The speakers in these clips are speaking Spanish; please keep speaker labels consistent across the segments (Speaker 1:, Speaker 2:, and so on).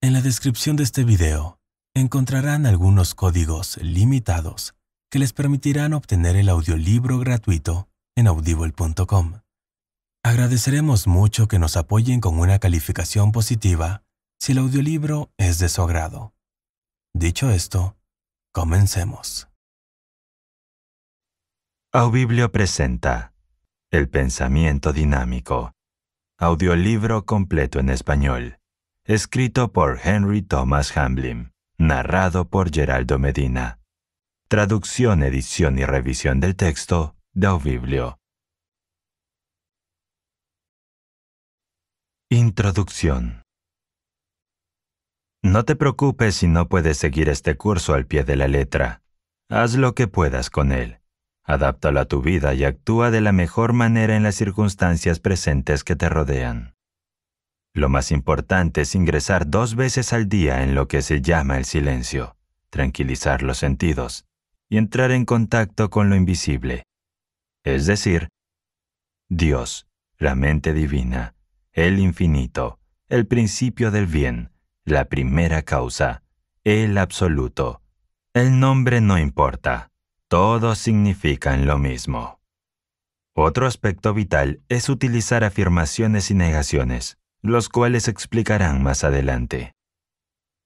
Speaker 1: En la
Speaker 2: descripción de este video encontrarán algunos códigos limitados que les permitirán obtener el audiolibro gratuito en audible.com. Agradeceremos mucho que nos apoyen con una calificación positiva si el audiolibro es de su agrado. Dicho esto, comencemos. Audiblio presenta el pensamiento dinámico. Audiolibro completo en español. Escrito por Henry Thomas Hamblin. Narrado por Geraldo Medina. Traducción, edición y revisión del texto de Aubiblio. Introducción. No te preocupes si no puedes seguir este curso al pie de la letra. Haz lo que puedas con él. Adáptalo a tu vida y actúa de la mejor manera en las circunstancias presentes que te rodean. Lo más importante es ingresar dos veces al día en lo que se llama el silencio, tranquilizar los sentidos y entrar en contacto con lo invisible, es decir, Dios, la mente divina, el infinito, el principio del bien, la primera causa, el absoluto. El nombre no importa todos significan lo mismo. Otro aspecto vital es utilizar afirmaciones y negaciones, los cuales explicarán más adelante.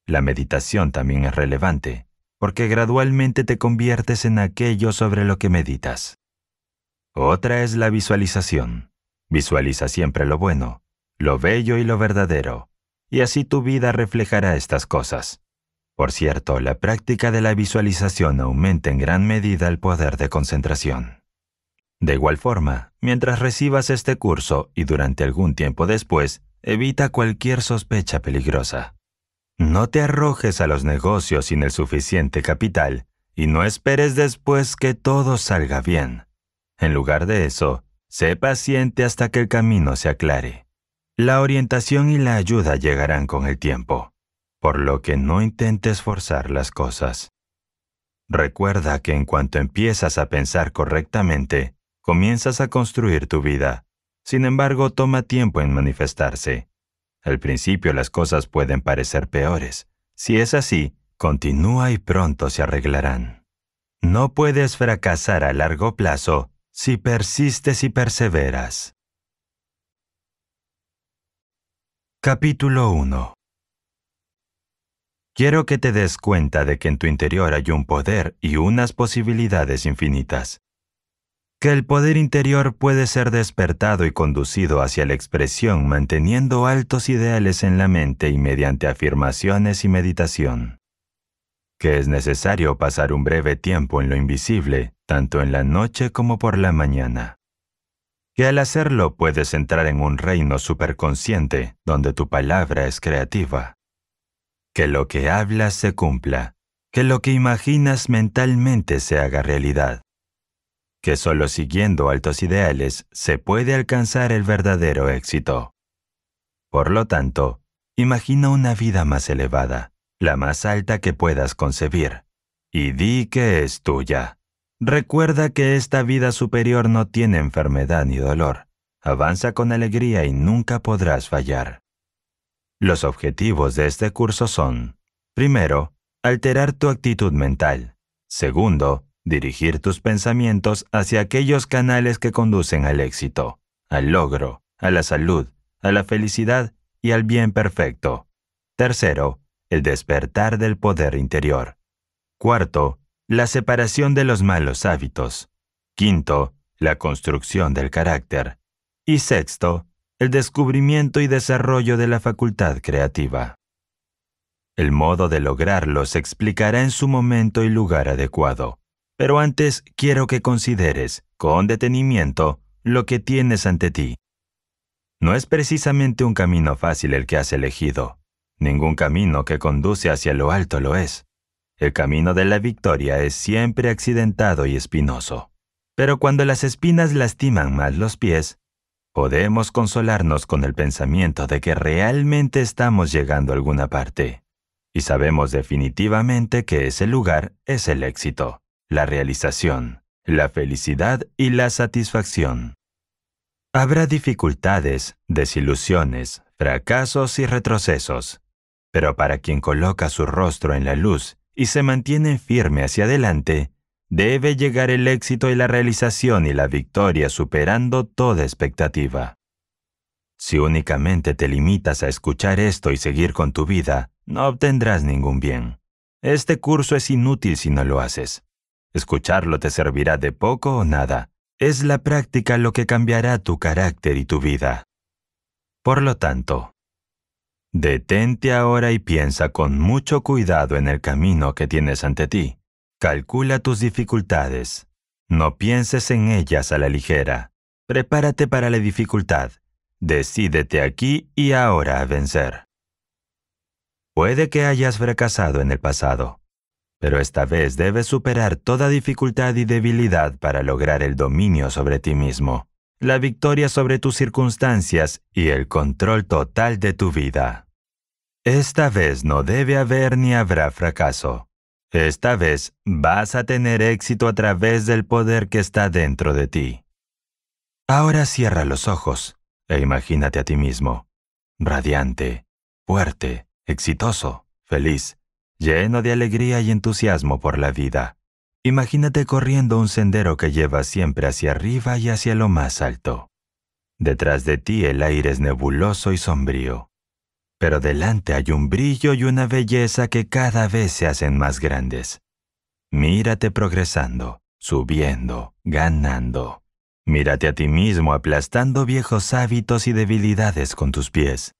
Speaker 2: La meditación también es relevante, porque gradualmente te conviertes en aquello sobre lo que meditas. Otra es la visualización. Visualiza siempre lo bueno, lo bello y lo verdadero, y así tu vida reflejará estas cosas. Por cierto, la práctica de la visualización aumenta en gran medida el poder de concentración. De igual forma, mientras recibas este curso y durante algún tiempo después, evita cualquier sospecha peligrosa. No te arrojes a los negocios sin el suficiente capital y no esperes después que todo salga bien. En lugar de eso, sé paciente hasta que el camino se aclare. La orientación y la ayuda llegarán con el tiempo por lo que no intentes forzar las cosas. Recuerda que en cuanto empiezas a pensar correctamente, comienzas a construir tu vida. Sin embargo, toma tiempo en manifestarse. Al principio las cosas pueden parecer peores. Si es así, continúa y pronto se arreglarán. No puedes fracasar a largo plazo si persistes y perseveras. Capítulo 1 Quiero que te des cuenta de que en tu interior hay un poder y unas posibilidades infinitas. Que el poder interior puede ser despertado y conducido hacia la expresión manteniendo altos ideales en la mente y mediante afirmaciones y meditación. Que es necesario pasar un breve tiempo en lo invisible, tanto en la noche como por la mañana. Que al hacerlo puedes entrar en un reino superconsciente donde tu palabra es creativa que lo que hablas se cumpla, que lo que imaginas mentalmente se haga realidad, que solo siguiendo altos ideales se puede alcanzar el verdadero éxito. Por lo tanto, imagina una vida más elevada, la más alta que puedas concebir, y di que es tuya. Recuerda que esta vida superior no tiene enfermedad ni dolor. Avanza con alegría y nunca podrás fallar. Los objetivos de este curso son, primero, alterar tu actitud mental. Segundo, dirigir tus pensamientos hacia aquellos canales que conducen al éxito, al logro, a la salud, a la felicidad y al bien perfecto. Tercero, el despertar del poder interior. Cuarto, la separación de los malos hábitos. Quinto, la construcción del carácter. Y sexto, el descubrimiento y desarrollo de la facultad creativa. El modo de lograrlo se explicará en su momento y lugar adecuado, pero antes quiero que consideres, con detenimiento, lo que tienes ante ti. No es precisamente un camino fácil el que has elegido. Ningún camino que conduce hacia lo alto lo es. El camino de la victoria es siempre accidentado y espinoso. Pero cuando las espinas lastiman más los pies, podemos consolarnos con el pensamiento de que realmente estamos llegando a alguna parte. Y sabemos definitivamente que ese lugar es el éxito, la realización, la felicidad y la satisfacción. Habrá dificultades, desilusiones, fracasos y retrocesos, pero para quien coloca su rostro en la luz y se mantiene firme hacia adelante, debe llegar el éxito y la realización y la victoria superando toda expectativa. Si únicamente te limitas a escuchar esto y seguir con tu vida, no obtendrás ningún bien. Este curso es inútil si no lo haces. Escucharlo te servirá de poco o nada. Es la práctica lo que cambiará tu carácter y tu vida. Por lo tanto, detente ahora y piensa con mucho cuidado en el camino que tienes ante ti. Calcula tus dificultades. No pienses en ellas a la ligera. Prepárate para la dificultad. Decídete aquí y ahora a vencer. Puede que hayas fracasado en el pasado, pero esta vez debes superar toda dificultad y debilidad para lograr el dominio sobre ti mismo, la victoria sobre tus circunstancias y el control total de tu vida. Esta vez no debe haber ni habrá fracaso. Esta vez vas a tener éxito a través del poder que está dentro de ti. Ahora cierra los ojos e imagínate a ti mismo, radiante, fuerte, exitoso, feliz, lleno de alegría y entusiasmo por la vida. Imagínate corriendo un sendero que lleva siempre hacia arriba y hacia lo más alto. Detrás de ti el aire es nebuloso y sombrío pero delante hay un brillo y una belleza que cada vez se hacen más grandes. Mírate progresando, subiendo, ganando. Mírate a ti mismo aplastando viejos hábitos y debilidades con tus pies.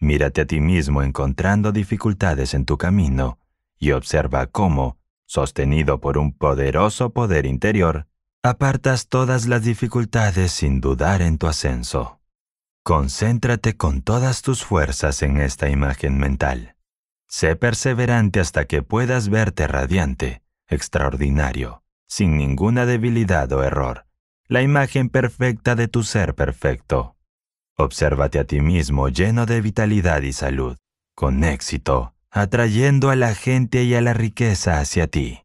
Speaker 2: Mírate a ti mismo encontrando dificultades en tu camino y observa cómo, sostenido por un poderoso poder interior, apartas todas las dificultades sin dudar en tu ascenso. Concéntrate con todas tus fuerzas en esta imagen mental. Sé perseverante hasta que puedas verte radiante, extraordinario, sin ninguna debilidad o error, la imagen perfecta de tu ser perfecto. Obsérvate a ti mismo lleno de vitalidad y salud, con éxito, atrayendo a la gente y a la riqueza hacia ti.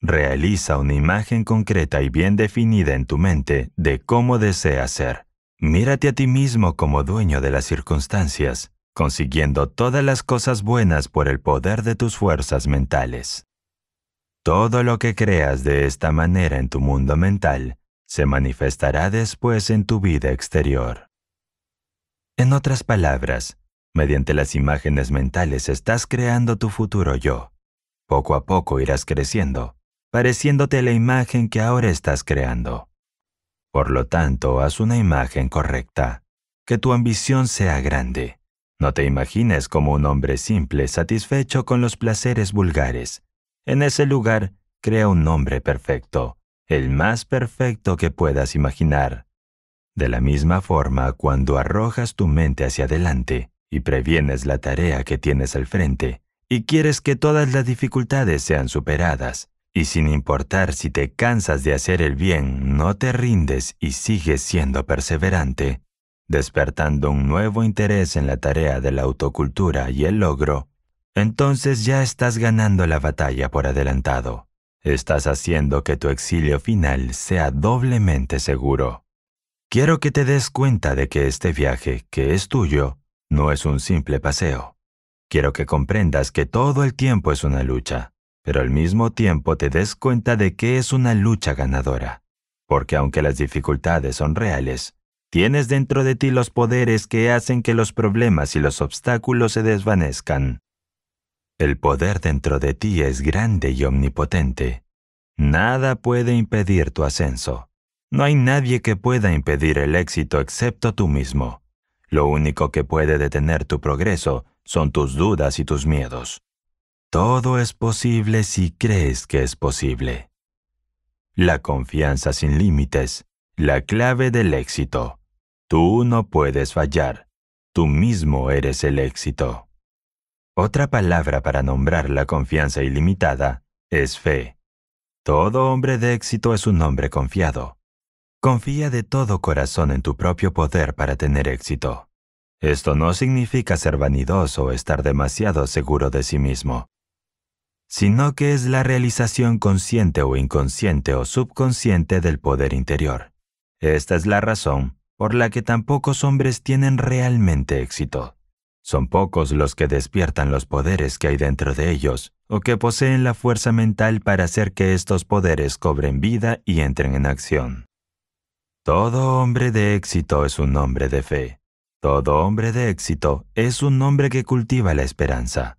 Speaker 2: Realiza una imagen concreta y bien definida en tu mente de cómo deseas ser Mírate a ti mismo como dueño de las circunstancias, consiguiendo todas las cosas buenas por el poder de tus fuerzas mentales. Todo lo que creas de esta manera en tu mundo mental se manifestará después en tu vida exterior. En otras palabras, mediante las imágenes mentales estás creando tu futuro yo. Poco a poco irás creciendo, pareciéndote la imagen que ahora estás creando. Por lo tanto, haz una imagen correcta. Que tu ambición sea grande. No te imagines como un hombre simple satisfecho con los placeres vulgares. En ese lugar, crea un hombre perfecto, el más perfecto que puedas imaginar. De la misma forma, cuando arrojas tu mente hacia adelante y previenes la tarea que tienes al frente, y quieres que todas las dificultades sean superadas, y sin importar si te cansas de hacer el bien, no te rindes y sigues siendo perseverante, despertando un nuevo interés en la tarea de la autocultura y el logro, entonces ya estás ganando la batalla por adelantado. Estás haciendo que tu exilio final sea doblemente seguro. Quiero que te des cuenta de que este viaje, que es tuyo, no es un simple paseo. Quiero que comprendas que todo el tiempo es una lucha, pero al mismo tiempo te des cuenta de que es una lucha ganadora, porque aunque las dificultades son reales, tienes dentro de ti los poderes que hacen que los problemas y los obstáculos se desvanezcan. El poder dentro de ti es grande y omnipotente. Nada puede impedir tu ascenso. No hay nadie que pueda impedir el éxito excepto tú mismo. Lo único que puede detener tu progreso son tus dudas y tus miedos. Todo es posible si crees que es posible. La confianza sin límites, la clave del éxito. Tú no puedes fallar. Tú mismo eres el éxito. Otra palabra para nombrar la confianza ilimitada es fe. Todo hombre de éxito es un hombre confiado. Confía de todo corazón en tu propio poder para tener éxito. Esto no significa ser vanidoso o estar demasiado seguro de sí mismo sino que es la realización consciente o inconsciente o subconsciente del poder interior. Esta es la razón por la que tan pocos hombres tienen realmente éxito. Son pocos los que despiertan los poderes que hay dentro de ellos o que poseen la fuerza mental para hacer que estos poderes cobren vida y entren en acción. Todo hombre de éxito es un hombre de fe. Todo hombre de éxito es un hombre que cultiva la esperanza.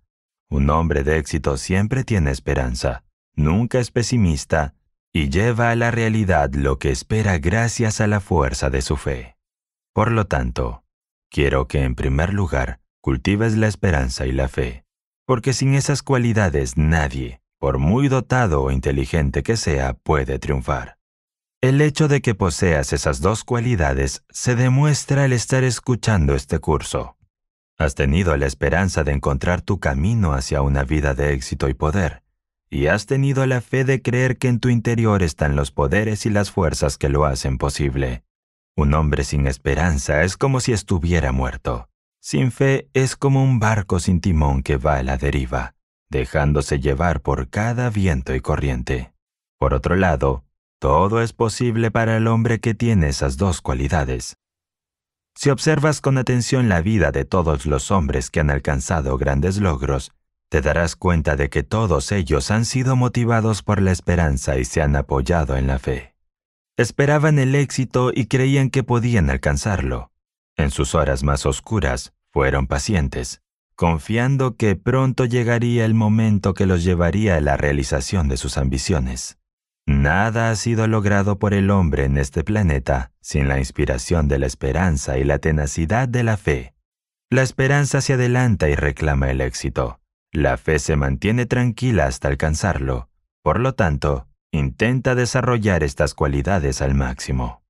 Speaker 2: Un hombre de éxito siempre tiene esperanza, nunca es pesimista y lleva a la realidad lo que espera gracias a la fuerza de su fe. Por lo tanto, quiero que en primer lugar cultives la esperanza y la fe, porque sin esas cualidades nadie, por muy dotado o inteligente que sea, puede triunfar. El hecho de que poseas esas dos cualidades se demuestra al estar escuchando este curso. Has tenido la esperanza de encontrar tu camino hacia una vida de éxito y poder, y has tenido la fe de creer que en tu interior están los poderes y las fuerzas que lo hacen posible. Un hombre sin esperanza es como si estuviera muerto. Sin fe es como un barco sin timón que va a la deriva, dejándose llevar por cada viento y corriente. Por otro lado, todo es posible para el hombre que tiene esas dos cualidades, si observas con atención la vida de todos los hombres que han alcanzado grandes logros, te darás cuenta de que todos ellos han sido motivados por la esperanza y se han apoyado en la fe. Esperaban el éxito y creían que podían alcanzarlo. En sus horas más oscuras, fueron pacientes, confiando que pronto llegaría el momento que los llevaría a la realización de sus ambiciones. Nada ha sido logrado por el hombre en este planeta sin la inspiración de la esperanza y la tenacidad de la fe. La esperanza se adelanta y reclama el éxito. La fe se mantiene tranquila hasta alcanzarlo. Por lo tanto, intenta desarrollar estas cualidades al máximo.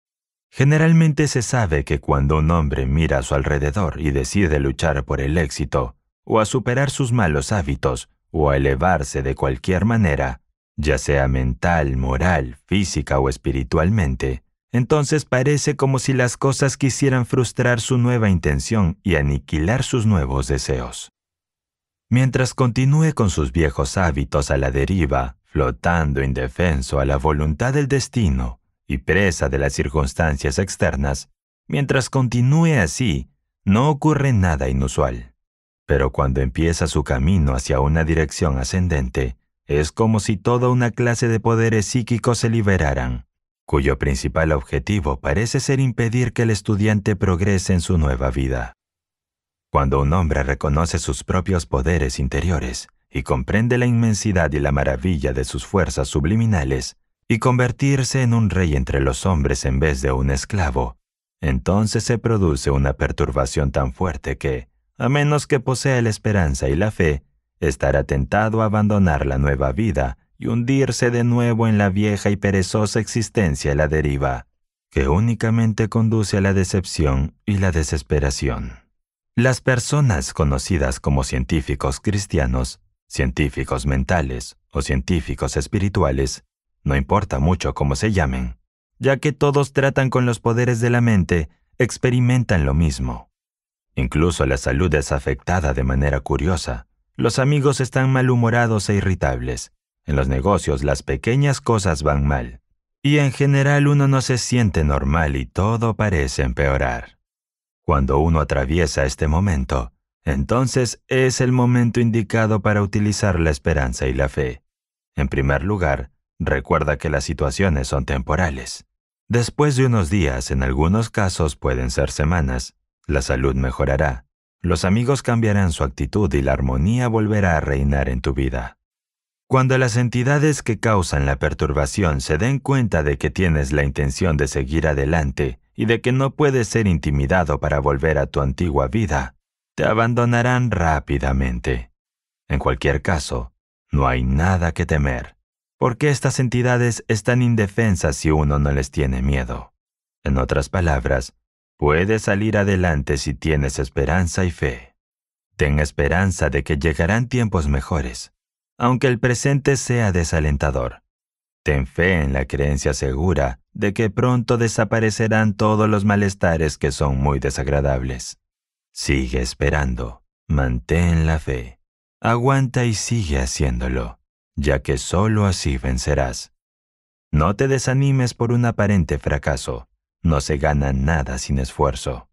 Speaker 2: Generalmente se sabe que cuando un hombre mira a su alrededor y decide luchar por el éxito, o a superar sus malos hábitos, o a elevarse de cualquier manera, ya sea mental, moral, física o espiritualmente, entonces parece como si las cosas quisieran frustrar su nueva intención y aniquilar sus nuevos deseos. Mientras continúe con sus viejos hábitos a la deriva, flotando indefenso a la voluntad del destino y presa de las circunstancias externas, mientras continúe así, no ocurre nada inusual. Pero cuando empieza su camino hacia una dirección ascendente, es como si toda una clase de poderes psíquicos se liberaran, cuyo principal objetivo parece ser impedir que el estudiante progrese en su nueva vida. Cuando un hombre reconoce sus propios poderes interiores y comprende la inmensidad y la maravilla de sus fuerzas subliminales, y convertirse en un rey entre los hombres en vez de un esclavo, entonces se produce una perturbación tan fuerte que, a menos que posea la esperanza y la fe, estará tentado a abandonar la nueva vida y hundirse de nuevo en la vieja y perezosa existencia a la deriva, que únicamente conduce a la decepción y la desesperación. Las personas conocidas como científicos cristianos, científicos mentales o científicos espirituales, no importa mucho cómo se llamen, ya que todos tratan con los poderes de la mente, experimentan lo mismo. Incluso la salud es afectada de manera curiosa, los amigos están malhumorados e irritables. En los negocios las pequeñas cosas van mal. Y en general uno no se siente normal y todo parece empeorar. Cuando uno atraviesa este momento, entonces es el momento indicado para utilizar la esperanza y la fe. En primer lugar, recuerda que las situaciones son temporales. Después de unos días, en algunos casos pueden ser semanas, la salud mejorará, los amigos cambiarán su actitud y la armonía volverá a reinar en tu vida. Cuando las entidades que causan la perturbación se den cuenta de que tienes la intención de seguir adelante y de que no puedes ser intimidado para volver a tu antigua vida, te abandonarán rápidamente. En cualquier caso, no hay nada que temer, porque estas entidades están indefensas si uno no les tiene miedo. En otras palabras, Puedes salir adelante si tienes esperanza y fe. Ten esperanza de que llegarán tiempos mejores, aunque el presente sea desalentador. Ten fe en la creencia segura de que pronto desaparecerán todos los malestares que son muy desagradables. Sigue esperando, mantén la fe, aguanta y sigue haciéndolo, ya que sólo así vencerás. No te desanimes por un aparente fracaso. No se gana nada sin esfuerzo.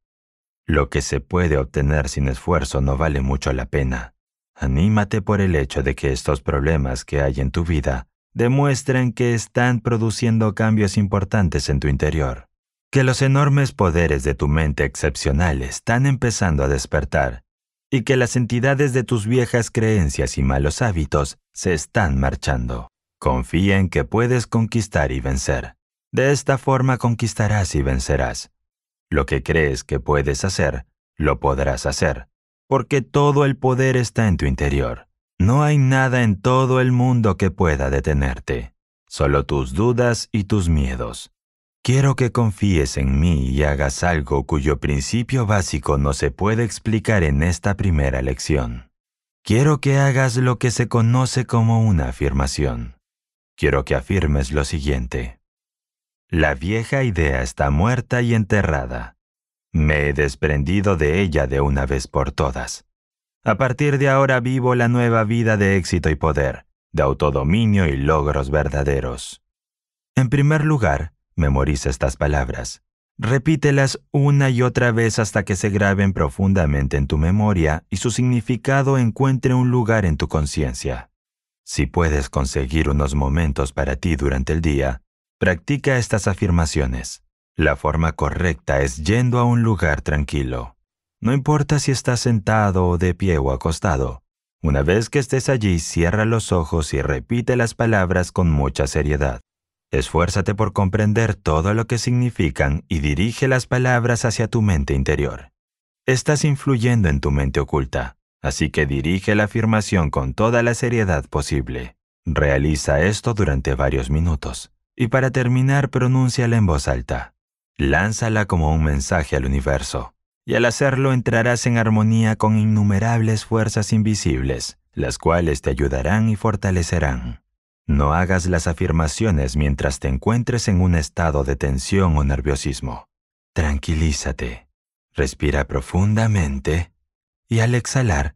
Speaker 2: Lo que se puede obtener sin esfuerzo no vale mucho la pena. Anímate por el hecho de que estos problemas que hay en tu vida demuestran que están produciendo cambios importantes en tu interior, que los enormes poderes de tu mente excepcional están empezando a despertar y que las entidades de tus viejas creencias y malos hábitos se están marchando. Confía en que puedes conquistar y vencer. De esta forma conquistarás y vencerás. Lo que crees que puedes hacer, lo podrás hacer, porque todo el poder está en tu interior. No hay nada en todo el mundo que pueda detenerte, solo tus dudas y tus miedos. Quiero que confíes en mí y hagas algo cuyo principio básico no se puede explicar en esta primera lección. Quiero que hagas lo que se conoce como una afirmación. Quiero que afirmes lo siguiente. La vieja idea está muerta y enterrada. Me he desprendido de ella de una vez por todas. A partir de ahora vivo la nueva vida de éxito y poder, de autodominio y logros verdaderos. En primer lugar, memoriza estas palabras. Repítelas una y otra vez hasta que se graben profundamente en tu memoria y su significado encuentre un lugar en tu conciencia. Si puedes conseguir unos momentos para ti durante el día, Practica estas afirmaciones. La forma correcta es yendo a un lugar tranquilo. No importa si estás sentado o de pie o acostado. Una vez que estés allí, cierra los ojos y repite las palabras con mucha seriedad. Esfuérzate por comprender todo lo que significan y dirige las palabras hacia tu mente interior. Estás influyendo en tu mente oculta, así que dirige la afirmación con toda la seriedad posible. Realiza esto durante varios minutos y para terminar pronúnciala en voz alta. Lánzala como un mensaje al universo, y al hacerlo entrarás en armonía con innumerables fuerzas invisibles, las cuales te ayudarán y fortalecerán. No hagas las afirmaciones mientras te encuentres en un estado de tensión o nerviosismo. Tranquilízate, respira profundamente y al exhalar,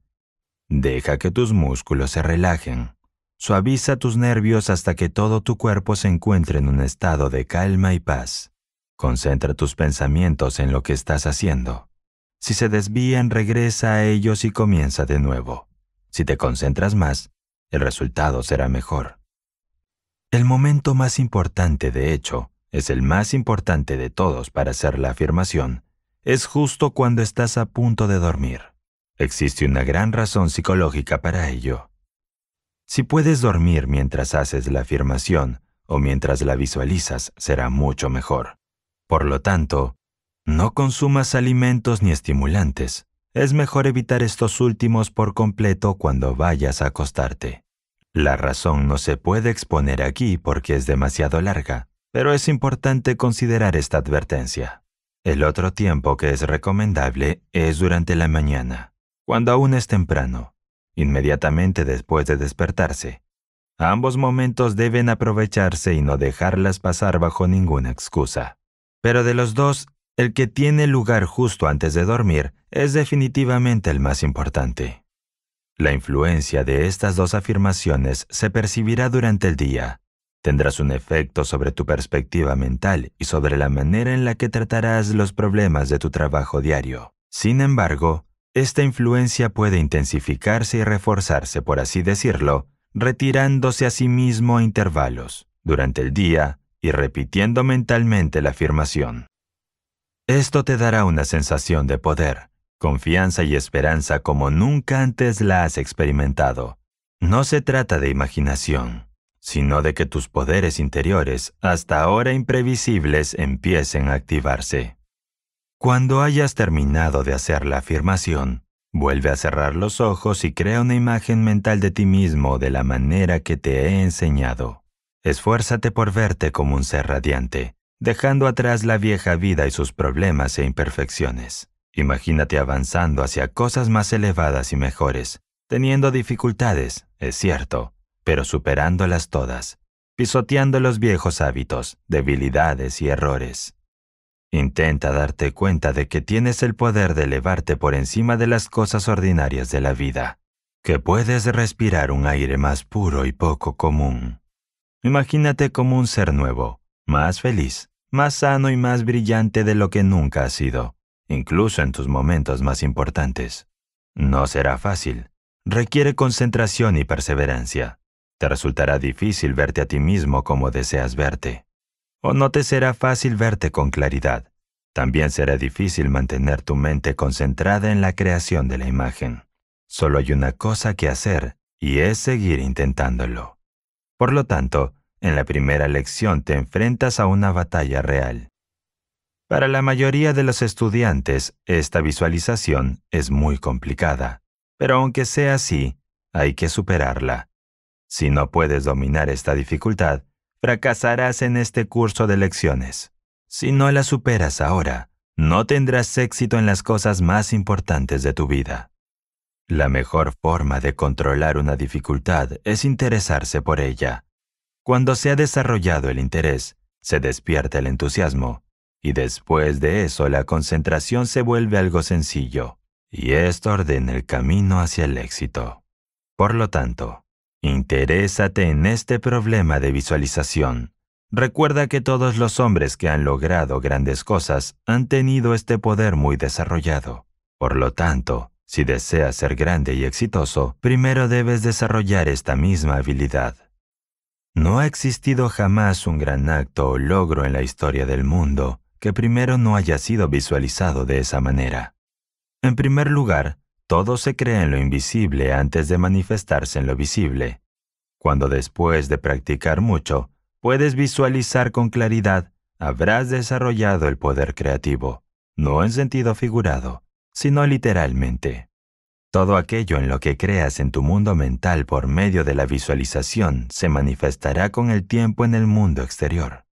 Speaker 2: deja que tus músculos se relajen. Suaviza tus nervios hasta que todo tu cuerpo se encuentre en un estado de calma y paz. Concentra tus pensamientos en lo que estás haciendo. Si se desvían, regresa a ellos y comienza de nuevo. Si te concentras más, el resultado será mejor. El momento más importante, de hecho, es el más importante de todos para hacer la afirmación. Es justo cuando estás a punto de dormir. Existe una gran razón psicológica para ello. Si puedes dormir mientras haces la afirmación o mientras la visualizas, será mucho mejor. Por lo tanto, no consumas alimentos ni estimulantes. Es mejor evitar estos últimos por completo cuando vayas a acostarte. La razón no se puede exponer aquí porque es demasiado larga, pero es importante considerar esta advertencia. El otro tiempo que es recomendable es durante la mañana, cuando aún es temprano inmediatamente después de despertarse. Ambos momentos deben aprovecharse y no dejarlas pasar bajo ninguna excusa. Pero de los dos, el que tiene lugar justo antes de dormir es definitivamente el más importante. La influencia de estas dos afirmaciones se percibirá durante el día. Tendrás un efecto sobre tu perspectiva mental y sobre la manera en la que tratarás los problemas de tu trabajo diario. Sin embargo, esta influencia puede intensificarse y reforzarse, por así decirlo, retirándose a sí mismo a intervalos, durante el día, y repitiendo mentalmente la afirmación. Esto te dará una sensación de poder, confianza y esperanza como nunca antes la has experimentado. No se trata de imaginación, sino de que tus poderes interiores, hasta ahora imprevisibles, empiecen a activarse. Cuando hayas terminado de hacer la afirmación, vuelve a cerrar los ojos y crea una imagen mental de ti mismo de la manera que te he enseñado. Esfuérzate por verte como un ser radiante, dejando atrás la vieja vida y sus problemas e imperfecciones. Imagínate avanzando hacia cosas más elevadas y mejores, teniendo dificultades, es cierto, pero superándolas todas, pisoteando los viejos hábitos, debilidades y errores. Intenta darte cuenta de que tienes el poder de elevarte por encima de las cosas ordinarias de la vida, que puedes respirar un aire más puro y poco común. Imagínate como un ser nuevo, más feliz, más sano y más brillante de lo que nunca has sido, incluso en tus momentos más importantes. No será fácil. Requiere concentración y perseverancia. Te resultará difícil verte a ti mismo como deseas verte o no te será fácil verte con claridad. También será difícil mantener tu mente concentrada en la creación de la imagen. Solo hay una cosa que hacer y es seguir intentándolo. Por lo tanto, en la primera lección te enfrentas a una batalla real. Para la mayoría de los estudiantes, esta visualización es muy complicada, pero aunque sea así, hay que superarla. Si no puedes dominar esta dificultad, fracasarás en este curso de lecciones. Si no la superas ahora, no tendrás éxito en las cosas más importantes de tu vida. La mejor forma de controlar una dificultad es interesarse por ella. Cuando se ha desarrollado el interés, se despierta el entusiasmo, y después de eso la concentración se vuelve algo sencillo, y esto ordena el camino hacia el éxito. Por lo tanto, Interésate en este problema de visualización. Recuerda que todos los hombres que han logrado grandes cosas han tenido este poder muy desarrollado. Por lo tanto, si deseas ser grande y exitoso, primero debes desarrollar esta misma habilidad. No ha existido jamás un gran acto o logro en la historia del mundo que primero no haya sido visualizado de esa manera. En primer lugar, todo se cree en lo invisible antes de manifestarse en lo visible. Cuando después de practicar mucho, puedes visualizar con claridad, habrás desarrollado el poder creativo, no en sentido figurado, sino literalmente. Todo aquello en lo que creas en tu mundo mental por medio de la visualización se manifestará con el tiempo en el mundo exterior.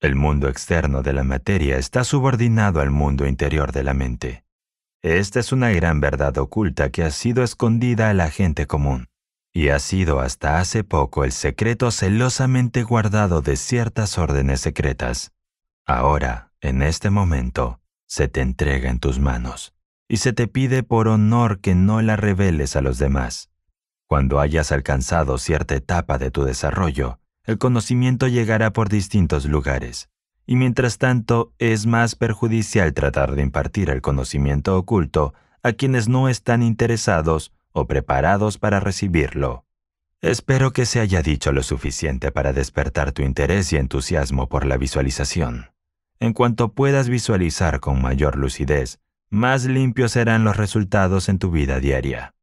Speaker 2: El mundo externo de la materia está subordinado al mundo interior de la mente. Esta es una gran verdad oculta que ha sido escondida a la gente común, y ha sido hasta hace poco el secreto celosamente guardado de ciertas órdenes secretas. Ahora, en este momento, se te entrega en tus manos, y se te pide por honor que no la reveles a los demás. Cuando hayas alcanzado cierta etapa de tu desarrollo, el conocimiento llegará por distintos lugares, y mientras tanto es más perjudicial tratar de impartir el conocimiento oculto a quienes no están interesados o preparados para recibirlo. Espero que se haya dicho lo suficiente para despertar tu interés y entusiasmo por la visualización. En cuanto puedas visualizar con mayor lucidez, más limpios serán los resultados en tu vida diaria.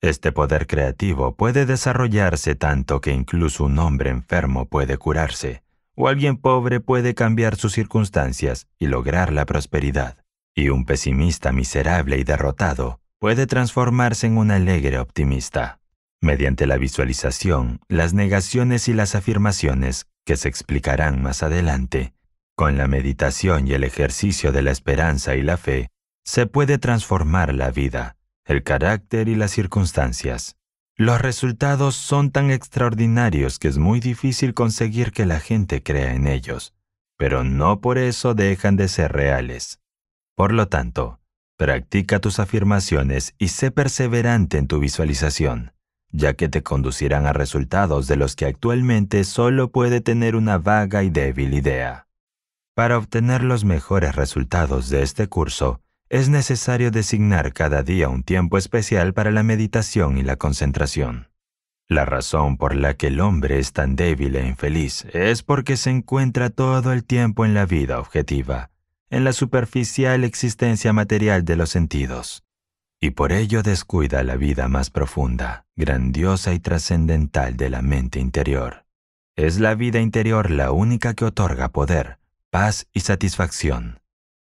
Speaker 2: Este poder creativo puede desarrollarse tanto que incluso un hombre enfermo puede curarse, o alguien pobre puede cambiar sus circunstancias y lograr la prosperidad, y un pesimista miserable y derrotado puede transformarse en un alegre optimista. Mediante la visualización, las negaciones y las afirmaciones, que se explicarán más adelante, con la meditación y el ejercicio de la esperanza y la fe, se puede transformar la vida, el carácter y las circunstancias. Los resultados son tan extraordinarios que es muy difícil conseguir que la gente crea en ellos, pero no por eso dejan de ser reales. Por lo tanto, practica tus afirmaciones y sé perseverante en tu visualización, ya que te conducirán a resultados de los que actualmente solo puede tener una vaga y débil idea. Para obtener los mejores resultados de este curso, es necesario designar cada día un tiempo especial para la meditación y la concentración. La razón por la que el hombre es tan débil e infeliz es porque se encuentra todo el tiempo en la vida objetiva, en la superficial existencia material de los sentidos, y por ello descuida la vida más profunda, grandiosa y trascendental de la mente interior. Es la vida interior la única que otorga poder, paz y satisfacción.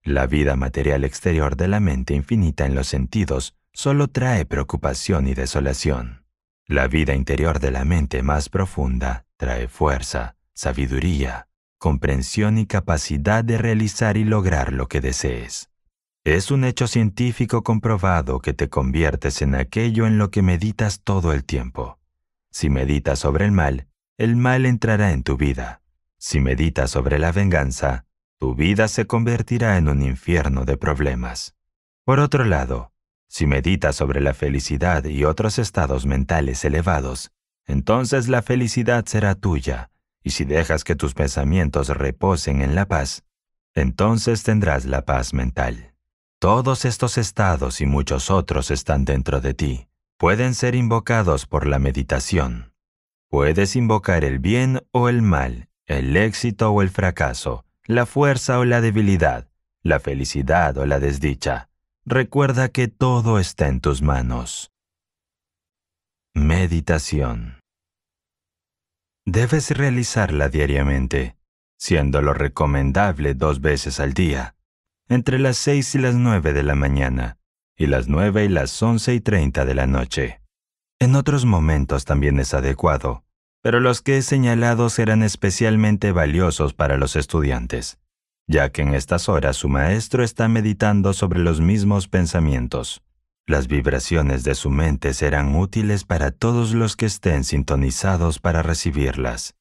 Speaker 2: La vida material exterior de la mente infinita en los sentidos solo trae preocupación y desolación. La vida interior de la mente más profunda trae fuerza, sabiduría, comprensión y capacidad de realizar y lograr lo que desees. Es un hecho científico comprobado que te conviertes en aquello en lo que meditas todo el tiempo. Si meditas sobre el mal, el mal entrará en tu vida. Si meditas sobre la venganza, tu vida se convertirá en un infierno de problemas. Por otro lado, si meditas sobre la felicidad y otros estados mentales elevados, entonces la felicidad será tuya, y si dejas que tus pensamientos reposen en la paz, entonces tendrás la paz mental. Todos estos estados y muchos otros están dentro de ti. Pueden ser invocados por la meditación. Puedes invocar el bien o el mal, el éxito o el fracaso, la fuerza o la debilidad, la felicidad o la desdicha. Recuerda que todo está en tus manos. Meditación. Debes realizarla diariamente, siendo lo recomendable dos veces al día, entre las 6 y las 9 de la mañana, y las 9 y las 11 y 30 de la noche. En otros momentos también es adecuado pero los que he señalado serán especialmente valiosos para los estudiantes, ya que en estas horas su maestro está meditando sobre los mismos pensamientos. Las vibraciones de su mente serán útiles para todos los que estén sintonizados para recibirlas.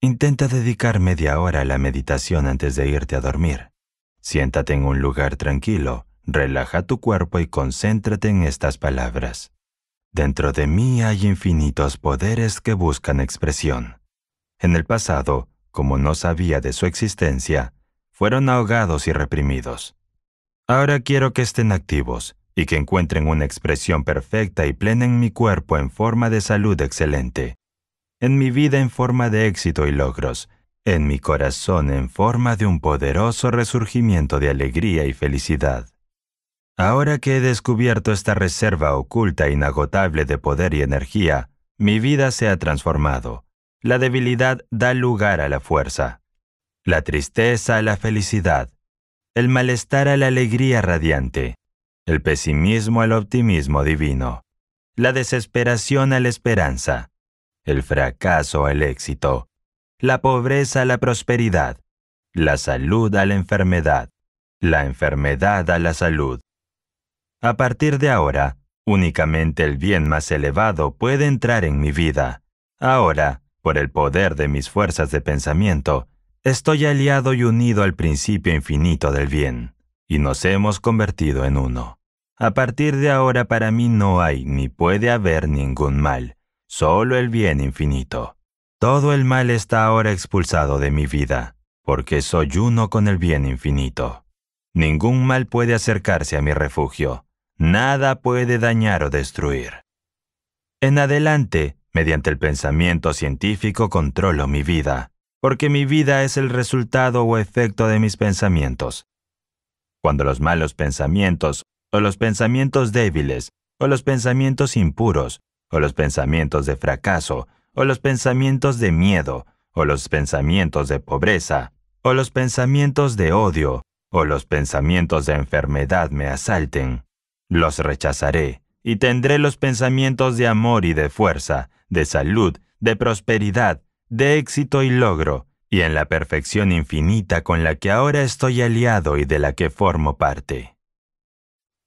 Speaker 2: Intenta dedicar media hora a la meditación antes de irte a dormir. Siéntate en un lugar tranquilo, relaja tu cuerpo y concéntrate en estas palabras. Dentro de mí hay infinitos poderes que buscan expresión. En el pasado, como no sabía de su existencia, fueron ahogados y reprimidos. Ahora quiero que estén activos y que encuentren una expresión perfecta y plena en mi cuerpo en forma de salud excelente, en mi vida en forma de éxito y logros, en mi corazón en forma de un poderoso resurgimiento de alegría y felicidad. Ahora que he descubierto esta reserva oculta e inagotable de poder y energía, mi vida se ha transformado. La debilidad da lugar a la fuerza, la tristeza a la felicidad, el malestar a la alegría radiante, el pesimismo al optimismo divino, la desesperación a la esperanza, el fracaso al éxito, la pobreza a la prosperidad, la salud a la enfermedad, la enfermedad a la salud. A partir de ahora, únicamente el bien más elevado puede entrar en mi vida. Ahora, por el poder de mis fuerzas de pensamiento, estoy aliado y unido al principio infinito del bien, y nos hemos convertido en uno. A partir de ahora para mí no hay ni puede haber ningún mal, solo el bien infinito. Todo el mal está ahora expulsado de mi vida, porque soy uno con el bien infinito. Ningún mal puede acercarse a mi refugio, nada puede dañar o destruir. En adelante, mediante el pensamiento científico controlo mi vida, porque mi vida es el resultado o efecto de mis pensamientos. Cuando los malos pensamientos, o los pensamientos débiles, o los pensamientos impuros, o los pensamientos de fracaso, o los pensamientos de miedo, o los pensamientos de pobreza, o los pensamientos de odio, o los pensamientos de enfermedad me asalten, los rechazaré y tendré los pensamientos de amor y de fuerza, de salud, de prosperidad, de éxito y logro, y en la perfección infinita con la que ahora estoy aliado y de la que formo parte.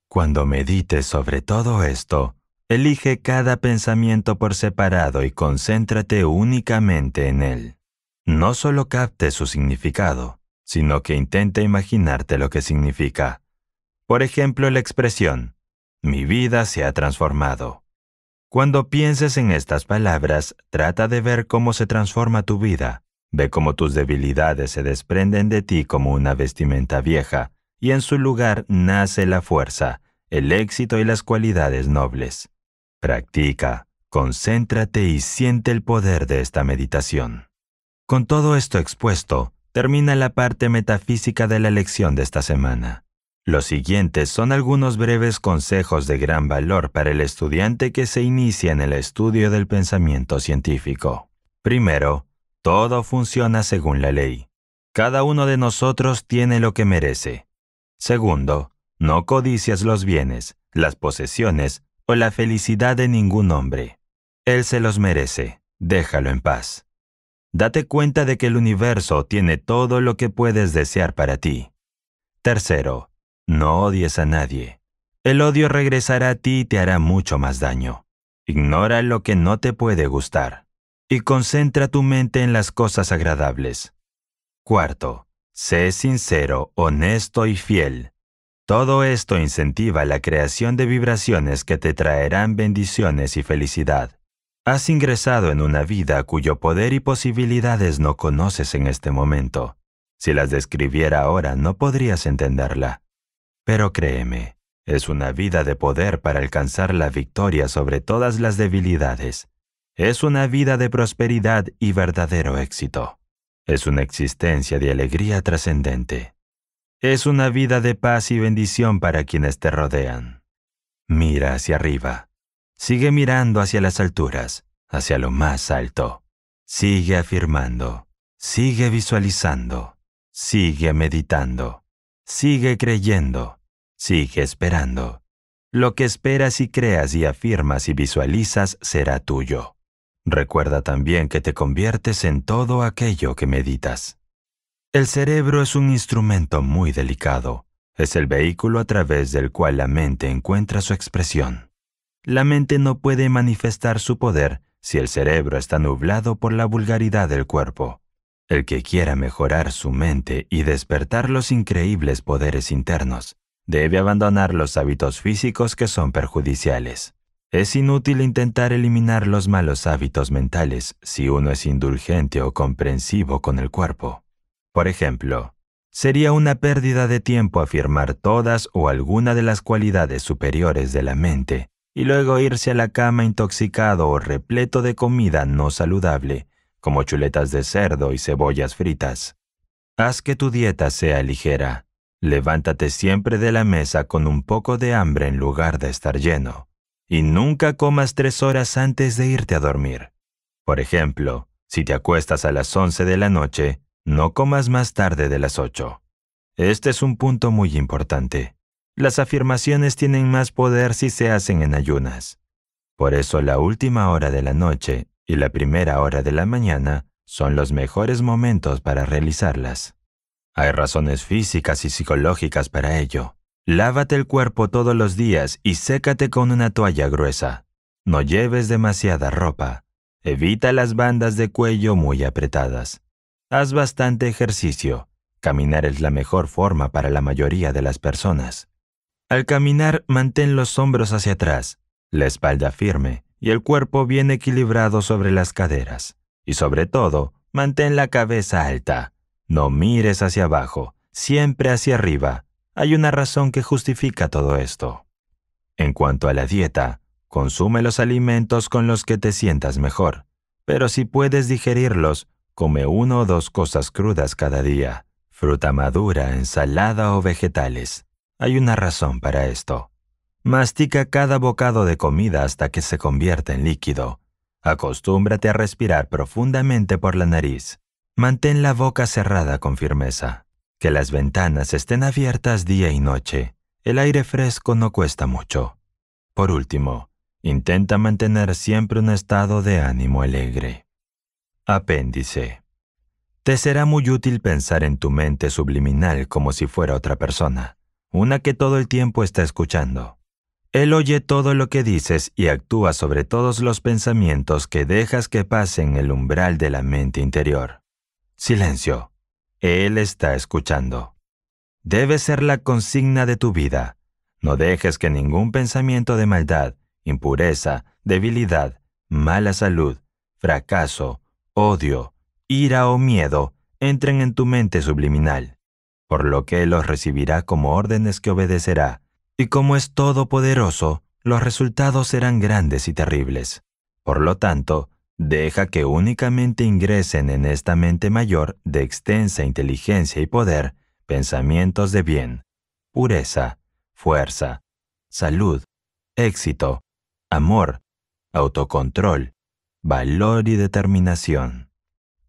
Speaker 2: Cuando medites sobre todo esto, elige cada pensamiento por separado y concéntrate únicamente en él. No solo capte su significado, sino que intente imaginarte lo que significa. Por ejemplo, la expresión mi vida se ha transformado. Cuando pienses en estas palabras, trata de ver cómo se transforma tu vida, ve cómo tus debilidades se desprenden de ti como una vestimenta vieja, y en su lugar nace la fuerza, el éxito y las cualidades nobles. Practica, concéntrate y siente el poder de esta meditación. Con todo esto expuesto, termina la parte metafísica de la lección de esta semana. Los siguientes son algunos breves consejos de gran valor para el estudiante que se inicia en el estudio del pensamiento científico. Primero, todo funciona según la ley. Cada uno de nosotros tiene lo que merece. Segundo, no codicias los bienes, las posesiones o la felicidad de ningún hombre. Él se los merece, déjalo en paz. Date cuenta de que el universo tiene todo lo que puedes desear para ti. Tercero, no odies a nadie. El odio regresará a ti y te hará mucho más daño. Ignora lo que no te puede gustar y concentra tu mente en las cosas agradables. Cuarto, sé sincero, honesto y fiel. Todo esto incentiva la creación de vibraciones que te traerán bendiciones y felicidad. Has ingresado en una vida cuyo poder y posibilidades no conoces en este momento. Si las describiera ahora no podrías entenderla. Pero créeme, es una vida de poder para alcanzar la victoria sobre todas las debilidades. Es una vida de prosperidad y verdadero éxito. Es una existencia de alegría trascendente. Es una vida de paz y bendición para quienes te rodean. Mira hacia arriba. Sigue mirando hacia las alturas, hacia lo más alto. Sigue afirmando. Sigue visualizando. Sigue meditando. Sigue creyendo, sigue esperando. Lo que esperas y creas y afirmas y visualizas será tuyo. Recuerda también que te conviertes en todo aquello que meditas. El cerebro es un instrumento muy delicado. Es el vehículo a través del cual la mente encuentra su expresión. La mente no puede manifestar su poder si el cerebro está nublado por la vulgaridad del cuerpo. El que quiera mejorar su mente y despertar los increíbles poderes internos, debe abandonar los hábitos físicos que son perjudiciales. Es inútil intentar eliminar los malos hábitos mentales si uno es indulgente o comprensivo con el cuerpo. Por ejemplo, sería una pérdida de tiempo afirmar todas o alguna de las cualidades superiores de la mente y luego irse a la cama intoxicado o repleto de comida no saludable como chuletas de cerdo y cebollas fritas. Haz que tu dieta sea ligera. Levántate siempre de la mesa con un poco de hambre en lugar de estar lleno. Y nunca comas tres horas antes de irte a dormir. Por ejemplo, si te acuestas a las 11 de la noche, no comas más tarde de las 8. Este es un punto muy importante. Las afirmaciones tienen más poder si se hacen en ayunas. Por eso la última hora de la noche y la primera hora de la mañana son los mejores momentos para realizarlas. Hay razones físicas y psicológicas para ello. Lávate el cuerpo todos los días y sécate con una toalla gruesa. No lleves demasiada ropa. Evita las bandas de cuello muy apretadas. Haz bastante ejercicio. Caminar es la mejor forma para la mayoría de las personas. Al caminar, mantén los hombros hacia atrás, la espalda firme y el cuerpo bien equilibrado sobre las caderas. Y sobre todo, mantén la cabeza alta. No mires hacia abajo, siempre hacia arriba. Hay una razón que justifica todo esto. En cuanto a la dieta, consume los alimentos con los que te sientas mejor, pero si puedes digerirlos, come uno o dos cosas crudas cada día, fruta madura, ensalada o vegetales. Hay una razón para esto. Mastica cada bocado de comida hasta que se convierta en líquido. Acostúmbrate a respirar profundamente por la nariz. Mantén la boca cerrada con firmeza. Que las ventanas estén abiertas día y noche. El aire fresco no cuesta mucho. Por último, intenta mantener siempre un estado de ánimo alegre. Apéndice. Te será muy útil pensar en tu mente subliminal como si fuera otra persona, una que todo el tiempo está escuchando. Él oye todo lo que dices y actúa sobre todos los pensamientos que dejas que pasen el umbral de la mente interior. Silencio. Él está escuchando. Debe ser la consigna de tu vida. No dejes que ningún pensamiento de maldad, impureza, debilidad, mala salud, fracaso, odio, ira o miedo entren en tu mente subliminal, por lo que Él los recibirá como órdenes que obedecerá y como es todopoderoso, los resultados serán grandes y terribles. Por lo tanto, deja que únicamente ingresen en esta mente mayor de extensa inteligencia y poder pensamientos de bien, pureza, fuerza, salud, éxito, amor, autocontrol, valor y determinación.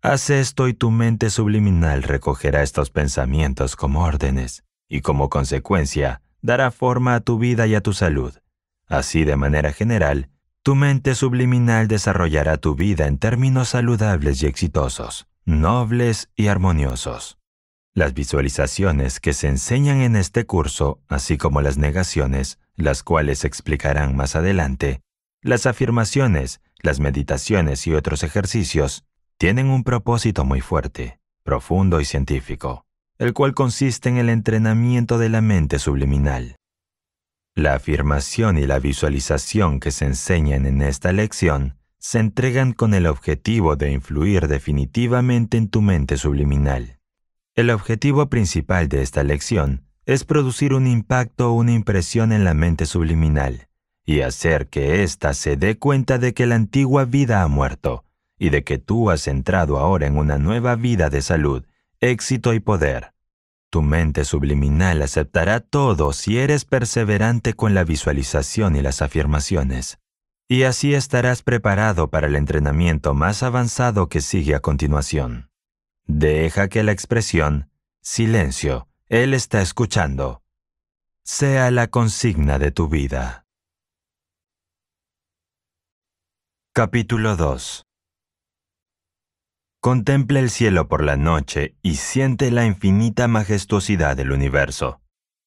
Speaker 2: Haz esto y tu mente subliminal recogerá estos pensamientos como órdenes, y como consecuencia, dará forma a tu vida y a tu salud. Así, de manera general, tu mente subliminal desarrollará tu vida en términos saludables y exitosos, nobles y armoniosos. Las visualizaciones que se enseñan en este curso, así como las negaciones, las cuales explicarán más adelante, las afirmaciones, las meditaciones y otros ejercicios, tienen un propósito muy fuerte, profundo y científico el cual consiste en el entrenamiento de la mente subliminal. La afirmación y la visualización que se enseñan en esta lección se entregan con el objetivo de influir definitivamente en tu mente subliminal. El objetivo principal de esta lección es producir un impacto o una impresión en la mente subliminal y hacer que ésta se dé cuenta de que la antigua vida ha muerto y de que tú has entrado ahora en una nueva vida de salud éxito y poder. Tu mente subliminal aceptará todo si eres perseverante con la visualización y las afirmaciones, y así estarás preparado para el entrenamiento más avanzado que sigue a continuación. Deja que la expresión silencio, él está escuchando, sea la consigna de tu vida. Capítulo 2 Contempla el cielo por la noche y siente la infinita majestuosidad del universo.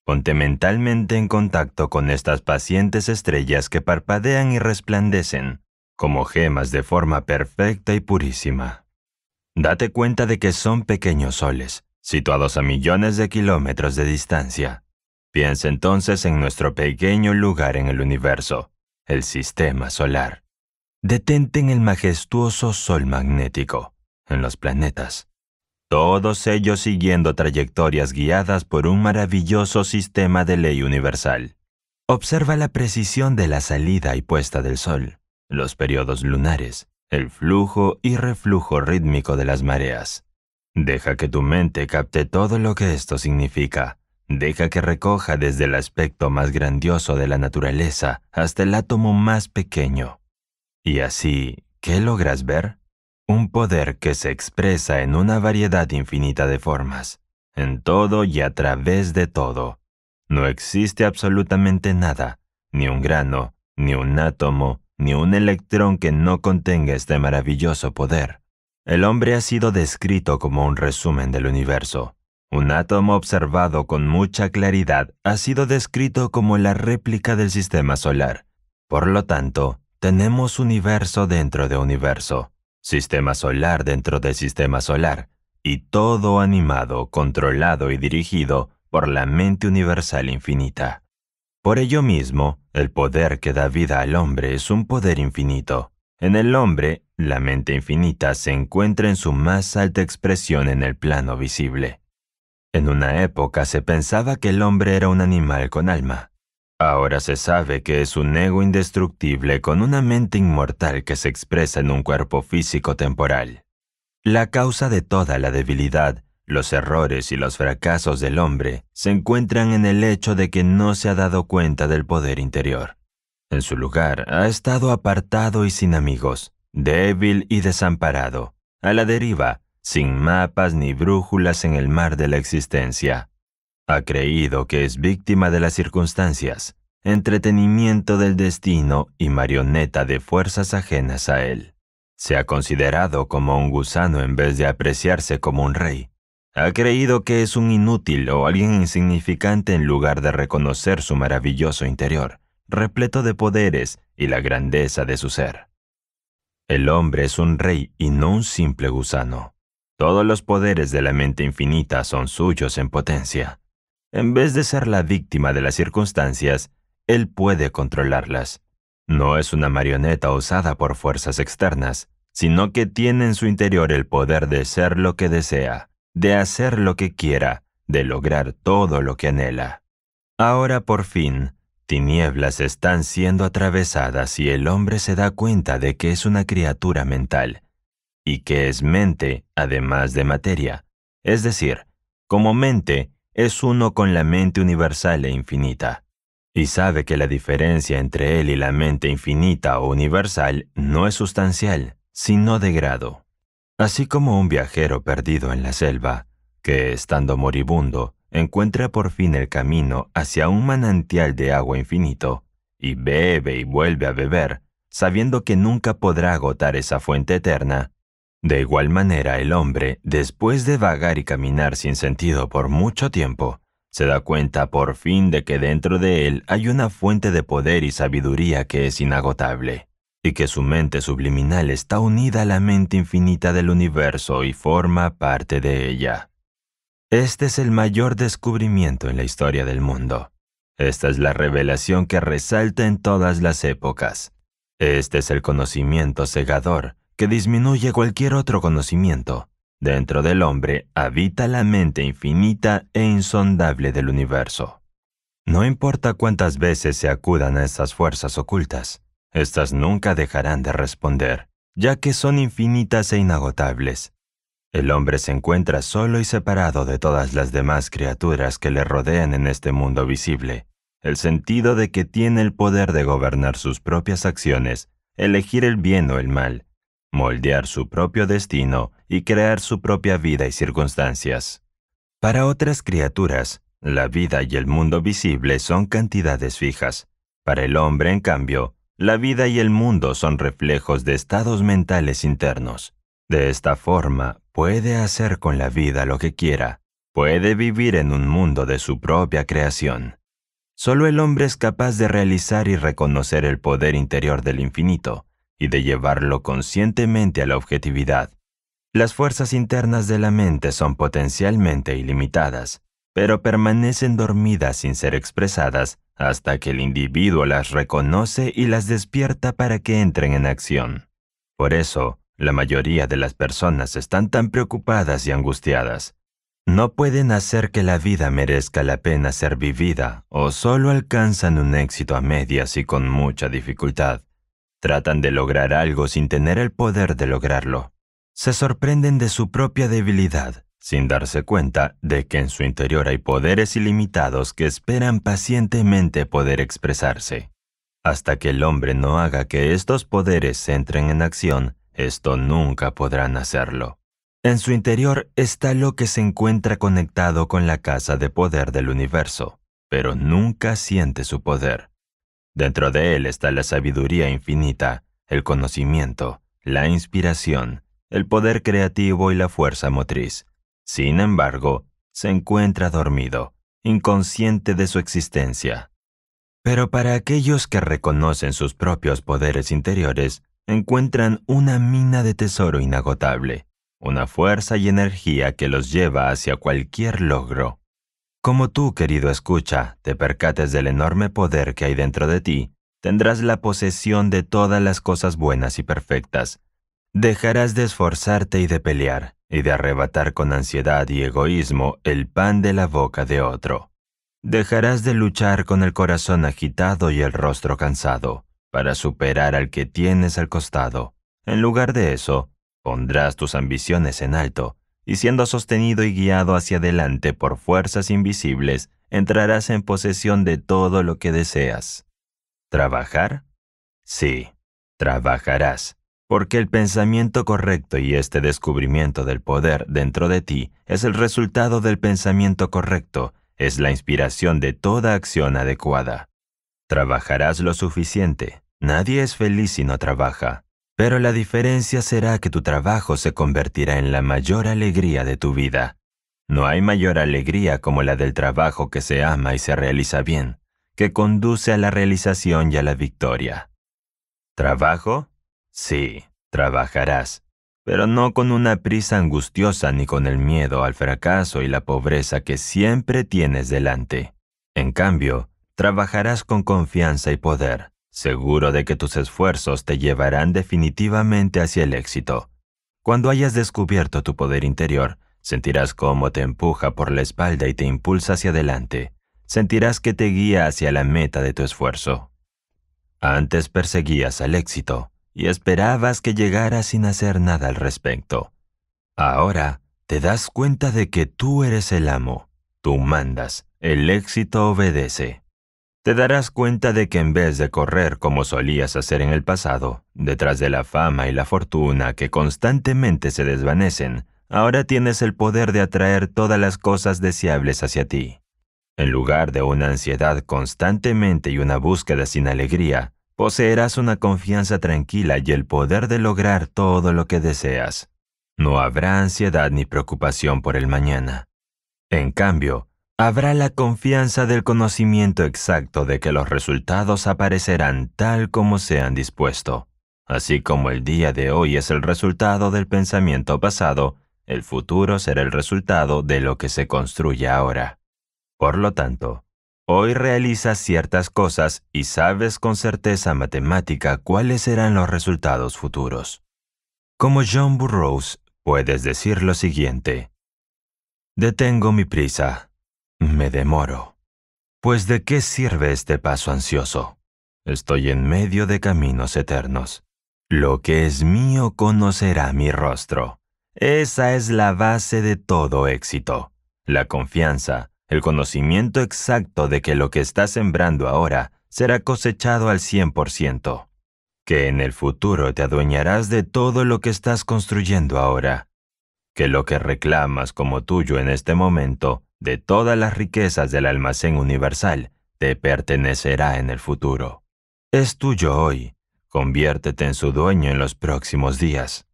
Speaker 2: Ponte mentalmente en contacto con estas pacientes estrellas que parpadean y resplandecen, como gemas de forma perfecta y purísima. Date cuenta de que son pequeños soles, situados a millones de kilómetros de distancia. Piensa entonces en nuestro pequeño lugar en el universo, el sistema solar. Detente en el majestuoso sol magnético en los planetas. Todos ellos siguiendo trayectorias guiadas por un maravilloso sistema de ley universal. Observa la precisión de la salida y puesta del sol, los periodos lunares, el flujo y reflujo rítmico de las mareas. Deja que tu mente capte todo lo que esto significa. Deja que recoja desde el aspecto más grandioso de la naturaleza hasta el átomo más pequeño. Y así, ¿qué logras ver? Un poder que se expresa en una variedad infinita de formas, en todo y a través de todo. No existe absolutamente nada, ni un grano, ni un átomo, ni un electrón que no contenga este maravilloso poder. El hombre ha sido descrito como un resumen del universo. Un átomo observado con mucha claridad ha sido descrito como la réplica del sistema solar. Por lo tanto, tenemos universo dentro de universo sistema solar dentro del sistema solar, y todo animado, controlado y dirigido por la mente universal infinita. Por ello mismo, el poder que da vida al hombre es un poder infinito. En el hombre, la mente infinita se encuentra en su más alta expresión en el plano visible. En una época se pensaba que el hombre era un animal con alma, Ahora se sabe que es un ego indestructible con una mente inmortal que se expresa en un cuerpo físico temporal. La causa de toda la debilidad, los errores y los fracasos del hombre se encuentran en el hecho de que no se ha dado cuenta del poder interior. En su lugar, ha estado apartado y sin amigos, débil y desamparado, a la deriva, sin mapas ni brújulas en el mar de la existencia. Ha creído que es víctima de las circunstancias, entretenimiento del destino y marioneta de fuerzas ajenas a él. Se ha considerado como un gusano en vez de apreciarse como un rey. Ha creído que es un inútil o alguien insignificante en lugar de reconocer su maravilloso interior, repleto de poderes y la grandeza de su ser. El hombre es un rey y no un simple gusano. Todos los poderes de la mente infinita son suyos en potencia. En vez de ser la víctima de las circunstancias, él puede controlarlas. No es una marioneta usada por fuerzas externas, sino que tiene en su interior el poder de ser lo que desea, de hacer lo que quiera, de lograr todo lo que anhela. Ahora por fin, tinieblas están siendo atravesadas y el hombre se da cuenta de que es una criatura mental, y que es mente además de materia, es decir, como mente, es uno con la mente universal e infinita, y sabe que la diferencia entre él y la mente infinita o universal no es sustancial, sino de grado. Así como un viajero perdido en la selva, que, estando moribundo, encuentra por fin el camino hacia un manantial de agua infinito, y bebe y vuelve a beber, sabiendo que nunca podrá agotar esa fuente eterna, de igual manera, el hombre, después de vagar y caminar sin sentido por mucho tiempo, se da cuenta por fin de que dentro de él hay una fuente de poder y sabiduría que es inagotable, y que su mente subliminal está unida a la mente infinita del universo y forma parte de ella. Este es el mayor descubrimiento en la historia del mundo. Esta es la revelación que resalta en todas las épocas. Este es el conocimiento cegador que disminuye cualquier otro conocimiento. Dentro del hombre habita la mente infinita e insondable del universo. No importa cuántas veces se acudan a estas fuerzas ocultas, estas nunca dejarán de responder, ya que son infinitas e inagotables. El hombre se encuentra solo y separado de todas las demás criaturas que le rodean en este mundo visible. El sentido de que tiene el poder de gobernar sus propias acciones, elegir el bien o el mal, moldear su propio destino y crear su propia vida y circunstancias. Para otras criaturas, la vida y el mundo visible son cantidades fijas. Para el hombre, en cambio, la vida y el mundo son reflejos de estados mentales internos. De esta forma, puede hacer con la vida lo que quiera, puede vivir en un mundo de su propia creación. Solo el hombre es capaz de realizar y reconocer el poder interior del infinito, y de llevarlo conscientemente a la objetividad. Las fuerzas internas de la mente son potencialmente ilimitadas, pero permanecen dormidas sin ser expresadas hasta que el individuo las reconoce y las despierta para que entren en acción. Por eso, la mayoría de las personas están tan preocupadas y angustiadas. No pueden hacer que la vida merezca la pena ser vivida o solo alcanzan un éxito a medias y con mucha dificultad. Tratan de lograr algo sin tener el poder de lograrlo. Se sorprenden de su propia debilidad, sin darse cuenta de que en su interior hay poderes ilimitados que esperan pacientemente poder expresarse. Hasta que el hombre no haga que estos poderes entren en acción, esto nunca podrán hacerlo. En su interior está lo que se encuentra conectado con la casa de poder del universo, pero nunca siente su poder. Dentro de él está la sabiduría infinita, el conocimiento, la inspiración, el poder creativo y la fuerza motriz. Sin embargo, se encuentra dormido, inconsciente de su existencia. Pero para aquellos que reconocen sus propios poderes interiores, encuentran una mina de tesoro inagotable, una fuerza y energía que los lleva hacia cualquier logro como tú, querido escucha, te percates del enorme poder que hay dentro de ti, tendrás la posesión de todas las cosas buenas y perfectas. Dejarás de esforzarte y de pelear, y de arrebatar con ansiedad y egoísmo el pan de la boca de otro. Dejarás de luchar con el corazón agitado y el rostro cansado, para superar al que tienes al costado. En lugar de eso, pondrás tus ambiciones en alto, y siendo sostenido y guiado hacia adelante por fuerzas invisibles, entrarás en posesión de todo lo que deseas. ¿Trabajar? Sí, trabajarás, porque el pensamiento correcto y este descubrimiento del poder dentro de ti es el resultado del pensamiento correcto, es la inspiración de toda acción adecuada. Trabajarás lo suficiente. Nadie es feliz si no trabaja. Pero la diferencia será que tu trabajo se convertirá en la mayor alegría de tu vida. No hay mayor alegría como la del trabajo que se ama y se realiza bien, que conduce a la realización y a la victoria. ¿Trabajo? Sí, trabajarás, pero no con una prisa angustiosa ni con el miedo al fracaso y la pobreza que siempre tienes delante. En cambio, trabajarás con confianza y poder, seguro de que tus esfuerzos te llevarán definitivamente hacia el éxito. Cuando hayas descubierto tu poder interior, sentirás cómo te empuja por la espalda y te impulsa hacia adelante. Sentirás que te guía hacia la meta de tu esfuerzo. Antes perseguías al éxito y esperabas que llegara sin hacer nada al respecto. Ahora te das cuenta de que tú eres el amo, tú mandas, el éxito obedece te darás cuenta de que en vez de correr como solías hacer en el pasado, detrás de la fama y la fortuna que constantemente se desvanecen, ahora tienes el poder de atraer todas las cosas deseables hacia ti. En lugar de una ansiedad constantemente y una búsqueda sin alegría, poseerás una confianza tranquila y el poder de lograr todo lo que deseas. No habrá ansiedad ni preocupación por el mañana. En cambio, habrá la confianza del conocimiento exacto de que los resultados aparecerán tal como se han dispuesto. Así como el día de hoy es el resultado del pensamiento pasado, el futuro será el resultado de lo que se construye ahora. Por lo tanto, hoy realizas ciertas cosas y sabes con certeza matemática cuáles serán los resultados futuros. Como John Burroughs, puedes decir lo siguiente. Detengo mi prisa, me demoro. Pues de qué sirve este paso ansioso? Estoy en medio de caminos eternos. Lo que es mío conocerá mi rostro. Esa es la base de todo éxito. La confianza, el conocimiento exacto de que lo que estás sembrando ahora será cosechado al 100%. Que en el futuro te adueñarás de todo lo que estás construyendo ahora. Que lo que reclamas como tuyo en este momento de todas las riquezas del almacén universal te pertenecerá en el futuro. Es tuyo hoy, conviértete en su dueño en los próximos días.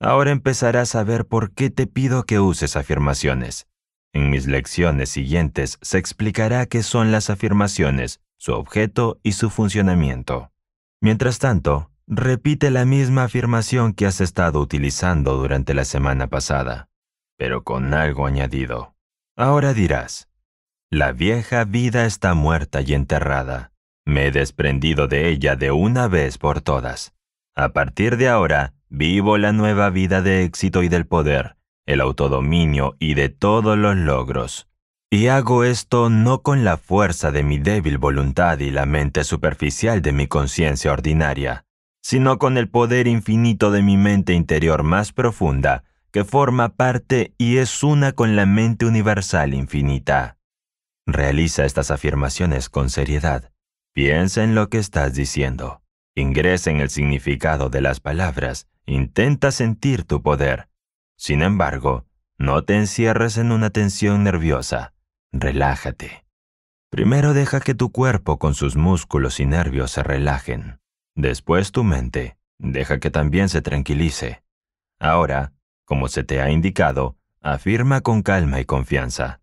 Speaker 2: Ahora empezarás a ver por qué te pido que uses afirmaciones. En mis lecciones siguientes se explicará qué son las afirmaciones, su objeto y su funcionamiento. Mientras tanto, repite la misma afirmación que has estado utilizando durante la semana pasada, pero con algo añadido. Ahora dirás, la vieja vida está muerta y enterrada. Me he desprendido de ella de una vez por todas. A partir de ahora, vivo la nueva vida de éxito y del poder, el autodominio y de todos los logros. Y hago esto no con la fuerza de mi débil voluntad y la mente superficial de mi conciencia ordinaria, sino con el poder infinito de mi mente interior más profunda, que forma parte y es una con la mente universal infinita. Realiza estas afirmaciones con seriedad. Piensa en lo que estás diciendo. Ingresa en el significado de las palabras. Intenta sentir tu poder. Sin embargo, no te encierres en una tensión nerviosa. Relájate. Primero deja que tu cuerpo con sus músculos y nervios se relajen. Después tu mente. Deja que también se tranquilice. Ahora, como se te ha indicado, afirma con calma y confianza.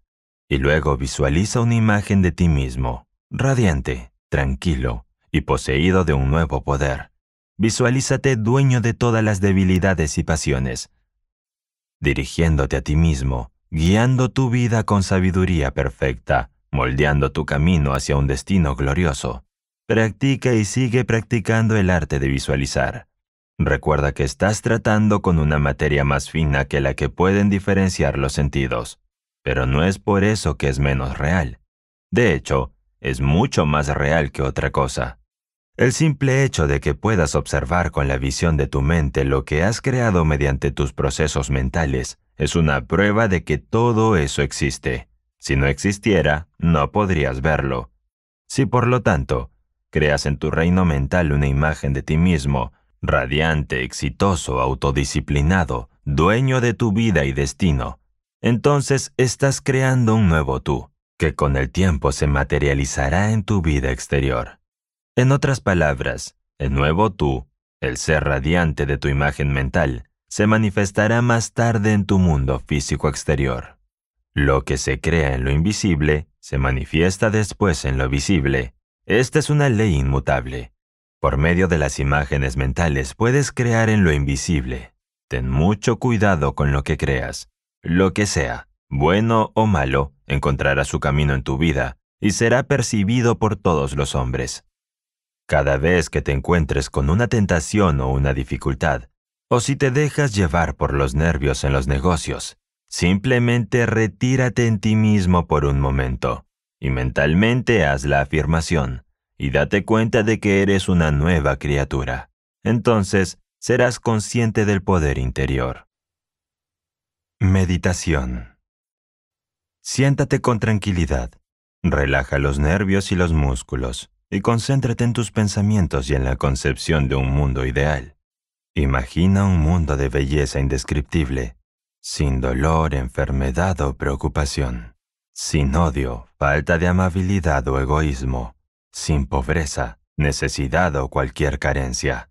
Speaker 2: Y luego visualiza una imagen de ti mismo, radiante, tranquilo y poseído de un nuevo poder. Visualízate dueño de todas las debilidades y pasiones, dirigiéndote a ti mismo, guiando tu vida con sabiduría perfecta, moldeando tu camino hacia un destino glorioso. Practica y sigue practicando el arte de visualizar. Recuerda que estás tratando con una materia más fina que la que pueden diferenciar los sentidos, pero no es por eso que es menos real. De hecho, es mucho más real que otra cosa. El simple hecho de que puedas observar con la visión de tu mente lo que has creado mediante tus procesos mentales es una prueba de que todo eso existe. Si no existiera, no podrías verlo. Si por lo tanto, creas en tu reino mental una imagen de ti mismo, radiante, exitoso, autodisciplinado, dueño de tu vida y destino, entonces estás creando un nuevo tú, que con el tiempo se materializará en tu vida exterior. En otras palabras, el nuevo tú, el ser radiante de tu imagen mental, se manifestará más tarde en tu mundo físico exterior. Lo que se crea en lo invisible se manifiesta después en lo visible. Esta es una ley inmutable. Por medio de las imágenes mentales puedes crear en lo invisible. Ten mucho cuidado con lo que creas. Lo que sea, bueno o malo, encontrará su camino en tu vida y será percibido por todos los hombres. Cada vez que te encuentres con una tentación o una dificultad, o si te dejas llevar por los nervios en los negocios, simplemente retírate en ti mismo por un momento y mentalmente haz la afirmación y date cuenta de que eres una nueva criatura. Entonces serás consciente del poder interior. Meditación. Siéntate con tranquilidad. Relaja los nervios y los músculos y concéntrate en tus pensamientos y en la concepción de un mundo ideal. Imagina un mundo de belleza indescriptible, sin dolor, enfermedad o preocupación, sin odio, falta de amabilidad o egoísmo, sin pobreza, necesidad o cualquier carencia.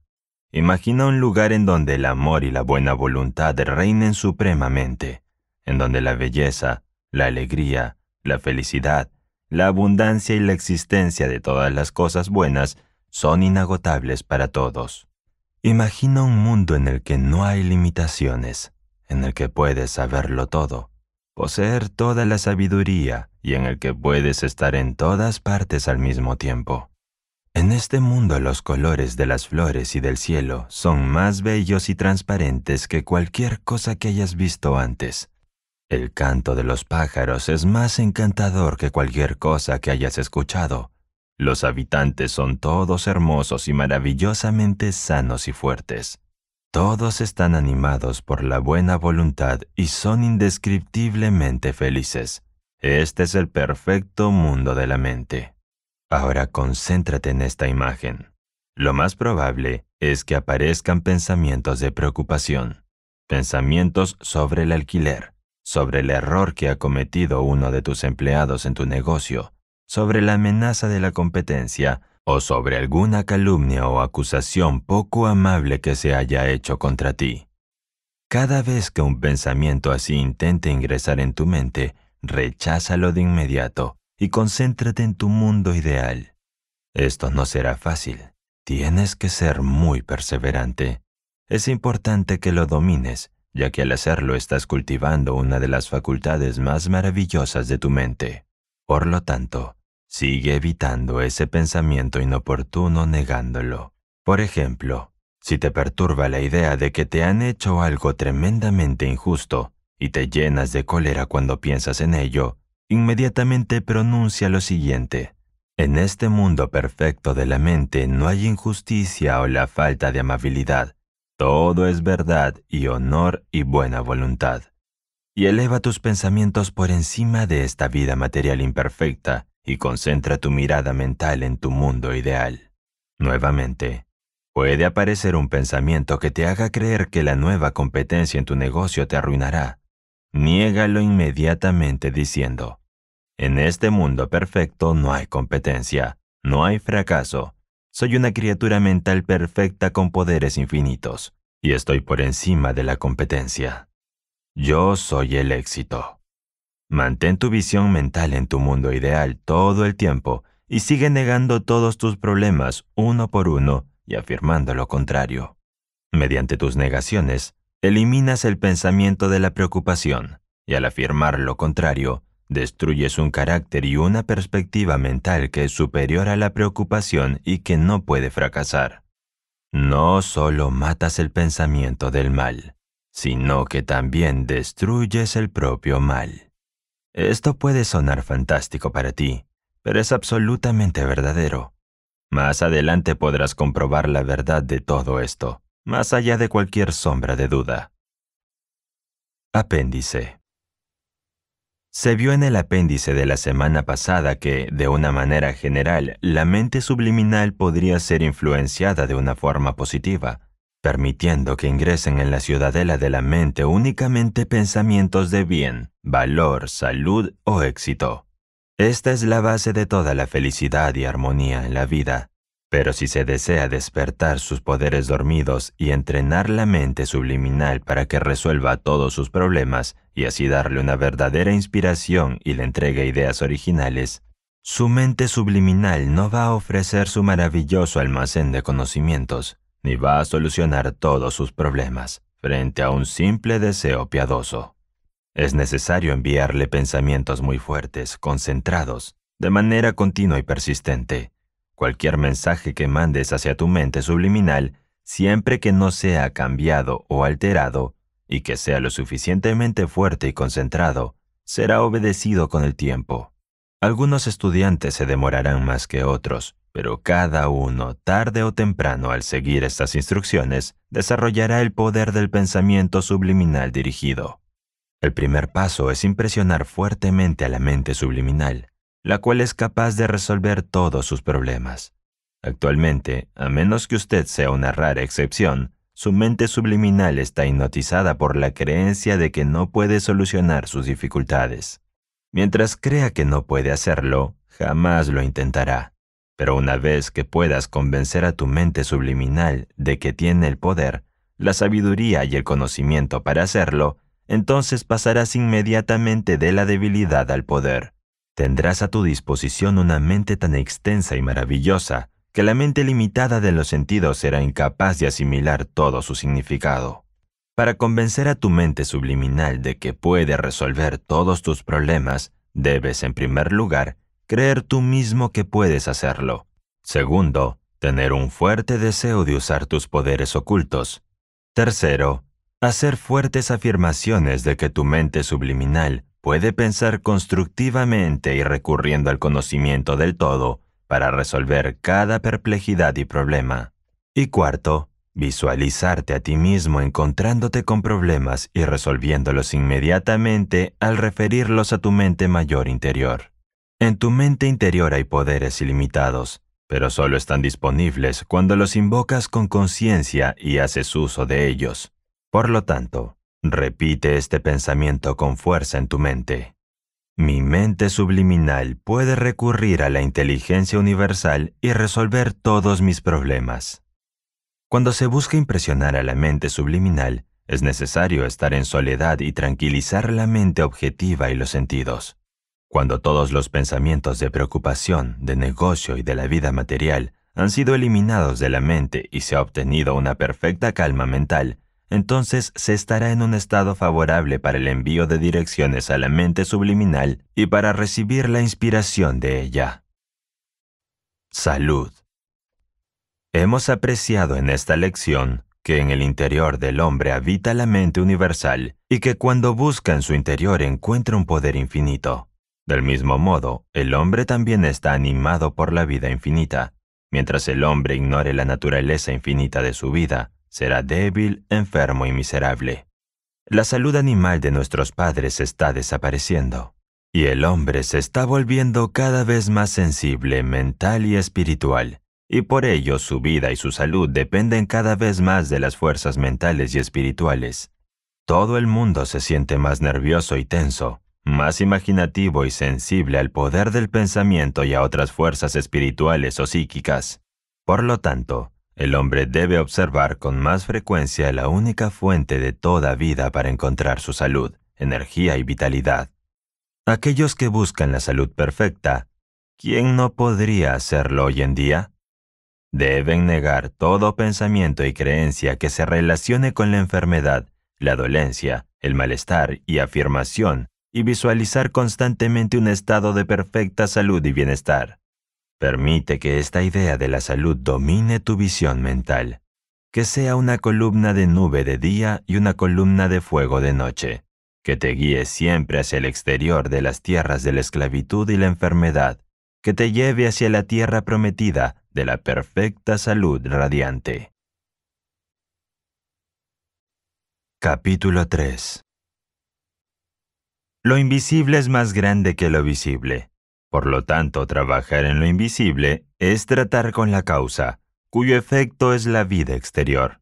Speaker 2: Imagina un lugar en donde el amor y la buena voluntad reinen supremamente, en donde la belleza, la alegría, la felicidad, la abundancia y la existencia de todas las cosas buenas son inagotables para todos. Imagina un mundo en el que no hay limitaciones, en el que puedes saberlo todo, poseer toda la sabiduría y en el que puedes estar en todas partes al mismo tiempo. En este mundo los colores de las flores y del cielo son más bellos y transparentes que cualquier cosa que hayas visto antes. El canto de los pájaros es más encantador que cualquier cosa que hayas escuchado. Los habitantes son todos hermosos y maravillosamente sanos y fuertes. Todos están animados por la buena voluntad y son indescriptiblemente felices. Este es el perfecto mundo de la mente. Ahora concéntrate en esta imagen. Lo más probable es que aparezcan pensamientos de preocupación, pensamientos sobre el alquiler, sobre el error que ha cometido uno de tus empleados en tu negocio, sobre la amenaza de la competencia o sobre alguna calumnia o acusación poco amable que se haya hecho contra ti. Cada vez que un pensamiento así intente ingresar en tu mente, recházalo de inmediato y concéntrate en tu mundo ideal. Esto no será fácil. Tienes que ser muy perseverante. Es importante que lo domines, ya que al hacerlo estás cultivando una de las facultades más maravillosas de tu mente. Por lo tanto, Sigue evitando ese pensamiento inoportuno negándolo. Por ejemplo, si te perturba la idea de que te han hecho algo tremendamente injusto y te llenas de cólera cuando piensas en ello, inmediatamente pronuncia lo siguiente. En este mundo perfecto de la mente no hay injusticia o la falta de amabilidad. Todo es verdad y honor y buena voluntad. Y eleva tus pensamientos por encima de esta vida material imperfecta y concentra tu mirada mental en tu mundo ideal. Nuevamente, puede aparecer un pensamiento que te haga creer que la nueva competencia en tu negocio te arruinará. Niégalo inmediatamente diciendo, en este mundo perfecto no hay competencia, no hay fracaso. Soy una criatura mental perfecta con poderes infinitos, y estoy por encima de la competencia. Yo soy el éxito. Mantén tu visión mental en tu mundo ideal todo el tiempo y sigue negando todos tus problemas uno por uno y afirmando lo contrario. Mediante tus negaciones, eliminas el pensamiento de la preocupación y al afirmar lo contrario, destruyes un carácter y una perspectiva mental que es superior a la preocupación y que no puede fracasar. No solo matas el pensamiento del mal, sino que también destruyes el propio mal. Esto puede sonar fantástico para ti, pero es absolutamente verdadero. Más adelante podrás comprobar la verdad de todo esto, más allá de cualquier sombra de duda. Apéndice. Se vio en el apéndice de la semana pasada que, de una manera general, la mente subliminal podría ser influenciada de una forma positiva, permitiendo que ingresen en la ciudadela de la mente únicamente pensamientos de bien, valor, salud o éxito. Esta es la base de toda la felicidad y armonía en la vida, pero si se desea despertar sus poderes dormidos y entrenar la mente subliminal para que resuelva todos sus problemas y así darle una verdadera inspiración y le entregue ideas originales, su mente subliminal no va a ofrecer su maravilloso almacén de conocimientos, ni va a solucionar todos sus problemas frente a un simple deseo piadoso. Es necesario enviarle pensamientos muy fuertes, concentrados, de manera continua y persistente. Cualquier mensaje que mandes hacia tu mente subliminal, siempre que no sea cambiado o alterado, y que sea lo suficientemente fuerte y concentrado, será obedecido con el tiempo. Algunos estudiantes se demorarán más que otros, pero cada uno, tarde o temprano, al seguir estas instrucciones, desarrollará el poder del pensamiento subliminal dirigido. El primer paso es impresionar fuertemente a la mente subliminal, la cual es capaz de resolver todos sus problemas. Actualmente, a menos que usted sea una rara excepción, su mente subliminal está hipnotizada por la creencia de que no puede solucionar sus dificultades. Mientras crea que no puede hacerlo, jamás lo intentará. Pero una vez que puedas convencer a tu mente subliminal de que tiene el poder, la sabiduría y el conocimiento para hacerlo, entonces pasarás inmediatamente de la debilidad al poder. Tendrás a tu disposición una mente tan extensa y maravillosa que la mente limitada de los sentidos será incapaz de asimilar todo su significado. Para convencer a tu mente subliminal de que puede resolver todos tus problemas, debes en primer lugar creer tú mismo que puedes hacerlo. Segundo, tener un fuerte deseo de usar tus poderes ocultos. Tercero, hacer fuertes afirmaciones de que tu mente subliminal puede pensar constructivamente y recurriendo al conocimiento del todo para resolver cada perplejidad y problema. Y cuarto, visualizarte a ti mismo encontrándote con problemas y resolviéndolos inmediatamente al referirlos a tu mente mayor interior. En tu mente interior hay poderes ilimitados, pero solo están disponibles cuando los invocas con conciencia y haces uso de ellos. Por lo tanto, repite este pensamiento con fuerza en tu mente. Mi mente subliminal puede recurrir a la inteligencia universal y resolver todos mis problemas. Cuando se busca impresionar a la mente subliminal, es necesario estar en soledad y tranquilizar la mente objetiva y los sentidos cuando todos los pensamientos de preocupación, de negocio y de la vida material han sido eliminados de la mente y se ha obtenido una perfecta calma mental, entonces se estará en un estado favorable para el envío de direcciones a la mente subliminal y para recibir la inspiración de ella. Salud. Hemos apreciado en esta lección que en el interior del hombre habita la mente universal y que cuando busca en su interior encuentra un poder infinito. Del mismo modo, el hombre también está animado por la vida infinita. Mientras el hombre ignore la naturaleza infinita de su vida, será débil, enfermo y miserable. La salud animal de nuestros padres está desapareciendo, y el hombre se está volviendo cada vez más sensible mental y espiritual, y por ello su vida y su salud dependen cada vez más de las fuerzas mentales y espirituales. Todo el mundo se siente más nervioso y tenso, más imaginativo y sensible al poder del pensamiento y a otras fuerzas espirituales o psíquicas. Por lo tanto, el hombre debe observar con más frecuencia la única fuente de toda vida para encontrar su salud, energía y vitalidad. Aquellos que buscan la salud perfecta, ¿quién no podría hacerlo hoy en día? Deben negar todo pensamiento y creencia que se relacione con la enfermedad, la dolencia, el malestar y afirmación y visualizar constantemente un estado de perfecta salud y bienestar. Permite que esta idea de la salud domine tu visión mental, que sea una columna de nube de día y una columna de fuego de noche, que te guíe siempre hacia el exterior de las tierras de la esclavitud y la enfermedad, que te lleve hacia la tierra prometida de la perfecta salud radiante. Capítulo 3 lo invisible es más grande que lo visible. Por lo tanto, trabajar en lo invisible es tratar con la causa, cuyo efecto es la vida exterior.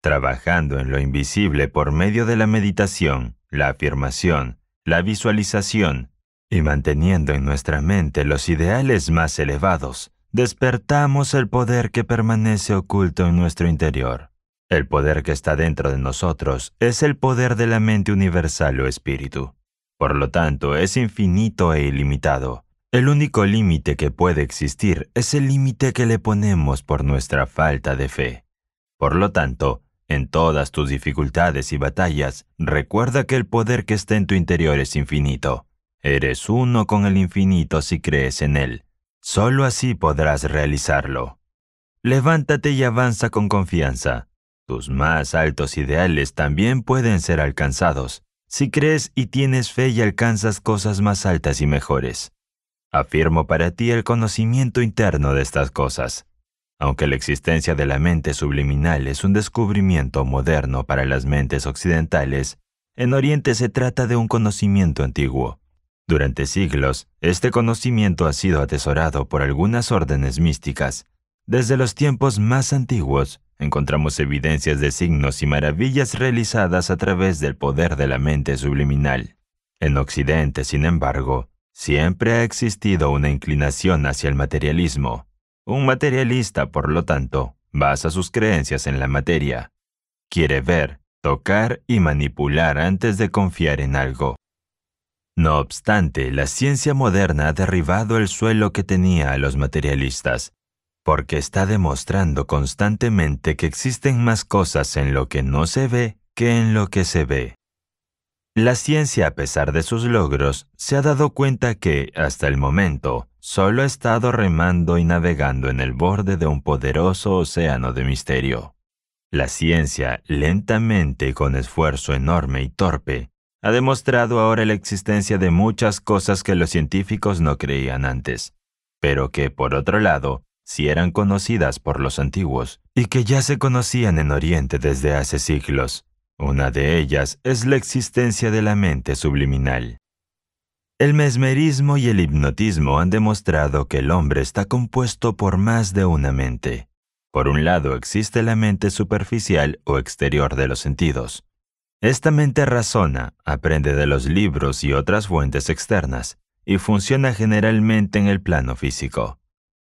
Speaker 2: Trabajando en lo invisible por medio de la meditación, la afirmación, la visualización y manteniendo en nuestra mente los ideales más elevados, despertamos el poder que permanece oculto en nuestro interior. El poder que está dentro de nosotros es el poder de la mente universal o espíritu. Por lo tanto, es infinito e ilimitado. El único límite que puede existir es el límite que le ponemos por nuestra falta de fe. Por lo tanto, en todas tus dificultades y batallas, recuerda que el poder que está en tu interior es infinito. Eres uno con el infinito si crees en él. Solo así podrás realizarlo. Levántate y avanza con confianza. Tus más altos ideales también pueden ser alcanzados si crees y tienes fe y alcanzas cosas más altas y mejores. Afirmo para ti el conocimiento interno de estas cosas, aunque la existencia de la mente subliminal es un descubrimiento moderno para las mentes occidentales, en Oriente se trata de un conocimiento antiguo. Durante siglos, este conocimiento ha sido atesorado por algunas órdenes místicas, desde los tiempos más antiguos encontramos evidencias de signos y maravillas realizadas a través del poder de la mente subliminal. En Occidente, sin embargo, siempre ha existido una inclinación hacia el materialismo. Un materialista, por lo tanto, basa sus creencias en la materia. Quiere ver, tocar y manipular antes de confiar en algo. No obstante, la ciencia moderna ha derribado el suelo que tenía a los materialistas porque está demostrando constantemente que existen más cosas en lo que no se ve que en lo que se ve. La ciencia, a pesar de sus logros, se ha dado cuenta que, hasta el momento, solo ha estado remando y navegando en el borde de un poderoso océano de misterio. La ciencia, lentamente y con esfuerzo enorme y torpe, ha demostrado ahora la existencia de muchas cosas que los científicos no creían antes, pero que, por otro lado, si eran conocidas por los antiguos, y que ya se conocían en Oriente desde hace siglos. Una de ellas es la existencia de la mente subliminal. El mesmerismo y el hipnotismo han demostrado que el hombre está compuesto por más de una mente. Por un lado existe la mente superficial o exterior de los sentidos. Esta mente razona, aprende de los libros y otras fuentes externas, y funciona generalmente en el plano físico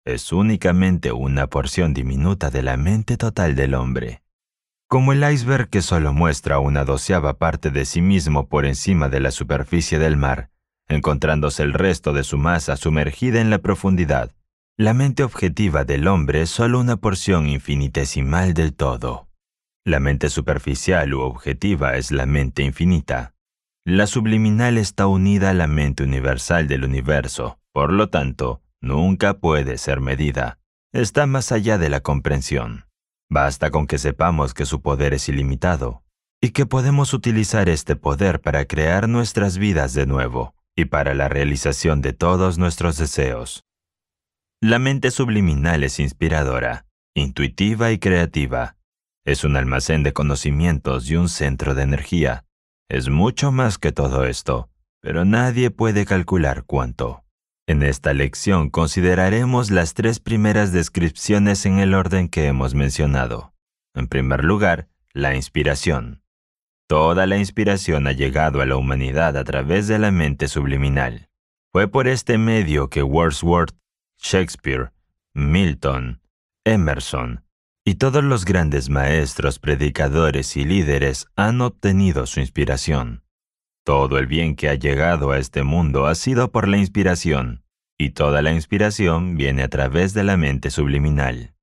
Speaker 2: es únicamente una porción diminuta de la mente total del hombre. Como el iceberg que solo muestra una doceava parte de sí mismo por encima de la superficie del mar, encontrándose el resto de su masa sumergida en la profundidad, la mente objetiva del hombre es solo una porción infinitesimal del todo. La mente superficial u objetiva es la mente infinita. La subliminal está unida a la mente universal del universo, por lo tanto, nunca puede ser medida. Está más allá de la comprensión. Basta con que sepamos que su poder es ilimitado y que podemos utilizar este poder para crear nuestras vidas de nuevo y para la realización de todos nuestros deseos. La mente subliminal es inspiradora, intuitiva y creativa. Es un almacén de conocimientos y un centro de energía. Es mucho más que todo esto, pero nadie puede calcular cuánto. En esta lección consideraremos las tres primeras descripciones en el orden que hemos mencionado. En primer lugar, la inspiración. Toda la inspiración ha llegado a la humanidad a través de la mente subliminal. Fue por este medio que Wordsworth, Shakespeare, Milton, Emerson y todos los grandes maestros, predicadores y líderes han obtenido su inspiración. Todo el bien que ha llegado a este mundo ha sido por la inspiración, y toda la inspiración viene a través de la mente subliminal.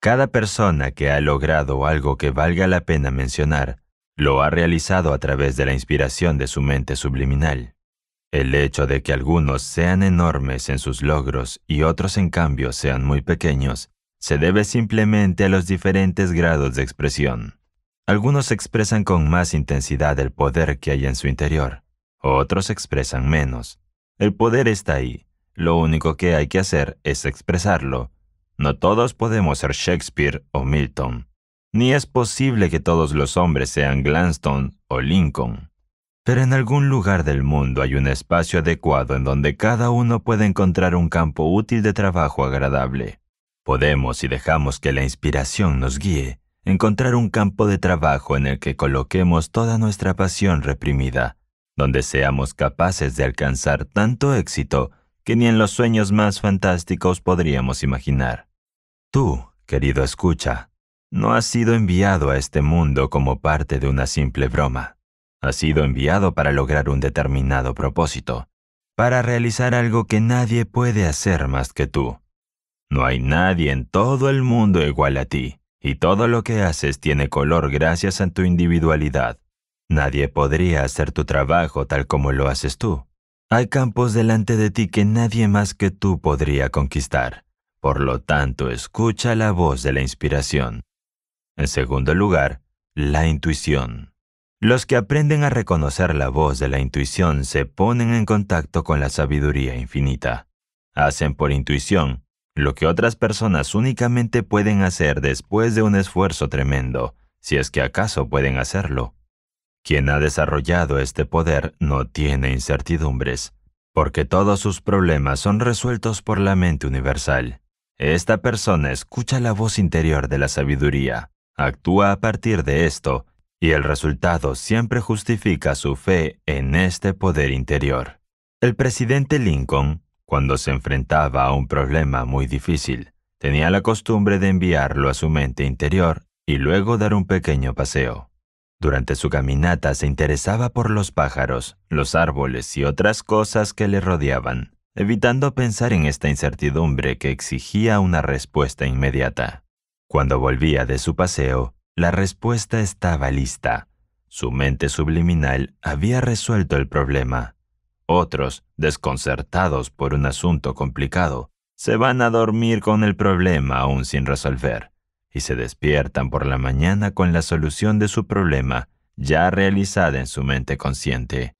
Speaker 2: Cada persona que ha logrado algo que valga la pena mencionar, lo ha realizado a través de la inspiración de su mente subliminal. El hecho de que algunos sean enormes en sus logros y otros en cambio sean muy pequeños, se debe simplemente a los diferentes grados de expresión. Algunos expresan con más intensidad el poder que hay en su interior, otros expresan menos. El poder está ahí, lo único que hay que hacer es expresarlo. No todos podemos ser Shakespeare o Milton, ni es posible que todos los hombres sean Glanston o Lincoln. Pero en algún lugar del mundo hay un espacio adecuado en donde cada uno puede encontrar un campo útil de trabajo agradable. Podemos y dejamos que la inspiración nos guíe encontrar un campo de trabajo en el que coloquemos toda nuestra pasión reprimida, donde seamos capaces de alcanzar tanto éxito que ni en los sueños más fantásticos podríamos imaginar. Tú, querido escucha, no has sido enviado a este mundo como parte de una simple broma. Has sido enviado para lograr un determinado propósito, para realizar algo que nadie puede hacer más que tú. No hay nadie en todo el mundo igual a ti. Y todo lo que haces tiene color gracias a tu individualidad. Nadie podría hacer tu trabajo tal como lo haces tú. Hay campos delante de ti que nadie más que tú podría conquistar. Por lo tanto, escucha la voz de la inspiración. En segundo lugar, la intuición. Los que aprenden a reconocer la voz de la intuición se ponen en contacto con la sabiduría infinita. Hacen por intuición lo que otras personas únicamente pueden hacer después de un esfuerzo tremendo, si es que acaso pueden hacerlo. Quien ha desarrollado este poder no tiene incertidumbres, porque todos sus problemas son resueltos por la mente universal. Esta persona escucha la voz interior de la sabiduría, actúa a partir de esto, y el resultado siempre justifica su fe en este poder interior. El presidente Lincoln cuando se enfrentaba a un problema muy difícil, tenía la costumbre de enviarlo a su mente interior y luego dar un pequeño paseo. Durante su caminata se interesaba por los pájaros, los árboles y otras cosas que le rodeaban, evitando pensar en esta incertidumbre que exigía una respuesta inmediata. Cuando volvía de su paseo, la respuesta estaba lista. Su mente subliminal había resuelto el problema. Otros, desconcertados por un asunto complicado, se van a dormir con el problema aún sin resolver y se despiertan por la mañana con la solución de su problema ya realizada en su mente consciente.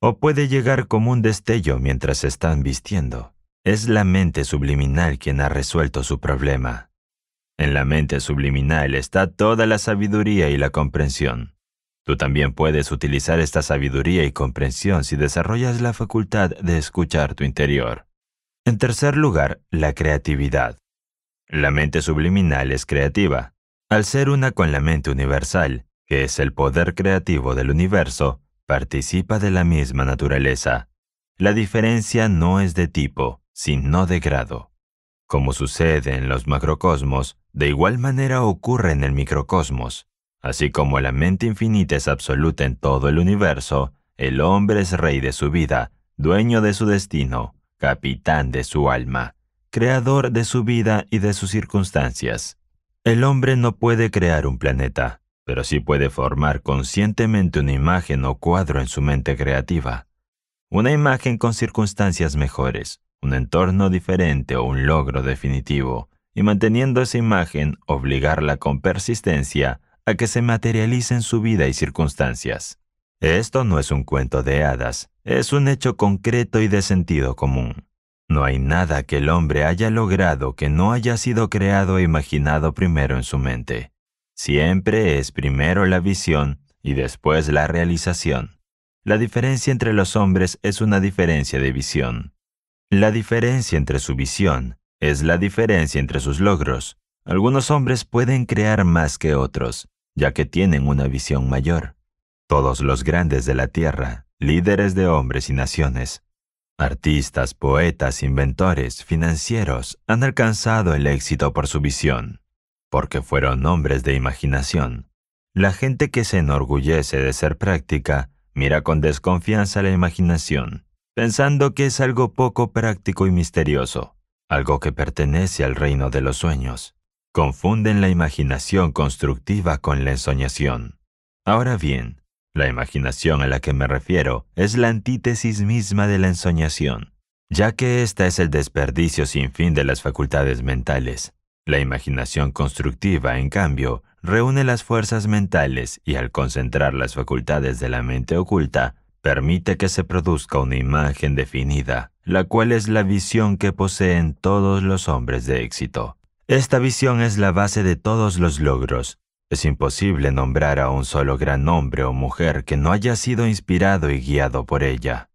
Speaker 2: O puede llegar como un destello mientras están vistiendo. Es la mente subliminal quien ha resuelto su problema. En la mente subliminal está toda la sabiduría y la comprensión. Tú también puedes utilizar esta sabiduría y comprensión si desarrollas la facultad de escuchar tu interior. En tercer lugar, la creatividad. La mente subliminal es creativa. Al ser una con la mente universal, que es el poder creativo del universo, participa de la misma naturaleza. La diferencia no es de tipo, sino de grado. Como sucede en los macrocosmos, de igual manera ocurre en el microcosmos. Así como la mente infinita es absoluta en todo el universo, el hombre es rey de su vida, dueño de su destino, capitán de su alma, creador de su vida y de sus circunstancias. El hombre no puede crear un planeta, pero sí puede formar conscientemente una imagen o cuadro en su mente creativa. Una imagen con circunstancias mejores, un entorno diferente o un logro definitivo, y manteniendo esa imagen, obligarla con persistencia a que se materialicen su vida y circunstancias. Esto no es un cuento de hadas, es un hecho concreto y de sentido común. No hay nada que el hombre haya logrado que no haya sido creado e imaginado primero en su mente. Siempre es primero la visión y después la realización. La diferencia entre los hombres es una diferencia de visión. La diferencia entre su visión es la diferencia entre sus logros. Algunos hombres pueden crear más que otros, ya que tienen una visión mayor. Todos los grandes de la tierra, líderes de hombres y naciones, artistas, poetas, inventores, financieros, han alcanzado el éxito por su visión, porque fueron hombres de imaginación. La gente que se enorgullece de ser práctica mira con desconfianza la imaginación, pensando que es algo poco práctico y misterioso, algo que pertenece al reino de los sueños. Confunden la imaginación constructiva con la ensoñación. Ahora bien, la imaginación a la que me refiero es la antítesis misma de la ensoñación, ya que esta es el desperdicio sin fin de las facultades mentales. La imaginación constructiva, en cambio, reúne las fuerzas mentales y al concentrar las facultades de la mente oculta, permite que se produzca una imagen definida, la cual es la visión que poseen todos los hombres de éxito. Esta visión es la base de todos los logros. Es imposible nombrar a un solo gran hombre o mujer que no haya sido inspirado y guiado por ella.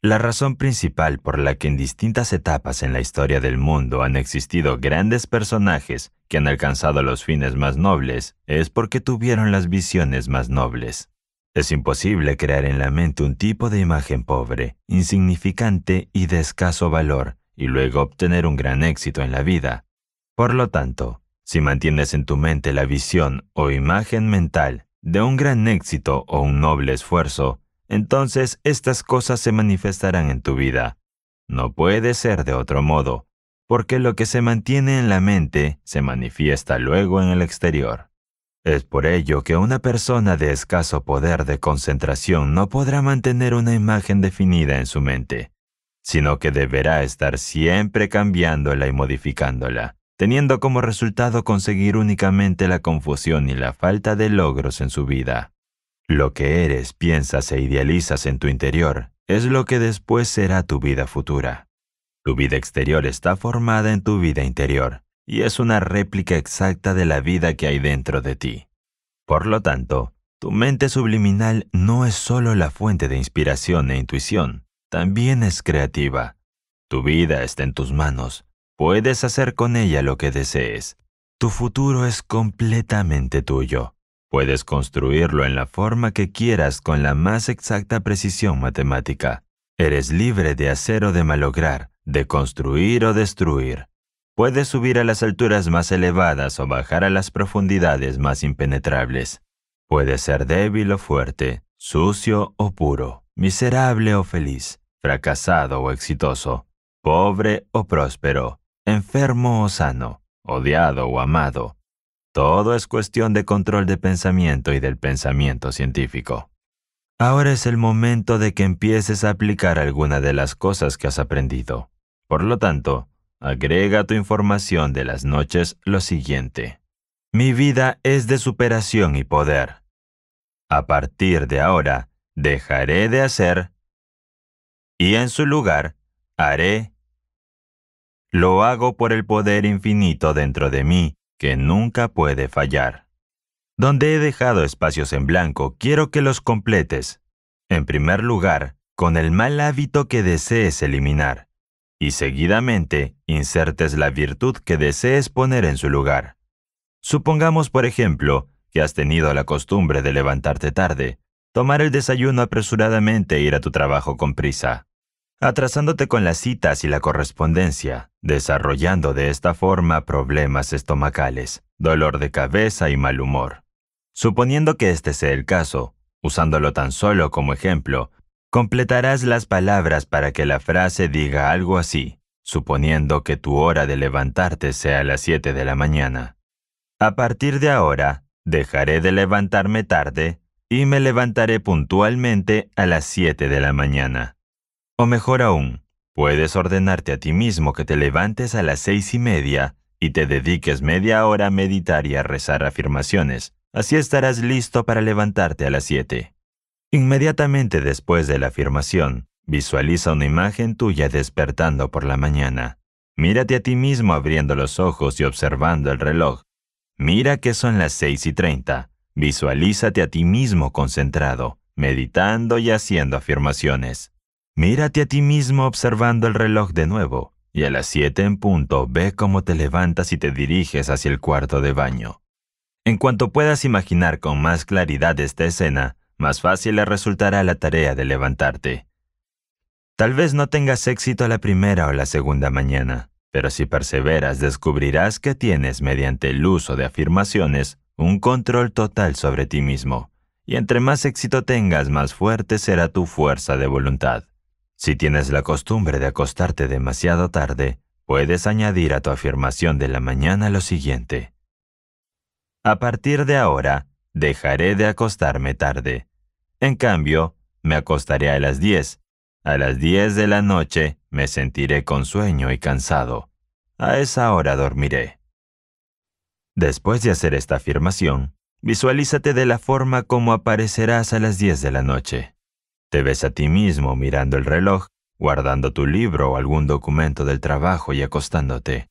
Speaker 2: La razón principal por la que en distintas etapas en la historia del mundo han existido grandes personajes que han alcanzado los fines más nobles es porque tuvieron las visiones más nobles. Es imposible crear en la mente un tipo de imagen pobre, insignificante y de escaso valor, y luego obtener un gran éxito en la vida, por lo tanto, si mantienes en tu mente la visión o imagen mental de un gran éxito o un noble esfuerzo, entonces estas cosas se manifestarán en tu vida. No puede ser de otro modo, porque lo que se mantiene en la mente se manifiesta luego en el exterior. Es por ello que una persona de escaso poder de concentración no podrá mantener una imagen definida en su mente, sino que deberá estar siempre cambiándola y modificándola teniendo como resultado conseguir únicamente la confusión y la falta de logros en su vida. Lo que eres, piensas e idealizas en tu interior es lo que después será tu vida futura. Tu vida exterior está formada en tu vida interior y es una réplica exacta de la vida que hay dentro de ti. Por lo tanto, tu mente subliminal no es solo la fuente de inspiración e intuición, también es creativa. Tu vida está en tus manos Puedes hacer con ella lo que desees. Tu futuro es completamente tuyo. Puedes construirlo en la forma que quieras con la más exacta precisión matemática. Eres libre de hacer o de malograr, de construir o destruir. Puedes subir a las alturas más elevadas o bajar a las profundidades más impenetrables. Puedes ser débil o fuerte, sucio o puro, miserable o feliz, fracasado o exitoso, pobre o próspero, enfermo o sano, odiado o amado, todo es cuestión de control de pensamiento y del pensamiento científico. Ahora es el momento de que empieces a aplicar alguna de las cosas que has aprendido. Por lo tanto, agrega a tu información de las noches lo siguiente. Mi vida es de superación y poder. A partir de ahora, dejaré de hacer y en su lugar, haré lo hago por el poder infinito dentro de mí, que nunca puede fallar. Donde he dejado espacios en blanco, quiero que los completes. En primer lugar, con el mal hábito que desees eliminar. Y seguidamente, insertes la virtud que desees poner en su lugar. Supongamos, por ejemplo, que has tenido la costumbre de levantarte tarde, tomar el desayuno apresuradamente e ir a tu trabajo con prisa atrasándote con las citas y la correspondencia, desarrollando de esta forma problemas estomacales, dolor de cabeza y mal humor. Suponiendo que este sea el caso, usándolo tan solo como ejemplo, completarás las palabras para que la frase diga algo así, suponiendo que tu hora de levantarte sea a las 7 de la mañana. A partir de ahora, dejaré de levantarme tarde y me levantaré puntualmente a las 7 de la mañana. O mejor aún, puedes ordenarte a ti mismo que te levantes a las seis y media y te dediques media hora a meditar y a rezar afirmaciones. Así estarás listo para levantarte a las siete. Inmediatamente después de la afirmación, visualiza una imagen tuya despertando por la mañana. Mírate a ti mismo abriendo los ojos y observando el reloj. Mira que son las seis y treinta. Visualízate a ti mismo concentrado, meditando y haciendo afirmaciones. Mírate a ti mismo observando el reloj de nuevo, y a las siete en punto ve cómo te levantas y te diriges hacia el cuarto de baño. En cuanto puedas imaginar con más claridad esta escena, más fácil le resultará la tarea de levantarte. Tal vez no tengas éxito la primera o la segunda mañana, pero si perseveras descubrirás que tienes, mediante el uso de afirmaciones, un control total sobre ti mismo, y entre más éxito tengas, más fuerte será tu fuerza de voluntad. Si tienes la costumbre de acostarte demasiado tarde, puedes añadir a tu afirmación de la mañana lo siguiente. A partir de ahora, dejaré de acostarme tarde. En cambio, me acostaré a las 10. A las 10 de la noche me sentiré con sueño y cansado. A esa hora dormiré. Después de hacer esta afirmación, visualízate de la forma como aparecerás a las 10 de la noche. Te ves a ti mismo mirando el reloj, guardando tu libro o algún documento del trabajo y acostándote.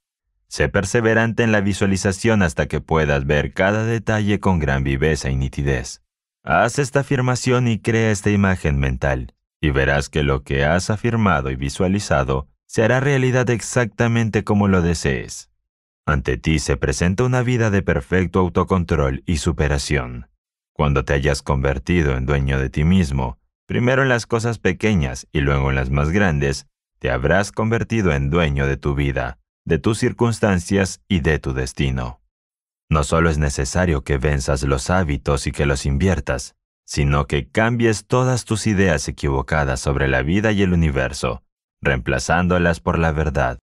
Speaker 2: Sé perseverante en la visualización hasta que puedas ver cada detalle con gran viveza y nitidez. Haz esta afirmación y crea esta imagen mental, y verás que lo que has afirmado y visualizado se hará realidad exactamente como lo desees. Ante ti se presenta una vida de perfecto autocontrol y superación. Cuando te hayas convertido en dueño de ti mismo, primero en las cosas pequeñas y luego en las más grandes, te habrás convertido en dueño de tu vida, de tus circunstancias y de tu destino. No solo es necesario que venzas los hábitos y que los inviertas, sino que cambies todas tus ideas equivocadas sobre la vida y el universo, reemplazándolas por la verdad.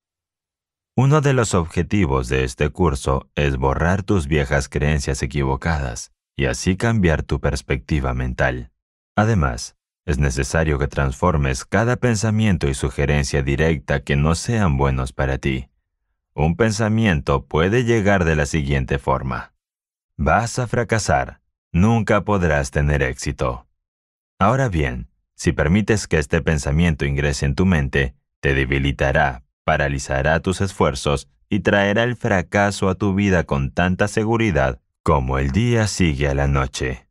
Speaker 2: Uno de los objetivos de este curso es borrar tus viejas creencias equivocadas y así cambiar tu perspectiva mental. Además, es necesario que transformes cada pensamiento y sugerencia directa que no sean buenos para ti. Un pensamiento puede llegar de la siguiente forma. Vas a fracasar. Nunca podrás tener éxito. Ahora bien, si permites que este pensamiento ingrese en tu mente, te debilitará, paralizará tus esfuerzos y traerá el fracaso a tu vida con tanta seguridad como el día sigue a la noche.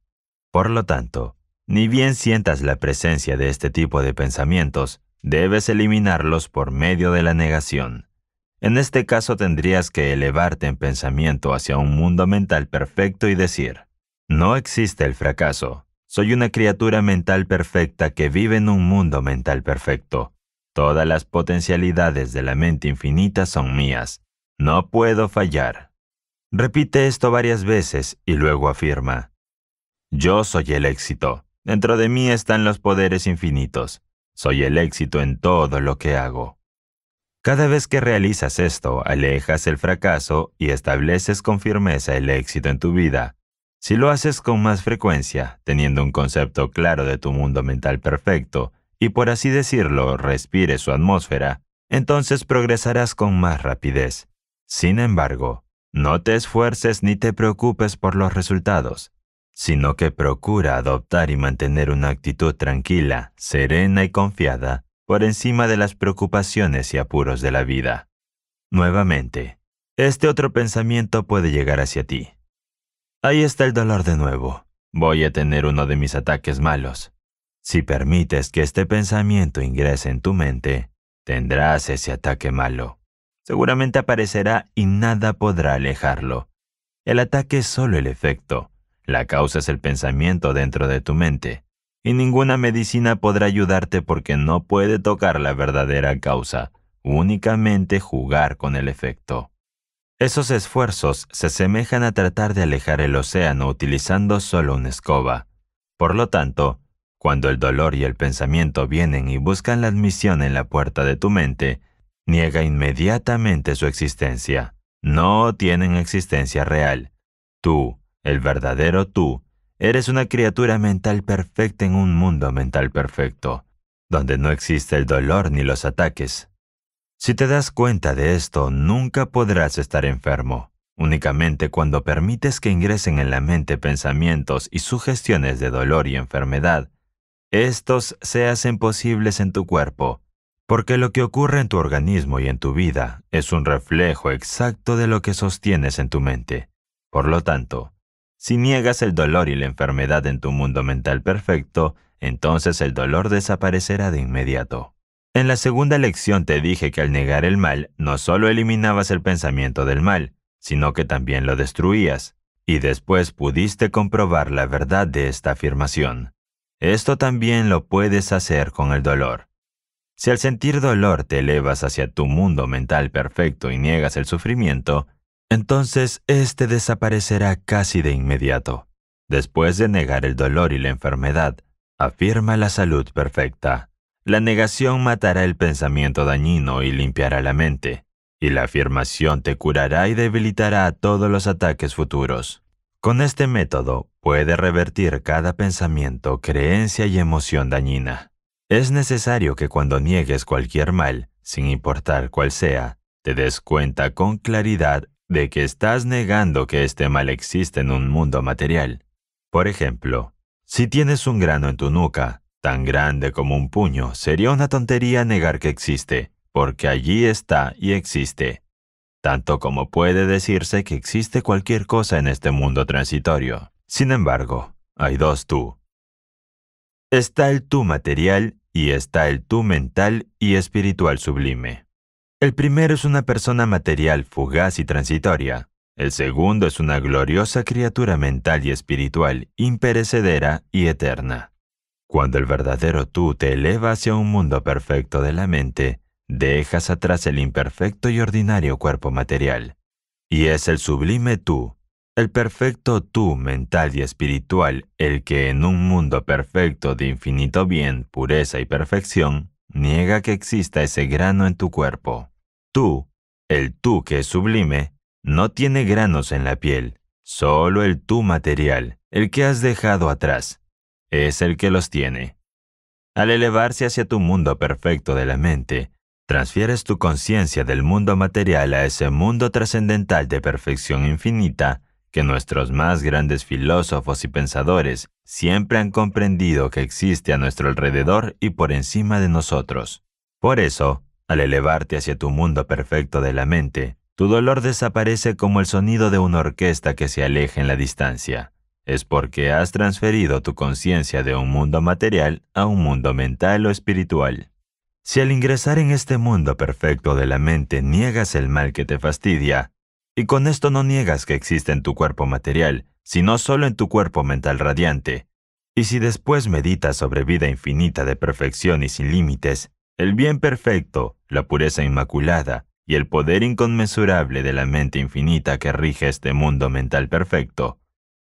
Speaker 2: Por lo tanto, ni bien sientas la presencia de este tipo de pensamientos, debes eliminarlos por medio de la negación. En este caso tendrías que elevarte en pensamiento hacia un mundo mental perfecto y decir, no existe el fracaso, soy una criatura mental perfecta que vive en un mundo mental perfecto. Todas las potencialidades de la mente infinita son mías, no puedo fallar. Repite esto varias veces y luego afirma, yo soy el éxito. Dentro de mí están los poderes infinitos. Soy el éxito en todo lo que hago. Cada vez que realizas esto, alejas el fracaso y estableces con firmeza el éxito en tu vida. Si lo haces con más frecuencia, teniendo un concepto claro de tu mundo mental perfecto, y por así decirlo, respire su atmósfera, entonces progresarás con más rapidez. Sin embargo, no te esfuerces ni te preocupes por los resultados sino que procura adoptar y mantener una actitud tranquila, serena y confiada por encima de las preocupaciones y apuros de la vida. Nuevamente, este otro pensamiento puede llegar hacia ti. Ahí está el dolor de nuevo. Voy a tener uno de mis ataques malos. Si permites que este pensamiento ingrese en tu mente, tendrás ese ataque malo. Seguramente aparecerá y nada podrá alejarlo. El ataque es solo el efecto, la causa es el pensamiento dentro de tu mente, y ninguna medicina podrá ayudarte porque no puede tocar la verdadera causa, únicamente jugar con el efecto. Esos esfuerzos se asemejan a tratar de alejar el océano utilizando solo una escoba. Por lo tanto, cuando el dolor y el pensamiento vienen y buscan la admisión en la puerta de tu mente, niega inmediatamente su existencia. No tienen existencia real. Tú, el verdadero tú eres una criatura mental perfecta en un mundo mental perfecto, donde no existe el dolor ni los ataques. Si te das cuenta de esto, nunca podrás estar enfermo. Únicamente cuando permites que ingresen en la mente pensamientos y sugestiones de dolor y enfermedad, estos se hacen posibles en tu cuerpo, porque lo que ocurre en tu organismo y en tu vida es un reflejo exacto de lo que sostienes en tu mente. Por lo tanto, si niegas el dolor y la enfermedad en tu mundo mental perfecto, entonces el dolor desaparecerá de inmediato. En la segunda lección te dije que al negar el mal, no solo eliminabas el pensamiento del mal, sino que también lo destruías, y después pudiste comprobar la verdad de esta afirmación. Esto también lo puedes hacer con el dolor. Si al sentir dolor te elevas hacia tu mundo mental perfecto y niegas el sufrimiento, entonces éste desaparecerá casi de inmediato, después de negar el dolor y la enfermedad, afirma la salud perfecta. La negación matará el pensamiento dañino y limpiará la mente, y la afirmación te curará y debilitará todos los ataques futuros. Con este método puede revertir cada pensamiento, creencia y emoción dañina. Es necesario que cuando niegues cualquier mal, sin importar cuál sea, te des cuenta con claridad de que estás negando que este mal existe en un mundo material. Por ejemplo, si tienes un grano en tu nuca, tan grande como un puño, sería una tontería negar que existe, porque allí está y existe. Tanto como puede decirse que existe cualquier cosa en este mundo transitorio. Sin embargo, hay dos tú. Está el tú material y está el tú mental y espiritual sublime. El primero es una persona material fugaz y transitoria. El segundo es una gloriosa criatura mental y espiritual, imperecedera y eterna. Cuando el verdadero tú te eleva hacia un mundo perfecto de la mente, dejas atrás el imperfecto y ordinario cuerpo material. Y es el sublime tú, el perfecto tú mental y espiritual, el que en un mundo perfecto de infinito bien, pureza y perfección, niega que exista ese grano en tu cuerpo. Tú, el tú que es sublime, no tiene granos en la piel, solo el tú material, el que has dejado atrás, es el que los tiene. Al elevarse hacia tu mundo perfecto de la mente, transfieres tu conciencia del mundo material a ese mundo trascendental de perfección infinita que nuestros más grandes filósofos y pensadores siempre han comprendido que existe a nuestro alrededor y por encima de nosotros. Por eso, al elevarte hacia tu mundo perfecto de la mente, tu dolor desaparece como el sonido de una orquesta que se aleja en la distancia. Es porque has transferido tu conciencia de un mundo material a un mundo mental o espiritual. Si al ingresar en este mundo perfecto de la mente niegas el mal que te fastidia, y con esto no niegas que existe en tu cuerpo material, sino solo en tu cuerpo mental radiante. Y si después meditas sobre vida infinita de perfección y sin límites, el bien perfecto, la pureza inmaculada y el poder inconmensurable de la mente infinita que rige este mundo mental perfecto,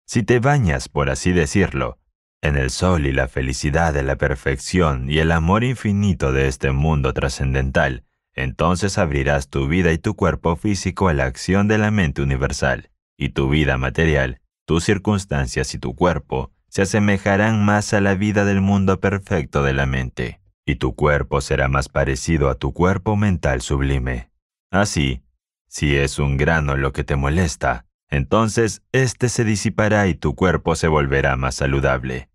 Speaker 2: si te bañas, por así decirlo, en el sol y la felicidad de la perfección y el amor infinito de este mundo trascendental, entonces abrirás tu vida y tu cuerpo físico a la acción de la mente universal, y tu vida material, tus circunstancias y tu cuerpo se asemejarán más a la vida del mundo perfecto de la mente, y tu cuerpo será más parecido a tu cuerpo mental sublime. Así, si es un grano lo que te molesta, entonces éste se disipará y tu cuerpo se volverá más saludable.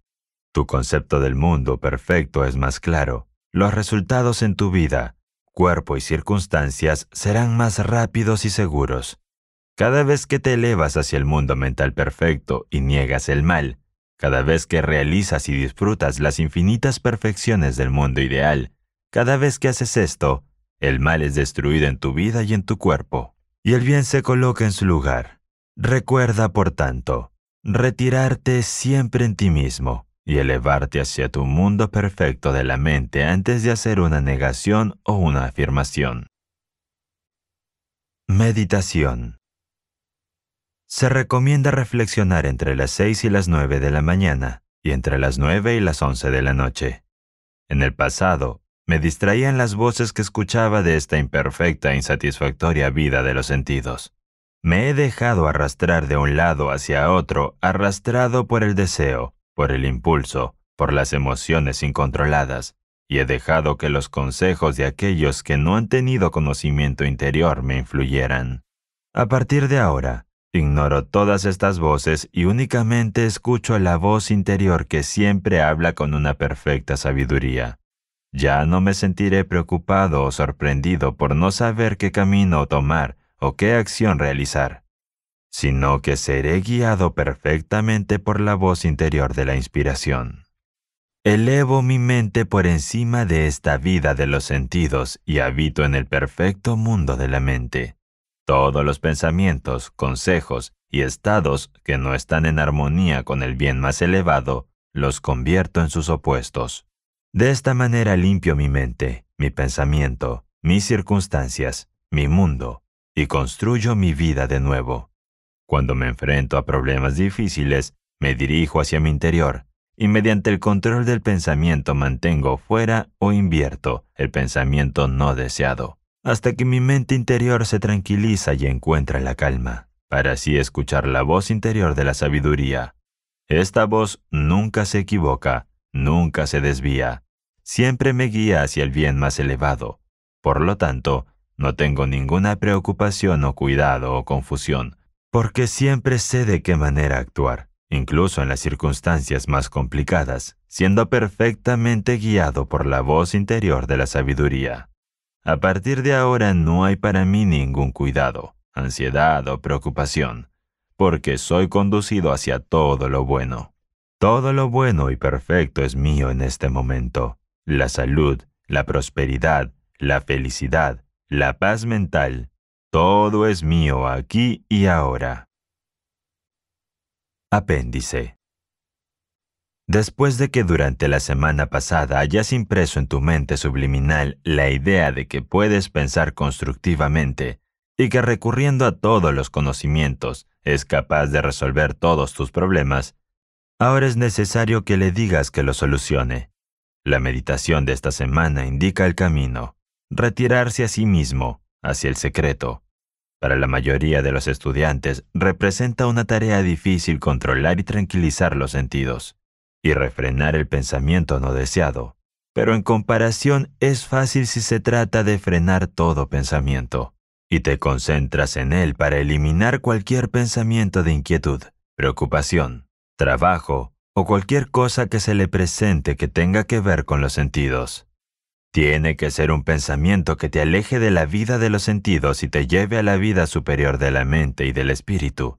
Speaker 2: Tu concepto del mundo perfecto es más claro. Los resultados en tu vida cuerpo y circunstancias serán más rápidos y seguros. Cada vez que te elevas hacia el mundo mental perfecto y niegas el mal, cada vez que realizas y disfrutas las infinitas perfecciones del mundo ideal, cada vez que haces esto, el mal es destruido en tu vida y en tu cuerpo, y el bien se coloca en su lugar. Recuerda, por tanto, retirarte siempre en ti mismo, y elevarte hacia tu mundo perfecto de la mente antes de hacer una negación o una afirmación. Meditación. Se recomienda reflexionar entre las 6 y las 9 de la mañana y entre las 9 y las 11 de la noche. En el pasado, me distraían las voces que escuchaba de esta imperfecta e insatisfactoria vida de los sentidos. Me he dejado arrastrar de un lado hacia otro, arrastrado por el deseo, por el impulso, por las emociones incontroladas, y he dejado que los consejos de aquellos que no han tenido conocimiento interior me influyeran. A partir de ahora, ignoro todas estas voces y únicamente escucho la voz interior que siempre habla con una perfecta sabiduría. Ya no me sentiré preocupado o sorprendido por no saber qué camino tomar o qué acción realizar sino que seré guiado perfectamente por la voz interior de la inspiración. Elevo mi mente por encima de esta vida de los sentidos y habito en el perfecto mundo de la mente. Todos los pensamientos, consejos y estados que no están en armonía con el bien más elevado, los convierto en sus opuestos. De esta manera limpio mi mente, mi pensamiento, mis circunstancias, mi mundo, y construyo mi vida de nuevo. Cuando me enfrento a problemas difíciles, me dirijo hacia mi interior y mediante el control del pensamiento mantengo fuera o invierto el pensamiento no deseado, hasta que mi mente interior se tranquiliza y encuentra la calma, para así escuchar la voz interior de la sabiduría. Esta voz nunca se equivoca, nunca se desvía, siempre me guía hacia el bien más elevado. Por lo tanto, no tengo ninguna preocupación o cuidado o confusión, porque siempre sé de qué manera actuar, incluso en las circunstancias más complicadas, siendo perfectamente guiado por la voz interior de la sabiduría. A partir de ahora no hay para mí ningún cuidado, ansiedad o preocupación, porque soy conducido hacia todo lo bueno. Todo lo bueno y perfecto es mío en este momento. La salud, la prosperidad, la felicidad, la paz mental, todo es mío aquí y ahora. Apéndice. Después de que durante la semana pasada hayas impreso en tu mente subliminal la idea de que puedes pensar constructivamente y que recurriendo a todos los conocimientos es capaz de resolver todos tus problemas, ahora es necesario que le digas que lo solucione. La meditación de esta semana indica el camino, retirarse a sí mismo, hacia el secreto. Para la mayoría de los estudiantes representa una tarea difícil controlar y tranquilizar los sentidos y refrenar el pensamiento no deseado, pero en comparación es fácil si se trata de frenar todo pensamiento y te concentras en él para eliminar cualquier pensamiento de inquietud, preocupación, trabajo o cualquier cosa que se le presente que tenga que ver con los sentidos. Tiene que ser un pensamiento que te aleje de la vida de los sentidos y te lleve a la vida superior de la mente y del espíritu.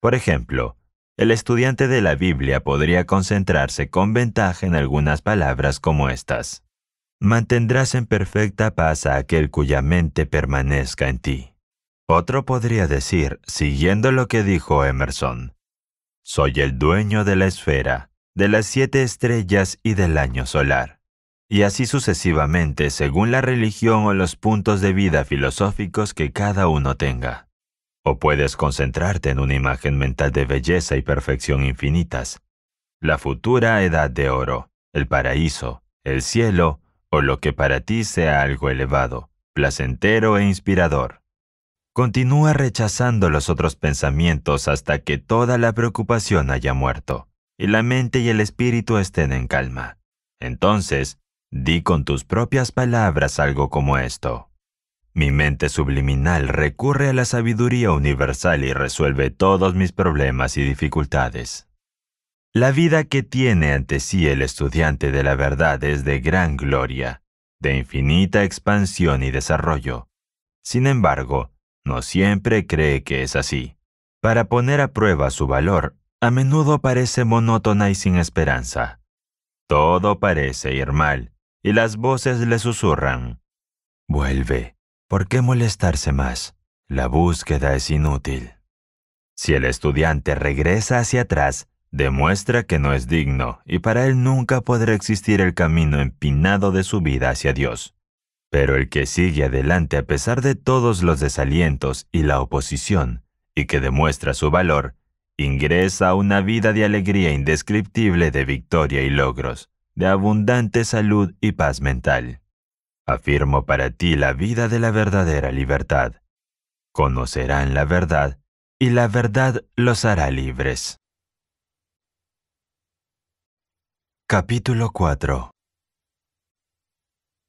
Speaker 2: Por ejemplo, el estudiante de la Biblia podría concentrarse con ventaja en algunas palabras como estas. Mantendrás en perfecta paz a aquel cuya mente permanezca en ti. Otro podría decir, siguiendo lo que dijo Emerson, Soy el dueño de la esfera, de las siete estrellas y del año solar y así sucesivamente según la religión o los puntos de vida filosóficos que cada uno tenga. O puedes concentrarte en una imagen mental de belleza y perfección infinitas, la futura edad de oro, el paraíso, el cielo o lo que para ti sea algo elevado, placentero e inspirador. Continúa rechazando los otros pensamientos hasta que toda la preocupación haya muerto y la mente y el espíritu estén en calma. Entonces, Di con tus propias palabras algo como esto. Mi mente subliminal recurre a la sabiduría universal y resuelve todos mis problemas y dificultades. La vida que tiene ante sí el estudiante de la verdad es de gran gloria, de infinita expansión y desarrollo. Sin embargo, no siempre cree que es así. Para poner a prueba su valor, a menudo parece monótona y sin esperanza. Todo parece ir mal, y las voces le susurran. Vuelve. ¿Por qué molestarse más? La búsqueda es inútil. Si el estudiante regresa hacia atrás, demuestra que no es digno y para él nunca podrá existir el camino empinado de su vida hacia Dios. Pero el que sigue adelante a pesar de todos los desalientos y la oposición, y que demuestra su valor, ingresa a una vida de alegría indescriptible de victoria y logros de abundante salud y paz mental. Afirmo para ti la vida de la verdadera libertad. Conocerán la verdad y la verdad los hará libres. Capítulo 4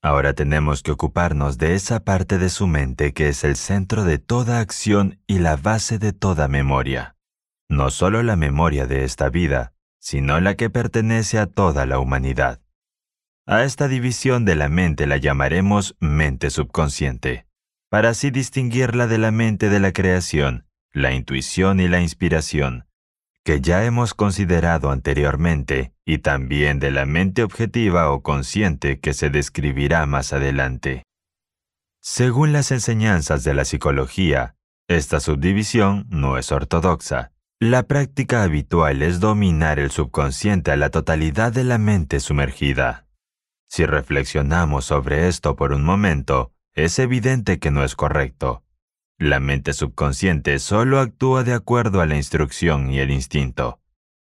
Speaker 2: Ahora tenemos que ocuparnos de esa parte de su mente que es el centro de toda acción y la base de toda memoria. No solo la memoria de esta vida, sino la que pertenece a toda la humanidad. A esta división de la mente la llamaremos mente subconsciente, para así distinguirla de la mente de la creación, la intuición y la inspiración, que ya hemos considerado anteriormente, y también de la mente objetiva o consciente que se describirá más adelante. Según las enseñanzas de la psicología, esta subdivisión no es ortodoxa, la práctica habitual es dominar el subconsciente a la totalidad de la mente sumergida. Si reflexionamos sobre esto por un momento, es evidente que no es correcto. La mente subconsciente solo actúa de acuerdo a la instrucción y el instinto.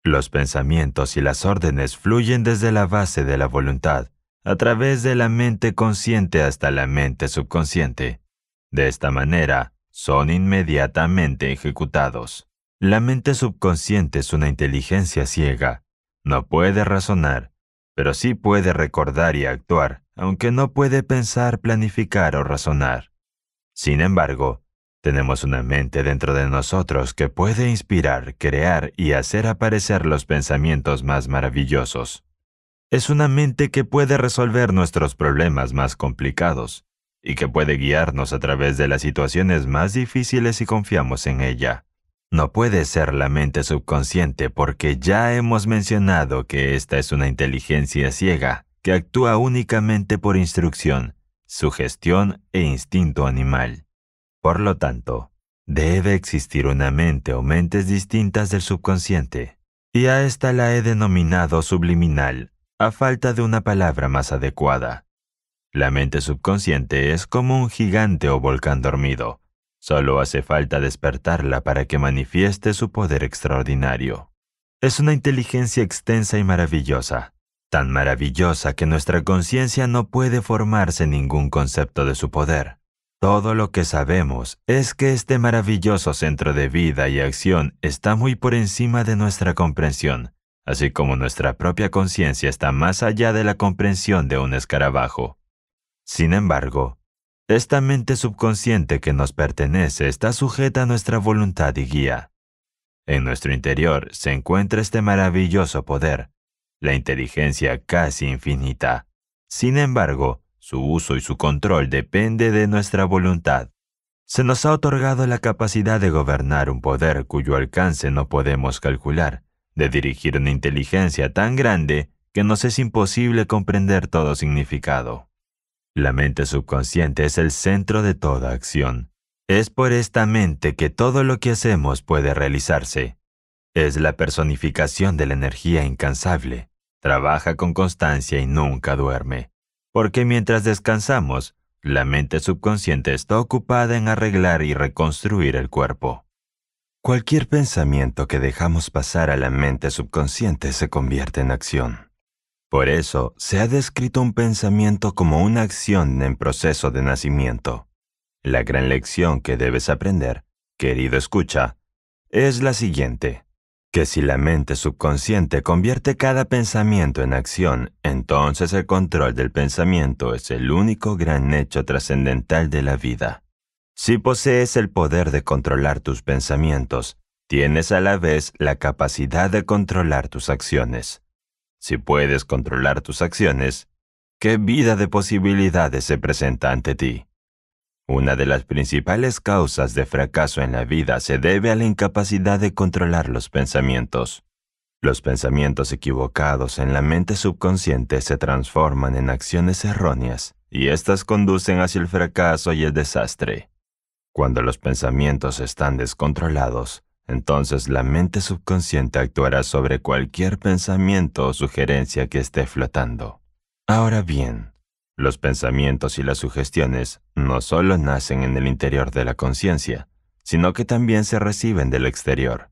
Speaker 2: Los pensamientos y las órdenes fluyen desde la base de la voluntad, a través de la mente consciente hasta la mente subconsciente. De esta manera, son inmediatamente ejecutados. La mente subconsciente es una inteligencia ciega. No puede razonar, pero sí puede recordar y actuar, aunque no puede pensar, planificar o razonar. Sin embargo, tenemos una mente dentro de nosotros que puede inspirar, crear y hacer aparecer los pensamientos más maravillosos. Es una mente que puede resolver nuestros problemas más complicados y que puede guiarnos a través de las situaciones más difíciles si confiamos en ella. No puede ser la mente subconsciente porque ya hemos mencionado que esta es una inteligencia ciega que actúa únicamente por instrucción, sugestión e instinto animal. Por lo tanto, debe existir una mente o mentes distintas del subconsciente, y a esta la he denominado subliminal, a falta de una palabra más adecuada. La mente subconsciente es como un gigante o volcán dormido, Solo hace falta despertarla para que manifieste su poder extraordinario. Es una inteligencia extensa y maravillosa, tan maravillosa que nuestra conciencia no puede formarse ningún concepto de su poder. Todo lo que sabemos es que este maravilloso centro de vida y acción está muy por encima de nuestra comprensión, así como nuestra propia conciencia está más allá de la comprensión de un escarabajo. Sin embargo, esta mente subconsciente que nos pertenece está sujeta a nuestra voluntad y guía. En nuestro interior se encuentra este maravilloso poder, la inteligencia casi infinita. Sin embargo, su uso y su control depende de nuestra voluntad. Se nos ha otorgado la capacidad de gobernar un poder cuyo alcance no podemos calcular, de dirigir una inteligencia tan grande que nos es imposible comprender todo significado. La mente subconsciente es el centro de toda acción. Es por esta mente que todo lo que hacemos puede realizarse. Es la personificación de la energía incansable. Trabaja con constancia y nunca duerme. Porque mientras descansamos, la mente subconsciente está ocupada en arreglar y reconstruir el cuerpo. Cualquier pensamiento que dejamos pasar a la mente subconsciente se convierte en acción. Por eso se ha descrito un pensamiento como una acción en proceso de nacimiento. La gran lección que debes aprender, querido escucha, es la siguiente, que si la mente subconsciente convierte cada pensamiento en acción, entonces el control del pensamiento es el único gran hecho trascendental de la vida. Si posees el poder de controlar tus pensamientos, tienes a la vez la capacidad de controlar tus acciones. Si puedes controlar tus acciones, ¿qué vida de posibilidades se presenta ante ti? Una de las principales causas de fracaso en la vida se debe a la incapacidad de controlar los pensamientos. Los pensamientos equivocados en la mente subconsciente se transforman en acciones erróneas y éstas conducen hacia el fracaso y el desastre. Cuando los pensamientos están descontrolados, entonces la mente subconsciente actuará sobre cualquier pensamiento o sugerencia que esté flotando. Ahora bien, los pensamientos y las sugestiones no solo nacen en el interior de la conciencia, sino que también se reciben del exterior,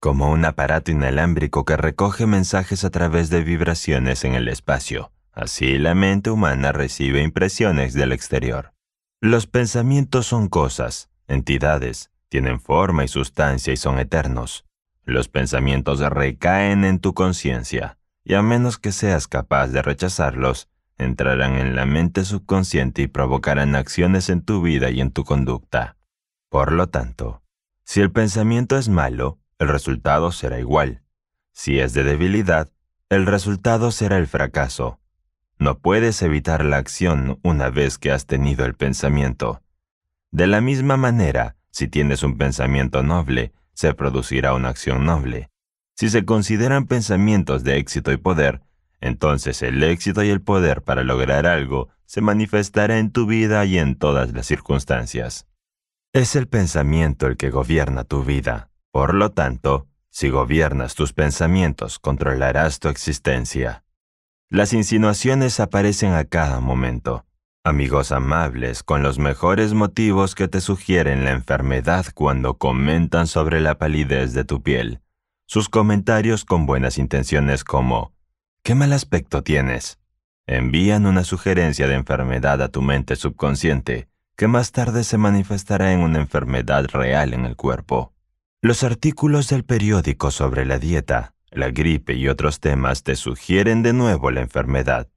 Speaker 2: como un aparato inalámbrico que recoge mensajes a través de vibraciones en el espacio. Así la mente humana recibe impresiones del exterior. Los pensamientos son cosas, entidades, tienen forma y sustancia y son eternos. Los pensamientos recaen en tu conciencia, y a menos que seas capaz de rechazarlos, entrarán en la mente subconsciente y provocarán acciones en tu vida y en tu conducta. Por lo tanto, si el pensamiento es malo, el resultado será igual. Si es de debilidad, el resultado será el fracaso. No puedes evitar la acción una vez que has tenido el pensamiento. De la misma manera, si tienes un pensamiento noble, se producirá una acción noble. Si se consideran pensamientos de éxito y poder, entonces el éxito y el poder para lograr algo se manifestará en tu vida y en todas las circunstancias. Es el pensamiento el que gobierna tu vida. Por lo tanto, si gobiernas tus pensamientos, controlarás tu existencia. Las insinuaciones aparecen a cada momento. Amigos amables, con los mejores motivos que te sugieren la enfermedad cuando comentan sobre la palidez de tu piel. Sus comentarios con buenas intenciones como ¿Qué mal aspecto tienes? envían una sugerencia de enfermedad a tu mente subconsciente, que más tarde se manifestará en una enfermedad real en el cuerpo. Los artículos del periódico sobre la dieta, la gripe y otros temas te sugieren de nuevo la enfermedad.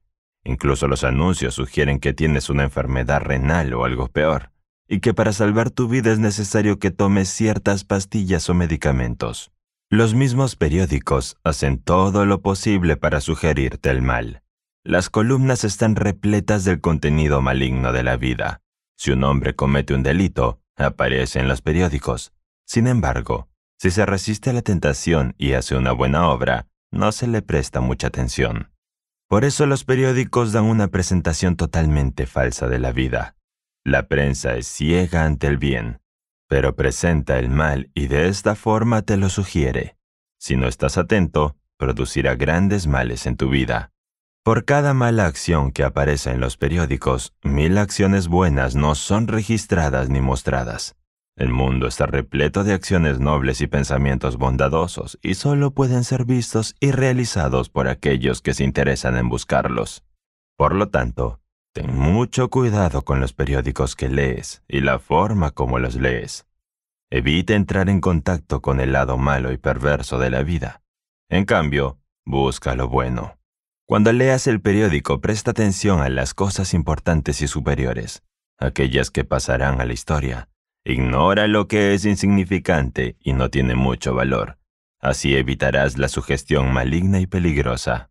Speaker 2: Incluso los anuncios sugieren que tienes una enfermedad renal o algo peor, y que para salvar tu vida es necesario que tomes ciertas pastillas o medicamentos. Los mismos periódicos hacen todo lo posible para sugerirte el mal. Las columnas están repletas del contenido maligno de la vida. Si un hombre comete un delito, aparece en los periódicos. Sin embargo, si se resiste a la tentación y hace una buena obra, no se le presta mucha atención. Por eso los periódicos dan una presentación totalmente falsa de la vida. La prensa es ciega ante el bien, pero presenta el mal y de esta forma te lo sugiere. Si no estás atento, producirá grandes males en tu vida. Por cada mala acción que aparece en los periódicos, mil acciones buenas no son registradas ni mostradas. El mundo está repleto de acciones nobles y pensamientos bondadosos, y solo pueden ser vistos y realizados por aquellos que se interesan en buscarlos. Por lo tanto, ten mucho cuidado con los periódicos que lees y la forma como los lees. Evita entrar en contacto con el lado malo y perverso de la vida. En cambio, busca lo bueno. Cuando leas el periódico, presta atención a las cosas importantes y superiores, aquellas que pasarán a la historia Ignora lo que es insignificante y no tiene mucho valor. Así evitarás la sugestión maligna y peligrosa.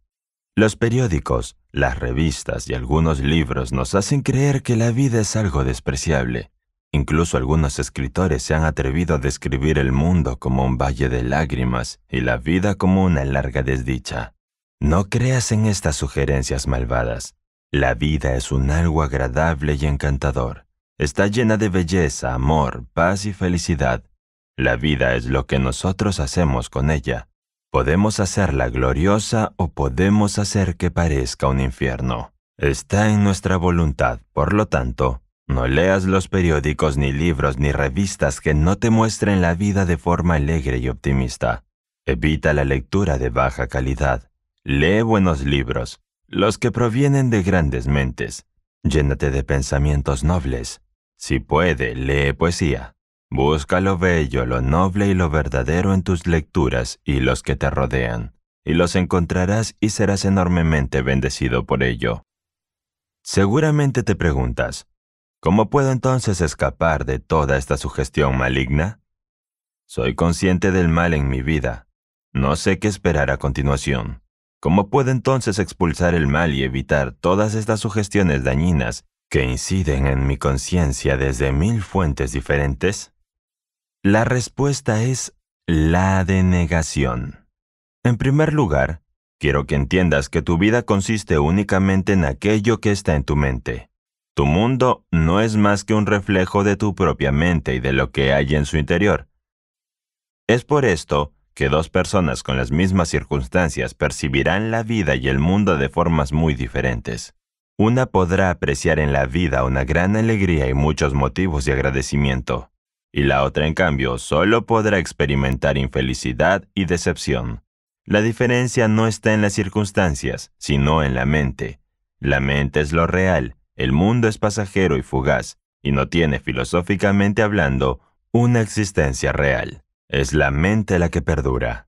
Speaker 2: Los periódicos, las revistas y algunos libros nos hacen creer que la vida es algo despreciable. Incluso algunos escritores se han atrevido a describir el mundo como un valle de lágrimas y la vida como una larga desdicha. No creas en estas sugerencias malvadas. La vida es un algo agradable y encantador. Está llena de belleza, amor, paz y felicidad. La vida es lo que nosotros hacemos con ella. Podemos hacerla gloriosa o podemos hacer que parezca un infierno. Está en nuestra voluntad, por lo tanto, no leas los periódicos ni libros ni revistas que no te muestren la vida de forma alegre y optimista. Evita la lectura de baja calidad. Lee buenos libros, los que provienen de grandes mentes. Llénate de pensamientos nobles. Si puede, lee poesía. Busca lo bello, lo noble y lo verdadero en tus lecturas y los que te rodean, y los encontrarás y serás enormemente bendecido por ello. Seguramente te preguntas, ¿cómo puedo entonces escapar de toda esta sugestión maligna? Soy consciente del mal en mi vida. No sé qué esperar a continuación. ¿Cómo puedo entonces expulsar el mal y evitar todas estas sugestiones dañinas que inciden en mi conciencia desde mil fuentes diferentes? La respuesta es la denegación. En primer lugar, quiero que entiendas que tu vida consiste únicamente en aquello que está en tu mente. Tu mundo no es más que un reflejo de tu propia mente y de lo que hay en su interior. Es por esto que dos personas con las mismas circunstancias percibirán la vida y el mundo de formas muy diferentes una podrá apreciar en la vida una gran alegría y muchos motivos de agradecimiento, y la otra, en cambio, solo podrá experimentar infelicidad y decepción. La diferencia no está en las circunstancias, sino en la mente. La mente es lo real, el mundo es pasajero y fugaz, y no tiene, filosóficamente hablando, una existencia real. Es la mente la que perdura.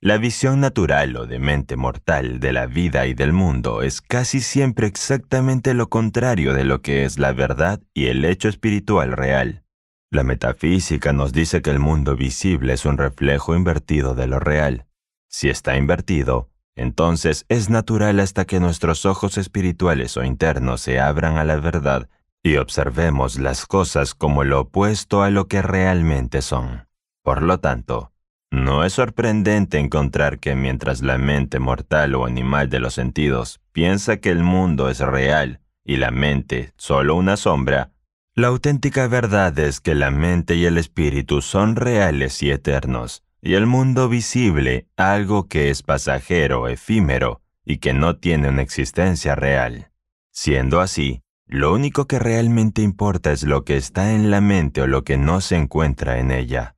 Speaker 2: La visión natural o de mente mortal de la vida y del mundo es casi siempre exactamente lo contrario de lo que es la verdad y el hecho espiritual real. La metafísica nos dice que el mundo visible es un reflejo invertido de lo real. Si está invertido, entonces es natural hasta que nuestros ojos espirituales o internos se abran a la verdad y observemos las cosas como lo opuesto a lo que realmente son. Por lo tanto, no es sorprendente encontrar que mientras la mente mortal o animal de los sentidos piensa que el mundo es real y la mente solo una sombra, la auténtica verdad es que la mente y el espíritu son reales y eternos, y el mundo visible algo que es pasajero, efímero, y que no tiene una existencia real. Siendo así, lo único que realmente importa es lo que está en la mente o lo que no se encuentra en ella.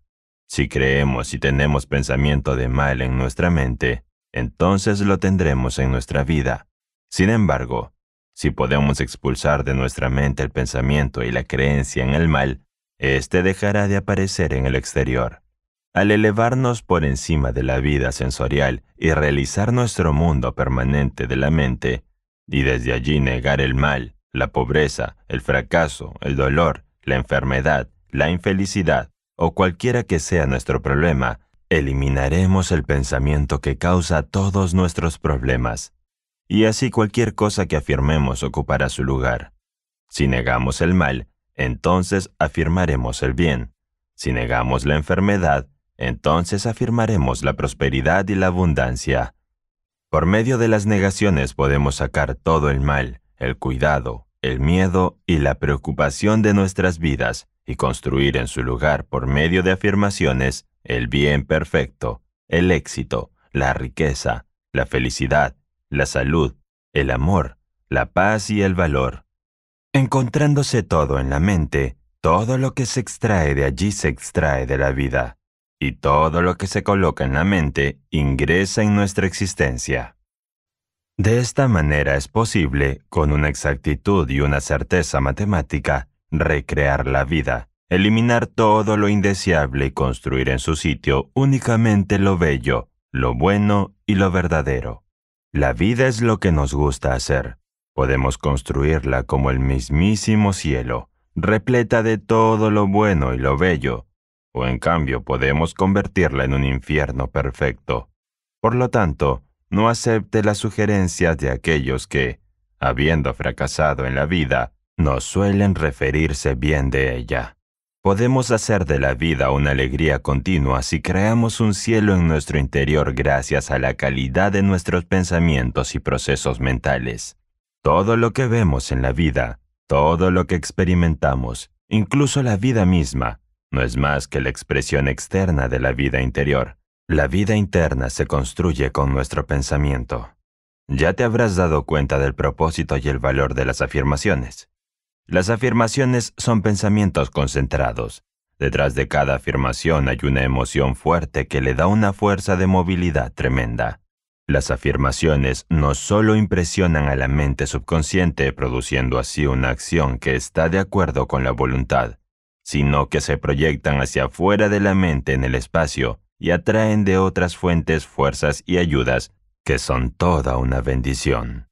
Speaker 2: Si creemos y tenemos pensamiento de mal en nuestra mente, entonces lo tendremos en nuestra vida. Sin embargo, si podemos expulsar de nuestra mente el pensamiento y la creencia en el mal, éste dejará de aparecer en el exterior. Al elevarnos por encima de la vida sensorial y realizar nuestro mundo permanente de la mente, y desde allí negar el mal, la pobreza, el fracaso, el dolor, la enfermedad, la infelicidad, o cualquiera que sea nuestro problema, eliminaremos el pensamiento que causa todos nuestros problemas, y así cualquier cosa que afirmemos ocupará su lugar. Si negamos el mal, entonces afirmaremos el bien. Si negamos la enfermedad, entonces afirmaremos la prosperidad y la abundancia. Por medio de las negaciones podemos sacar todo el mal, el cuidado, el miedo y la preocupación de nuestras vidas y construir en su lugar por medio de afirmaciones el bien perfecto, el éxito, la riqueza, la felicidad, la salud, el amor, la paz y el valor. Encontrándose todo en la mente, todo lo que se extrae de allí se extrae de la vida, y todo lo que se coloca en la mente ingresa en nuestra existencia. De esta manera es posible, con una exactitud y una certeza matemática, recrear la vida, eliminar todo lo indeseable y construir en su sitio únicamente lo bello, lo bueno y lo verdadero. La vida es lo que nos gusta hacer. Podemos construirla como el mismísimo cielo, repleta de todo lo bueno y lo bello, o en cambio podemos convertirla en un infierno perfecto. Por lo tanto, no acepte las sugerencias de aquellos que, habiendo fracasado en la vida, nos suelen referirse bien de ella. Podemos hacer de la vida una alegría continua si creamos un cielo en nuestro interior gracias a la calidad de nuestros pensamientos y procesos mentales. Todo lo que vemos en la vida, todo lo que experimentamos, incluso la vida misma, no es más que la expresión externa de la vida interior. La vida interna se construye con nuestro pensamiento. Ya te habrás dado cuenta del propósito y el valor de las afirmaciones. Las afirmaciones son pensamientos concentrados. Detrás de cada afirmación hay una emoción fuerte que le da una fuerza de movilidad tremenda. Las afirmaciones no solo impresionan a la mente subconsciente produciendo así una acción que está de acuerdo con la voluntad, sino que se proyectan hacia afuera de la mente en el espacio y atraen de otras fuentes fuerzas y ayudas que son toda una bendición.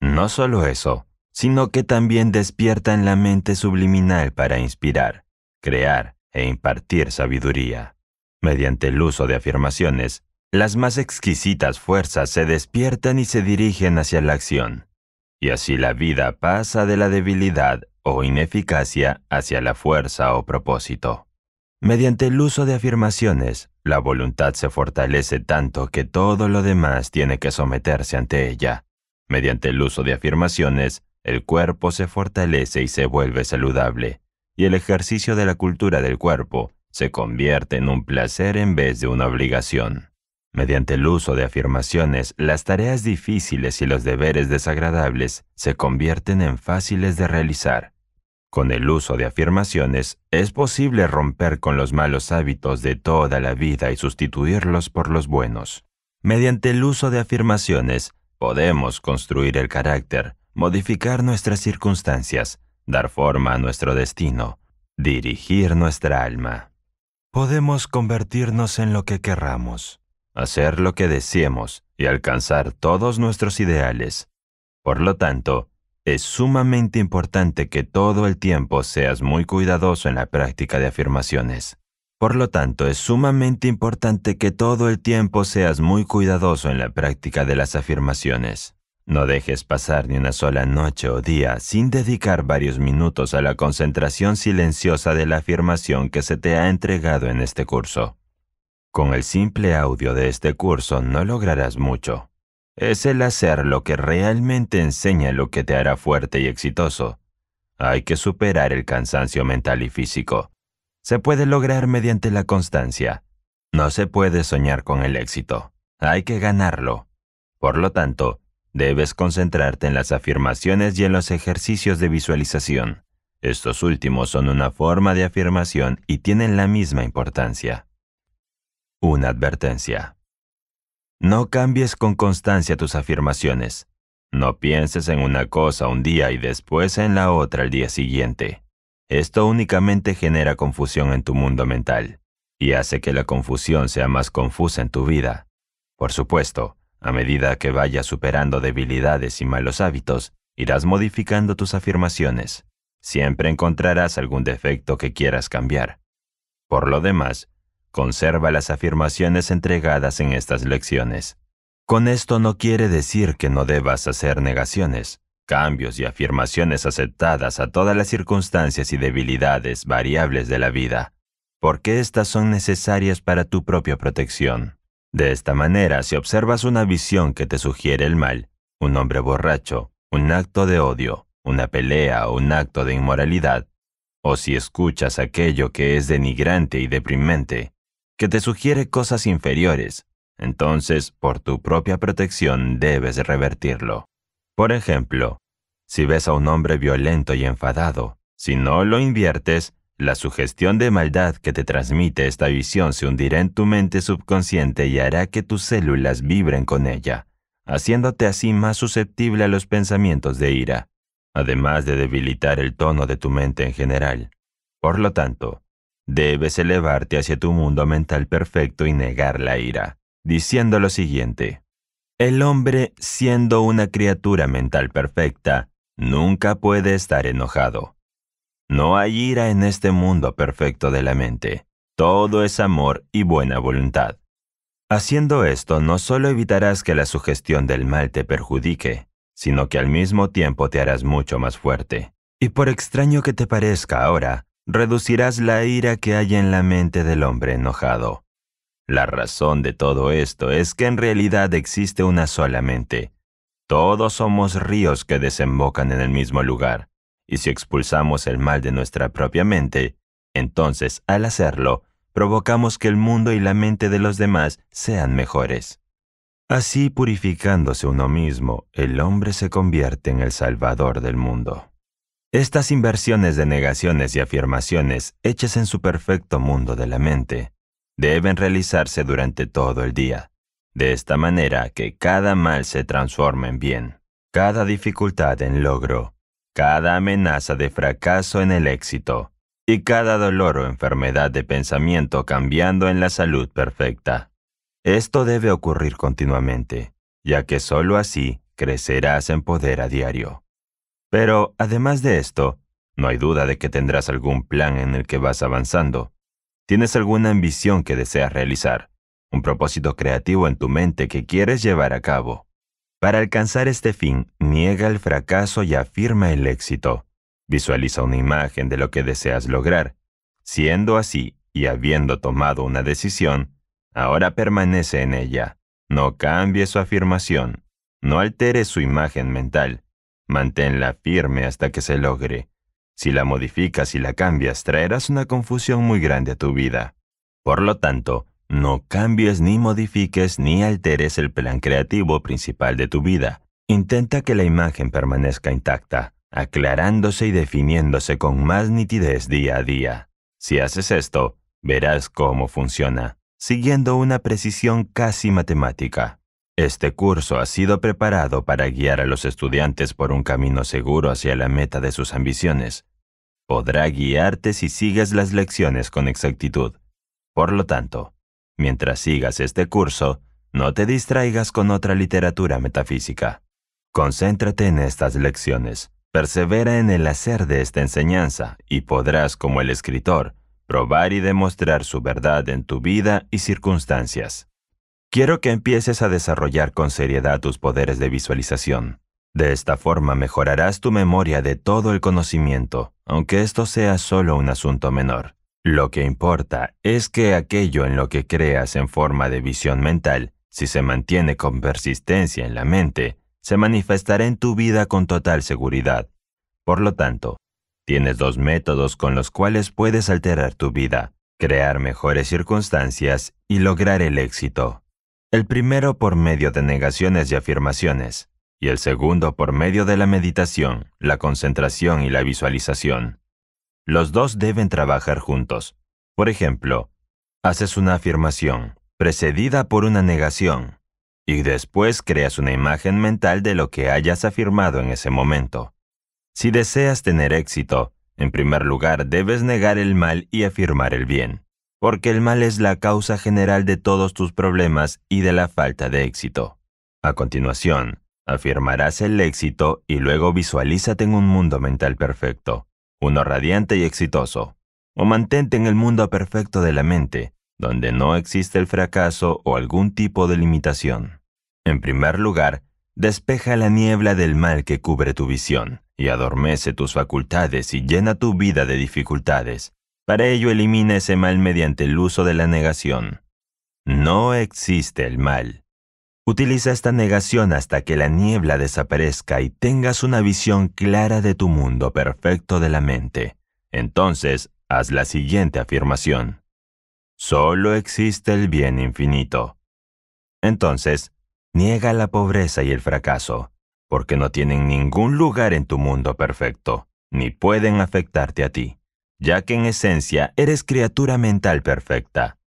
Speaker 2: No solo eso, sino que también despierta en la mente subliminal para inspirar, crear e impartir sabiduría. Mediante el uso de afirmaciones, las más exquisitas fuerzas se despiertan y se dirigen hacia la acción, y así la vida pasa de la debilidad o ineficacia hacia la fuerza o propósito. Mediante el uso de afirmaciones, la voluntad se fortalece tanto que todo lo demás tiene que someterse ante ella. Mediante el uso de afirmaciones, el cuerpo se fortalece y se vuelve saludable, y el ejercicio de la cultura del cuerpo se convierte en un placer en vez de una obligación. Mediante el uso de afirmaciones, las tareas difíciles y los deberes desagradables se convierten en fáciles de realizar. Con el uso de afirmaciones, es posible romper con los malos hábitos de toda la vida y sustituirlos por los buenos. Mediante el uso de afirmaciones, podemos construir el carácter, modificar nuestras circunstancias, dar forma a nuestro destino, dirigir nuestra alma. Podemos convertirnos en lo que querramos, hacer lo que deseemos y alcanzar todos nuestros ideales. Por lo tanto, es sumamente importante que todo el tiempo seas muy cuidadoso en la práctica de afirmaciones. Por lo tanto, es sumamente importante que todo el tiempo seas muy cuidadoso en la práctica de las afirmaciones. No dejes pasar ni una sola noche o día sin dedicar varios minutos a la concentración silenciosa de la afirmación que se te ha entregado en este curso. Con el simple audio de este curso no lograrás mucho. Es el hacer lo que realmente enseña lo que te hará fuerte y exitoso. Hay que superar el cansancio mental y físico. Se puede lograr mediante la constancia. No se puede soñar con el éxito. Hay que ganarlo. Por lo tanto, Debes concentrarte en las afirmaciones y en los ejercicios de visualización. Estos últimos son una forma de afirmación y tienen la misma importancia. Una advertencia. No cambies con constancia tus afirmaciones. No pienses en una cosa un día y después en la otra al día siguiente. Esto únicamente genera confusión en tu mundo mental y hace que la confusión sea más confusa en tu vida. Por supuesto, a medida que vayas superando debilidades y malos hábitos, irás modificando tus afirmaciones. Siempre encontrarás algún defecto que quieras cambiar. Por lo demás, conserva las afirmaciones entregadas en estas lecciones. Con esto no quiere decir que no debas hacer negaciones, cambios y afirmaciones aceptadas a todas las circunstancias y debilidades variables de la vida, porque estas son necesarias para tu propia protección. De esta manera, si observas una visión que te sugiere el mal, un hombre borracho, un acto de odio, una pelea o un acto de inmoralidad, o si escuchas aquello que es denigrante y deprimente, que te sugiere cosas inferiores, entonces por tu propia protección debes revertirlo. Por ejemplo, si ves a un hombre violento y enfadado, si no lo inviertes, la sugestión de maldad que te transmite esta visión se hundirá en tu mente subconsciente y hará que tus células vibren con ella, haciéndote así más susceptible a los pensamientos de ira, además de debilitar el tono de tu mente en general. Por lo tanto, debes elevarte hacia tu mundo mental perfecto y negar la ira, diciendo lo siguiente. El hombre, siendo una criatura mental perfecta, nunca puede estar enojado no hay ira en este mundo perfecto de la mente. Todo es amor y buena voluntad. Haciendo esto no solo evitarás que la sugestión del mal te perjudique, sino que al mismo tiempo te harás mucho más fuerte. Y por extraño que te parezca ahora, reducirás la ira que hay en la mente del hombre enojado. La razón de todo esto es que en realidad existe una sola mente. Todos somos ríos que desembocan en el mismo lugar. Y si expulsamos el mal de nuestra propia mente, entonces al hacerlo, provocamos que el mundo y la mente de los demás sean mejores. Así, purificándose uno mismo, el hombre se convierte en el salvador del mundo. Estas inversiones de negaciones y afirmaciones hechas en su perfecto mundo de la mente deben realizarse durante todo el día, de esta manera que cada mal se transforma en bien, cada dificultad en logro cada amenaza de fracaso en el éxito y cada dolor o enfermedad de pensamiento cambiando en la salud perfecta. Esto debe ocurrir continuamente, ya que sólo así crecerás en poder a diario. Pero además de esto, no hay duda de que tendrás algún plan en el que vas avanzando. Tienes alguna ambición que deseas realizar, un propósito creativo en tu mente que quieres llevar a cabo. Para alcanzar este fin, niega el fracaso y afirma el éxito. Visualiza una imagen de lo que deseas lograr. Siendo así y habiendo tomado una decisión, ahora permanece en ella. No cambie su afirmación. No altere su imagen mental. Manténla firme hasta que se logre. Si la modificas y la cambias, traerás una confusión muy grande a tu vida. Por lo tanto, no cambies ni modifiques ni alteres el plan creativo principal de tu vida. Intenta que la imagen permanezca intacta, aclarándose y definiéndose con más nitidez día a día. Si haces esto, verás cómo funciona, siguiendo una precisión casi matemática. Este curso ha sido preparado para guiar a los estudiantes por un camino seguro hacia la meta de sus ambiciones. Podrá guiarte si sigues las lecciones con exactitud. Por lo tanto, Mientras sigas este curso, no te distraigas con otra literatura metafísica. Concéntrate en estas lecciones, persevera en el hacer de esta enseñanza y podrás, como el escritor, probar y demostrar su verdad en tu vida y circunstancias. Quiero que empieces a desarrollar con seriedad tus poderes de visualización. De esta forma mejorarás tu memoria de todo el conocimiento, aunque esto sea solo un asunto menor. Lo que importa es que aquello en lo que creas en forma de visión mental, si se mantiene con persistencia en la mente, se manifestará en tu vida con total seguridad. Por lo tanto, tienes dos métodos con los cuales puedes alterar tu vida, crear mejores circunstancias y lograr el éxito. El primero por medio de negaciones y afirmaciones, y el segundo por medio de la meditación, la concentración y la visualización. Los dos deben trabajar juntos. Por ejemplo, haces una afirmación precedida por una negación y después creas una imagen mental de lo que hayas afirmado en ese momento. Si deseas tener éxito, en primer lugar debes negar el mal y afirmar el bien, porque el mal es la causa general de todos tus problemas y de la falta de éxito. A continuación, afirmarás el éxito y luego visualízate en un mundo mental perfecto uno radiante y exitoso. O mantente en el mundo perfecto de la mente, donde no existe el fracaso o algún tipo de limitación. En primer lugar, despeja la niebla del mal que cubre tu visión y adormece tus facultades y llena tu vida de dificultades. Para ello elimina ese mal mediante el uso de la negación. No existe el mal. Utiliza esta negación hasta que la niebla desaparezca y tengas una visión clara de tu mundo perfecto de la mente. Entonces, haz la siguiente afirmación. Solo existe el bien infinito. Entonces, niega la pobreza y el fracaso, porque no tienen ningún lugar en tu mundo perfecto, ni pueden afectarte a ti, ya que en esencia eres criatura mental perfecta,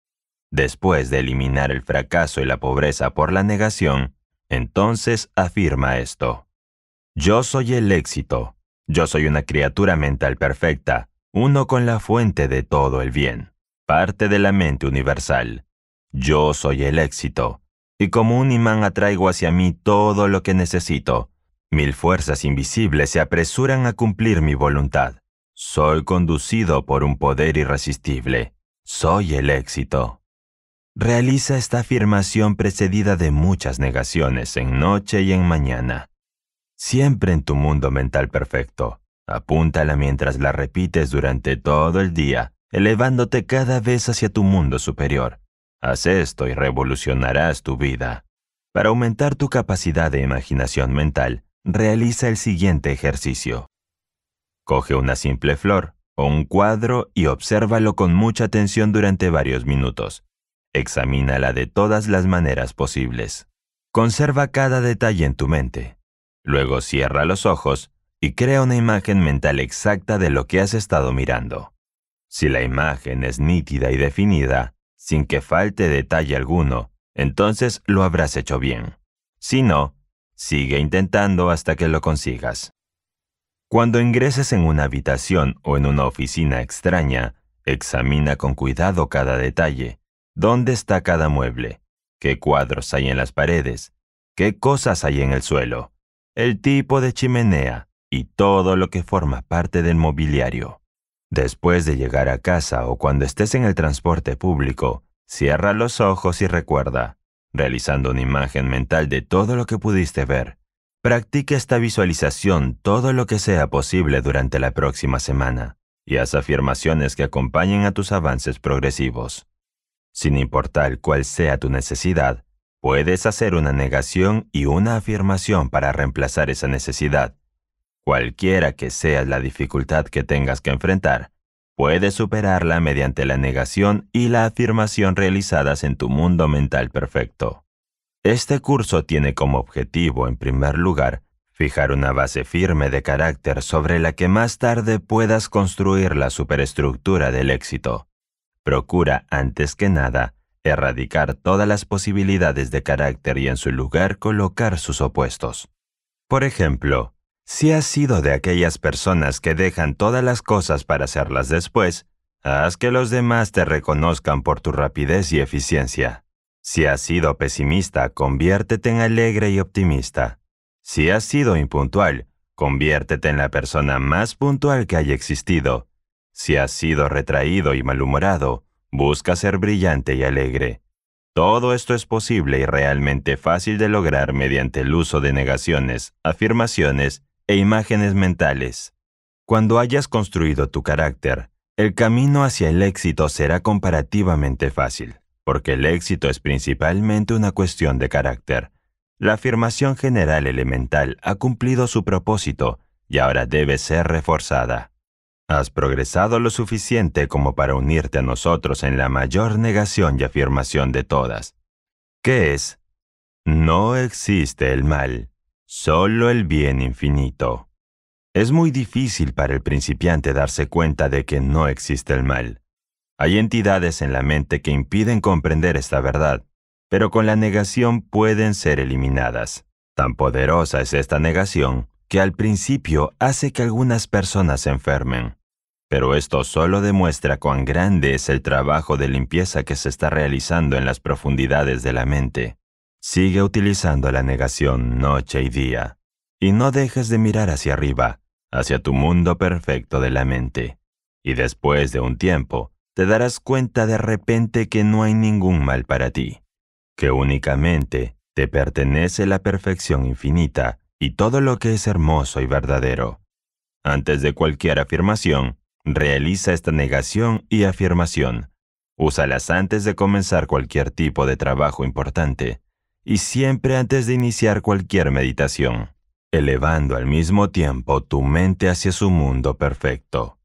Speaker 2: Después de eliminar el fracaso y la pobreza por la negación, entonces afirma esto. Yo soy el éxito. Yo soy una criatura mental perfecta, uno con la fuente de todo el bien, parte de la mente universal. Yo soy el éxito. Y como un imán atraigo hacia mí todo lo que necesito. Mil fuerzas invisibles se apresuran a cumplir mi voluntad. Soy conducido por un poder irresistible. Soy el éxito realiza esta afirmación precedida de muchas negaciones en noche y en mañana. Siempre en tu mundo mental perfecto. Apúntala mientras la repites durante todo el día, elevándote cada vez hacia tu mundo superior. Haz esto y revolucionarás tu vida. Para aumentar tu capacidad de imaginación mental, realiza el siguiente ejercicio. Coge una simple flor o un cuadro y obsérvalo con mucha atención durante varios minutos Examínala de todas las maneras posibles. Conserva cada detalle en tu mente. Luego cierra los ojos y crea una imagen mental exacta de lo que has estado mirando. Si la imagen es nítida y definida, sin que falte detalle alguno, entonces lo habrás hecho bien. Si no, sigue intentando hasta que lo consigas. Cuando ingreses en una habitación o en una oficina extraña, examina con cuidado cada detalle, dónde está cada mueble, qué cuadros hay en las paredes, qué cosas hay en el suelo, el tipo de chimenea y todo lo que forma parte del mobiliario. Después de llegar a casa o cuando estés en el transporte público, cierra los ojos y recuerda, realizando una imagen mental de todo lo que pudiste ver. Practica esta visualización todo lo que sea posible durante la próxima semana y haz afirmaciones que acompañen a tus avances progresivos. Sin importar cuál sea tu necesidad, puedes hacer una negación y una afirmación para reemplazar esa necesidad. Cualquiera que sea la dificultad que tengas que enfrentar, puedes superarla mediante la negación y la afirmación realizadas en tu mundo mental perfecto. Este curso tiene como objetivo, en primer lugar, fijar una base firme de carácter sobre la que más tarde puedas construir la superestructura del éxito procura, antes que nada, erradicar todas las posibilidades de carácter y en su lugar colocar sus opuestos. Por ejemplo, si has sido de aquellas personas que dejan todas las cosas para hacerlas después, haz que los demás te reconozcan por tu rapidez y eficiencia. Si has sido pesimista, conviértete en alegre y optimista. Si has sido impuntual, conviértete en la persona más puntual que haya existido si has sido retraído y malhumorado, busca ser brillante y alegre. Todo esto es posible y realmente fácil de lograr mediante el uso de negaciones, afirmaciones e imágenes mentales. Cuando hayas construido tu carácter, el camino hacia el éxito será comparativamente fácil, porque el éxito es principalmente una cuestión de carácter. La afirmación general elemental ha cumplido su propósito y ahora debe ser reforzada. Has progresado lo suficiente como para unirte a nosotros en la mayor negación y afirmación de todas, que es, no existe el mal, solo el bien infinito. Es muy difícil para el principiante darse cuenta de que no existe el mal. Hay entidades en la mente que impiden comprender esta verdad, pero con la negación pueden ser eliminadas. Tan poderosa es esta negación que al principio hace que algunas personas se enfermen, pero esto solo demuestra cuán grande es el trabajo de limpieza que se está realizando en las profundidades de la mente. Sigue utilizando la negación noche y día, y no dejes de mirar hacia arriba, hacia tu mundo perfecto de la mente. Y después de un tiempo, te darás cuenta de repente que no hay ningún mal para ti, que únicamente te pertenece la perfección infinita y todo lo que es hermoso y verdadero. Antes de cualquier afirmación, realiza esta negación y afirmación. Úsalas antes de comenzar cualquier tipo de trabajo importante y siempre antes de iniciar cualquier meditación, elevando al mismo tiempo tu mente hacia su mundo perfecto.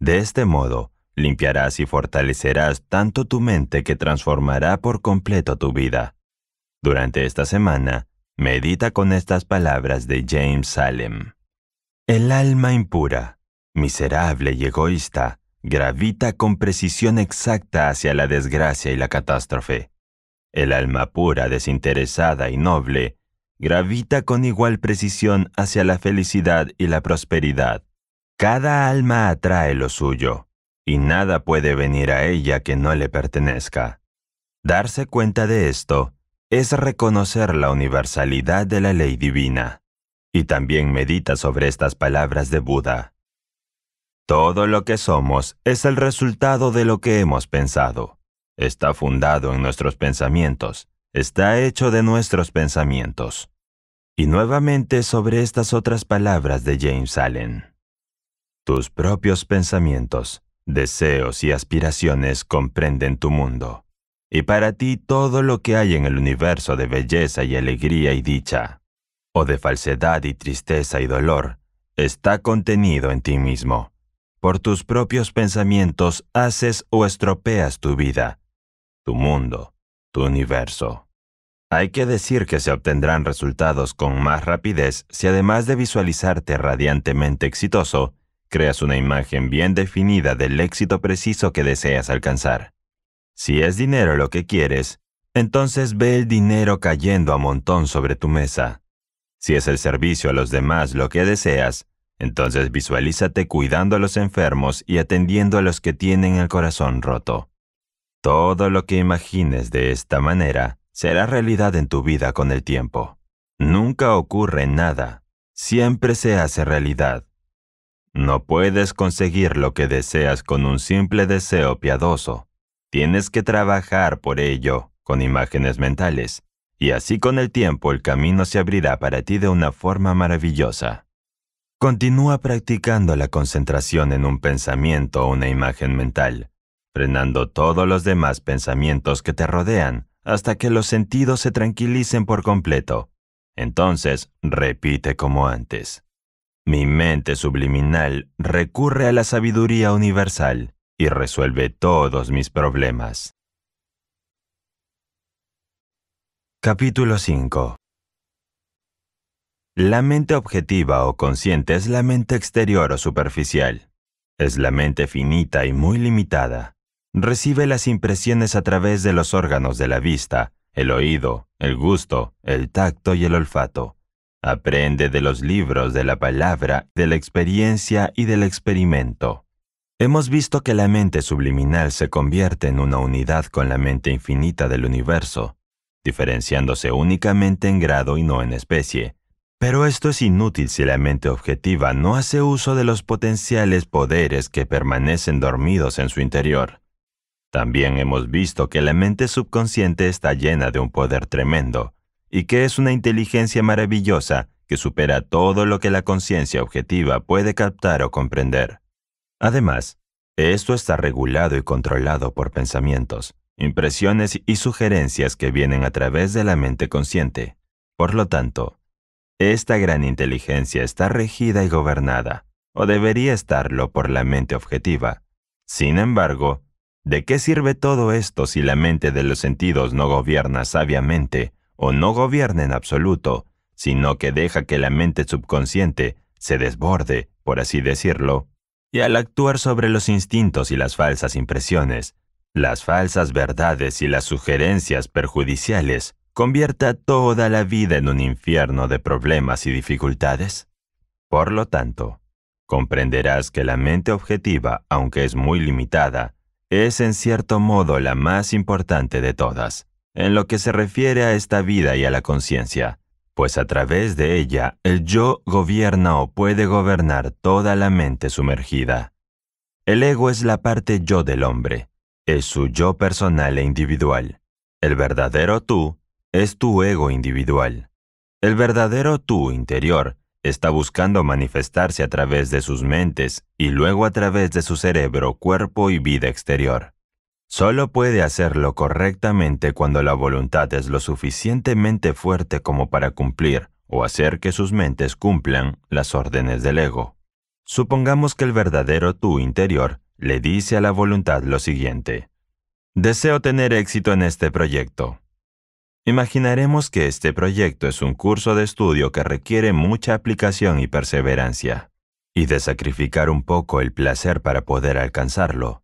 Speaker 2: De este modo, limpiarás y fortalecerás tanto tu mente que transformará por completo tu vida. Durante esta semana, medita con estas palabras de James Salem. El alma impura, miserable y egoísta, gravita con precisión exacta hacia la desgracia y la catástrofe. El alma pura, desinteresada y noble, gravita con igual precisión hacia la felicidad y la prosperidad. Cada alma atrae lo suyo, y nada puede venir a ella que no le pertenezca. Darse cuenta de esto es reconocer la universalidad de la ley divina, y también medita sobre estas palabras de Buda. Todo lo que somos es el resultado de lo que hemos pensado. Está fundado en nuestros pensamientos, está hecho de nuestros pensamientos. Y nuevamente sobre estas otras palabras de James Allen. Tus propios pensamientos, deseos y aspiraciones comprenden tu mundo y para ti todo lo que hay en el universo de belleza y alegría y dicha, o de falsedad y tristeza y dolor, está contenido en ti mismo. Por tus propios pensamientos haces o estropeas tu vida, tu mundo, tu universo. Hay que decir que se obtendrán resultados con más rapidez si además de visualizarte radiantemente exitoso, creas una imagen bien definida del éxito preciso que deseas alcanzar. Si es dinero lo que quieres, entonces ve el dinero cayendo a montón sobre tu mesa. Si es el servicio a los demás lo que deseas, entonces visualízate cuidando a los enfermos y atendiendo a los que tienen el corazón roto. Todo lo que imagines de esta manera será realidad en tu vida con el tiempo. Nunca ocurre nada, siempre se hace realidad. No puedes conseguir lo que deseas con un simple deseo piadoso. Tienes que trabajar por ello con imágenes mentales, y así con el tiempo el camino se abrirá para ti de una forma maravillosa. Continúa practicando la concentración en un pensamiento o una imagen mental, frenando todos los demás pensamientos que te rodean hasta que los sentidos se tranquilicen por completo. Entonces, repite como antes. Mi mente subliminal recurre a la sabiduría universal y resuelve todos mis problemas. Capítulo 5 La mente objetiva o consciente es la mente exterior o superficial. Es la mente finita y muy limitada. Recibe las impresiones a través de los órganos de la vista, el oído, el gusto, el tacto y el olfato. Aprende de los libros, de la palabra, de la experiencia y del experimento. Hemos visto que la mente subliminal se convierte en una unidad con la mente infinita del universo, diferenciándose únicamente en grado y no en especie. Pero esto es inútil si la mente objetiva no hace uso de los potenciales poderes que permanecen dormidos en su interior. También hemos visto que la mente subconsciente está llena de un poder tremendo, y que es una inteligencia maravillosa que supera todo lo que la conciencia objetiva puede captar o comprender. Además, esto está regulado y controlado por pensamientos, impresiones y sugerencias que vienen a través de la mente consciente. Por lo tanto, esta gran inteligencia está regida y gobernada, o debería estarlo por la mente objetiva. Sin embargo, ¿de qué sirve todo esto si la mente de los sentidos no gobierna sabiamente o no gobierna en absoluto, sino que deja que la mente subconsciente se desborde, por así decirlo, y al actuar sobre los instintos y las falsas impresiones, las falsas verdades y las sugerencias perjudiciales, convierta toda la vida en un infierno de problemas y dificultades? Por lo tanto, comprenderás que la mente objetiva, aunque es muy limitada, es en cierto modo la más importante de todas, en lo que se refiere a esta vida y a la conciencia pues a través de ella el yo gobierna o puede gobernar toda la mente sumergida. El ego es la parte yo del hombre, es su yo personal e individual. El verdadero tú es tu ego individual. El verdadero tú interior está buscando manifestarse a través de sus mentes y luego a través de su cerebro, cuerpo y vida exterior. Solo puede hacerlo correctamente cuando la voluntad es lo suficientemente fuerte como para cumplir o hacer que sus mentes cumplan las órdenes del ego. Supongamos que el verdadero tú interior le dice a la voluntad lo siguiente. Deseo tener éxito en este proyecto. Imaginaremos que este proyecto es un curso de estudio que requiere mucha aplicación y perseverancia, y de sacrificar un poco el placer para poder alcanzarlo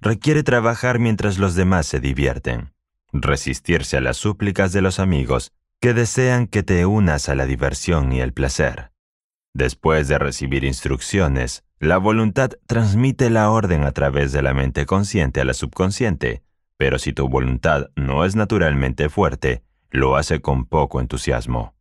Speaker 2: requiere trabajar mientras los demás se divierten, resistirse a las súplicas de los amigos que desean que te unas a la diversión y el placer. Después de recibir instrucciones, la voluntad transmite la orden a través de la mente consciente a la subconsciente, pero si tu voluntad no es naturalmente fuerte, lo hace con poco entusiasmo.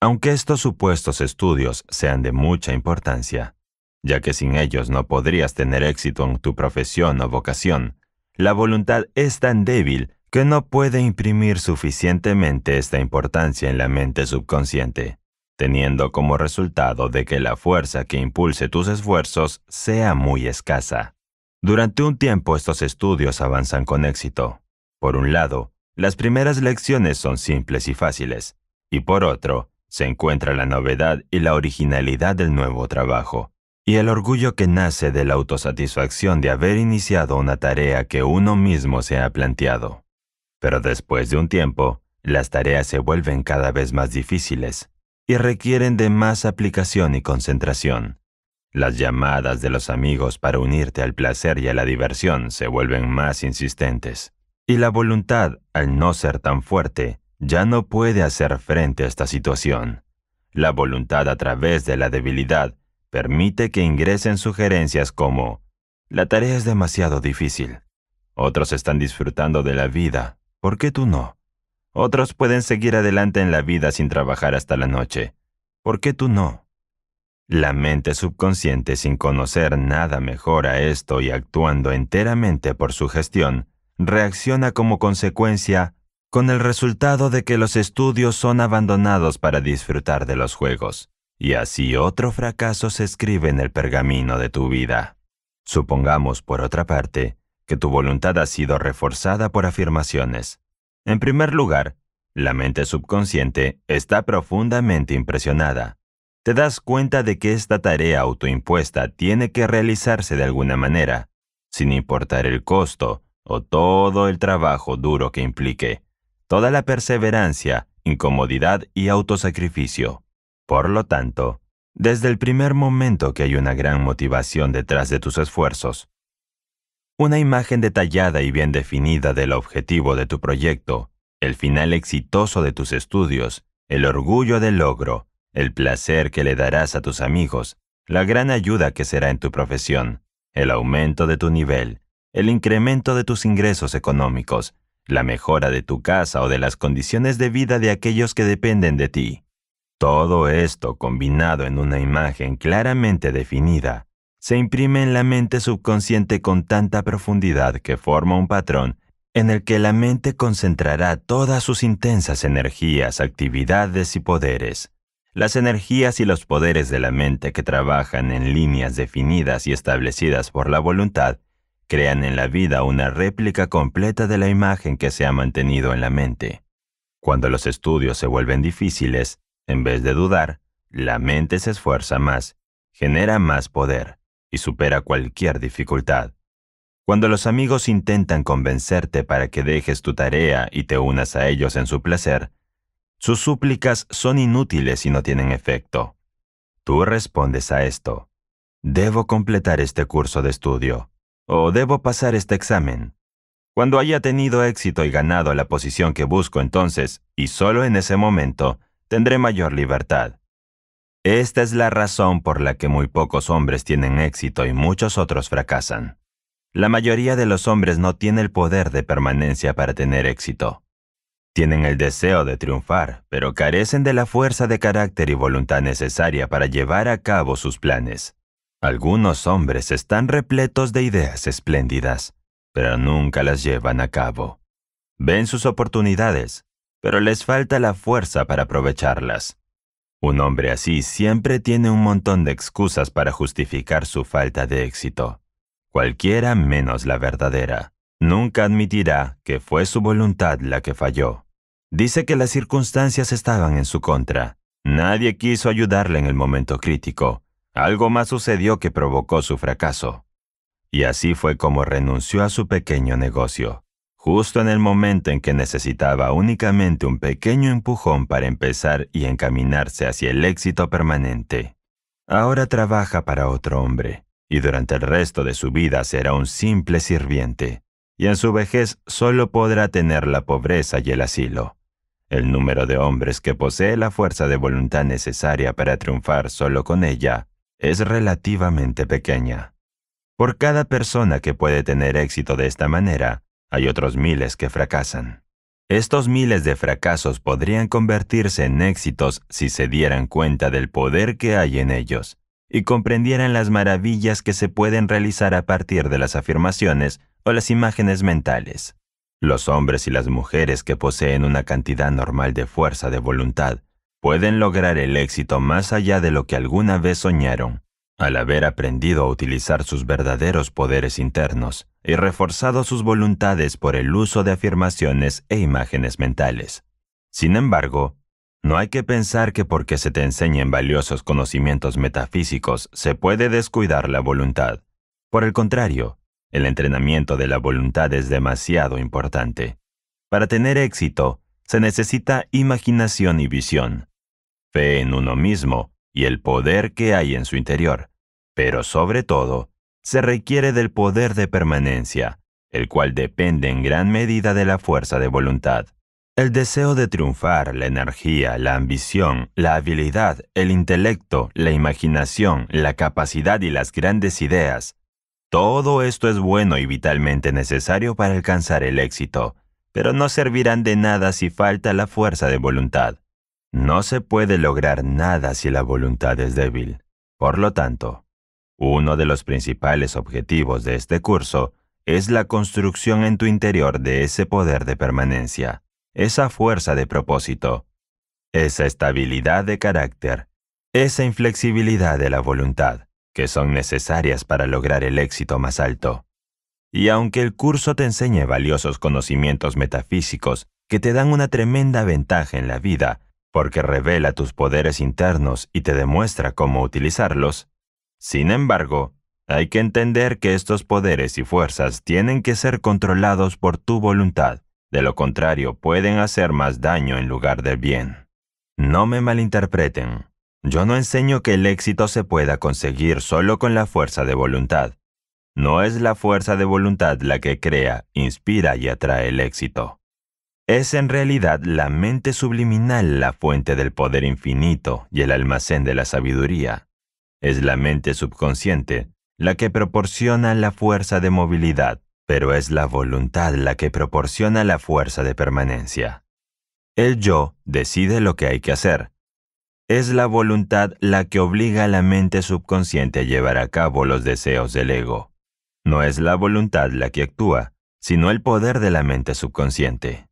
Speaker 2: Aunque estos supuestos estudios sean de mucha importancia, ya que sin ellos no podrías tener éxito en tu profesión o vocación. La voluntad es tan débil que no puede imprimir suficientemente esta importancia en la mente subconsciente, teniendo como resultado de que la fuerza que impulse tus esfuerzos sea muy escasa. Durante un tiempo estos estudios avanzan con éxito. Por un lado, las primeras lecciones son simples y fáciles, y por otro, se encuentra la novedad y la originalidad del nuevo trabajo y el orgullo que nace de la autosatisfacción de haber iniciado una tarea que uno mismo se ha planteado. Pero después de un tiempo, las tareas se vuelven cada vez más difíciles y requieren de más aplicación y concentración. Las llamadas de los amigos para unirte al placer y a la diversión se vuelven más insistentes. Y la voluntad, al no ser tan fuerte, ya no puede hacer frente a esta situación. La voluntad a través de la debilidad permite que ingresen sugerencias como la tarea es demasiado difícil. Otros están disfrutando de la vida, ¿por qué tú no? Otros pueden seguir adelante en la vida sin trabajar hasta la noche, ¿por qué tú no? La mente subconsciente sin conocer nada mejor a esto y actuando enteramente por su gestión, reacciona como consecuencia con el resultado de que los estudios son abandonados para disfrutar de los juegos y así otro fracaso se escribe en el pergamino de tu vida. Supongamos, por otra parte, que tu voluntad ha sido reforzada por afirmaciones. En primer lugar, la mente subconsciente está profundamente impresionada. Te das cuenta de que esta tarea autoimpuesta tiene que realizarse de alguna manera, sin importar el costo o todo el trabajo duro que implique, toda la perseverancia, incomodidad y autosacrificio. Por lo tanto, desde el primer momento que hay una gran motivación detrás de tus esfuerzos, una imagen detallada y bien definida del objetivo de tu proyecto, el final exitoso de tus estudios, el orgullo del logro, el placer que le darás a tus amigos, la gran ayuda que será en tu profesión, el aumento de tu nivel, el incremento de tus ingresos económicos, la mejora de tu casa o de las condiciones de vida de aquellos que dependen de ti. Todo esto, combinado en una imagen claramente definida, se imprime en la mente subconsciente con tanta profundidad que forma un patrón en el que la mente concentrará todas sus intensas energías, actividades y poderes. Las energías y los poderes de la mente que trabajan en líneas definidas y establecidas por la voluntad crean en la vida una réplica completa de la imagen que se ha mantenido en la mente. Cuando los estudios se vuelven difíciles, en vez de dudar, la mente se esfuerza más, genera más poder y supera cualquier dificultad. Cuando los amigos intentan convencerte para que dejes tu tarea y te unas a ellos en su placer, sus súplicas son inútiles y no tienen efecto. Tú respondes a esto. Debo completar este curso de estudio. O debo pasar este examen. Cuando haya tenido éxito y ganado la posición que busco entonces, y solo en ese momento, tendré mayor libertad. Esta es la razón por la que muy pocos hombres tienen éxito y muchos otros fracasan. La mayoría de los hombres no tiene el poder de permanencia para tener éxito. Tienen el deseo de triunfar, pero carecen de la fuerza de carácter y voluntad necesaria para llevar a cabo sus planes. Algunos hombres están repletos de ideas espléndidas, pero nunca las llevan a cabo. Ven sus oportunidades, pero les falta la fuerza para aprovecharlas. Un hombre así siempre tiene un montón de excusas para justificar su falta de éxito, cualquiera menos la verdadera. Nunca admitirá que fue su voluntad la que falló. Dice que las circunstancias estaban en su contra. Nadie quiso ayudarle en el momento crítico. Algo más sucedió que provocó su fracaso. Y así fue como renunció a su pequeño negocio justo en el momento en que necesitaba únicamente un pequeño empujón para empezar y encaminarse hacia el éxito permanente. Ahora trabaja para otro hombre, y durante el resto de su vida será un simple sirviente, y en su vejez solo podrá tener la pobreza y el asilo. El número de hombres que posee la fuerza de voluntad necesaria para triunfar solo con ella es relativamente pequeña. Por cada persona que puede tener éxito de esta manera, hay otros miles que fracasan. Estos miles de fracasos podrían convertirse en éxitos si se dieran cuenta del poder que hay en ellos y comprendieran las maravillas que se pueden realizar a partir de las afirmaciones o las imágenes mentales. Los hombres y las mujeres que poseen una cantidad normal de fuerza de voluntad pueden lograr el éxito más allá de lo que alguna vez soñaron al haber aprendido a utilizar sus verdaderos poderes internos y reforzado sus voluntades por el uso de afirmaciones e imágenes mentales. Sin embargo, no hay que pensar que porque se te enseñen valiosos conocimientos metafísicos se puede descuidar la voluntad. Por el contrario, el entrenamiento de la voluntad es demasiado importante. Para tener éxito, se necesita imaginación y visión, fe en uno mismo y el poder que hay en su interior pero sobre todo, se requiere del poder de permanencia, el cual depende en gran medida de la fuerza de voluntad. El deseo de triunfar, la energía, la ambición, la habilidad, el intelecto, la imaginación, la capacidad y las grandes ideas. Todo esto es bueno y vitalmente necesario para alcanzar el éxito, pero no servirán de nada si falta la fuerza de voluntad. No se puede lograr nada si la voluntad es débil. Por lo tanto, uno de los principales objetivos de este curso es la construcción en tu interior de ese poder de permanencia, esa fuerza de propósito, esa estabilidad de carácter, esa inflexibilidad de la voluntad, que son necesarias para lograr el éxito más alto. Y aunque el curso te enseñe valiosos conocimientos metafísicos que te dan una tremenda ventaja en la vida, porque revela tus poderes internos y te demuestra cómo utilizarlos, sin embargo, hay que entender que estos poderes y fuerzas tienen que ser controlados por tu voluntad, de lo contrario pueden hacer más daño en lugar del bien. No me malinterpreten. Yo no enseño que el éxito se pueda conseguir solo con la fuerza de voluntad. No es la fuerza de voluntad la que crea, inspira y atrae el éxito. Es en realidad la mente subliminal la fuente del poder infinito y el almacén de la sabiduría. Es la mente subconsciente la que proporciona la fuerza de movilidad, pero es la voluntad la que proporciona la fuerza de permanencia. El yo decide lo que hay que hacer. Es la voluntad la que obliga a la mente subconsciente a llevar a cabo los deseos del ego. No es la voluntad la que actúa, sino el poder de la mente subconsciente.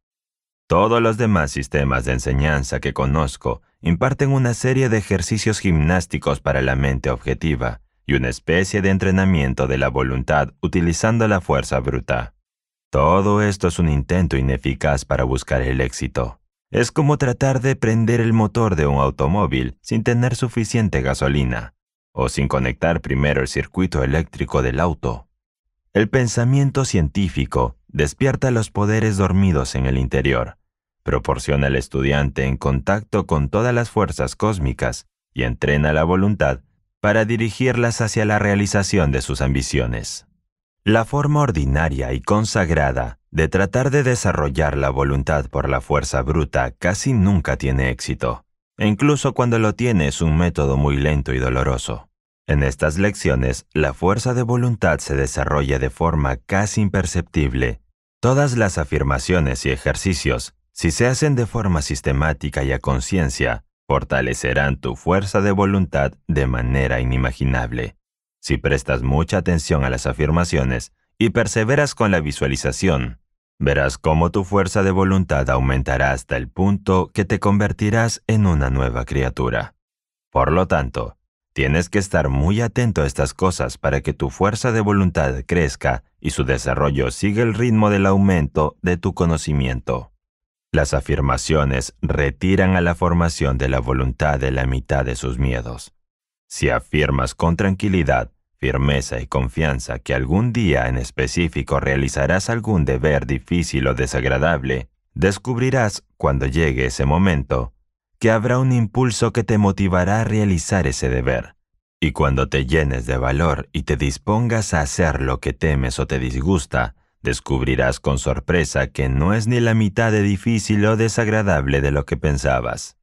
Speaker 2: Todos los demás sistemas de enseñanza que conozco imparten una serie de ejercicios gimnásticos para la mente objetiva y una especie de entrenamiento de la voluntad utilizando la fuerza bruta. Todo esto es un intento ineficaz para buscar el éxito. Es como tratar de prender el motor de un automóvil sin tener suficiente gasolina, o sin conectar primero el circuito eléctrico del auto. El pensamiento científico despierta los poderes dormidos en el interior, proporciona al estudiante en contacto con todas las fuerzas cósmicas y entrena la voluntad para dirigirlas hacia la realización de sus ambiciones. La forma ordinaria y consagrada de tratar de desarrollar la voluntad por la fuerza bruta casi nunca tiene éxito, incluso cuando lo tiene es un método muy lento y doloroso. En estas lecciones, la fuerza de voluntad se desarrolla de forma casi imperceptible. Todas las afirmaciones y ejercicios si se hacen de forma sistemática y a conciencia, fortalecerán tu fuerza de voluntad de manera inimaginable. Si prestas mucha atención a las afirmaciones y perseveras con la visualización, verás cómo tu fuerza de voluntad aumentará hasta el punto que te convertirás en una nueva criatura. Por lo tanto, tienes que estar muy atento a estas cosas para que tu fuerza de voluntad crezca y su desarrollo siga el ritmo del aumento de tu conocimiento. Las afirmaciones retiran a la formación de la voluntad de la mitad de sus miedos. Si afirmas con tranquilidad, firmeza y confianza que algún día en específico realizarás algún deber difícil o desagradable, descubrirás, cuando llegue ese momento, que habrá un impulso que te motivará a realizar ese deber. Y cuando te llenes de valor y te dispongas a hacer lo que temes o te disgusta, descubrirás con sorpresa que no es ni la mitad de difícil o desagradable de lo que pensabas.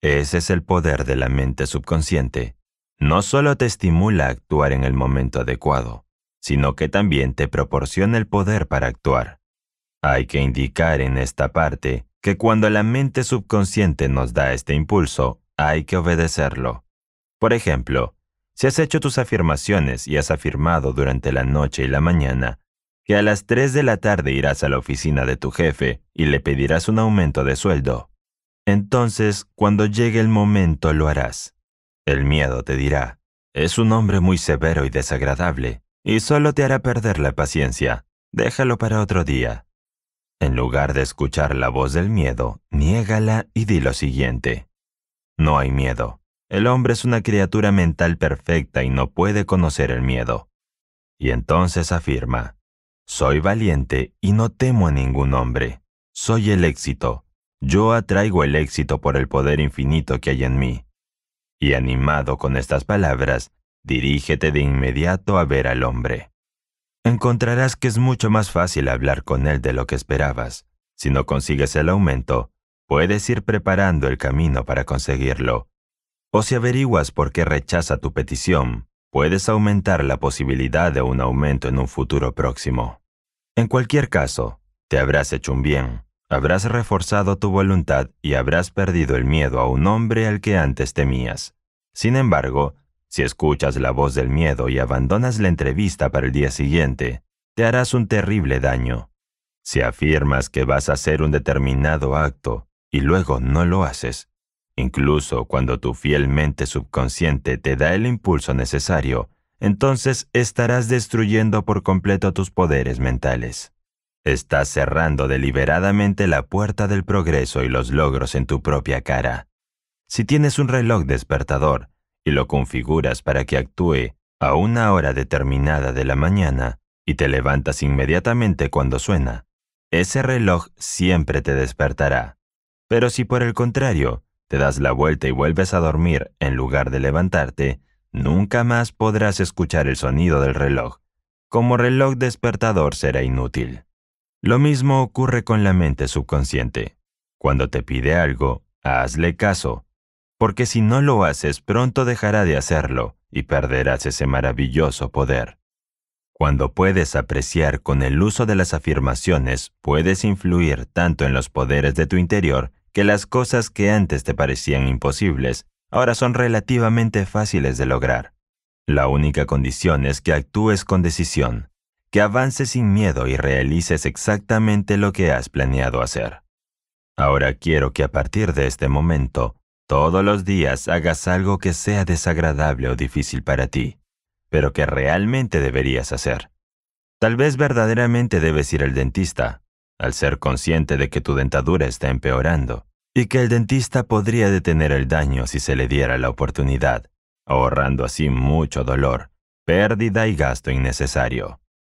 Speaker 2: Ese es el poder de la mente subconsciente. No solo te estimula a actuar en el momento adecuado, sino que también te proporciona el poder para actuar. Hay que indicar en esta parte que cuando la mente subconsciente nos da este impulso, hay que obedecerlo. Por ejemplo, si has hecho tus afirmaciones y has afirmado durante la noche y la mañana, que a las 3 de la tarde irás a la oficina de tu jefe y le pedirás un aumento de sueldo. Entonces, cuando llegue el momento, lo harás. El miedo te dirá, es un hombre muy severo y desagradable, y solo te hará perder la paciencia. Déjalo para otro día. En lugar de escuchar la voz del miedo, niégala y di lo siguiente. No hay miedo. El hombre es una criatura mental perfecta y no puede conocer el miedo. Y entonces afirma, soy valiente y no temo a ningún hombre. Soy el éxito. Yo atraigo el éxito por el poder infinito que hay en mí. Y animado con estas palabras, dirígete de inmediato a ver al hombre. Encontrarás que es mucho más fácil hablar con él de lo que esperabas. Si no consigues el aumento, puedes ir preparando el camino para conseguirlo. O si averiguas por qué rechaza tu petición, puedes aumentar la posibilidad de un aumento en un futuro próximo. En cualquier caso, te habrás hecho un bien, habrás reforzado tu voluntad y habrás perdido el miedo a un hombre al que antes temías. Sin embargo, si escuchas la voz del miedo y abandonas la entrevista para el día siguiente, te harás un terrible daño. Si afirmas que vas a hacer un determinado acto y luego no lo haces, Incluso cuando tu fiel mente subconsciente te da el impulso necesario, entonces estarás destruyendo por completo tus poderes mentales. Estás cerrando deliberadamente la puerta del progreso y los logros en tu propia cara. Si tienes un reloj despertador y lo configuras para que actúe a una hora determinada de la mañana y te levantas inmediatamente cuando suena, ese reloj siempre te despertará. Pero si por el contrario, te das la vuelta y vuelves a dormir en lugar de levantarte, nunca más podrás escuchar el sonido del reloj. Como reloj despertador será inútil. Lo mismo ocurre con la mente subconsciente. Cuando te pide algo, hazle caso, porque si no lo haces pronto dejará de hacerlo y perderás ese maravilloso poder. Cuando puedes apreciar con el uso de las afirmaciones, puedes influir tanto en los poderes de tu interior que las cosas que antes te parecían imposibles ahora son relativamente fáciles de lograr. La única condición es que actúes con decisión, que avances sin miedo y realices exactamente lo que has planeado hacer. Ahora quiero que a partir de este momento, todos los días hagas algo que sea desagradable o difícil para ti, pero que realmente deberías hacer. Tal vez verdaderamente debes ir al dentista, al ser consciente de que tu dentadura está empeorando y que el dentista podría detener el daño si se le diera la oportunidad, ahorrando así mucho dolor, pérdida y gasto innecesario.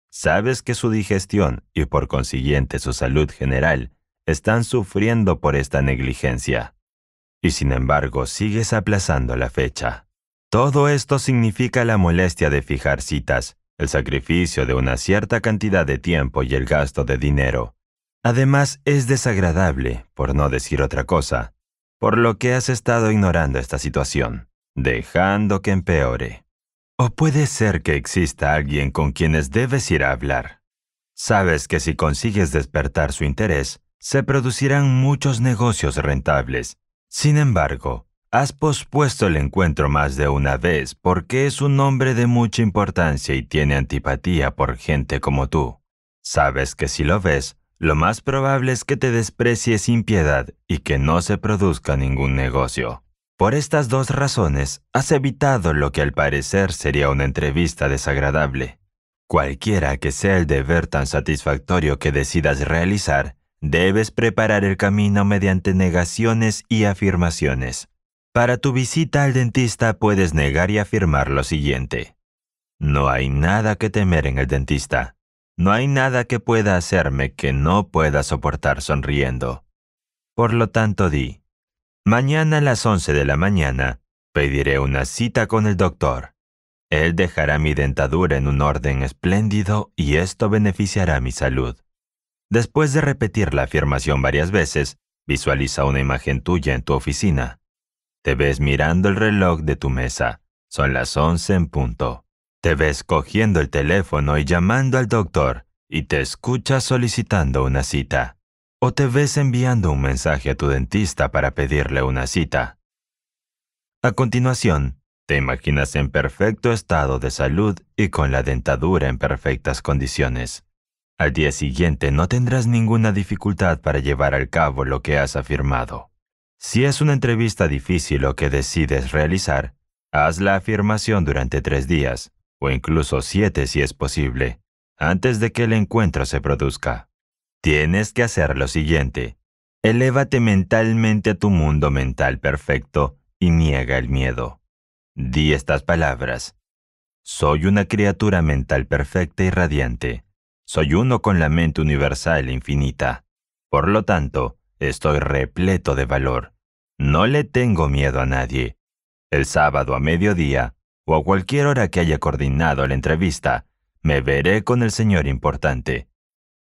Speaker 2: Sabes que su digestión y por consiguiente su salud general están sufriendo por esta negligencia. Y sin embargo sigues aplazando la fecha. Todo esto significa la molestia de fijar citas, el sacrificio de una cierta cantidad de tiempo y el gasto de dinero, Además, es desagradable, por no decir otra cosa, por lo que has estado ignorando esta situación, dejando que empeore. O puede ser que exista alguien con quienes debes ir a hablar. Sabes que si consigues despertar su interés, se producirán muchos negocios rentables. Sin embargo, has pospuesto el encuentro más de una vez porque es un hombre de mucha importancia y tiene antipatía por gente como tú. Sabes que si lo ves, lo más probable es que te desprecie sin piedad y que no se produzca ningún negocio. Por estas dos razones, has evitado lo que al parecer sería una entrevista desagradable. Cualquiera que sea el deber tan satisfactorio que decidas realizar, debes preparar el camino mediante negaciones y afirmaciones. Para tu visita al dentista puedes negar y afirmar lo siguiente. No hay nada que temer en el dentista. No hay nada que pueda hacerme que no pueda soportar sonriendo. Por lo tanto di, mañana a las 11 de la mañana pediré una cita con el doctor. Él dejará mi dentadura en un orden espléndido y esto beneficiará mi salud. Después de repetir la afirmación varias veces, visualiza una imagen tuya en tu oficina. Te ves mirando el reloj de tu mesa. Son las 11 en punto. Te ves cogiendo el teléfono y llamando al doctor y te escuchas solicitando una cita. O te ves enviando un mensaje a tu dentista para pedirle una cita. A continuación, te imaginas en perfecto estado de salud y con la dentadura en perfectas condiciones. Al día siguiente no tendrás ninguna dificultad para llevar al cabo lo que has afirmado. Si es una entrevista difícil o que decides realizar, haz la afirmación durante tres días o incluso siete si es posible, antes de que el encuentro se produzca. Tienes que hacer lo siguiente. Elévate mentalmente a tu mundo mental perfecto y niega el miedo. Di estas palabras. Soy una criatura mental perfecta y radiante. Soy uno con la mente universal e infinita. Por lo tanto, estoy repleto de valor. No le tengo miedo a nadie. El sábado a mediodía o a cualquier hora que haya coordinado la entrevista, me veré con el señor importante.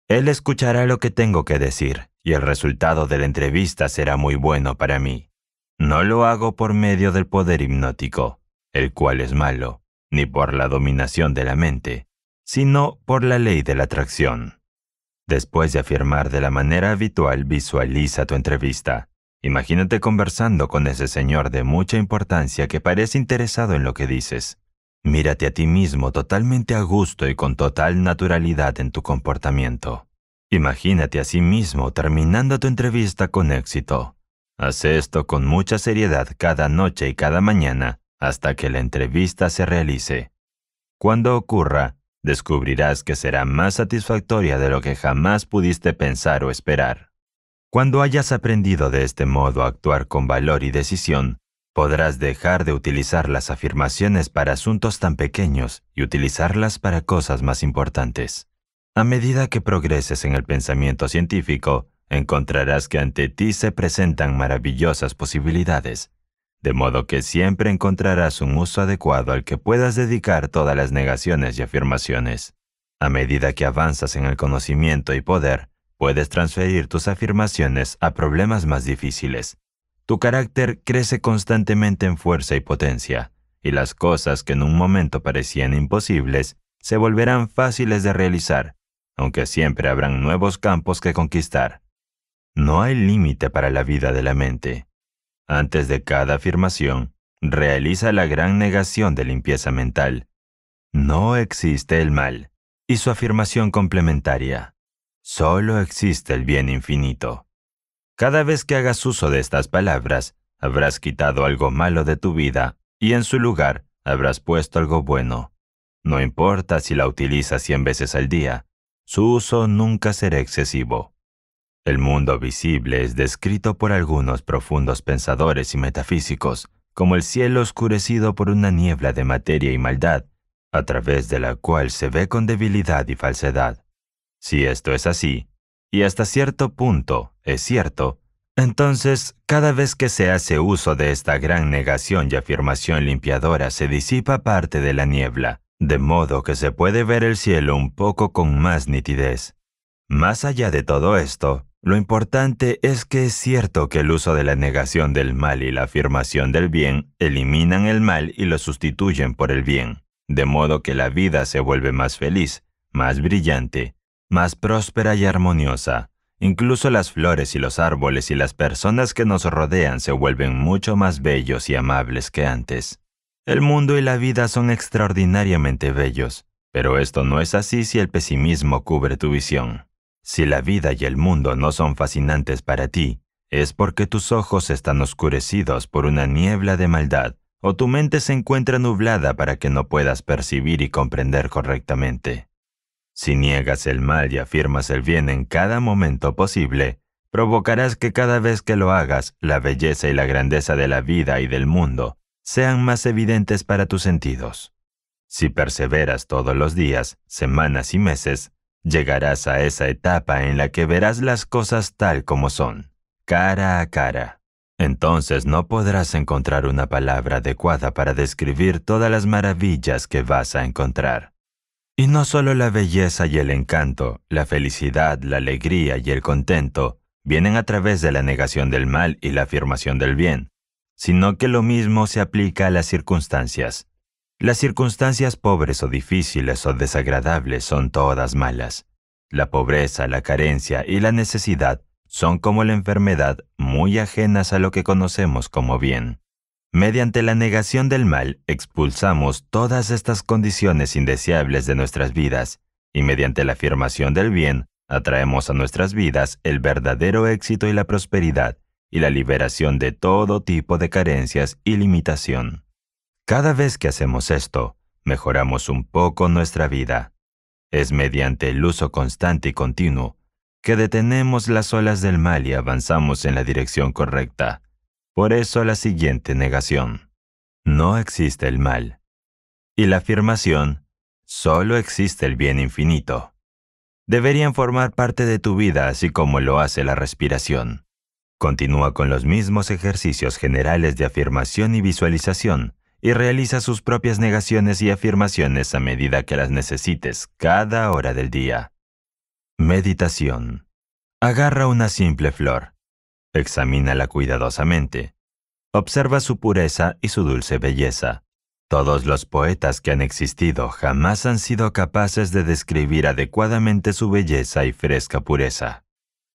Speaker 2: Él escuchará lo que tengo que decir y el resultado de la entrevista será muy bueno para mí. No lo hago por medio del poder hipnótico, el cual es malo, ni por la dominación de la mente, sino por la ley de la atracción. Después de afirmar de la manera habitual, visualiza tu entrevista. Imagínate conversando con ese señor de mucha importancia que parece interesado en lo que dices. Mírate a ti mismo totalmente a gusto y con total naturalidad en tu comportamiento. Imagínate a sí mismo terminando tu entrevista con éxito. Haz esto con mucha seriedad cada noche y cada mañana hasta que la entrevista se realice. Cuando ocurra, descubrirás que será más satisfactoria de lo que jamás pudiste pensar o esperar. Cuando hayas aprendido de este modo a actuar con valor y decisión, podrás dejar de utilizar las afirmaciones para asuntos tan pequeños y utilizarlas para cosas más importantes. A medida que progreses en el pensamiento científico, encontrarás que ante ti se presentan maravillosas posibilidades, de modo que siempre encontrarás un uso adecuado al que puedas dedicar todas las negaciones y afirmaciones. A medida que avanzas en el conocimiento y poder, Puedes transferir tus afirmaciones a problemas más difíciles. Tu carácter crece constantemente en fuerza y potencia, y las cosas que en un momento parecían imposibles se volverán fáciles de realizar, aunque siempre habrán nuevos campos que conquistar. No hay límite para la vida de la mente. Antes de cada afirmación, realiza la gran negación de limpieza mental. No existe el mal. Y su afirmación complementaria. Solo existe el bien infinito. Cada vez que hagas uso de estas palabras, habrás quitado algo malo de tu vida y en su lugar habrás puesto algo bueno. No importa si la utilizas cien veces al día, su uso nunca será excesivo. El mundo visible es descrito por algunos profundos pensadores y metafísicos como el cielo oscurecido por una niebla de materia y maldad, a través de la cual se ve con debilidad y falsedad. Si esto es así, y hasta cierto punto es cierto, entonces cada vez que se hace uso de esta gran negación y afirmación limpiadora se disipa parte de la niebla, de modo que se puede ver el cielo un poco con más nitidez. Más allá de todo esto, lo importante es que es cierto que el uso de la negación del mal y la afirmación del bien eliminan el mal y lo sustituyen por el bien, de modo que la vida se vuelve más feliz, más brillante, más próspera y armoniosa. Incluso las flores y los árboles y las personas que nos rodean se vuelven mucho más bellos y amables que antes. El mundo y la vida son extraordinariamente bellos, pero esto no es así si el pesimismo cubre tu visión. Si la vida y el mundo no son fascinantes para ti, es porque tus ojos están oscurecidos por una niebla de maldad, o tu mente se encuentra nublada para que no puedas percibir y comprender correctamente. Si niegas el mal y afirmas el bien en cada momento posible, provocarás que cada vez que lo hagas, la belleza y la grandeza de la vida y del mundo sean más evidentes para tus sentidos. Si perseveras todos los días, semanas y meses, llegarás a esa etapa en la que verás las cosas tal como son, cara a cara. Entonces no podrás encontrar una palabra adecuada para describir todas las maravillas que vas a encontrar. Y no solo la belleza y el encanto, la felicidad, la alegría y el contento vienen a través de la negación del mal y la afirmación del bien, sino que lo mismo se aplica a las circunstancias. Las circunstancias pobres o difíciles o desagradables son todas malas. La pobreza, la carencia y la necesidad son como la enfermedad muy ajenas a lo que conocemos como bien. Mediante la negación del mal, expulsamos todas estas condiciones indeseables de nuestras vidas, y mediante la afirmación del bien, atraemos a nuestras vidas el verdadero éxito y la prosperidad, y la liberación de todo tipo de carencias y limitación. Cada vez que hacemos esto, mejoramos un poco nuestra vida. Es mediante el uso constante y continuo que detenemos las olas del mal y avanzamos en la dirección correcta. Por eso la siguiente negación. No existe el mal. Y la afirmación, solo existe el bien infinito. Deberían formar parte de tu vida así como lo hace la respiración. Continúa con los mismos ejercicios generales de afirmación y visualización y realiza sus propias negaciones y afirmaciones a medida que las necesites cada hora del día. Meditación. Agarra una simple flor Examínala cuidadosamente. Observa su pureza y su dulce belleza. Todos los poetas que han existido jamás han sido capaces de describir adecuadamente su belleza y fresca pureza.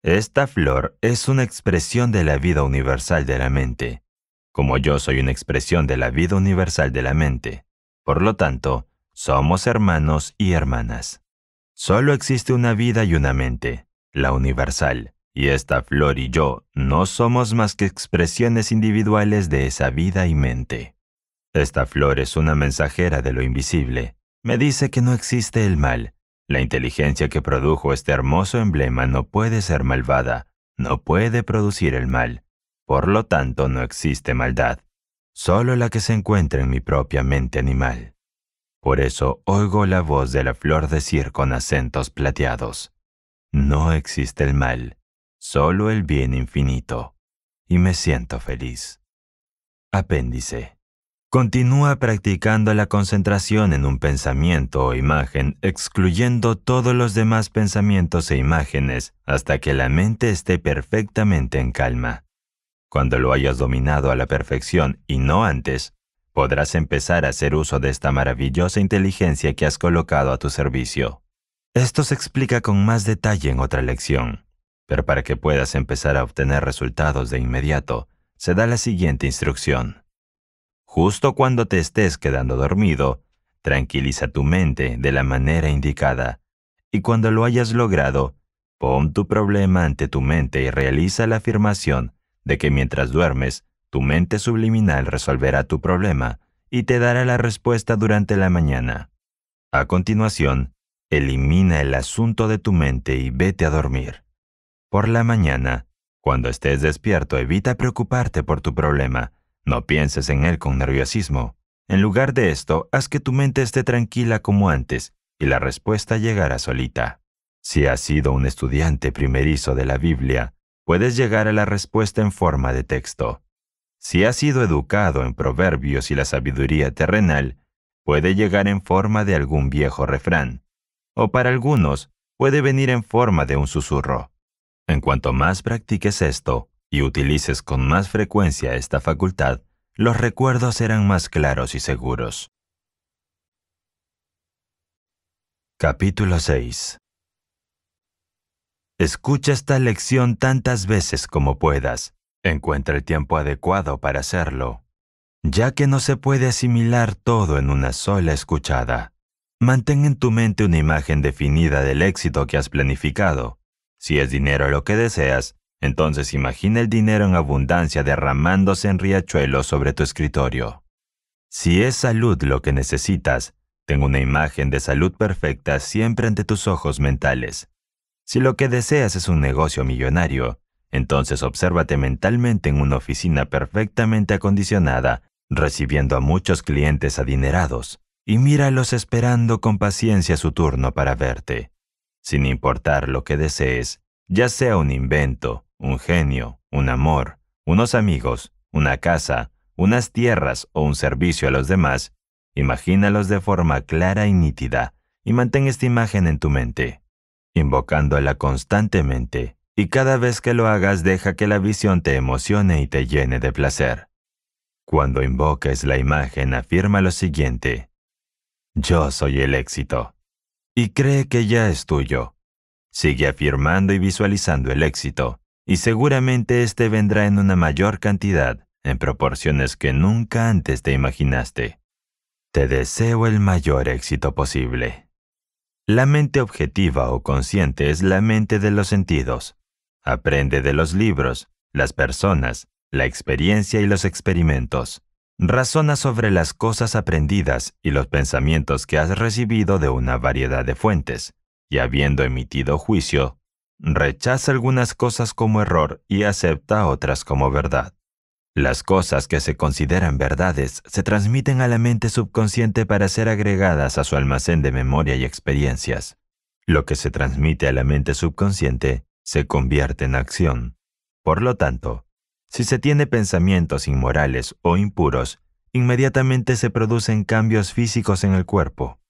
Speaker 2: Esta flor es una expresión de la vida universal de la mente, como yo soy una expresión de la vida universal de la mente. Por lo tanto, somos hermanos y hermanas. Solo existe una vida y una mente, la universal. Y esta flor y yo no somos más que expresiones individuales de esa vida y mente. Esta flor es una mensajera de lo invisible. Me dice que no existe el mal. La inteligencia que produjo este hermoso emblema no puede ser malvada, no puede producir el mal. Por lo tanto, no existe maldad, solo la que se encuentra en mi propia mente animal. Por eso oigo la voz de la flor decir con acentos plateados, no existe el mal solo el bien infinito, y me siento feliz. Apéndice. Continúa practicando la concentración en un pensamiento o imagen, excluyendo todos los demás pensamientos e imágenes hasta que la mente esté perfectamente en calma. Cuando lo hayas dominado a la perfección y no antes, podrás empezar a hacer uso de esta maravillosa inteligencia que has colocado a tu servicio. Esto se explica con más detalle en otra lección. Pero para que puedas empezar a obtener resultados de inmediato, se da la siguiente instrucción. Justo cuando te estés quedando dormido, tranquiliza tu mente de la manera indicada, y cuando lo hayas logrado, pon tu problema ante tu mente y realiza la afirmación de que mientras duermes, tu mente subliminal resolverá tu problema y te dará la respuesta durante la mañana. A continuación, elimina el asunto de tu mente y vete a dormir. Por la mañana, cuando estés despierto, evita preocuparte por tu problema. No pienses en él con nerviosismo. En lugar de esto, haz que tu mente esté tranquila como antes y la respuesta llegará solita. Si has sido un estudiante primerizo de la Biblia, puedes llegar a la respuesta en forma de texto. Si has sido educado en proverbios y la sabiduría terrenal, puede llegar en forma de algún viejo refrán, o para algunos puede venir en forma de un susurro. En cuanto más practiques esto y utilices con más frecuencia esta facultad, los recuerdos serán más claros y seguros. Capítulo 6 Escucha esta lección tantas veces como puedas. Encuentra el tiempo adecuado para hacerlo, ya que no se puede asimilar todo en una sola escuchada. Mantén en tu mente una imagen definida del éxito que has planificado si es dinero lo que deseas, entonces imagina el dinero en abundancia derramándose en riachuelos sobre tu escritorio. Si es salud lo que necesitas, ten una imagen de salud perfecta siempre ante tus ojos mentales. Si lo que deseas es un negocio millonario, entonces obsérvate mentalmente en una oficina perfectamente acondicionada, recibiendo a muchos clientes adinerados, y míralos esperando con paciencia su turno para verte sin importar lo que desees, ya sea un invento, un genio, un amor, unos amigos, una casa, unas tierras o un servicio a los demás, imagínalos de forma clara y nítida y mantén esta imagen en tu mente, invocándola constantemente y cada vez que lo hagas deja que la visión te emocione y te llene de placer. Cuando invoques la imagen afirma lo siguiente. Yo soy el éxito y cree que ya es tuyo. Sigue afirmando y visualizando el éxito, y seguramente este vendrá en una mayor cantidad, en proporciones que nunca antes te imaginaste. Te deseo el mayor éxito posible. La mente objetiva o consciente es la mente de los sentidos. Aprende de los libros, las personas, la experiencia y los experimentos. Razona sobre las cosas aprendidas y los pensamientos que has recibido de una variedad de fuentes, y habiendo emitido juicio, rechaza algunas cosas como error y acepta otras como verdad. Las cosas que se consideran verdades se transmiten a la mente subconsciente para ser agregadas a su almacén de memoria y experiencias. Lo que se transmite a la mente subconsciente se convierte en acción. Por lo tanto, si se tiene pensamientos inmorales o impuros, inmediatamente se producen cambios físicos en el cuerpo,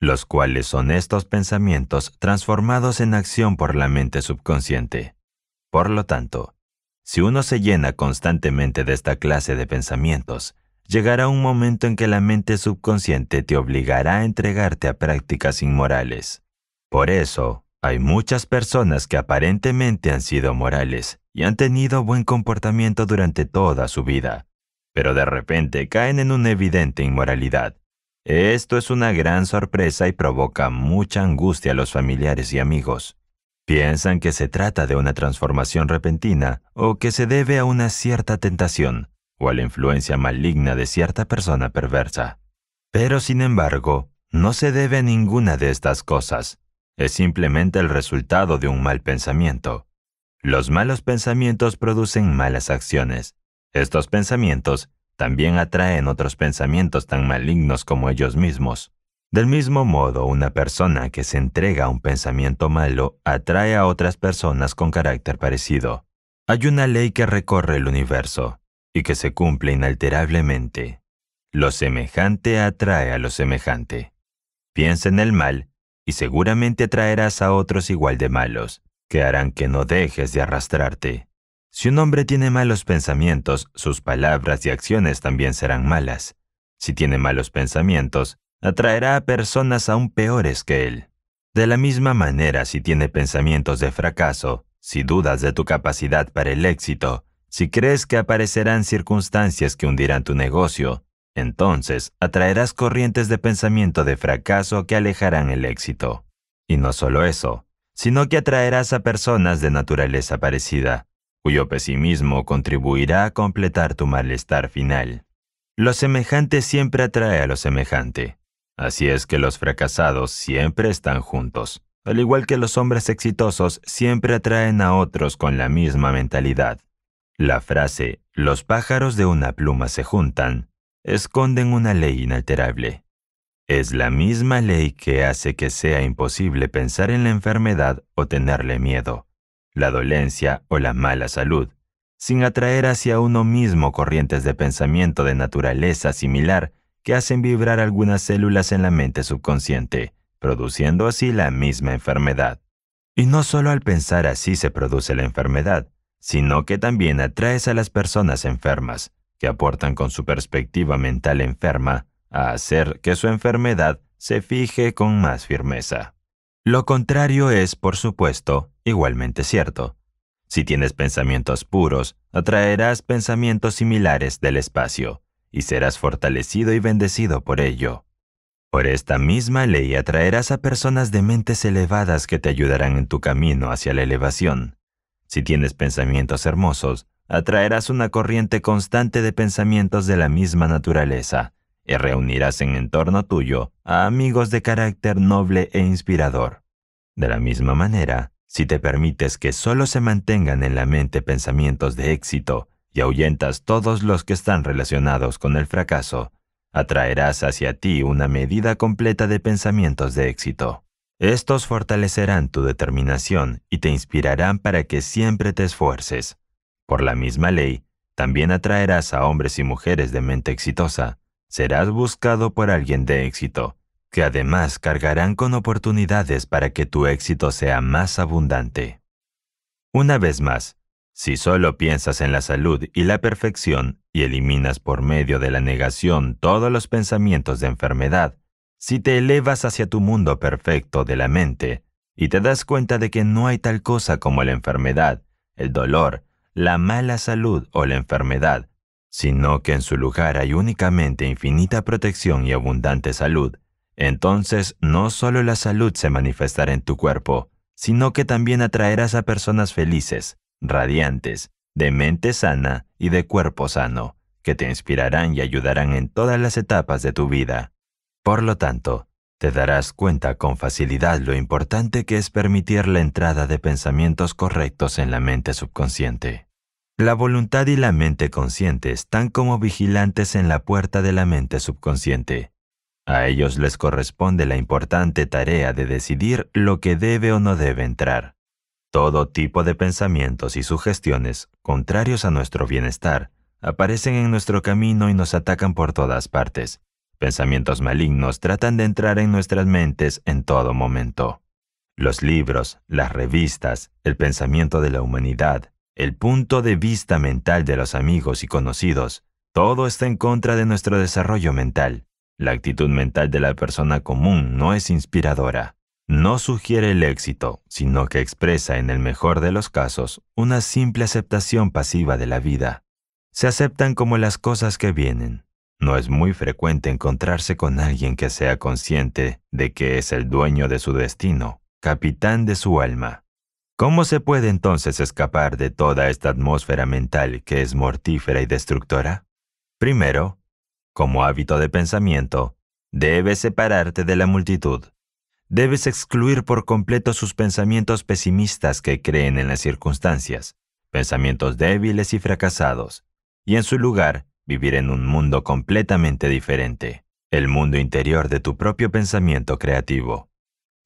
Speaker 2: los cuales son estos pensamientos transformados en acción por la mente subconsciente. Por lo tanto, si uno se llena constantemente de esta clase de pensamientos, llegará un momento en que la mente subconsciente te obligará a entregarte a prácticas inmorales. Por eso, hay muchas personas que aparentemente han sido morales, y han tenido buen comportamiento durante toda su vida, pero de repente caen en una evidente inmoralidad. Esto es una gran sorpresa y provoca mucha angustia a los familiares y amigos. Piensan que se trata de una transformación repentina o que se debe a una cierta tentación o a la influencia maligna de cierta persona perversa. Pero sin embargo, no se debe a ninguna de estas cosas. Es simplemente el resultado de un mal pensamiento. Los malos pensamientos producen malas acciones. Estos pensamientos también atraen otros pensamientos tan malignos como ellos mismos. Del mismo modo, una persona que se entrega a un pensamiento malo atrae a otras personas con carácter parecido. Hay una ley que recorre el universo y que se cumple inalterablemente. Lo semejante atrae a lo semejante. Piensa en el mal y seguramente atraerás a otros igual de malos que harán que no dejes de arrastrarte. Si un hombre tiene malos pensamientos, sus palabras y acciones también serán malas. Si tiene malos pensamientos, atraerá a personas aún peores que él. De la misma manera, si tiene pensamientos de fracaso, si dudas de tu capacidad para el éxito, si crees que aparecerán circunstancias que hundirán tu negocio, entonces atraerás corrientes de pensamiento de fracaso que alejarán el éxito. Y no solo eso, sino que atraerás a personas de naturaleza parecida, cuyo pesimismo contribuirá a completar tu malestar final. Lo semejante siempre atrae a lo semejante. Así es que los fracasados siempre están juntos, al igual que los hombres exitosos siempre atraen a otros con la misma mentalidad. La frase, los pájaros de una pluma se juntan, esconden una ley inalterable. Es la misma ley que hace que sea imposible pensar en la enfermedad o tenerle miedo, la dolencia o la mala salud, sin atraer hacia uno mismo corrientes de pensamiento de naturaleza similar que hacen vibrar algunas células en la mente subconsciente, produciendo así la misma enfermedad. Y no solo al pensar así se produce la enfermedad, sino que también atraes a las personas enfermas, que aportan con su perspectiva mental enferma a hacer que su enfermedad se fije con más firmeza. Lo contrario es, por supuesto, igualmente cierto. Si tienes pensamientos puros, atraerás pensamientos similares del espacio, y serás fortalecido y bendecido por ello. Por esta misma ley atraerás a personas de mentes elevadas que te ayudarán en tu camino hacia la elevación. Si tienes pensamientos hermosos, atraerás una corriente constante de pensamientos de la misma naturaleza, y reunirás en entorno tuyo a amigos de carácter noble e inspirador. De la misma manera, si te permites que solo se mantengan en la mente pensamientos de éxito y ahuyentas todos los que están relacionados con el fracaso, atraerás hacia ti una medida completa de pensamientos de éxito. Estos fortalecerán tu determinación y te inspirarán para que siempre te esfuerces. Por la misma ley, también atraerás a hombres y mujeres de mente exitosa, serás buscado por alguien de éxito, que además cargarán con oportunidades para que tu éxito sea más abundante. Una vez más, si solo piensas en la salud y la perfección y eliminas por medio de la negación todos los pensamientos de enfermedad, si te elevas hacia tu mundo perfecto de la mente y te das cuenta de que no hay tal cosa como la enfermedad, el dolor, la mala salud o la enfermedad, sino que en su lugar hay únicamente infinita protección y abundante salud, entonces no solo la salud se manifestará en tu cuerpo, sino que también atraerás a personas felices, radiantes, de mente sana y de cuerpo sano, que te inspirarán y ayudarán en todas las etapas de tu vida. Por lo tanto, te darás cuenta con facilidad lo importante que es permitir la entrada de pensamientos correctos en la mente subconsciente. La voluntad y la mente consciente están como vigilantes en la puerta de la mente subconsciente. A ellos les corresponde la importante tarea de decidir lo que debe o no debe entrar. Todo tipo de pensamientos y sugestiones, contrarios a nuestro bienestar, aparecen en nuestro camino y nos atacan por todas partes. Pensamientos malignos tratan de entrar en nuestras mentes en todo momento. Los libros, las revistas, el pensamiento de la humanidad, el punto de vista mental de los amigos y conocidos, todo está en contra de nuestro desarrollo mental. La actitud mental de la persona común no es inspiradora. No sugiere el éxito, sino que expresa en el mejor de los casos una simple aceptación pasiva de la vida. Se aceptan como las cosas que vienen. No es muy frecuente encontrarse con alguien que sea consciente de que es el dueño de su destino, capitán de su alma. ¿Cómo se puede entonces escapar de toda esta atmósfera mental que es mortífera y destructora? Primero, como hábito de pensamiento, debes separarte de la multitud. Debes excluir por completo sus pensamientos pesimistas que creen en las circunstancias, pensamientos débiles y fracasados, y en su lugar vivir en un mundo completamente diferente, el mundo interior de tu propio pensamiento creativo.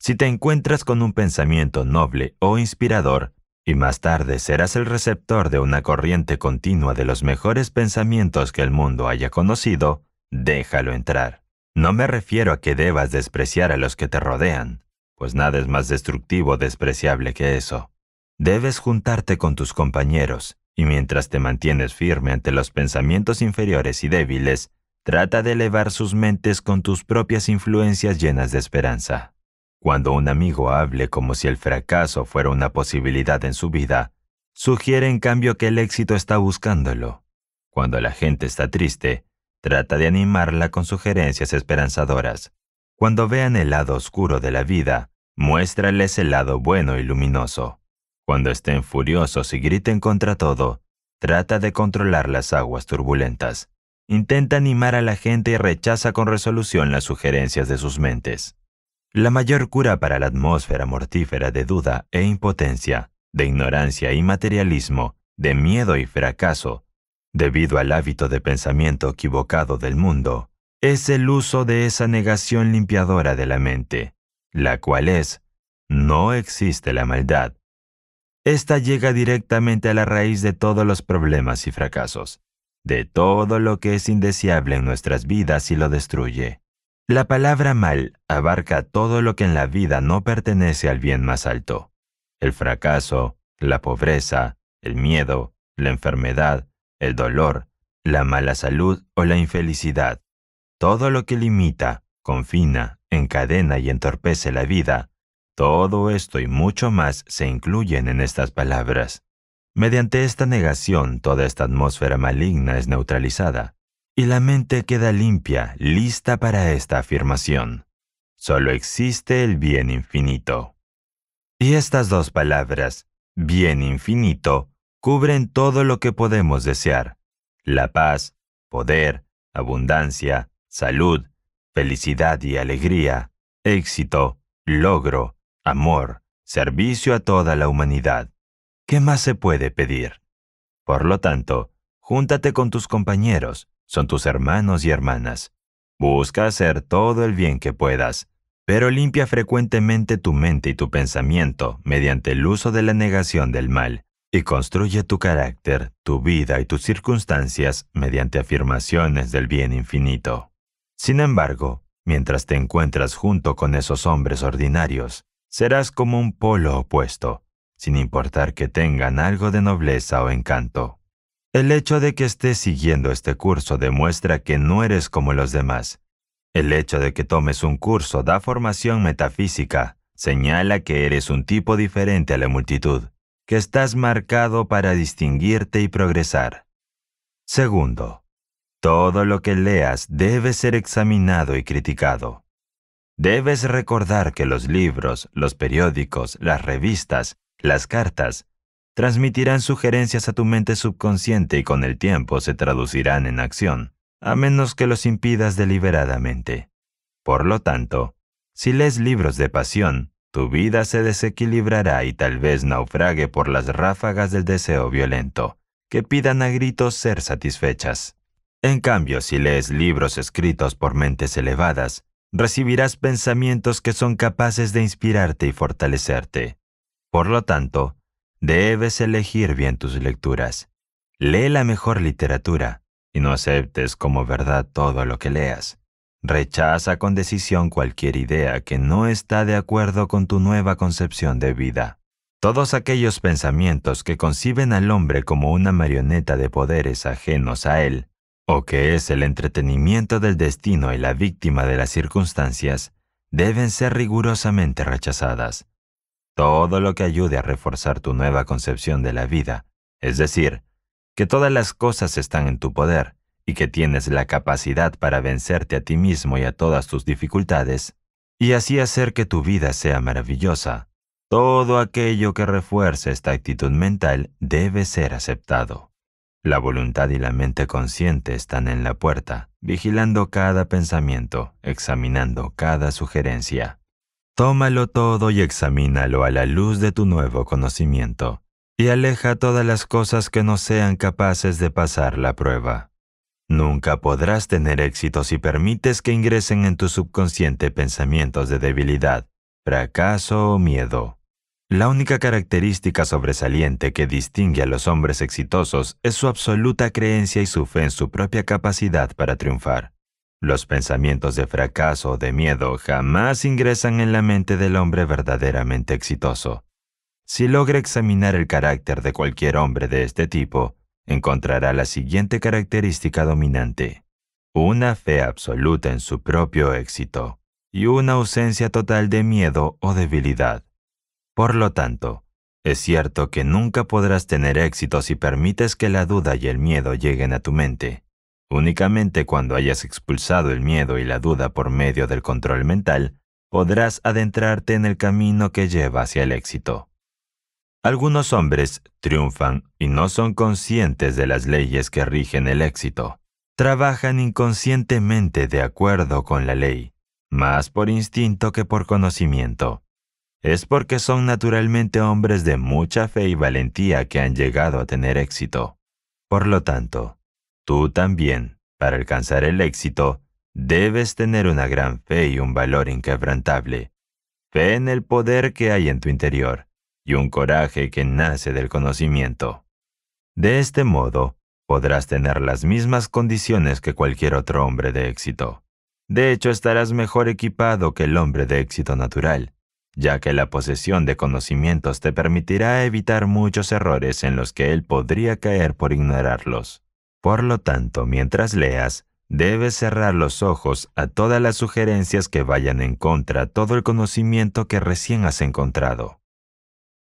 Speaker 2: Si te encuentras con un pensamiento noble o inspirador, y más tarde serás el receptor de una corriente continua de los mejores pensamientos que el mundo haya conocido, déjalo entrar. No me refiero a que debas despreciar a los que te rodean, pues nada es más destructivo o despreciable que eso. Debes juntarte con tus compañeros, y mientras te mantienes firme ante los pensamientos inferiores y débiles, trata de elevar sus mentes con tus propias influencias llenas de esperanza. Cuando un amigo hable como si el fracaso fuera una posibilidad en su vida, sugiere en cambio que el éxito está buscándolo. Cuando la gente está triste, trata de animarla con sugerencias esperanzadoras. Cuando vean el lado oscuro de la vida, muéstrales el lado bueno y luminoso. Cuando estén furiosos y griten contra todo, trata de controlar las aguas turbulentas. Intenta animar a la gente y rechaza con resolución las sugerencias de sus mentes la mayor cura para la atmósfera mortífera de duda e impotencia, de ignorancia y materialismo, de miedo y fracaso, debido al hábito de pensamiento equivocado del mundo, es el uso de esa negación limpiadora de la mente, la cual es, no existe la maldad. Esta llega directamente a la raíz de todos los problemas y fracasos, de todo lo que es indeseable en nuestras vidas y lo destruye. La palabra mal abarca todo lo que en la vida no pertenece al bien más alto. El fracaso, la pobreza, el miedo, la enfermedad, el dolor, la mala salud o la infelicidad. Todo lo que limita, confina, encadena y entorpece la vida, todo esto y mucho más se incluyen en estas palabras. Mediante esta negación toda esta atmósfera maligna es neutralizada y la mente queda limpia, lista para esta afirmación. Solo existe el bien infinito. Y estas dos palabras, bien infinito, cubren todo lo que podemos desear. La paz, poder, abundancia, salud, felicidad y alegría, éxito, logro, amor, servicio a toda la humanidad. ¿Qué más se puede pedir? Por lo tanto, júntate con tus compañeros, son tus hermanos y hermanas. Busca hacer todo el bien que puedas, pero limpia frecuentemente tu mente y tu pensamiento mediante el uso de la negación del mal, y construye tu carácter, tu vida y tus circunstancias mediante afirmaciones del bien infinito. Sin embargo, mientras te encuentras junto con esos hombres ordinarios, serás como un polo opuesto, sin importar que tengan algo de nobleza o encanto. El hecho de que estés siguiendo este curso demuestra que no eres como los demás. El hecho de que tomes un curso da formación metafísica, señala que eres un tipo diferente a la multitud, que estás marcado para distinguirte y progresar. Segundo, todo lo que leas debe ser examinado y criticado. Debes recordar que los libros, los periódicos, las revistas, las cartas, transmitirán sugerencias a tu mente subconsciente y con el tiempo se traducirán en acción, a menos que los impidas deliberadamente. Por lo tanto, si lees libros de pasión, tu vida se desequilibrará y tal vez naufrague por las ráfagas del deseo violento, que pidan a gritos ser satisfechas. En cambio, si lees libros escritos por mentes elevadas, recibirás pensamientos que son capaces de inspirarte y fortalecerte. Por lo tanto, Debes elegir bien tus lecturas. Lee la mejor literatura y no aceptes como verdad todo lo que leas. Rechaza con decisión cualquier idea que no está de acuerdo con tu nueva concepción de vida. Todos aquellos pensamientos que conciben al hombre como una marioneta de poderes ajenos a él, o que es el entretenimiento del destino y la víctima de las circunstancias, deben ser rigurosamente rechazadas todo lo que ayude a reforzar tu nueva concepción de la vida, es decir, que todas las cosas están en tu poder y que tienes la capacidad para vencerte a ti mismo y a todas tus dificultades, y así hacer que tu vida sea maravillosa. Todo aquello que refuerce esta actitud mental debe ser aceptado. La voluntad y la mente consciente están en la puerta, vigilando cada pensamiento, examinando cada sugerencia. Tómalo todo y examínalo a la luz de tu nuevo conocimiento, y aleja todas las cosas que no sean capaces de pasar la prueba. Nunca podrás tener éxito si permites que ingresen en tu subconsciente pensamientos de debilidad, fracaso o miedo. La única característica sobresaliente que distingue a los hombres exitosos es su absoluta creencia y su fe en su propia capacidad para triunfar. Los pensamientos de fracaso o de miedo jamás ingresan en la mente del hombre verdaderamente exitoso. Si logra examinar el carácter de cualquier hombre de este tipo, encontrará la siguiente característica dominante. Una fe absoluta en su propio éxito y una ausencia total de miedo o debilidad. Por lo tanto, es cierto que nunca podrás tener éxito si permites que la duda y el miedo lleguen a tu mente. Únicamente cuando hayas expulsado el miedo y la duda por medio del control mental, podrás adentrarte en el camino que lleva hacia el éxito. Algunos hombres triunfan y no son conscientes de las leyes que rigen el éxito. Trabajan inconscientemente de acuerdo con la ley, más por instinto que por conocimiento. Es porque son naturalmente hombres de mucha fe y valentía que han llegado a tener éxito. Por lo tanto, Tú también, para alcanzar el éxito, debes tener una gran fe y un valor inquebrantable. Fe en el poder que hay en tu interior y un coraje que nace del conocimiento. De este modo, podrás tener las mismas condiciones que cualquier otro hombre de éxito. De hecho, estarás mejor equipado que el hombre de éxito natural, ya que la posesión de conocimientos te permitirá evitar muchos errores en los que él podría caer por ignorarlos. Por lo tanto, mientras leas, debes cerrar los ojos a todas las sugerencias que vayan en contra todo el conocimiento que recién has encontrado.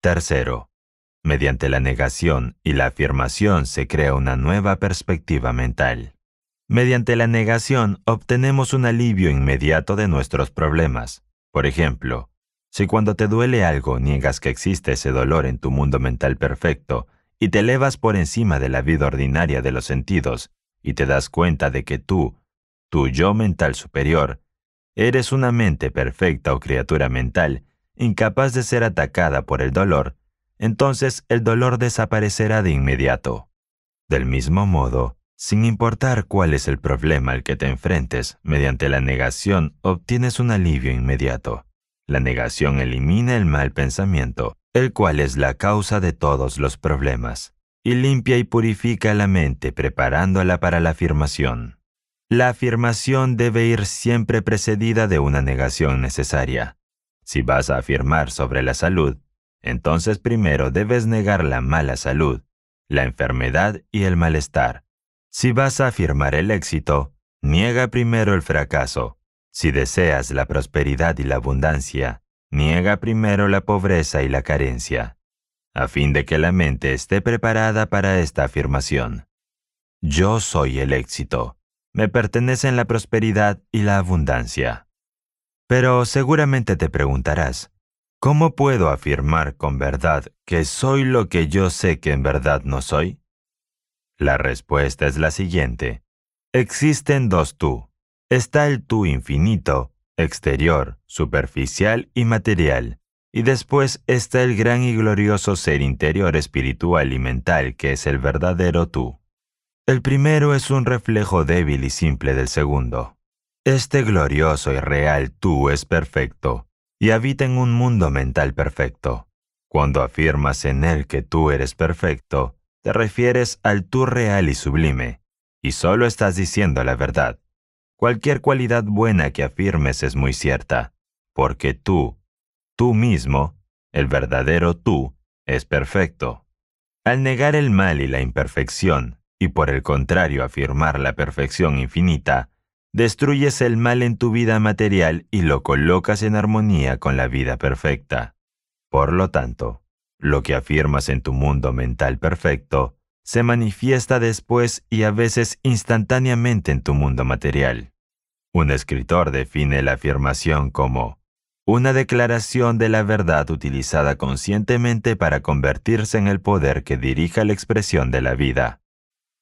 Speaker 2: Tercero, mediante la negación y la afirmación se crea una nueva perspectiva mental. Mediante la negación obtenemos un alivio inmediato de nuestros problemas. Por ejemplo, si cuando te duele algo niegas que existe ese dolor en tu mundo mental perfecto, y te elevas por encima de la vida ordinaria de los sentidos y te das cuenta de que tú, tu yo mental superior, eres una mente perfecta o criatura mental incapaz de ser atacada por el dolor, entonces el dolor desaparecerá de inmediato. Del mismo modo, sin importar cuál es el problema al que te enfrentes, mediante la negación obtienes un alivio inmediato. La negación elimina el mal pensamiento, el cual es la causa de todos los problemas, y limpia y purifica la mente preparándola para la afirmación. La afirmación debe ir siempre precedida de una negación necesaria. Si vas a afirmar sobre la salud, entonces primero debes negar la mala salud, la enfermedad y el malestar. Si vas a afirmar el éxito, niega primero el fracaso. Si deseas la prosperidad y la abundancia, niega primero la pobreza y la carencia, a fin de que la mente esté preparada para esta afirmación. Yo soy el éxito, me pertenecen la prosperidad y la abundancia. Pero seguramente te preguntarás, ¿cómo puedo afirmar con verdad que soy lo que yo sé que en verdad no soy? La respuesta es la siguiente. Existen dos tú. Está el tú infinito exterior, superficial y material. Y después está el gran y glorioso ser interior espiritual y mental que es el verdadero tú. El primero es un reflejo débil y simple del segundo. Este glorioso y real tú es perfecto y habita en un mundo mental perfecto. Cuando afirmas en él que tú eres perfecto, te refieres al tú real y sublime, y solo estás diciendo la verdad. Cualquier cualidad buena que afirmes es muy cierta, porque tú, tú mismo, el verdadero tú, es perfecto. Al negar el mal y la imperfección, y por el contrario afirmar la perfección infinita, destruyes el mal en tu vida material y lo colocas en armonía con la vida perfecta. Por lo tanto, lo que afirmas en tu mundo mental perfecto se manifiesta después y a veces instantáneamente en tu mundo material. Un escritor define la afirmación como una declaración de la verdad utilizada conscientemente para convertirse en el poder que dirija la expresión de la vida.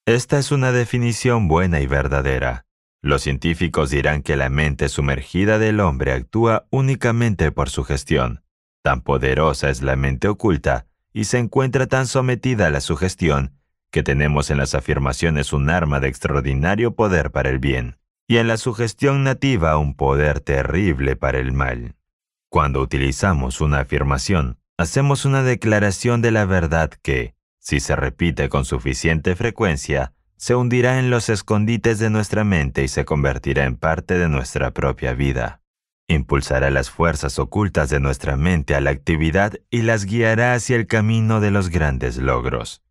Speaker 2: Esta es una definición buena y verdadera. Los científicos dirán que la mente sumergida del hombre actúa únicamente por su gestión. Tan poderosa es la mente oculta y se encuentra tan sometida a la sugestión que tenemos en las afirmaciones un arma de extraordinario poder para el bien y en la sugestión nativa un poder terrible para el mal. Cuando utilizamos una afirmación, hacemos una declaración de la verdad que, si se repite con suficiente frecuencia, se hundirá en los escondites de nuestra mente y se convertirá en parte de nuestra propia vida. Impulsará las fuerzas ocultas de nuestra mente a la actividad y las guiará hacia el camino de los grandes logros.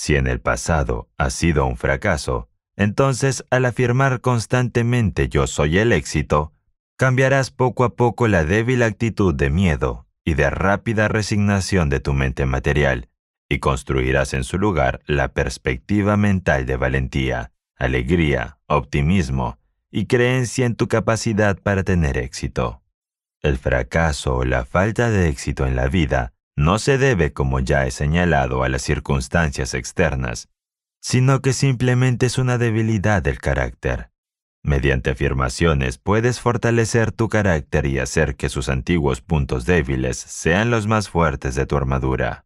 Speaker 2: Si en el pasado ha sido un fracaso, entonces al afirmar constantemente yo soy el éxito, cambiarás poco a poco la débil actitud de miedo y de rápida resignación de tu mente material, y construirás en su lugar la perspectiva mental de valentía, alegría, optimismo y creencia en tu capacidad para tener éxito. El fracaso o la falta de éxito en la vida no se debe, como ya he señalado, a las circunstancias externas, sino que simplemente es una debilidad del carácter. Mediante afirmaciones puedes fortalecer tu carácter y hacer que sus antiguos puntos débiles sean los más fuertes de tu armadura.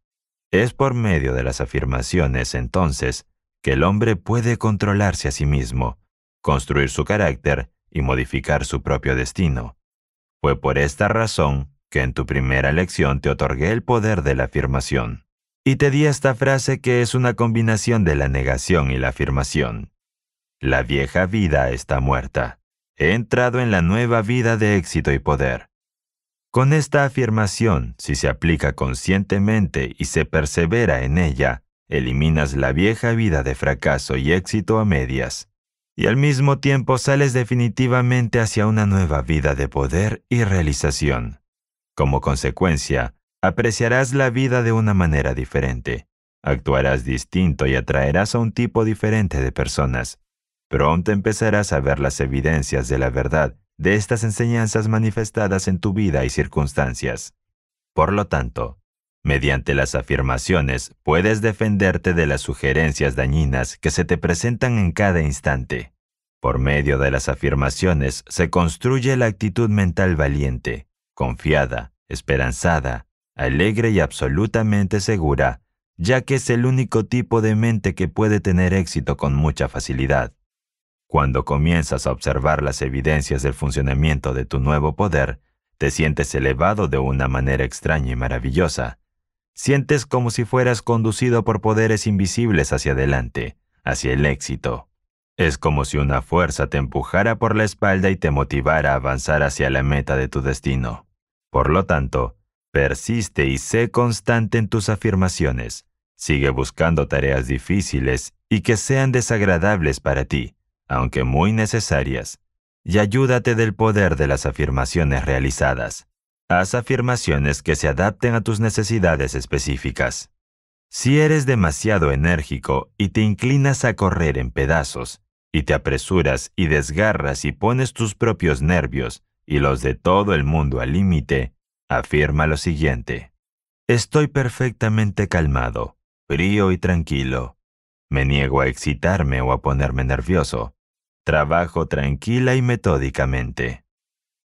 Speaker 2: Es por medio de las afirmaciones, entonces, que el hombre puede controlarse a sí mismo, construir su carácter y modificar su propio destino. Fue por esta razón que en tu primera lección te otorgué el poder de la afirmación. Y te di esta frase que es una combinación de la negación y la afirmación. La vieja vida está muerta. He entrado en la nueva vida de éxito y poder. Con esta afirmación, si se aplica conscientemente y se persevera en ella, eliminas la vieja vida de fracaso y éxito a medias, y al mismo tiempo sales definitivamente hacia una nueva vida de poder y realización. Como consecuencia, apreciarás la vida de una manera diferente, actuarás distinto y atraerás a un tipo diferente de personas. Pronto empezarás a ver las evidencias de la verdad de estas enseñanzas manifestadas en tu vida y circunstancias. Por lo tanto, mediante las afirmaciones puedes defenderte de las sugerencias dañinas que se te presentan en cada instante. Por medio de las afirmaciones se construye la actitud mental valiente, confiada, esperanzada, alegre y absolutamente segura, ya que es el único tipo de mente que puede tener éxito con mucha facilidad. Cuando comienzas a observar las evidencias del funcionamiento de tu nuevo poder, te sientes elevado de una manera extraña y maravillosa. Sientes como si fueras conducido por poderes invisibles hacia adelante, hacia el éxito. Es como si una fuerza te empujara por la espalda y te motivara a avanzar hacia la meta de tu destino. Por lo tanto, persiste y sé constante en tus afirmaciones. Sigue buscando tareas difíciles y que sean desagradables para ti, aunque muy necesarias, y ayúdate del poder de las afirmaciones realizadas. Haz afirmaciones que se adapten a tus necesidades específicas. Si eres demasiado enérgico y te inclinas a correr en pedazos, y te apresuras y desgarras y pones tus propios nervios, y los de todo el mundo al límite, afirma lo siguiente. Estoy perfectamente calmado, frío y tranquilo. Me niego a excitarme o a ponerme nervioso. Trabajo tranquila y metódicamente.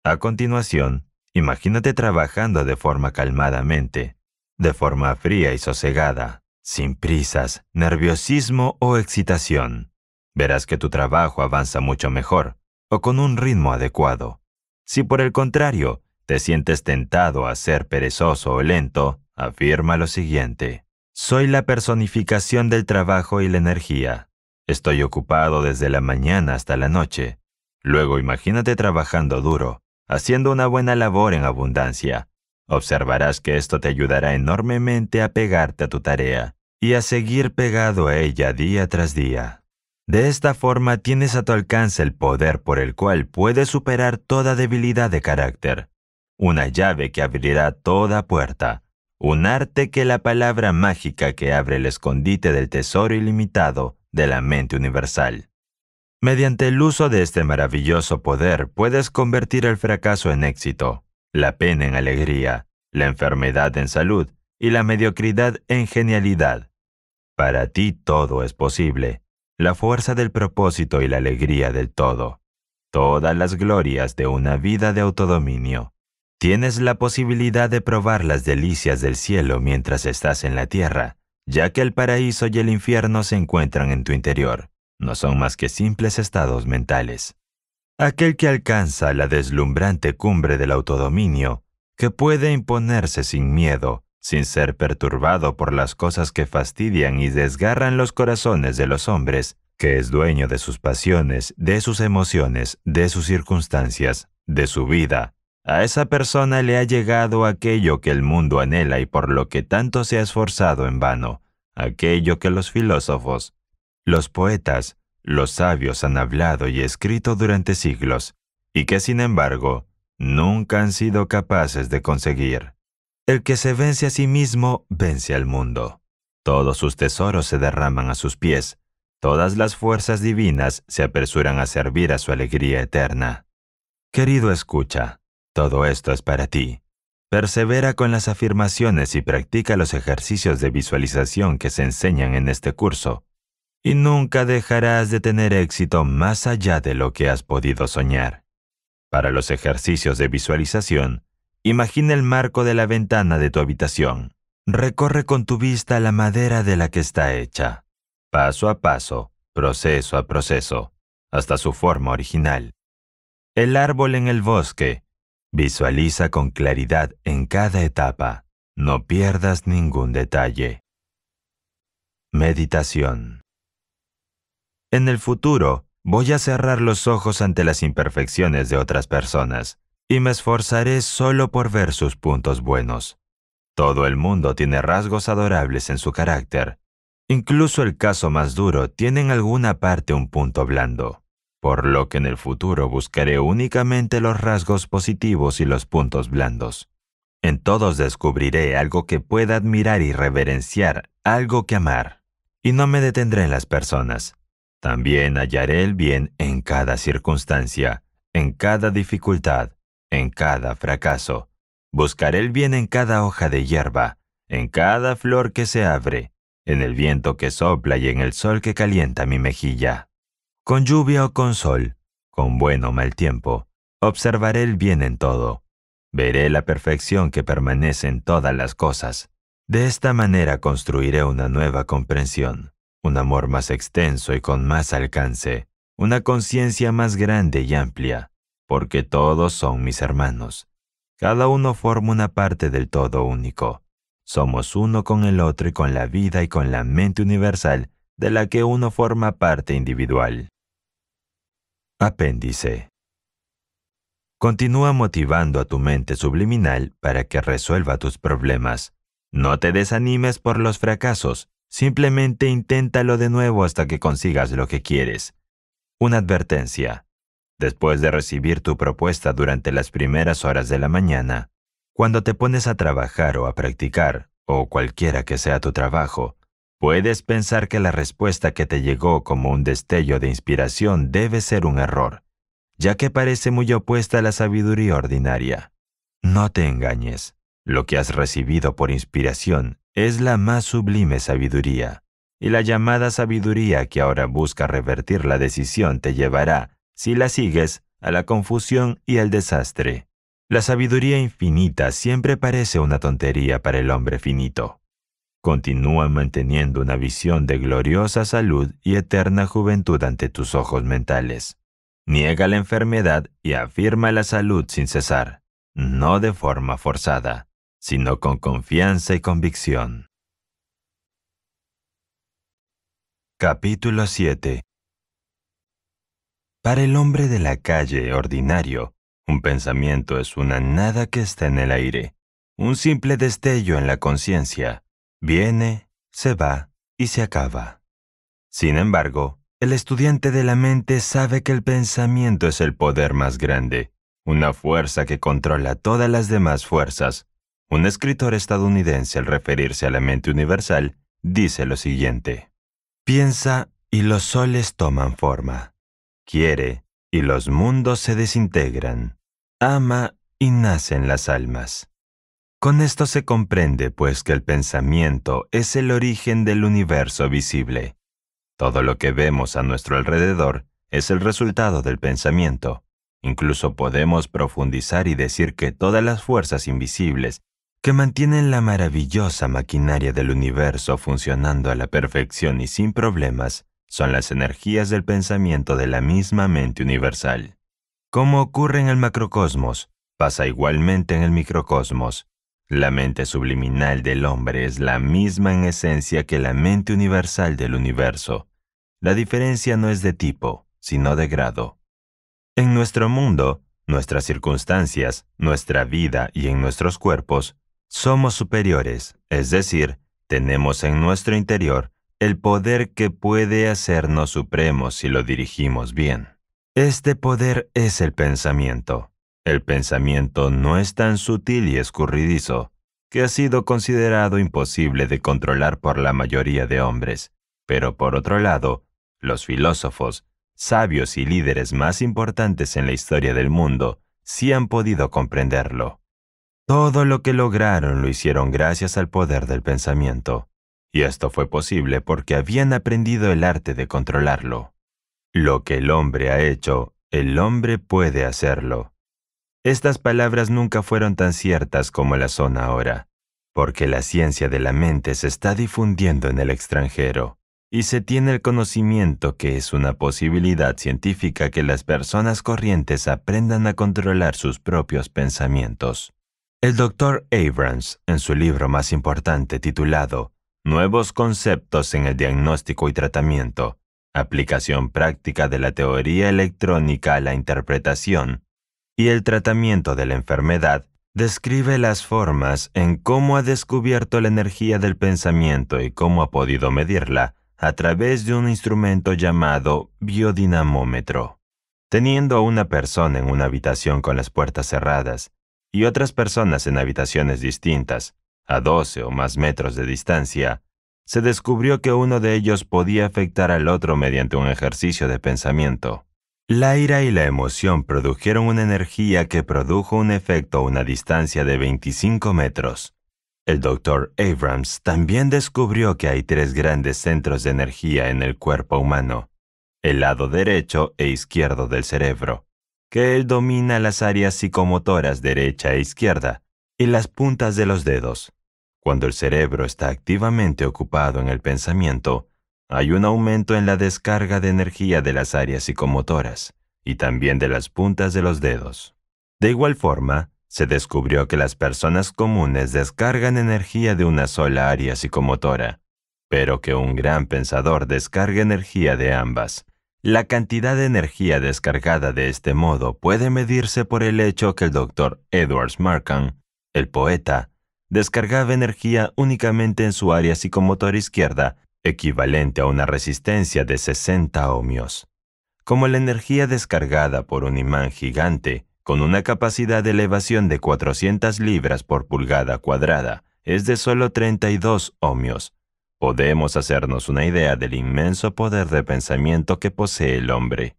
Speaker 2: A continuación, imagínate trabajando de forma calmadamente, de forma fría y sosegada, sin prisas, nerviosismo o excitación. Verás que tu trabajo avanza mucho mejor, o con un ritmo adecuado. Si por el contrario te sientes tentado a ser perezoso o lento, afirma lo siguiente. Soy la personificación del trabajo y la energía. Estoy ocupado desde la mañana hasta la noche. Luego imagínate trabajando duro, haciendo una buena labor en abundancia. Observarás que esto te ayudará enormemente a pegarte a tu tarea y a seguir pegado a ella día tras día. De esta forma tienes a tu alcance el poder por el cual puedes superar toda debilidad de carácter, una llave que abrirá toda puerta, un arte que la palabra mágica que abre el escondite del tesoro ilimitado de la mente universal. Mediante el uso de este maravilloso poder puedes convertir el fracaso en éxito, la pena en alegría, la enfermedad en salud y la mediocridad en genialidad. Para ti todo es posible la fuerza del propósito y la alegría del todo, todas las glorias de una vida de autodominio. Tienes la posibilidad de probar las delicias del cielo mientras estás en la tierra, ya que el paraíso y el infierno se encuentran en tu interior, no son más que simples estados mentales. Aquel que alcanza la deslumbrante cumbre del autodominio, que puede imponerse sin miedo, sin ser perturbado por las cosas que fastidian y desgarran los corazones de los hombres, que es dueño de sus pasiones, de sus emociones, de sus circunstancias, de su vida. A esa persona le ha llegado aquello que el mundo anhela y por lo que tanto se ha esforzado en vano, aquello que los filósofos, los poetas, los sabios han hablado y escrito durante siglos, y que sin embargo nunca han sido capaces de conseguir. El que se vence a sí mismo, vence al mundo. Todos sus tesoros se derraman a sus pies, todas las fuerzas divinas se apresuran a servir a su alegría eterna. Querido escucha, todo esto es para ti. Persevera con las afirmaciones y practica los ejercicios de visualización que se enseñan en este curso, y nunca dejarás de tener éxito más allá de lo que has podido soñar. Para los ejercicios de visualización, Imagina el marco de la ventana de tu habitación. Recorre con tu vista la madera de la que está hecha, paso a paso, proceso a proceso, hasta su forma original. El árbol en el bosque. Visualiza con claridad en cada etapa. No pierdas ningún detalle. Meditación. En el futuro, voy a cerrar los ojos ante las imperfecciones de otras personas y me esforzaré solo por ver sus puntos buenos. Todo el mundo tiene rasgos adorables en su carácter. Incluso el caso más duro tiene en alguna parte un punto blando, por lo que en el futuro buscaré únicamente los rasgos positivos y los puntos blandos. En todos descubriré algo que pueda admirar y reverenciar, algo que amar, y no me detendré en las personas. También hallaré el bien en cada circunstancia, en cada dificultad, en cada fracaso. Buscaré el bien en cada hoja de hierba, en cada flor que se abre, en el viento que sopla y en el sol que calienta mi mejilla. Con lluvia o con sol, con buen o mal tiempo, observaré el bien en todo. Veré la perfección que permanece en todas las cosas. De esta manera construiré una nueva comprensión, un amor más extenso y con más alcance, una conciencia más grande y amplia, porque todos son mis hermanos. Cada uno forma una parte del todo único. Somos uno con el otro y con la vida y con la mente universal de la que uno forma parte individual. Apéndice. Continúa motivando a tu mente subliminal para que resuelva tus problemas. No te desanimes por los fracasos, simplemente inténtalo de nuevo hasta que consigas lo que quieres. Una advertencia. Después de recibir tu propuesta durante las primeras horas de la mañana, cuando te pones a trabajar o a practicar, o cualquiera que sea tu trabajo, puedes pensar que la respuesta que te llegó como un destello de inspiración debe ser un error, ya que parece muy opuesta a la sabiduría ordinaria. No te engañes, lo que has recibido por inspiración es la más sublime sabiduría, y la llamada sabiduría que ahora busca revertir la decisión te llevará si la sigues, a la confusión y al desastre. La sabiduría infinita siempre parece una tontería para el hombre finito. Continúa manteniendo una visión de gloriosa salud y eterna juventud ante tus ojos mentales. Niega la enfermedad y afirma la salud sin cesar, no de forma forzada, sino con confianza y convicción. Capítulo 7 para el hombre de la calle ordinario, un pensamiento es una nada que está en el aire, un simple destello en la conciencia. Viene, se va y se acaba. Sin embargo, el estudiante de la mente sabe que el pensamiento es el poder más grande, una fuerza que controla todas las demás fuerzas. Un escritor estadounidense al referirse a la mente universal dice lo siguiente. Piensa y los soles toman forma quiere y los mundos se desintegran, ama y nacen las almas. Con esto se comprende pues que el pensamiento es el origen del universo visible. Todo lo que vemos a nuestro alrededor es el resultado del pensamiento. Incluso podemos profundizar y decir que todas las fuerzas invisibles que mantienen la maravillosa maquinaria del universo funcionando a la perfección y sin problemas son las energías del pensamiento de la misma mente universal. Como ocurre en el macrocosmos, pasa igualmente en el microcosmos. La mente subliminal del hombre es la misma en esencia que la mente universal del universo. La diferencia no es de tipo, sino de grado. En nuestro mundo, nuestras circunstancias, nuestra vida y en nuestros cuerpos, somos superiores, es decir, tenemos en nuestro interior el poder que puede hacernos supremos si lo dirigimos bien. Este poder es el pensamiento. El pensamiento no es tan sutil y escurridizo, que ha sido considerado imposible de controlar por la mayoría de hombres. Pero por otro lado, los filósofos, sabios y líderes más importantes en la historia del mundo, sí han podido comprenderlo. Todo lo que lograron lo hicieron gracias al poder del pensamiento y esto fue posible porque habían aprendido el arte de controlarlo. Lo que el hombre ha hecho, el hombre puede hacerlo. Estas palabras nunca fueron tan ciertas como las son ahora, porque la ciencia de la mente se está difundiendo en el extranjero, y se tiene el conocimiento que es una posibilidad científica que las personas corrientes aprendan a controlar sus propios pensamientos. El doctor Abrams, en su libro más importante titulado nuevos conceptos en el diagnóstico y tratamiento, aplicación práctica de la teoría electrónica a la interpretación y el tratamiento de la enfermedad, describe las formas en cómo ha descubierto la energía del pensamiento y cómo ha podido medirla a través de un instrumento llamado biodinamómetro. Teniendo a una persona en una habitación con las puertas cerradas y otras personas en habitaciones distintas, a 12 o más metros de distancia, se descubrió que uno de ellos podía afectar al otro mediante un ejercicio de pensamiento. La ira y la emoción produjeron una energía que produjo un efecto a una distancia de 25 metros. El doctor Abrams también descubrió que hay tres grandes centros de energía en el cuerpo humano, el lado derecho e izquierdo del cerebro, que él domina las áreas psicomotoras derecha e izquierda y las puntas de los dedos. Cuando el cerebro está activamente ocupado en el pensamiento, hay un aumento en la descarga de energía de las áreas psicomotoras y también de las puntas de los dedos. De igual forma, se descubrió que las personas comunes descargan energía de una sola área psicomotora, pero que un gran pensador descarga energía de ambas. La cantidad de energía descargada de este modo puede medirse por el hecho que el doctor Edwards Markham, el poeta, descargaba energía únicamente en su área psicomotora izquierda, equivalente a una resistencia de 60 ohmios. Como la energía descargada por un imán gigante, con una capacidad de elevación de 400 libras por pulgada cuadrada, es de solo 32 ohmios. Podemos hacernos una idea del inmenso poder de pensamiento que posee el hombre.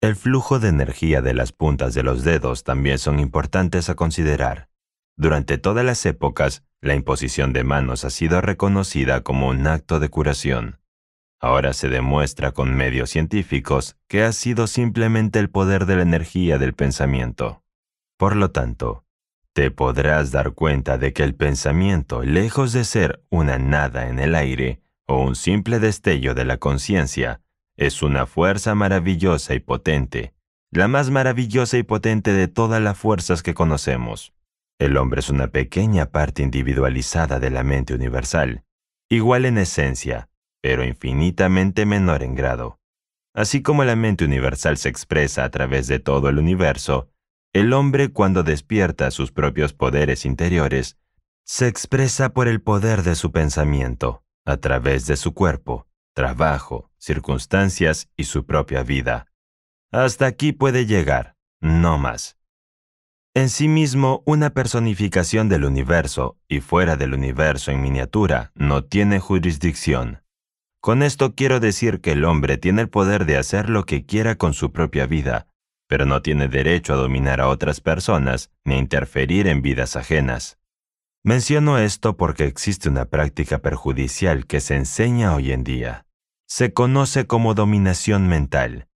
Speaker 2: El flujo de energía de las puntas de los dedos también son importantes a considerar. Durante todas las épocas, la imposición de manos ha sido reconocida como un acto de curación. Ahora se demuestra con medios científicos que ha sido simplemente el poder de la energía del pensamiento. Por lo tanto, te podrás dar cuenta de que el pensamiento, lejos de ser una nada en el aire o un simple destello de la conciencia, es una fuerza maravillosa y potente, la más maravillosa y potente de todas las fuerzas que conocemos. El hombre es una pequeña parte individualizada de la mente universal, igual en esencia, pero infinitamente menor en grado. Así como la mente universal se expresa a través de todo el universo, el hombre cuando despierta sus propios poderes interiores, se expresa por el poder de su pensamiento, a través de su cuerpo, trabajo, circunstancias y su propia vida. Hasta aquí puede llegar, no más en sí mismo una personificación del universo y fuera del universo en miniatura, no tiene jurisdicción. Con esto quiero decir que el hombre tiene el poder de hacer lo que quiera con su propia vida, pero no tiene derecho a dominar a otras personas ni interferir en vidas ajenas. Menciono esto porque existe una práctica perjudicial que se enseña hoy en día. Se conoce como dominación mental.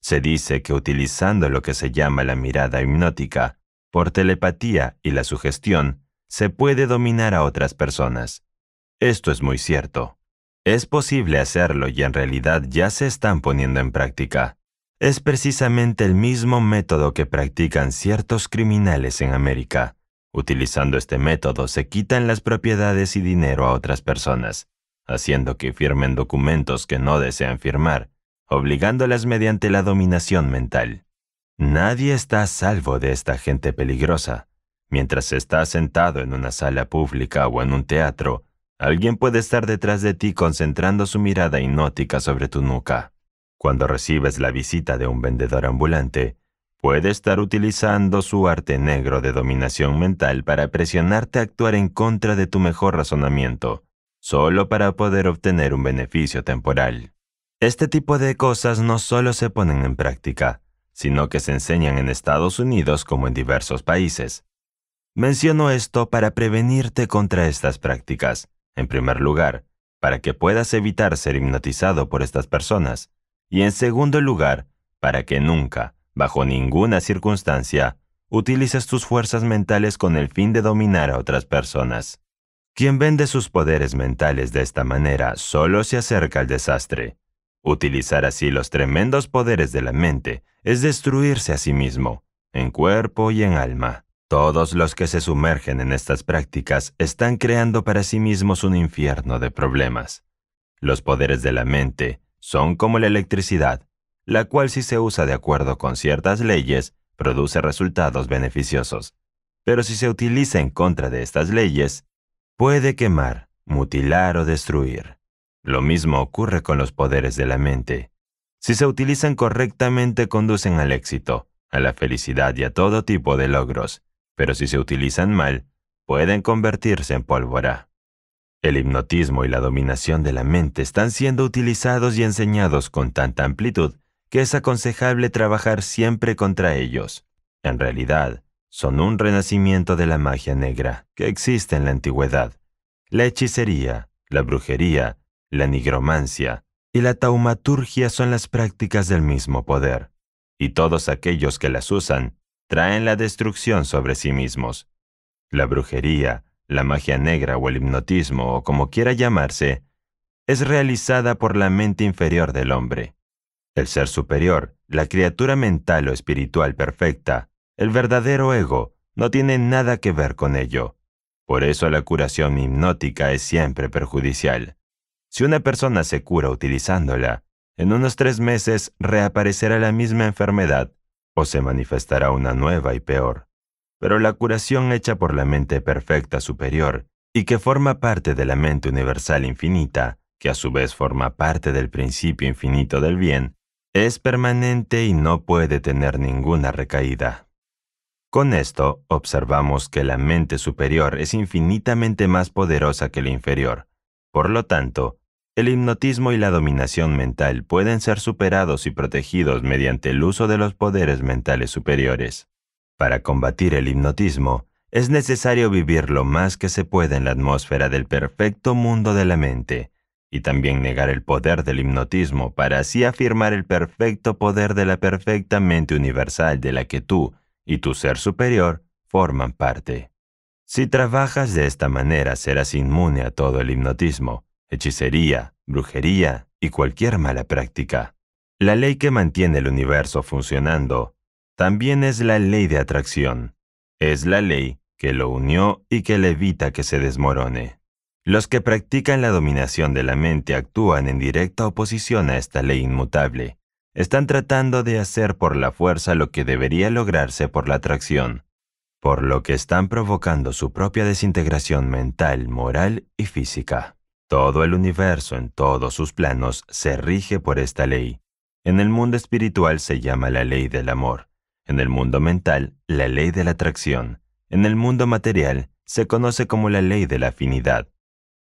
Speaker 2: Se dice que utilizando lo que se llama la mirada hipnótica, por telepatía y la sugestión, se puede dominar a otras personas. Esto es muy cierto. Es posible hacerlo y en realidad ya se están poniendo en práctica. Es precisamente el mismo método que practican ciertos criminales en América. Utilizando este método se quitan las propiedades y dinero a otras personas, haciendo que firmen documentos que no desean firmar, obligándolas mediante la dominación mental. Nadie está a salvo de esta gente peligrosa. Mientras estás sentado en una sala pública o en un teatro, alguien puede estar detrás de ti concentrando su mirada hipnótica sobre tu nuca. Cuando recibes la visita de un vendedor ambulante, puede estar utilizando su arte negro de dominación mental para presionarte a actuar en contra de tu mejor razonamiento, solo para poder obtener un beneficio temporal. Este tipo de cosas no solo se ponen en práctica, sino que se enseñan en Estados Unidos como en diversos países. Menciono esto para prevenirte contra estas prácticas, en primer lugar, para que puedas evitar ser hipnotizado por estas personas, y en segundo lugar, para que nunca, bajo ninguna circunstancia, utilices tus fuerzas mentales con el fin de dominar a otras personas. Quien vende sus poderes mentales de esta manera solo se acerca al desastre. Utilizar así los tremendos poderes de la mente es destruirse a sí mismo, en cuerpo y en alma. Todos los que se sumergen en estas prácticas están creando para sí mismos un infierno de problemas. Los poderes de la mente son como la electricidad, la cual si se usa de acuerdo con ciertas leyes, produce resultados beneficiosos. Pero si se utiliza en contra de estas leyes, puede quemar, mutilar o destruir. Lo mismo ocurre con los poderes de la mente. Si se utilizan correctamente conducen al éxito, a la felicidad y a todo tipo de logros, pero si se utilizan mal, pueden convertirse en pólvora. El hipnotismo y la dominación de la mente están siendo utilizados y enseñados con tanta amplitud que es aconsejable trabajar siempre contra ellos. En realidad, son un renacimiento de la magia negra que existe en la antigüedad. La hechicería, la brujería, la nigromancia, y la taumaturgia son las prácticas del mismo poder, y todos aquellos que las usan traen la destrucción sobre sí mismos. La brujería, la magia negra o el hipnotismo, o como quiera llamarse, es realizada por la mente inferior del hombre. El ser superior, la criatura mental o espiritual perfecta, el verdadero ego, no tiene nada que ver con ello. Por eso la curación hipnótica es siempre perjudicial. Si una persona se cura utilizándola, en unos tres meses reaparecerá la misma enfermedad o se manifestará una nueva y peor. Pero la curación hecha por la mente perfecta superior y que forma parte de la mente universal infinita, que a su vez forma parte del principio infinito del bien, es permanente y no puede tener ninguna recaída. Con esto observamos que la mente superior es infinitamente más poderosa que la inferior. Por lo tanto, el hipnotismo y la dominación mental pueden ser superados y protegidos mediante el uso de los poderes mentales superiores. Para combatir el hipnotismo, es necesario vivir lo más que se puede en la atmósfera del perfecto mundo de la mente, y también negar el poder del hipnotismo para así afirmar el perfecto poder de la perfecta mente universal de la que tú y tu ser superior forman parte. Si trabajas de esta manera serás inmune a todo el hipnotismo, hechicería, brujería y cualquier mala práctica. La ley que mantiene el universo funcionando también es la ley de atracción. Es la ley que lo unió y que le evita que se desmorone. Los que practican la dominación de la mente actúan en directa oposición a esta ley inmutable. Están tratando de hacer por la fuerza lo que debería lograrse por la atracción, por lo que están provocando su propia desintegración mental, moral y física. Todo el universo en todos sus planos se rige por esta ley. En el mundo espiritual se llama la ley del amor, en el mundo mental la ley de la atracción, en el mundo material se conoce como la ley de la afinidad.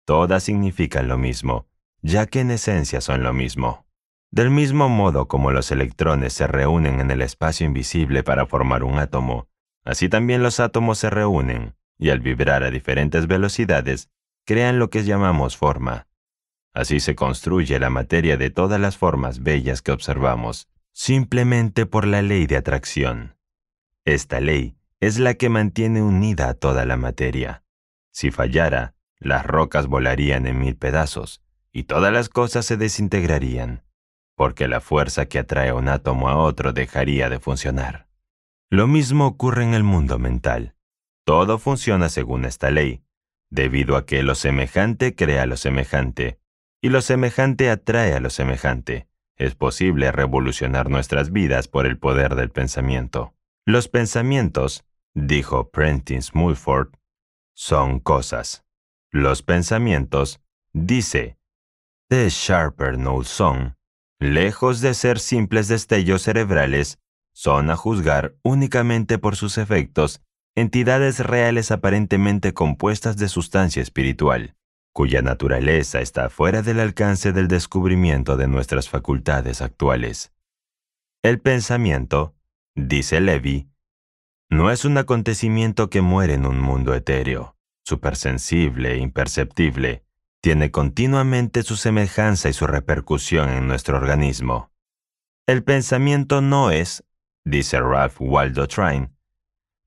Speaker 2: Todas significan lo mismo, ya que en esencia son lo mismo. Del mismo modo como los electrones se reúnen en el espacio invisible para formar un átomo, así también los átomos se reúnen, y al vibrar a diferentes velocidades, crean lo que llamamos forma. Así se construye la materia de todas las formas bellas que observamos, simplemente por la ley de atracción. Esta ley es la que mantiene unida a toda la materia. Si fallara, las rocas volarían en mil pedazos y todas las cosas se desintegrarían, porque la fuerza que atrae un átomo a otro dejaría de funcionar. Lo mismo ocurre en el mundo mental. Todo funciona según esta ley, debido a que lo semejante crea lo semejante, y lo semejante atrae a lo semejante. Es posible revolucionar nuestras vidas por el poder del pensamiento. Los pensamientos, dijo Prentice Mulford, son cosas. Los pensamientos, dice The Sharper No Son, lejos de ser simples destellos cerebrales, son a juzgar únicamente por sus efectos entidades reales aparentemente compuestas de sustancia espiritual, cuya naturaleza está fuera del alcance del descubrimiento de nuestras facultades actuales. El pensamiento, dice Levy, no es un acontecimiento que muere en un mundo etéreo, supersensible e imperceptible, tiene continuamente su semejanza y su repercusión en nuestro organismo. El pensamiento no es, dice Ralph Waldo Trine,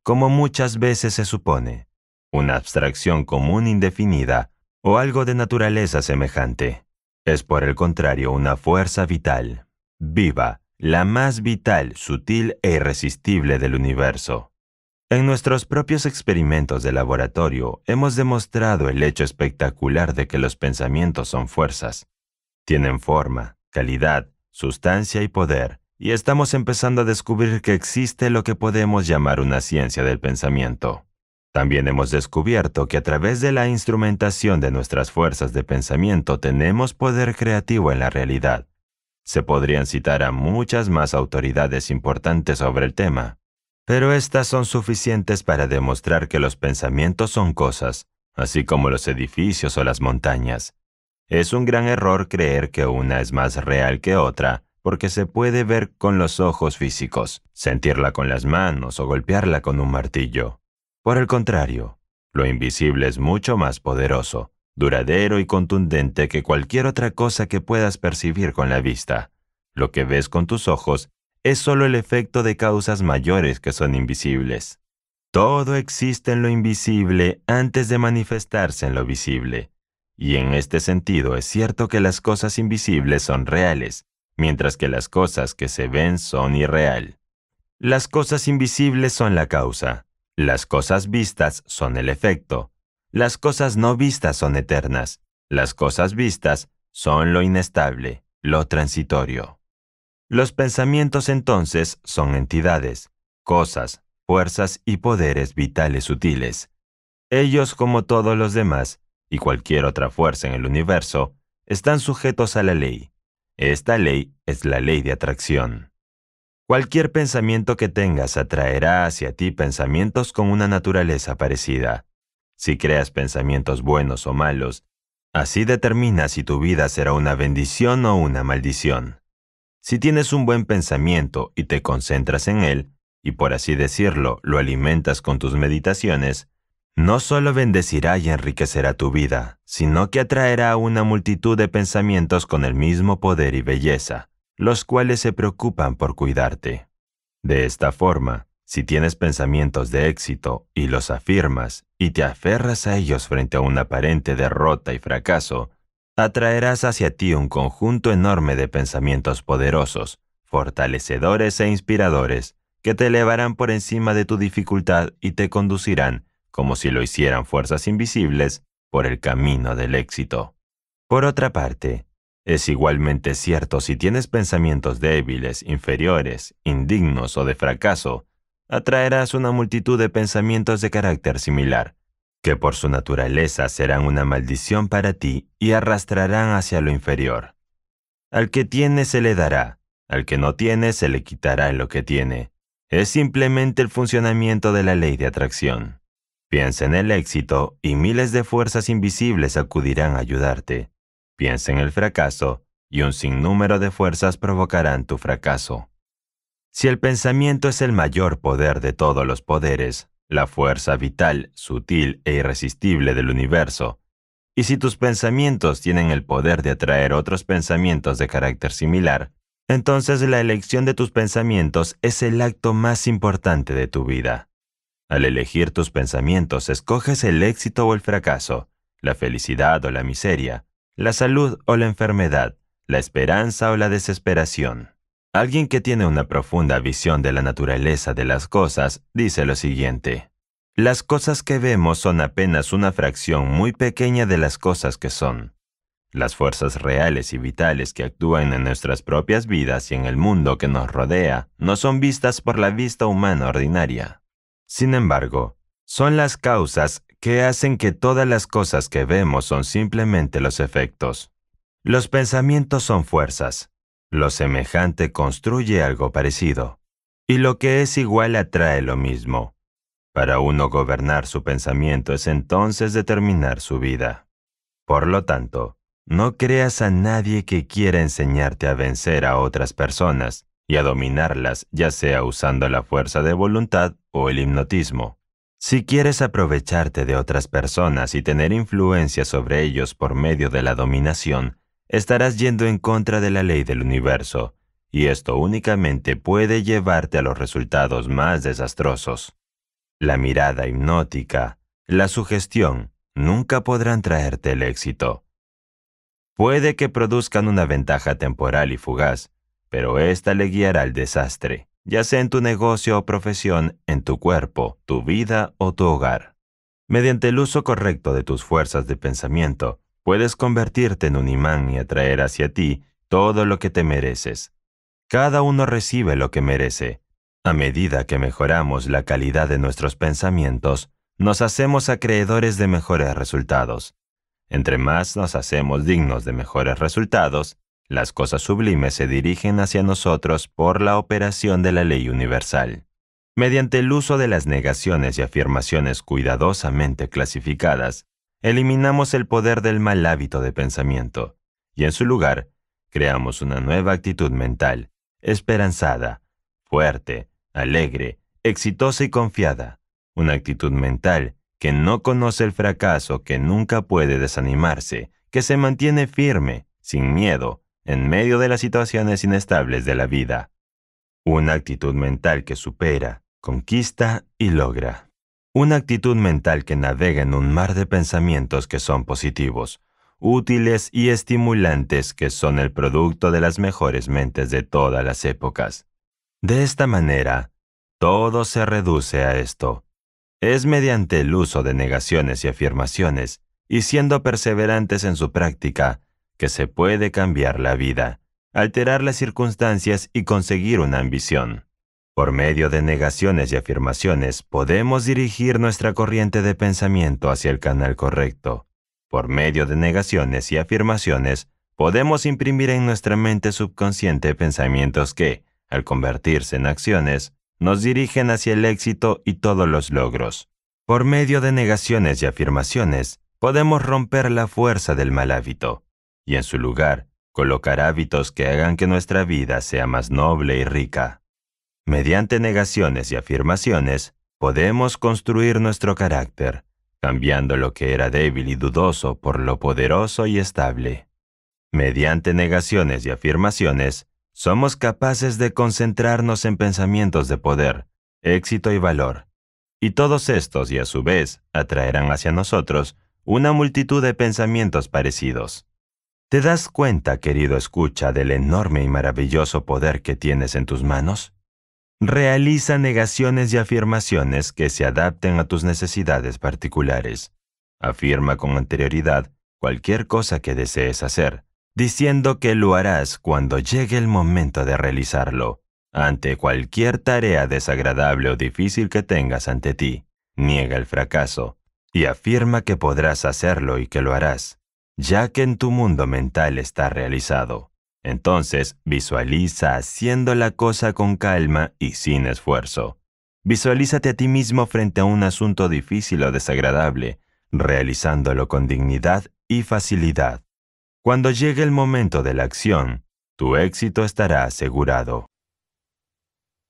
Speaker 2: como muchas veces se supone, una abstracción común indefinida o algo de naturaleza semejante. Es por el contrario una fuerza vital, viva, la más vital, sutil e irresistible del universo. En nuestros propios experimentos de laboratorio hemos demostrado el hecho espectacular de que los pensamientos son fuerzas. Tienen forma, calidad, sustancia y poder, y estamos empezando a descubrir que existe lo que podemos llamar una ciencia del pensamiento. También hemos descubierto que a través de la instrumentación de nuestras fuerzas de pensamiento tenemos poder creativo en la realidad. Se podrían citar a muchas más autoridades importantes sobre el tema, pero estas son suficientes para demostrar que los pensamientos son cosas, así como los edificios o las montañas. Es un gran error creer que una es más real que otra porque se puede ver con los ojos físicos, sentirla con las manos o golpearla con un martillo. Por el contrario, lo invisible es mucho más poderoso, duradero y contundente que cualquier otra cosa que puedas percibir con la vista. Lo que ves con tus ojos es solo el efecto de causas mayores que son invisibles. Todo existe en lo invisible antes de manifestarse en lo visible. Y en este sentido es cierto que las cosas invisibles son reales, mientras que las cosas que se ven son irreal. Las cosas invisibles son la causa, las cosas vistas son el efecto, las cosas no vistas son eternas, las cosas vistas son lo inestable, lo transitorio. Los pensamientos entonces son entidades, cosas, fuerzas y poderes vitales sutiles. Ellos, como todos los demás, y cualquier otra fuerza en el universo, están sujetos a la ley, esta ley es la ley de atracción. Cualquier pensamiento que tengas atraerá hacia ti pensamientos con una naturaleza parecida. Si creas pensamientos buenos o malos, así determina si tu vida será una bendición o una maldición. Si tienes un buen pensamiento y te concentras en él, y por así decirlo, lo alimentas con tus meditaciones, no solo bendecirá y enriquecerá tu vida, sino que atraerá a una multitud de pensamientos con el mismo poder y belleza, los cuales se preocupan por cuidarte. De esta forma, si tienes pensamientos de éxito y los afirmas y te aferras a ellos frente a una aparente derrota y fracaso, atraerás hacia ti un conjunto enorme de pensamientos poderosos, fortalecedores e inspiradores, que te elevarán por encima de tu dificultad y te conducirán como si lo hicieran fuerzas invisibles por el camino del éxito. Por otra parte, es igualmente cierto si tienes pensamientos débiles, inferiores, indignos o de fracaso, atraerás una multitud de pensamientos de carácter similar, que por su naturaleza serán una maldición para ti y arrastrarán hacia lo inferior. Al que tiene se le dará, al que no tiene se le quitará lo que tiene. Es simplemente el funcionamiento de la ley de atracción. Piensa en el éxito y miles de fuerzas invisibles acudirán a ayudarte. Piensa en el fracaso y un sinnúmero de fuerzas provocarán tu fracaso. Si el pensamiento es el mayor poder de todos los poderes, la fuerza vital, sutil e irresistible del universo, y si tus pensamientos tienen el poder de atraer otros pensamientos de carácter similar, entonces la elección de tus pensamientos es el acto más importante de tu vida. Al elegir tus pensamientos, escoges el éxito o el fracaso, la felicidad o la miseria, la salud o la enfermedad, la esperanza o la desesperación. Alguien que tiene una profunda visión de la naturaleza de las cosas dice lo siguiente. Las cosas que vemos son apenas una fracción muy pequeña de las cosas que son. Las fuerzas reales y vitales que actúan en nuestras propias vidas y en el mundo que nos rodea no son vistas por la vista humana ordinaria. Sin embargo, son las causas que hacen que todas las cosas que vemos son simplemente los efectos. Los pensamientos son fuerzas. Lo semejante construye algo parecido. Y lo que es igual atrae lo mismo. Para uno gobernar su pensamiento es entonces determinar su vida. Por lo tanto, no creas a nadie que quiera enseñarte a vencer a otras personas, y a dominarlas ya sea usando la fuerza de voluntad o el hipnotismo. Si quieres aprovecharte de otras personas y tener influencia sobre ellos por medio de la dominación, estarás yendo en contra de la ley del universo, y esto únicamente puede llevarte a los resultados más desastrosos. La mirada hipnótica, la sugestión, nunca podrán traerte el éxito. Puede que produzcan una ventaja temporal y fugaz, pero ésta le guiará al desastre, ya sea en tu negocio o profesión, en tu cuerpo, tu vida o tu hogar. Mediante el uso correcto de tus fuerzas de pensamiento, puedes convertirte en un imán y atraer hacia ti todo lo que te mereces. Cada uno recibe lo que merece. A medida que mejoramos la calidad de nuestros pensamientos, nos hacemos acreedores de mejores resultados. Entre más nos hacemos dignos de mejores resultados, las cosas sublimes se dirigen hacia nosotros por la operación de la ley universal. Mediante el uso de las negaciones y afirmaciones cuidadosamente clasificadas, eliminamos el poder del mal hábito de pensamiento y en su lugar creamos una nueva actitud mental, esperanzada, fuerte, alegre, exitosa y confiada, una actitud mental que no conoce el fracaso, que nunca puede desanimarse, que se mantiene firme, sin miedo, en medio de las situaciones inestables de la vida. Una actitud mental que supera, conquista y logra. Una actitud mental que navega en un mar de pensamientos que son positivos, útiles y estimulantes que son el producto de las mejores mentes de todas las épocas. De esta manera, todo se reduce a esto. Es mediante el uso de negaciones y afirmaciones, y siendo perseverantes en su práctica, que se puede cambiar la vida, alterar las circunstancias y conseguir una ambición. Por medio de negaciones y afirmaciones podemos dirigir nuestra corriente de pensamiento hacia el canal correcto. Por medio de negaciones y afirmaciones podemos imprimir en nuestra mente subconsciente pensamientos que, al convertirse en acciones, nos dirigen hacia el éxito y todos los logros. Por medio de negaciones y afirmaciones podemos romper la fuerza del mal hábito, y en su lugar colocar hábitos que hagan que nuestra vida sea más noble y rica. Mediante negaciones y afirmaciones, podemos construir nuestro carácter, cambiando lo que era débil y dudoso por lo poderoso y estable. Mediante negaciones y afirmaciones, somos capaces de concentrarnos en pensamientos de poder, éxito y valor. Y todos estos, y a su vez, atraerán hacia nosotros una multitud de pensamientos parecidos. ¿Te das cuenta, querido escucha, del enorme y maravilloso poder que tienes en tus manos? Realiza negaciones y afirmaciones que se adapten a tus necesidades particulares. Afirma con anterioridad cualquier cosa que desees hacer, diciendo que lo harás cuando llegue el momento de realizarlo, ante cualquier tarea desagradable o difícil que tengas ante ti. Niega el fracaso y afirma que podrás hacerlo y que lo harás. Ya que en tu mundo mental está realizado, entonces visualiza haciendo la cosa con calma y sin esfuerzo. Visualízate a ti mismo frente a un asunto difícil o desagradable, realizándolo con dignidad y facilidad. Cuando llegue el momento de la acción, tu éxito estará asegurado.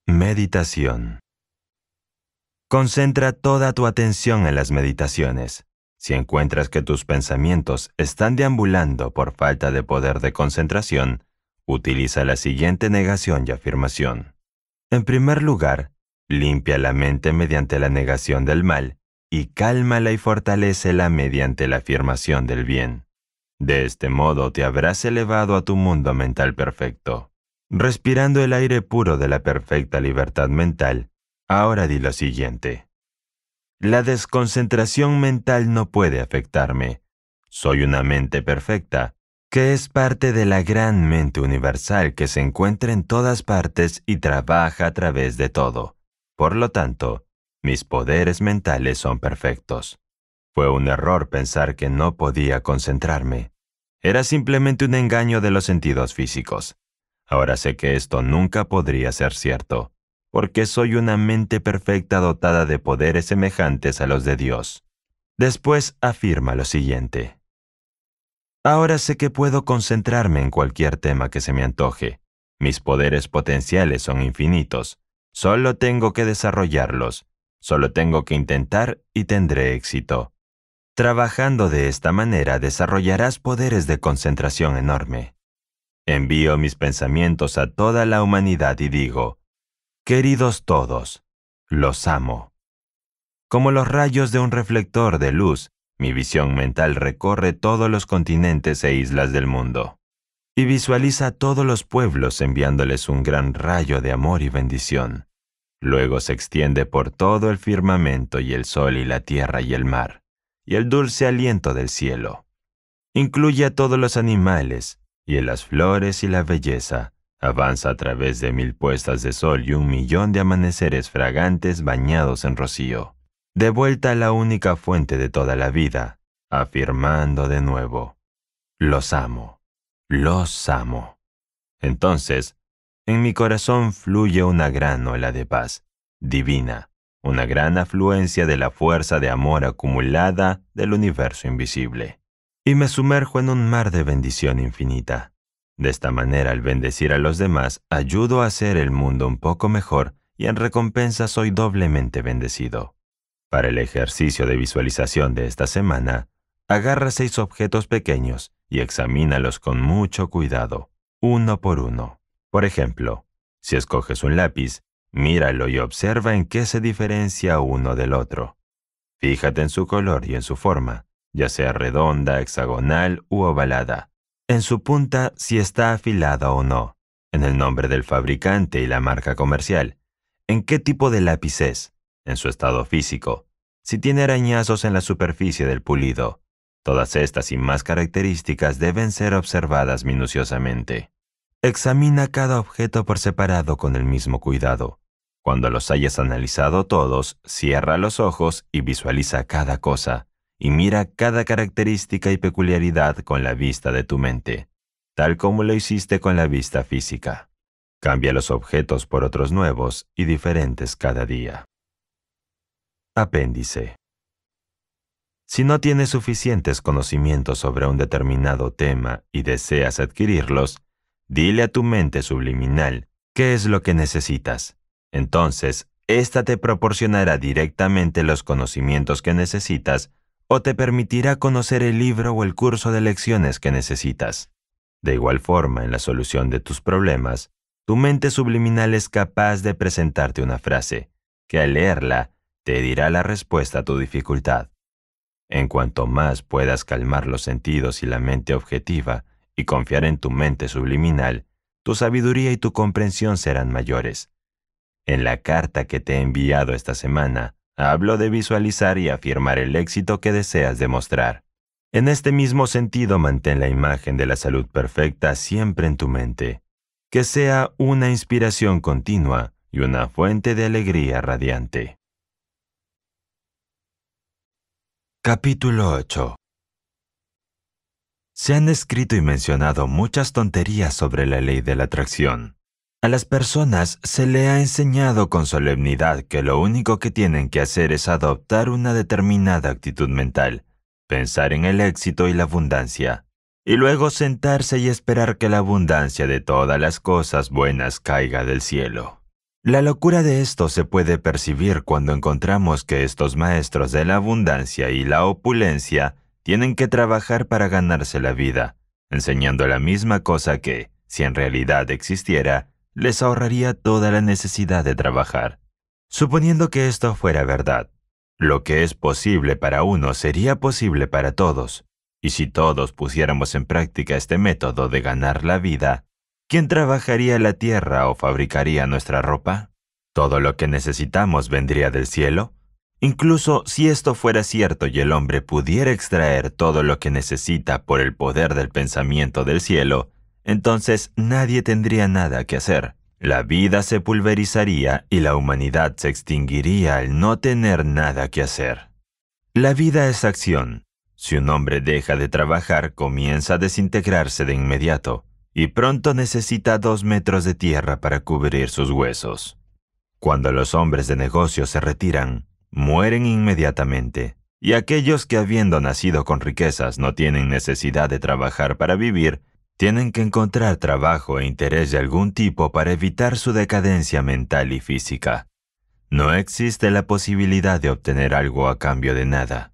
Speaker 2: Meditación. Concentra toda tu atención en las meditaciones. Si encuentras que tus pensamientos están deambulando por falta de poder de concentración, utiliza la siguiente negación y afirmación. En primer lugar, limpia la mente mediante la negación del mal y cálmala y fortalecela mediante la afirmación del bien. De este modo te habrás elevado a tu mundo mental perfecto. Respirando el aire puro de la perfecta libertad mental, ahora di lo siguiente. La desconcentración mental no puede afectarme. Soy una mente perfecta, que es parte de la gran mente universal que se encuentra en todas partes y trabaja a través de todo. Por lo tanto, mis poderes mentales son perfectos. Fue un error pensar que no podía concentrarme. Era simplemente un engaño de los sentidos físicos. Ahora sé que esto nunca podría ser cierto porque soy una mente perfecta dotada de poderes semejantes a los de Dios. Después afirma lo siguiente. Ahora sé que puedo concentrarme en cualquier tema que se me antoje. Mis poderes potenciales son infinitos. Solo tengo que desarrollarlos. Solo tengo que intentar y tendré éxito. Trabajando de esta manera desarrollarás poderes de concentración enorme. Envío mis pensamientos a toda la humanidad y digo, Queridos todos, los amo. Como los rayos de un reflector de luz, mi visión mental recorre todos los continentes e islas del mundo y visualiza a todos los pueblos enviándoles un gran rayo de amor y bendición. Luego se extiende por todo el firmamento y el sol y la tierra y el mar, y el dulce aliento del cielo. Incluye a todos los animales, y en las flores y la belleza, Avanza a través de mil puestas de sol y un millón de amaneceres fragantes bañados en rocío. De vuelta a la única fuente de toda la vida, afirmando de nuevo, los amo, los amo. Entonces, en mi corazón fluye una gran ola de paz, divina, una gran afluencia de la fuerza de amor acumulada del universo invisible. Y me sumerjo en un mar de bendición infinita de esta manera, al bendecir a los demás, ayudo a hacer el mundo un poco mejor y en recompensa soy doblemente bendecido. Para el ejercicio de visualización de esta semana, agarra seis objetos pequeños y examínalos con mucho cuidado, uno por uno. Por ejemplo, si escoges un lápiz, míralo y observa en qué se diferencia uno del otro. Fíjate en su color y en su forma, ya sea redonda, hexagonal u ovalada en su punta si está afilada o no, en el nombre del fabricante y la marca comercial, en qué tipo de lápiz es, en su estado físico, si tiene arañazos en la superficie del pulido. Todas estas y más características deben ser observadas minuciosamente. Examina cada objeto por separado con el mismo cuidado. Cuando los hayas analizado todos, cierra los ojos y visualiza cada cosa, y mira cada característica y peculiaridad con la vista de tu mente, tal como lo hiciste con la vista física. Cambia los objetos por otros nuevos y diferentes cada día. Apéndice. Si no tienes suficientes conocimientos sobre un determinado tema y deseas adquirirlos, dile a tu mente subliminal qué es lo que necesitas. Entonces, ésta te proporcionará directamente los conocimientos que necesitas o te permitirá conocer el libro o el curso de lecciones que necesitas. De igual forma, en la solución de tus problemas, tu mente subliminal es capaz de presentarte una frase, que al leerla te dirá la respuesta a tu dificultad. En cuanto más puedas calmar los sentidos y la mente objetiva y confiar en tu mente subliminal, tu sabiduría y tu comprensión serán mayores. En la carta que te he enviado esta semana, Hablo de visualizar y afirmar el éxito que deseas demostrar. En este mismo sentido, mantén la imagen de la salud perfecta siempre en tu mente. Que sea una inspiración continua y una fuente de alegría radiante. Capítulo 8 Se han escrito y mencionado muchas tonterías sobre la ley de la atracción. A las personas se le ha enseñado con solemnidad que lo único que tienen que hacer es adoptar una determinada actitud mental, pensar en el éxito y la abundancia, y luego sentarse y esperar que la abundancia de todas las cosas buenas caiga del cielo. La locura de esto se puede percibir cuando encontramos que estos maestros de la abundancia y la opulencia tienen que trabajar para ganarse la vida, enseñando la misma cosa que, si en realidad existiera, les ahorraría toda la necesidad de trabajar. Suponiendo que esto fuera verdad, lo que es posible para uno sería posible para todos, y si todos pusiéramos en práctica este método de ganar la vida, ¿quién trabajaría la tierra o fabricaría nuestra ropa? Todo lo que necesitamos vendría del cielo. Incluso si esto fuera cierto y el hombre pudiera extraer todo lo que necesita por el poder del pensamiento del cielo, entonces nadie tendría nada que hacer. La vida se pulverizaría y la humanidad se extinguiría al no tener nada que hacer. La vida es acción. Si un hombre deja de trabajar, comienza a desintegrarse de inmediato, y pronto necesita dos metros de tierra para cubrir sus huesos. Cuando los hombres de negocios se retiran, mueren inmediatamente, y aquellos que habiendo nacido con riquezas no tienen necesidad de trabajar para vivir, tienen que encontrar trabajo e interés de algún tipo para evitar su decadencia mental y física. No existe la posibilidad de obtener algo a cambio de nada.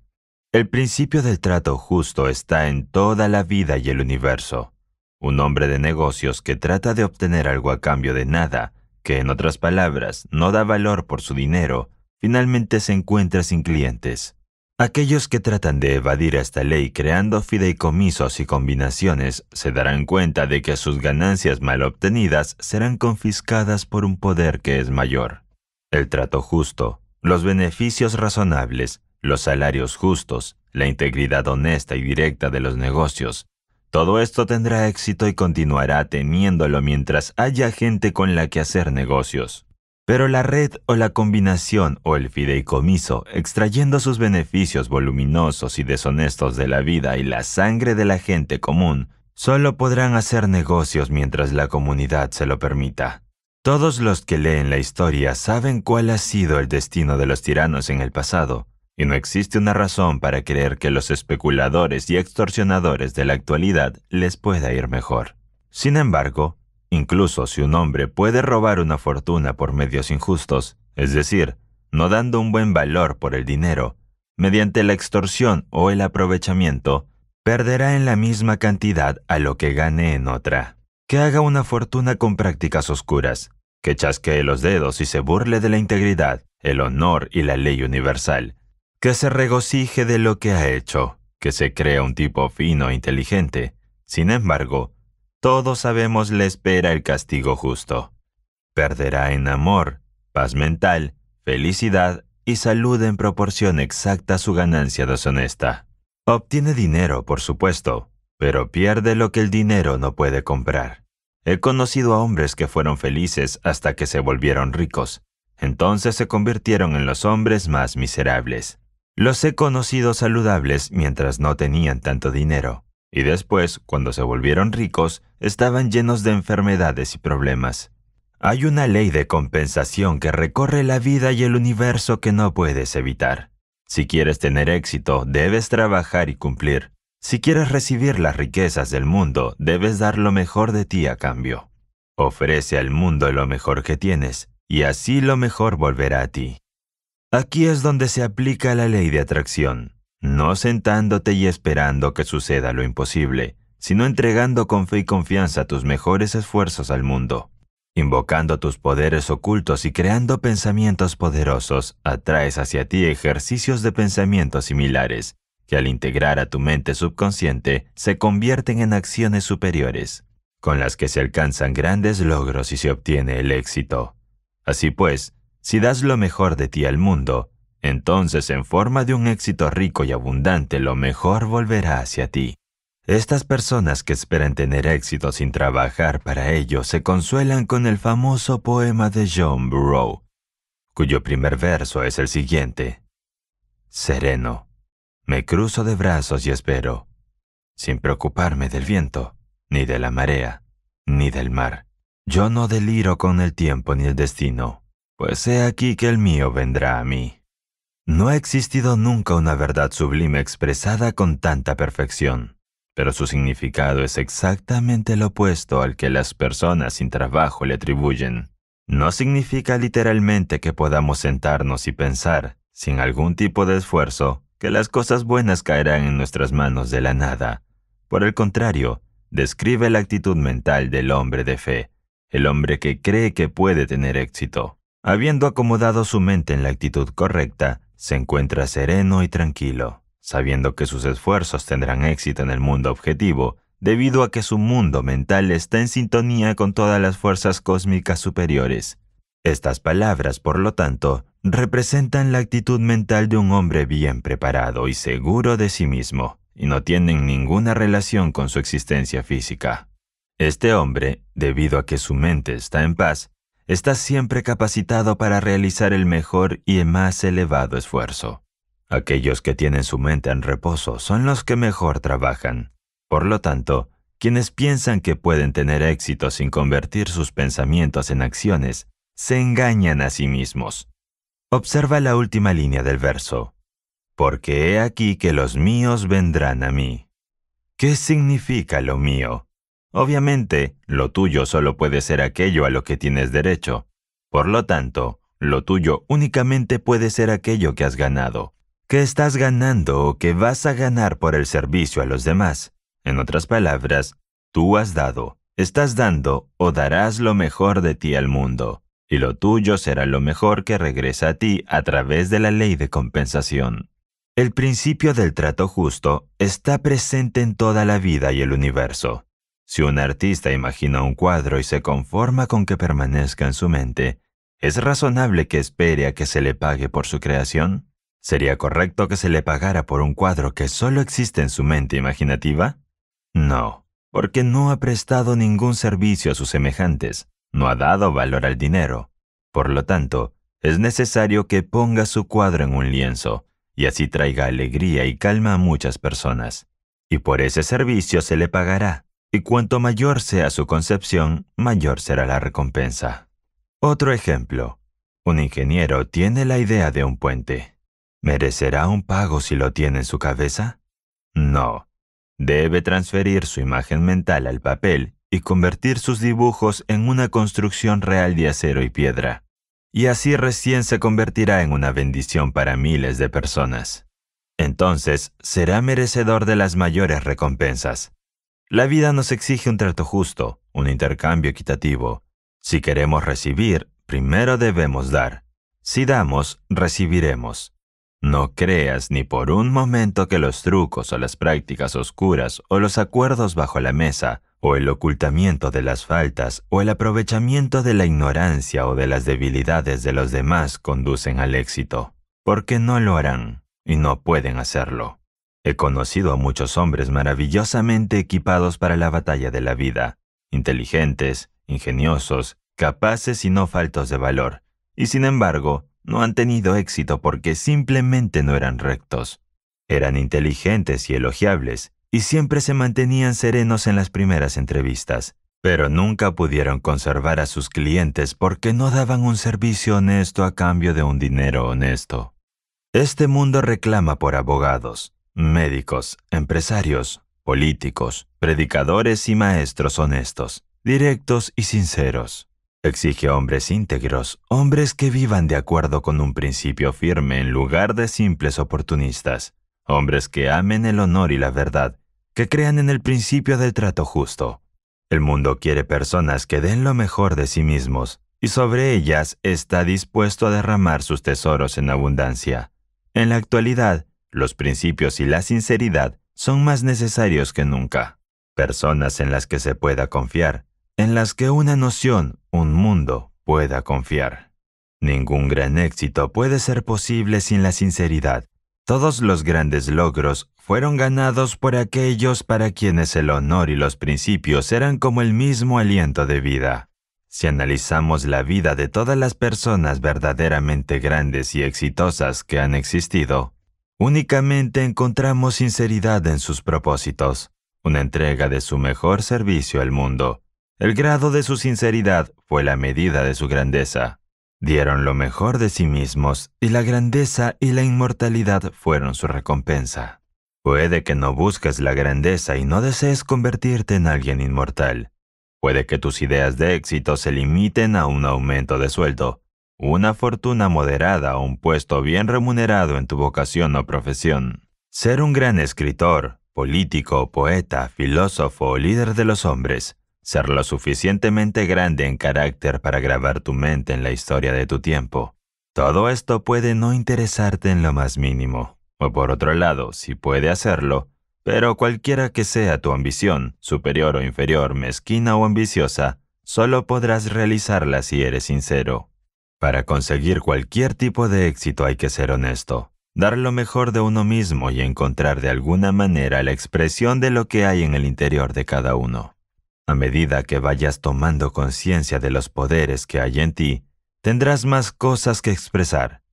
Speaker 2: El principio del trato justo está en toda la vida y el universo. Un hombre de negocios que trata de obtener algo a cambio de nada, que en otras palabras no da valor por su dinero, finalmente se encuentra sin clientes. Aquellos que tratan de evadir esta ley creando fideicomisos y combinaciones se darán cuenta de que sus ganancias mal obtenidas serán confiscadas por un poder que es mayor. El trato justo, los beneficios razonables, los salarios justos, la integridad honesta y directa de los negocios, todo esto tendrá éxito y continuará teniéndolo mientras haya gente con la que hacer negocios pero la red o la combinación o el fideicomiso, extrayendo sus beneficios voluminosos y deshonestos de la vida y la sangre de la gente común, solo podrán hacer negocios mientras la comunidad se lo permita. Todos los que leen la historia saben cuál ha sido el destino de los tiranos en el pasado, y no existe una razón para creer que los especuladores y extorsionadores de la actualidad les pueda ir mejor. Sin embargo, Incluso si un hombre puede robar una fortuna por medios injustos, es decir, no dando un buen valor por el dinero, mediante la extorsión o el aprovechamiento, perderá en la misma cantidad a lo que gane en otra. Que haga una fortuna con prácticas oscuras, que chasquee los dedos y se burle de la integridad, el honor y la ley universal, que se regocije de lo que ha hecho, que se crea un tipo fino e inteligente. Sin embargo, todos sabemos le espera el castigo justo. Perderá en amor, paz mental, felicidad y salud en proporción exacta a su ganancia deshonesta. Obtiene dinero, por supuesto, pero pierde lo que el dinero no puede comprar. He conocido a hombres que fueron felices hasta que se volvieron ricos. Entonces se convirtieron en los hombres más miserables. Los he conocido saludables mientras no tenían tanto dinero y después, cuando se volvieron ricos, estaban llenos de enfermedades y problemas. Hay una ley de compensación que recorre la vida y el universo que no puedes evitar. Si quieres tener éxito, debes trabajar y cumplir. Si quieres recibir las riquezas del mundo, debes dar lo mejor de ti a cambio. Ofrece al mundo lo mejor que tienes, y así lo mejor volverá a ti. Aquí es donde se aplica la ley de atracción no sentándote y esperando que suceda lo imposible, sino entregando con fe y confianza tus mejores esfuerzos al mundo. Invocando tus poderes ocultos y creando pensamientos poderosos, atraes hacia ti ejercicios de pensamientos similares, que al integrar a tu mente subconsciente se convierten en acciones superiores, con las que se alcanzan grandes logros y se obtiene el éxito. Así pues, si das lo mejor de ti al mundo, entonces en forma de un éxito rico y abundante lo mejor volverá hacia ti. Estas personas que esperan tener éxito sin trabajar para ello se consuelan con el famoso poema de John Burroughs, cuyo primer verso es el siguiente. Sereno, me cruzo de brazos y espero, sin preocuparme del viento, ni de la marea, ni del mar. Yo no deliro con el tiempo ni el destino, pues he aquí que el mío vendrá a mí. No ha existido nunca una verdad sublime expresada con tanta perfección, pero su significado es exactamente lo opuesto al que las personas sin trabajo le atribuyen. No significa literalmente que podamos sentarnos y pensar, sin algún tipo de esfuerzo, que las cosas buenas caerán en nuestras manos de la nada. Por el contrario, describe la actitud mental del hombre de fe, el hombre que cree que puede tener éxito. Habiendo acomodado su mente en la actitud correcta, se encuentra sereno y tranquilo, sabiendo que sus esfuerzos tendrán éxito en el mundo objetivo, debido a que su mundo mental está en sintonía con todas las fuerzas cósmicas superiores. Estas palabras, por lo tanto, representan la actitud mental de un hombre bien preparado y seguro de sí mismo, y no tienen ninguna relación con su existencia física. Este hombre, debido a que su mente está en paz, estás siempre capacitado para realizar el mejor y más elevado esfuerzo. Aquellos que tienen su mente en reposo son los que mejor trabajan. Por lo tanto, quienes piensan que pueden tener éxito sin convertir sus pensamientos en acciones, se engañan a sí mismos. Observa la última línea del verso. Porque he aquí que los míos vendrán a mí. ¿Qué significa lo mío? Obviamente, lo tuyo solo puede ser aquello a lo que tienes derecho. Por lo tanto, lo tuyo únicamente puede ser aquello que has ganado, que estás ganando o que vas a ganar por el servicio a los demás. En otras palabras, tú has dado, estás dando o darás lo mejor de ti al mundo, y lo tuyo será lo mejor que regresa a ti a través de la ley de compensación. El principio del trato justo está presente en toda la vida y el universo. Si un artista imagina un cuadro y se conforma con que permanezca en su mente, ¿es razonable que espere a que se le pague por su creación? ¿Sería correcto que se le pagara por un cuadro que solo existe en su mente imaginativa? No, porque no ha prestado ningún servicio a sus semejantes, no ha dado valor al dinero. Por lo tanto, es necesario que ponga su cuadro en un lienzo, y así traiga alegría y calma a muchas personas. Y por ese servicio se le pagará, y cuanto mayor sea su concepción, mayor será la recompensa. Otro ejemplo. Un ingeniero tiene la idea de un puente. ¿Merecerá un pago si lo tiene en su cabeza? No. Debe transferir su imagen mental al papel y convertir sus dibujos en una construcción real de acero y piedra. Y así recién se convertirá en una bendición para miles de personas. Entonces será merecedor de las mayores recompensas, la vida nos exige un trato justo, un intercambio equitativo. Si queremos recibir, primero debemos dar. Si damos, recibiremos. No creas ni por un momento que los trucos o las prácticas oscuras o los acuerdos bajo la mesa o el ocultamiento de las faltas o el aprovechamiento de la ignorancia o de las debilidades de los demás conducen al éxito, porque no lo harán y no pueden hacerlo. He conocido a muchos hombres maravillosamente equipados para la batalla de la vida, inteligentes, ingeniosos, capaces y no faltos de valor, y sin embargo, no han tenido éxito porque simplemente no eran rectos. Eran inteligentes y elogiables, y siempre se mantenían serenos en las primeras entrevistas, pero nunca pudieron conservar a sus clientes porque no daban un servicio honesto a cambio de un dinero honesto. Este mundo reclama por abogados, médicos, empresarios, políticos, predicadores y maestros honestos, directos y sinceros. Exige hombres íntegros, hombres que vivan de acuerdo con un principio firme en lugar de simples oportunistas, hombres que amen el honor y la verdad, que crean en el principio del trato justo. El mundo quiere personas que den lo mejor de sí mismos, y sobre ellas está dispuesto a derramar sus tesoros en abundancia. En la actualidad, los principios y la sinceridad son más necesarios que nunca. Personas en las que se pueda confiar, en las que una noción, un mundo, pueda confiar. Ningún gran éxito puede ser posible sin la sinceridad. Todos los grandes logros fueron ganados por aquellos para quienes el honor y los principios eran como el mismo aliento de vida. Si analizamos la vida de todas las personas verdaderamente grandes y exitosas que han existido, Únicamente encontramos sinceridad en sus propósitos, una entrega de su mejor servicio al mundo. El grado de su sinceridad fue la medida de su grandeza. Dieron lo mejor de sí mismos y la grandeza y la inmortalidad fueron su recompensa. Puede que no busques la grandeza y no desees convertirte en alguien inmortal. Puede que tus ideas de éxito se limiten a un aumento de sueldo, una fortuna moderada o un puesto bien remunerado en tu vocación o profesión. Ser un gran escritor, político, poeta, filósofo o líder de los hombres. Ser lo suficientemente grande en carácter para grabar tu mente en la historia de tu tiempo. Todo esto puede no interesarte en lo más mínimo. O por otro lado, si puede hacerlo, pero cualquiera que sea tu ambición, superior o inferior, mezquina o ambiciosa, solo podrás realizarla si eres sincero, para conseguir cualquier tipo de éxito hay que ser honesto, dar lo mejor de uno mismo y encontrar de alguna manera la expresión de lo que hay en el interior de cada uno. A medida que vayas tomando conciencia de los poderes que hay en ti, tendrás más cosas que expresar.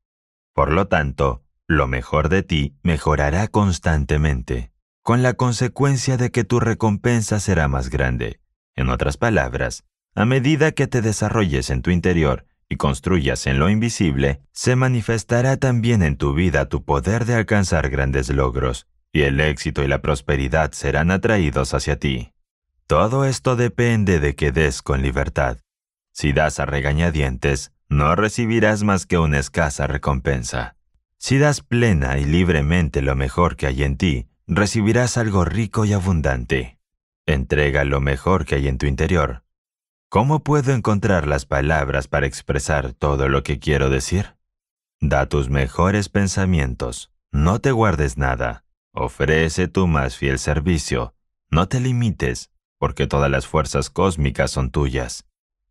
Speaker 2: Por lo tanto, lo mejor de ti mejorará constantemente, con la consecuencia de que tu recompensa será más grande. En otras palabras, a medida que te desarrolles en tu interior, y construyas en lo invisible, se manifestará también en tu vida tu poder de alcanzar grandes logros, y el éxito y la prosperidad serán atraídos hacia ti. Todo esto depende de que des con libertad. Si das a regañadientes, no recibirás más que una escasa recompensa. Si das plena y libremente lo mejor que hay en ti, recibirás algo rico y abundante. Entrega lo mejor que hay en tu interior, ¿Cómo puedo encontrar las palabras para expresar todo lo que quiero decir? Da tus mejores pensamientos, no te guardes nada, ofrece tu más fiel servicio, no te limites, porque todas las fuerzas cósmicas son tuyas.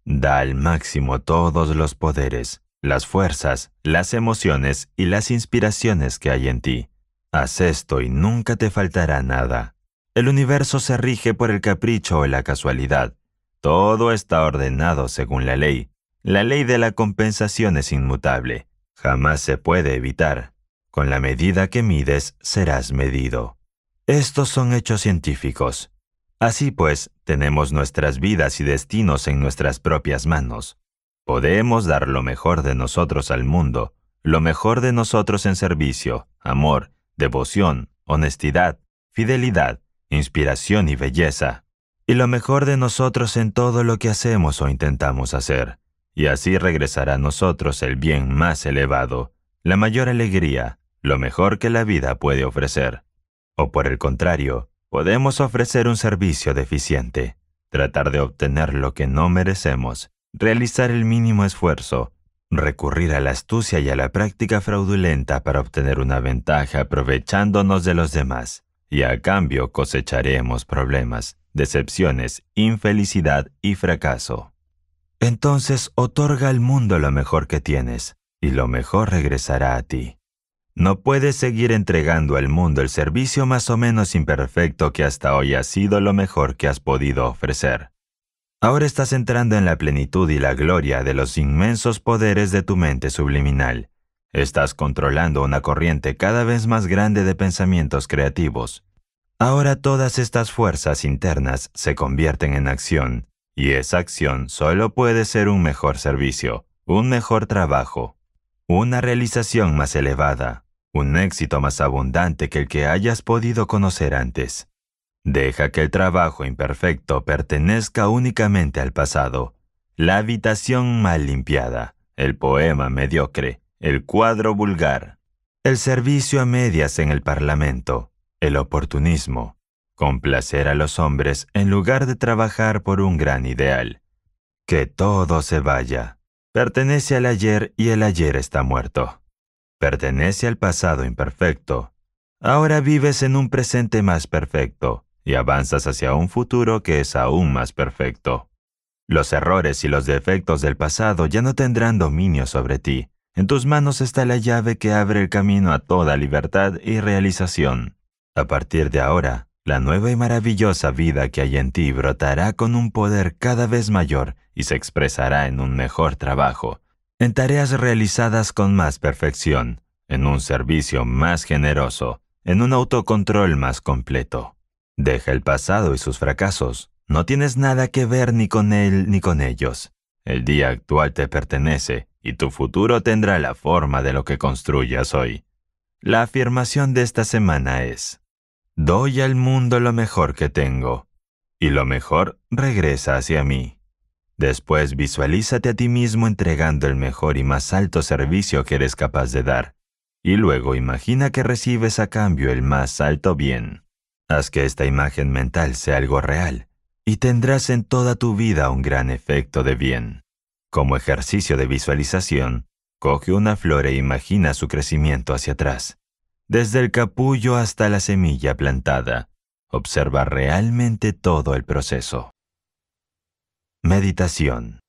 Speaker 2: Da al máximo todos los poderes, las fuerzas, las emociones y las inspiraciones que hay en ti. Haz esto y nunca te faltará nada. El universo se rige por el capricho o la casualidad, todo está ordenado según la ley. La ley de la compensación es inmutable. Jamás se puede evitar. Con la medida que mides, serás medido. Estos son hechos científicos. Así pues, tenemos nuestras vidas y destinos en nuestras propias manos. Podemos dar lo mejor de nosotros al mundo, lo mejor de nosotros en servicio, amor, devoción, honestidad, fidelidad, inspiración y belleza y lo mejor de nosotros en todo lo que hacemos o intentamos hacer, y así regresará a nosotros el bien más elevado, la mayor alegría, lo mejor que la vida puede ofrecer. O por el contrario, podemos ofrecer un servicio deficiente, tratar de obtener lo que no merecemos, realizar el mínimo esfuerzo, recurrir a la astucia y a la práctica fraudulenta para obtener una ventaja aprovechándonos de los demás, y a cambio cosecharemos problemas decepciones, infelicidad y fracaso. Entonces otorga al mundo lo mejor que tienes, y lo mejor regresará a ti. No puedes seguir entregando al mundo el servicio más o menos imperfecto que hasta hoy ha sido lo mejor que has podido ofrecer. Ahora estás entrando en la plenitud y la gloria de los inmensos poderes de tu mente subliminal. Estás controlando una corriente cada vez más grande de pensamientos creativos, Ahora todas estas fuerzas internas se convierten en acción, y esa acción solo puede ser un mejor servicio, un mejor trabajo, una realización más elevada, un éxito más abundante que el que hayas podido conocer antes. Deja que el trabajo imperfecto pertenezca únicamente al pasado, la habitación mal limpiada, el poema mediocre, el cuadro vulgar, el servicio a medias en el Parlamento, el oportunismo, complacer a los hombres en lugar de trabajar por un gran ideal. Que todo se vaya. Pertenece al ayer y el ayer está muerto. Pertenece al pasado imperfecto. Ahora vives en un presente más perfecto y avanzas hacia un futuro que es aún más perfecto. Los errores y los defectos del pasado ya no tendrán dominio sobre ti. En tus manos está la llave que abre el camino a toda libertad y realización. A partir de ahora, la nueva y maravillosa vida que hay en ti brotará con un poder cada vez mayor y se expresará en un mejor trabajo, en tareas realizadas con más perfección, en un servicio más generoso, en un autocontrol más completo. Deja el pasado y sus fracasos. No tienes nada que ver ni con él ni con ellos. El día actual te pertenece y tu futuro tendrá la forma de lo que construyas hoy. La afirmación de esta semana es, Doy al mundo lo mejor que tengo, y lo mejor regresa hacia mí. Después visualízate a ti mismo entregando el mejor y más alto servicio que eres capaz de dar, y luego imagina que recibes a cambio el más alto bien. Haz que esta imagen mental sea algo real, y tendrás en toda tu vida un gran efecto de bien. Como ejercicio de visualización, coge una flor e imagina su crecimiento hacia atrás desde el capullo hasta la semilla plantada. Observa realmente todo el proceso. Meditación.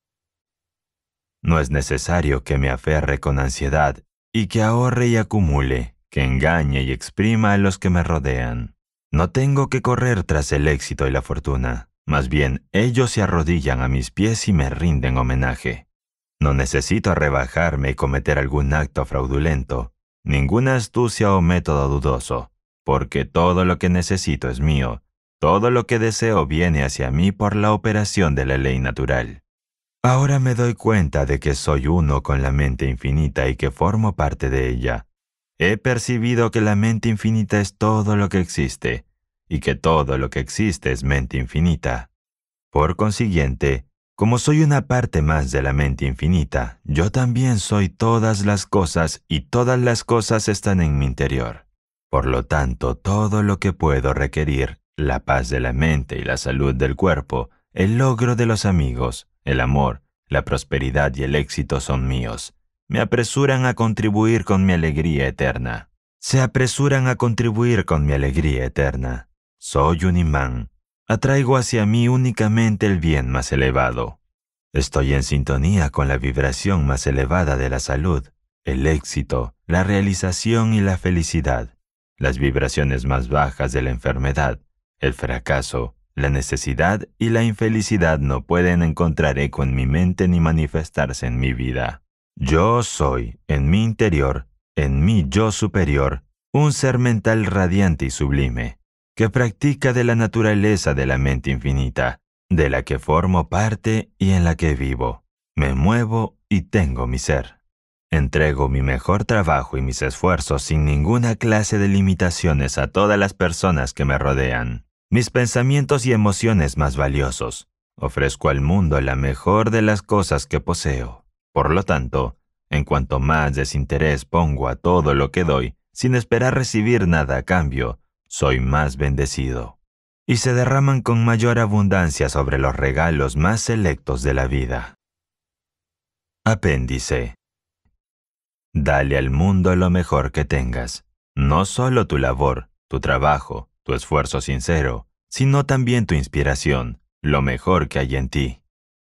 Speaker 2: No es necesario que me aferre con ansiedad y que ahorre y acumule, que engañe y exprima a los que me rodean. No tengo que correr tras el éxito y la fortuna. Más bien, ellos se arrodillan a mis pies y me rinden homenaje. No necesito rebajarme y cometer algún acto fraudulento, ninguna astucia o método dudoso, porque todo lo que necesito es mío, todo lo que deseo viene hacia mí por la operación de la ley natural. Ahora me doy cuenta de que soy uno con la mente infinita y que formo parte de ella. He percibido que la mente infinita es todo lo que existe, y que todo lo que existe es mente infinita. Por consiguiente, como soy una parte más de la mente infinita, yo también soy todas las cosas y todas las cosas están en mi interior. Por lo tanto, todo lo que puedo requerir, la paz de la mente y la salud del cuerpo, el logro de los amigos, el amor, la prosperidad y el éxito son míos. Me apresuran a contribuir con mi alegría eterna. Se apresuran a contribuir con mi alegría eterna. Soy un imán, atraigo hacia mí únicamente el bien más elevado. Estoy en sintonía con la vibración más elevada de la salud, el éxito, la realización y la felicidad, las vibraciones más bajas de la enfermedad, el fracaso, la necesidad y la infelicidad no pueden encontrar eco en mi mente ni manifestarse en mi vida. Yo soy, en mi interior, en mi yo superior, un ser mental radiante y sublime que practica de la naturaleza de la mente infinita, de la que formo parte y en la que vivo, me muevo y tengo mi ser. Entrego mi mejor trabajo y mis esfuerzos sin ninguna clase de limitaciones a todas las personas que me rodean, mis pensamientos y emociones más valiosos. Ofrezco al mundo la mejor de las cosas que poseo. Por lo tanto, en cuanto más desinterés pongo a todo lo que doy, sin esperar recibir nada a cambio, soy más bendecido, y se derraman con mayor abundancia sobre los regalos más selectos de la vida. Apéndice. Dale al mundo lo mejor que tengas, no solo tu labor, tu trabajo, tu esfuerzo sincero, sino también tu inspiración, lo mejor que hay en ti.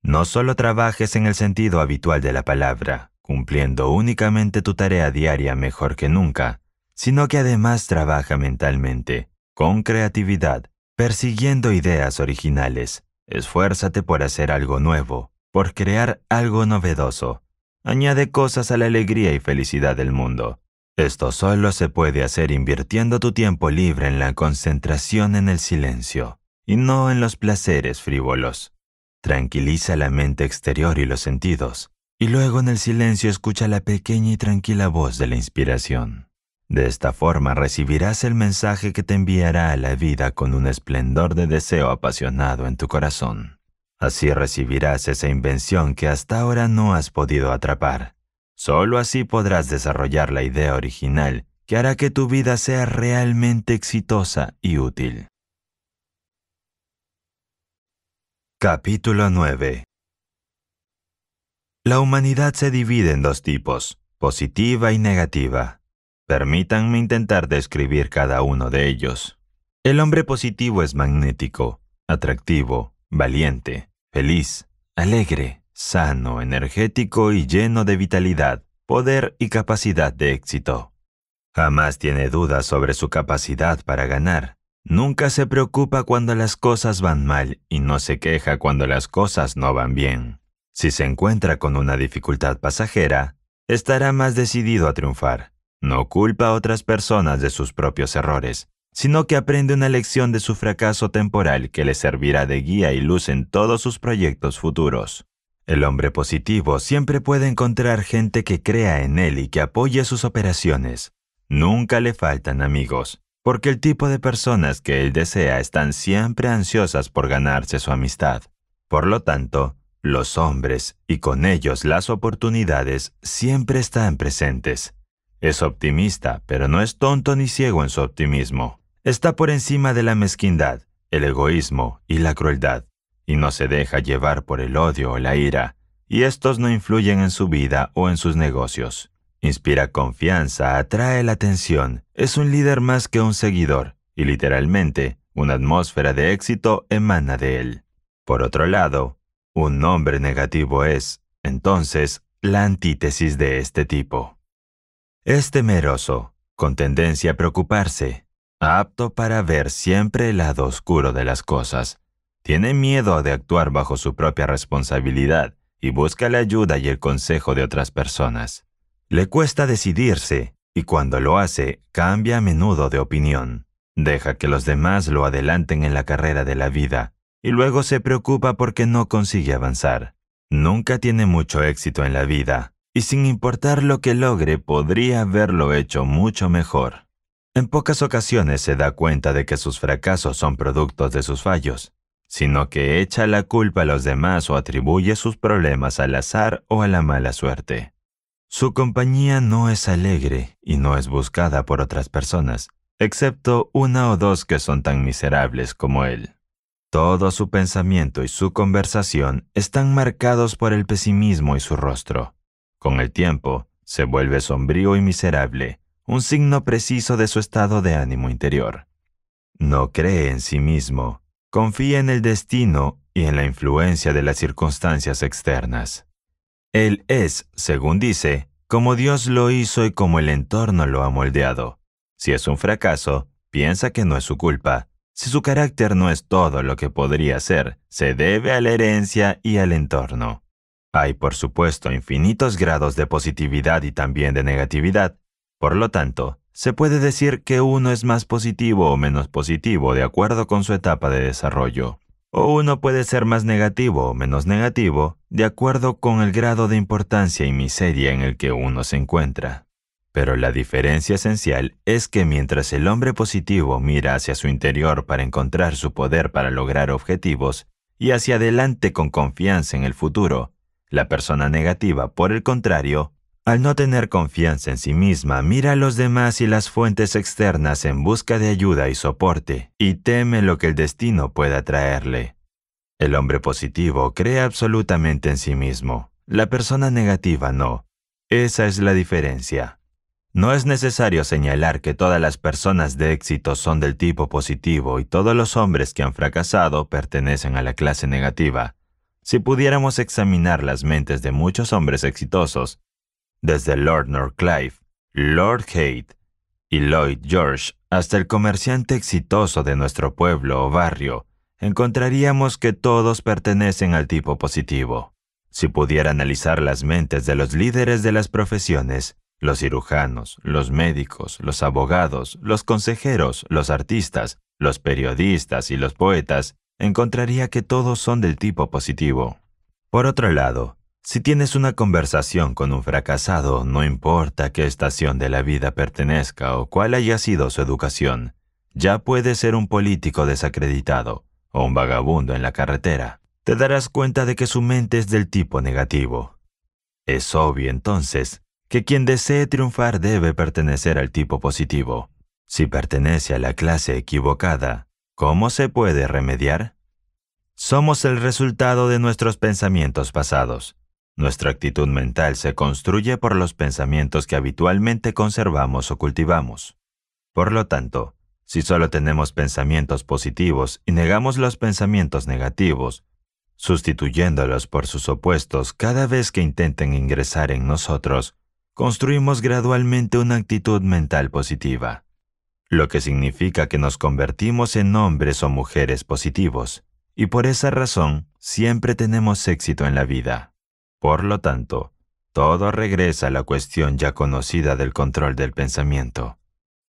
Speaker 2: No solo trabajes en el sentido habitual de la palabra, cumpliendo únicamente tu tarea diaria mejor que nunca, sino que además trabaja mentalmente, con creatividad, persiguiendo ideas originales. Esfuérzate por hacer algo nuevo, por crear algo novedoso. Añade cosas a la alegría y felicidad del mundo. Esto solo se puede hacer invirtiendo tu tiempo libre en la concentración en el silencio, y no en los placeres frívolos. Tranquiliza la mente exterior y los sentidos, y luego en el silencio escucha la pequeña y tranquila voz de la inspiración. De esta forma recibirás el mensaje que te enviará a la vida con un esplendor de deseo apasionado en tu corazón. Así recibirás esa invención que hasta ahora no has podido atrapar. Solo así podrás desarrollar la idea original que hará que tu vida sea realmente exitosa y útil. Capítulo 9 La humanidad se divide en dos tipos, positiva y negativa. Permítanme intentar describir cada uno de ellos. El hombre positivo es magnético, atractivo, valiente, feliz, alegre, sano, energético y lleno de vitalidad, poder y capacidad de éxito. Jamás tiene dudas sobre su capacidad para ganar. Nunca se preocupa cuando las cosas van mal y no se queja cuando las cosas no van bien. Si se encuentra con una dificultad pasajera, estará más decidido a triunfar. No culpa a otras personas de sus propios errores, sino que aprende una lección de su fracaso temporal que le servirá de guía y luz en todos sus proyectos futuros. El hombre positivo siempre puede encontrar gente que crea en él y que apoye sus operaciones. Nunca le faltan amigos, porque el tipo de personas que él desea están siempre ansiosas por ganarse su amistad. Por lo tanto, los hombres, y con ellos las oportunidades, siempre están presentes. Es optimista, pero no es tonto ni ciego en su optimismo. Está por encima de la mezquindad, el egoísmo y la crueldad, y no se deja llevar por el odio o la ira, y estos no influyen en su vida o en sus negocios. Inspira confianza, atrae la atención, es un líder más que un seguidor, y literalmente, una atmósfera de éxito emana de él. Por otro lado, un nombre negativo es, entonces, la antítesis de este tipo. Es temeroso, con tendencia a preocuparse, apto para ver siempre el lado oscuro de las cosas. Tiene miedo de actuar bajo su propia responsabilidad y busca la ayuda y el consejo de otras personas. Le cuesta decidirse y cuando lo hace cambia a menudo de opinión. Deja que los demás lo adelanten en la carrera de la vida y luego se preocupa porque no consigue avanzar. Nunca tiene mucho éxito en la vida, y sin importar lo que logre podría haberlo hecho mucho mejor. En pocas ocasiones se da cuenta de que sus fracasos son productos de sus fallos, sino que echa la culpa a los demás o atribuye sus problemas al azar o a la mala suerte. Su compañía no es alegre y no es buscada por otras personas, excepto una o dos que son tan miserables como él. Todo su pensamiento y su conversación están marcados por el pesimismo y su rostro. Con el tiempo, se vuelve sombrío y miserable, un signo preciso de su estado de ánimo interior. No cree en sí mismo, confía en el destino y en la influencia de las circunstancias externas. Él es, según dice, como Dios lo hizo y como el entorno lo ha moldeado. Si es un fracaso, piensa que no es su culpa. Si su carácter no es todo lo que podría ser, se debe a la herencia y al entorno. Hay, por supuesto, infinitos grados de positividad y también de negatividad. Por lo tanto, se puede decir que uno es más positivo o menos positivo de acuerdo con su etapa de desarrollo. O uno puede ser más negativo o menos negativo de acuerdo con el grado de importancia y miseria en el que uno se encuentra. Pero la diferencia esencial es que mientras el hombre positivo mira hacia su interior para encontrar su poder para lograr objetivos y hacia adelante con confianza en el futuro, la persona negativa, por el contrario, al no tener confianza en sí misma, mira a los demás y las fuentes externas en busca de ayuda y soporte, y teme lo que el destino pueda traerle. El hombre positivo cree absolutamente en sí mismo, la persona negativa no. Esa es la diferencia. No es necesario señalar que todas las personas de éxito son del tipo positivo y todos los hombres que han fracasado pertenecen a la clase negativa. Si pudiéramos examinar las mentes de muchos hombres exitosos, desde Lord Northcliffe, Lord Haight y Lloyd George hasta el comerciante exitoso de nuestro pueblo o barrio, encontraríamos que todos pertenecen al tipo positivo. Si pudiera analizar las mentes de los líderes de las profesiones, los cirujanos, los médicos, los abogados, los consejeros, los artistas, los periodistas y los poetas, encontraría que todos son del tipo positivo. Por otro lado, si tienes una conversación con un fracasado, no importa qué estación de la vida pertenezca o cuál haya sido su educación, ya puede ser un político desacreditado o un vagabundo en la carretera. Te darás cuenta de que su mente es del tipo negativo. Es obvio entonces que quien desee triunfar debe pertenecer al tipo positivo. Si pertenece a la clase equivocada, ¿Cómo se puede remediar? Somos el resultado de nuestros pensamientos pasados. Nuestra actitud mental se construye por los pensamientos que habitualmente conservamos o cultivamos. Por lo tanto, si solo tenemos pensamientos positivos y negamos los pensamientos negativos, sustituyéndolos por sus opuestos cada vez que intenten ingresar en nosotros, construimos gradualmente una actitud mental positiva lo que significa que nos convertimos en hombres o mujeres positivos, y por esa razón siempre tenemos éxito en la vida. Por lo tanto, todo regresa a la cuestión ya conocida del control del pensamiento.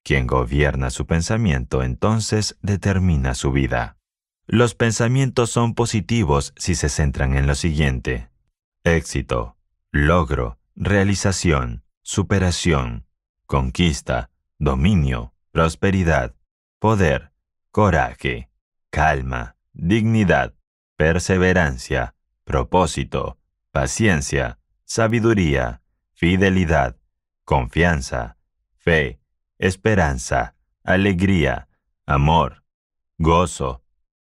Speaker 2: Quien gobierna su pensamiento entonces determina su vida. Los pensamientos son positivos si se centran en lo siguiente. Éxito, logro, realización, superación, conquista, dominio, prosperidad, poder, coraje, calma, dignidad, perseverancia, propósito, paciencia, sabiduría, fidelidad, confianza, fe, esperanza, alegría, amor, gozo,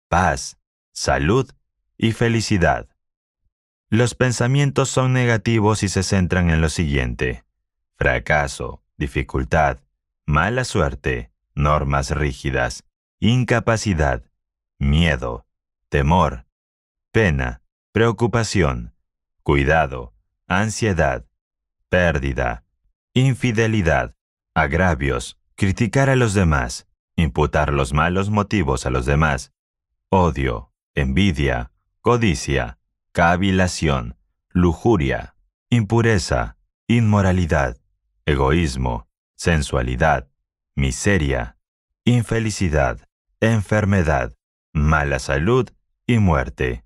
Speaker 2: paz, salud y felicidad. Los pensamientos son negativos y se centran en lo siguiente. Fracaso, dificultad, mala suerte, normas rígidas, incapacidad, miedo, temor, pena, preocupación, cuidado, ansiedad, pérdida, infidelidad, agravios, criticar a los demás, imputar los malos motivos a los demás, odio, envidia, codicia, cavilación, lujuria, impureza, inmoralidad, egoísmo, sensualidad, miseria, infelicidad, enfermedad, mala salud y muerte.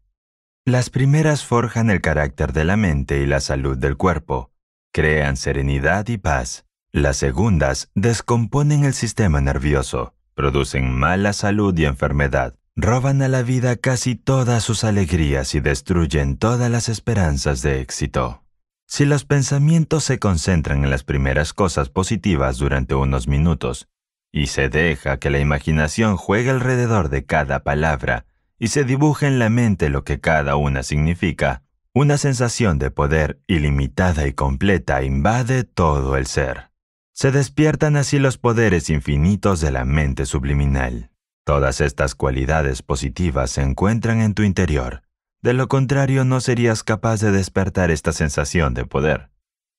Speaker 2: Las primeras forjan el carácter de la mente y la salud del cuerpo, crean serenidad y paz. Las segundas descomponen el sistema nervioso, producen mala salud y enfermedad, roban a la vida casi todas sus alegrías y destruyen todas las esperanzas de éxito. Si los pensamientos se concentran en las primeras cosas positivas durante unos minutos y se deja que la imaginación juegue alrededor de cada palabra y se dibuje en la mente lo que cada una significa, una sensación de poder ilimitada y completa invade todo el ser. Se despiertan así los poderes infinitos de la mente subliminal. Todas estas cualidades positivas se encuentran en tu interior de lo contrario, no serías capaz de despertar esta sensación de poder.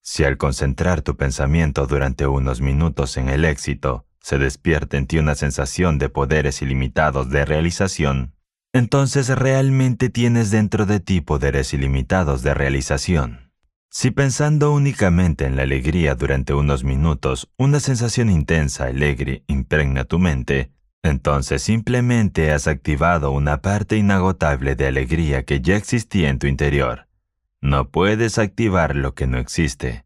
Speaker 2: Si al concentrar tu pensamiento durante unos minutos en el éxito, se despierta en ti una sensación de poderes ilimitados de realización, entonces realmente tienes dentro de ti poderes ilimitados de realización. Si pensando únicamente en la alegría durante unos minutos, una sensación intensa, alegre, impregna tu mente, entonces simplemente has activado una parte inagotable de alegría que ya existía en tu interior. No puedes activar lo que no existe.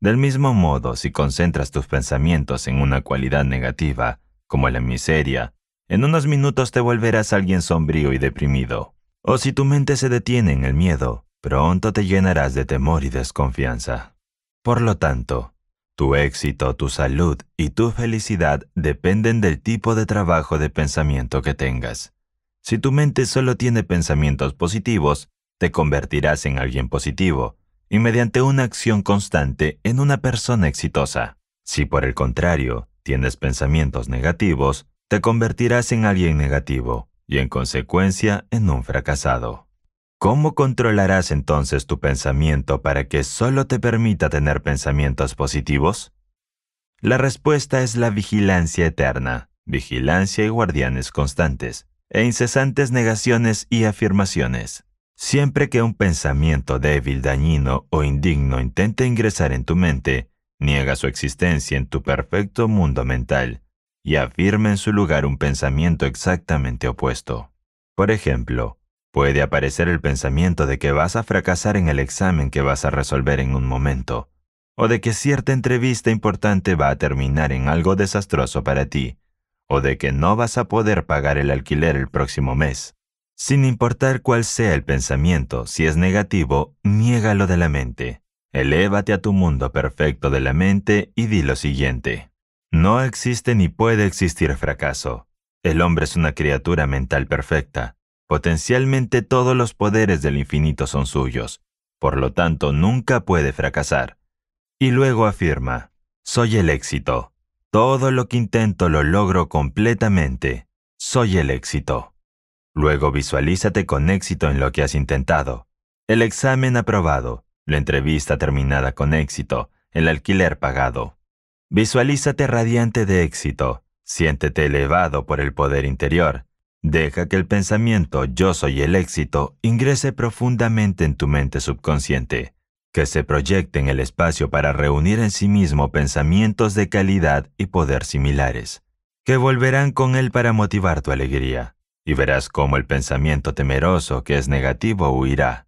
Speaker 2: Del mismo modo, si concentras tus pensamientos en una cualidad negativa, como la miseria, en unos minutos te volverás alguien sombrío y deprimido. O si tu mente se detiene en el miedo, pronto te llenarás de temor y desconfianza. Por lo tanto, tu éxito, tu salud y tu felicidad dependen del tipo de trabajo de pensamiento que tengas. Si tu mente solo tiene pensamientos positivos, te convertirás en alguien positivo y mediante una acción constante en una persona exitosa. Si por el contrario tienes pensamientos negativos, te convertirás en alguien negativo y en consecuencia en un fracasado. ¿Cómo controlarás entonces tu pensamiento para que solo te permita tener pensamientos positivos? La respuesta es la vigilancia eterna, vigilancia y guardianes constantes, e incesantes negaciones y afirmaciones. Siempre que un pensamiento débil, dañino o indigno intente ingresar en tu mente, niega su existencia en tu perfecto mundo mental y afirma en su lugar un pensamiento exactamente opuesto. Por ejemplo, Puede aparecer el pensamiento de que vas a fracasar en el examen que vas a resolver en un momento, o de que cierta entrevista importante va a terminar en algo desastroso para ti, o de que no vas a poder pagar el alquiler el próximo mes. Sin importar cuál sea el pensamiento, si es negativo, niégalo de la mente. Elévate a tu mundo perfecto de la mente y di lo siguiente. No existe ni puede existir fracaso. El hombre es una criatura mental perfecta. Potencialmente todos los poderes del infinito son suyos, por lo tanto nunca puede fracasar. Y luego afirma, soy el éxito. Todo lo que intento lo logro completamente. Soy el éxito. Luego visualízate con éxito en lo que has intentado. El examen aprobado, la entrevista terminada con éxito, el alquiler pagado. Visualízate radiante de éxito, siéntete elevado por el poder interior, Deja que el pensamiento yo soy el éxito ingrese profundamente en tu mente subconsciente, que se proyecte en el espacio para reunir en sí mismo pensamientos de calidad y poder similares, que volverán con él para motivar tu alegría, y verás cómo el pensamiento temeroso que es negativo huirá.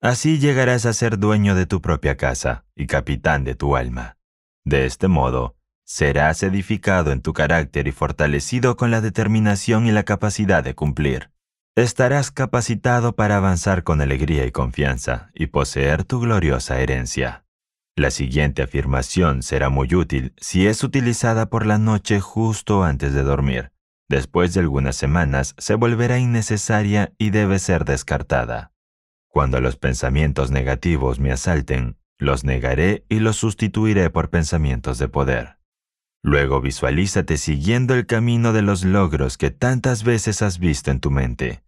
Speaker 2: Así llegarás a ser dueño de tu propia casa y capitán de tu alma. De este modo, serás edificado en tu carácter y fortalecido con la determinación y la capacidad de cumplir. Estarás capacitado para avanzar con alegría y confianza y poseer tu gloriosa herencia. La siguiente afirmación será muy útil si es utilizada por la noche justo antes de dormir. Después de algunas semanas se volverá innecesaria y debe ser descartada. Cuando los pensamientos negativos me asalten, los negaré y los sustituiré por pensamientos de poder. Luego visualízate siguiendo el camino de los logros que tantas veces has visto en tu mente.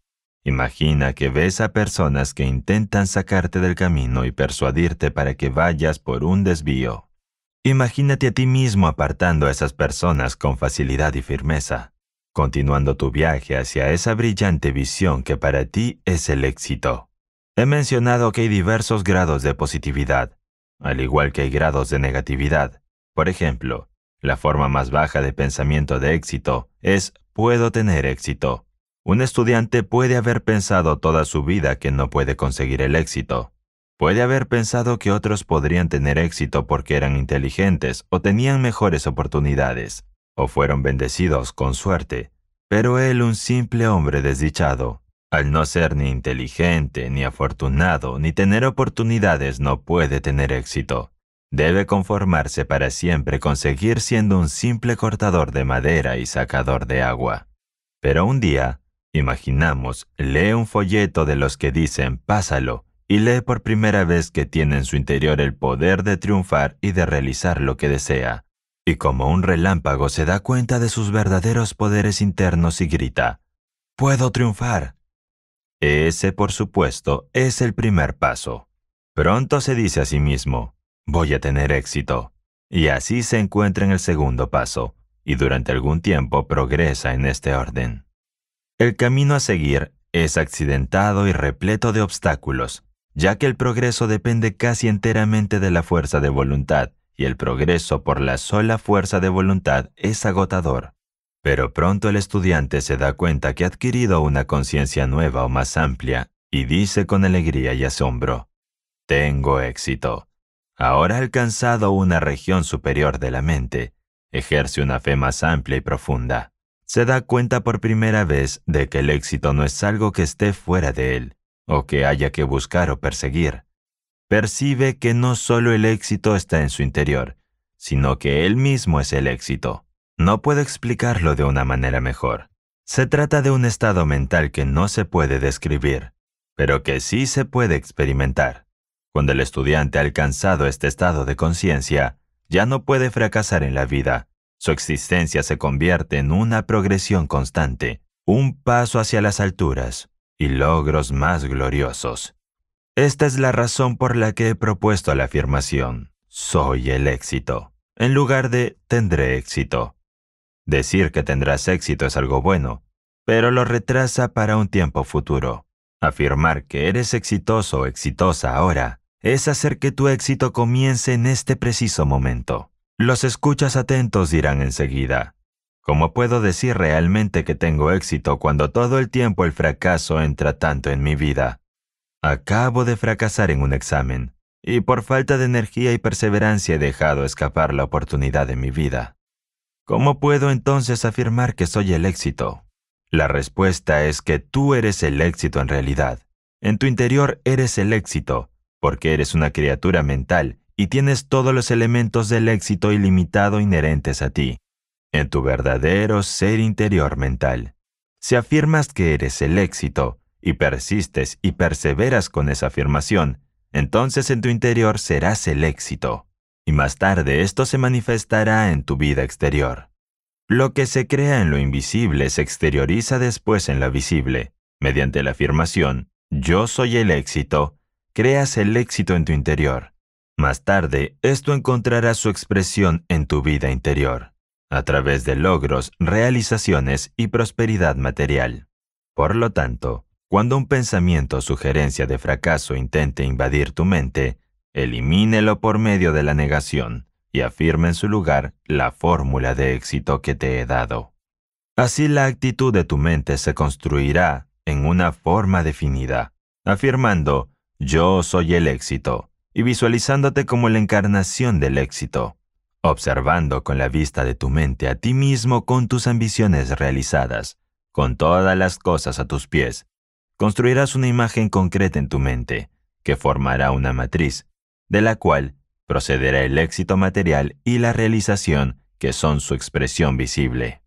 Speaker 2: Imagina que ves a personas que intentan sacarte del camino y persuadirte para que vayas por un desvío. Imagínate a ti mismo apartando a esas personas con facilidad y firmeza, continuando tu viaje hacia esa brillante visión que para ti es el éxito. He mencionado que hay diversos grados de positividad, al igual que hay grados de negatividad. Por ejemplo, la forma más baja de pensamiento de éxito es puedo tener éxito. Un estudiante puede haber pensado toda su vida que no puede conseguir el éxito. Puede haber pensado que otros podrían tener éxito porque eran inteligentes o tenían mejores oportunidades, o fueron bendecidos con suerte, pero él un simple hombre desdichado. Al no ser ni inteligente, ni afortunado, ni tener oportunidades, no puede tener éxito debe conformarse para siempre con seguir siendo un simple cortador de madera y sacador de agua. Pero un día, imaginamos, lee un folleto de los que dicen pásalo y lee por primera vez que tiene en su interior el poder de triunfar y de realizar lo que desea. Y como un relámpago se da cuenta de sus verdaderos poderes internos y grita, ¡Puedo triunfar! Ese, por supuesto, es el primer paso. Pronto se dice a sí mismo, voy a tener éxito. Y así se encuentra en el segundo paso, y durante algún tiempo progresa en este orden. El camino a seguir es accidentado y repleto de obstáculos, ya que el progreso depende casi enteramente de la fuerza de voluntad, y el progreso por la sola fuerza de voluntad es agotador. Pero pronto el estudiante se da cuenta que ha adquirido una conciencia nueva o más amplia, y dice con alegría y asombro, Tengo éxito. Ahora alcanzado una región superior de la mente, ejerce una fe más amplia y profunda. Se da cuenta por primera vez de que el éxito no es algo que esté fuera de él, o que haya que buscar o perseguir. Percibe que no solo el éxito está en su interior, sino que él mismo es el éxito. No puedo explicarlo de una manera mejor. Se trata de un estado mental que no se puede describir, pero que sí se puede experimentar. Cuando el estudiante ha alcanzado este estado de conciencia, ya no puede fracasar en la vida. Su existencia se convierte en una progresión constante, un paso hacia las alturas y logros más gloriosos. Esta es la razón por la que he propuesto la afirmación, soy el éxito, en lugar de tendré éxito. Decir que tendrás éxito es algo bueno, pero lo retrasa para un tiempo futuro. Afirmar que eres exitoso o exitosa ahora es hacer que tu éxito comience en este preciso momento. Los escuchas atentos dirán enseguida, ¿cómo puedo decir realmente que tengo éxito cuando todo el tiempo el fracaso entra tanto en mi vida? Acabo de fracasar en un examen, y por falta de energía y perseverancia he dejado escapar la oportunidad de mi vida. ¿Cómo puedo entonces afirmar que soy el éxito? La respuesta es que tú eres el éxito en realidad. En tu interior eres el éxito, porque eres una criatura mental y tienes todos los elementos del éxito ilimitado inherentes a ti, en tu verdadero ser interior mental. Si afirmas que eres el éxito, y persistes y perseveras con esa afirmación, entonces en tu interior serás el éxito, y más tarde esto se manifestará en tu vida exterior. Lo que se crea en lo invisible se exterioriza después en lo visible, mediante la afirmación, yo soy el éxito, creas el éxito en tu interior. Más tarde, esto encontrará su expresión en tu vida interior, a través de logros, realizaciones y prosperidad material. Por lo tanto, cuando un pensamiento o sugerencia de fracaso intente invadir tu mente, elimínelo por medio de la negación y afirma en su lugar la fórmula de éxito que te he dado. Así la actitud de tu mente se construirá en una forma definida, afirmando yo soy el éxito, y visualizándote como la encarnación del éxito, observando con la vista de tu mente a ti mismo con tus ambiciones realizadas, con todas las cosas a tus pies, construirás una imagen concreta en tu mente, que formará una matriz, de la cual procederá el éxito material y la realización que son su expresión visible.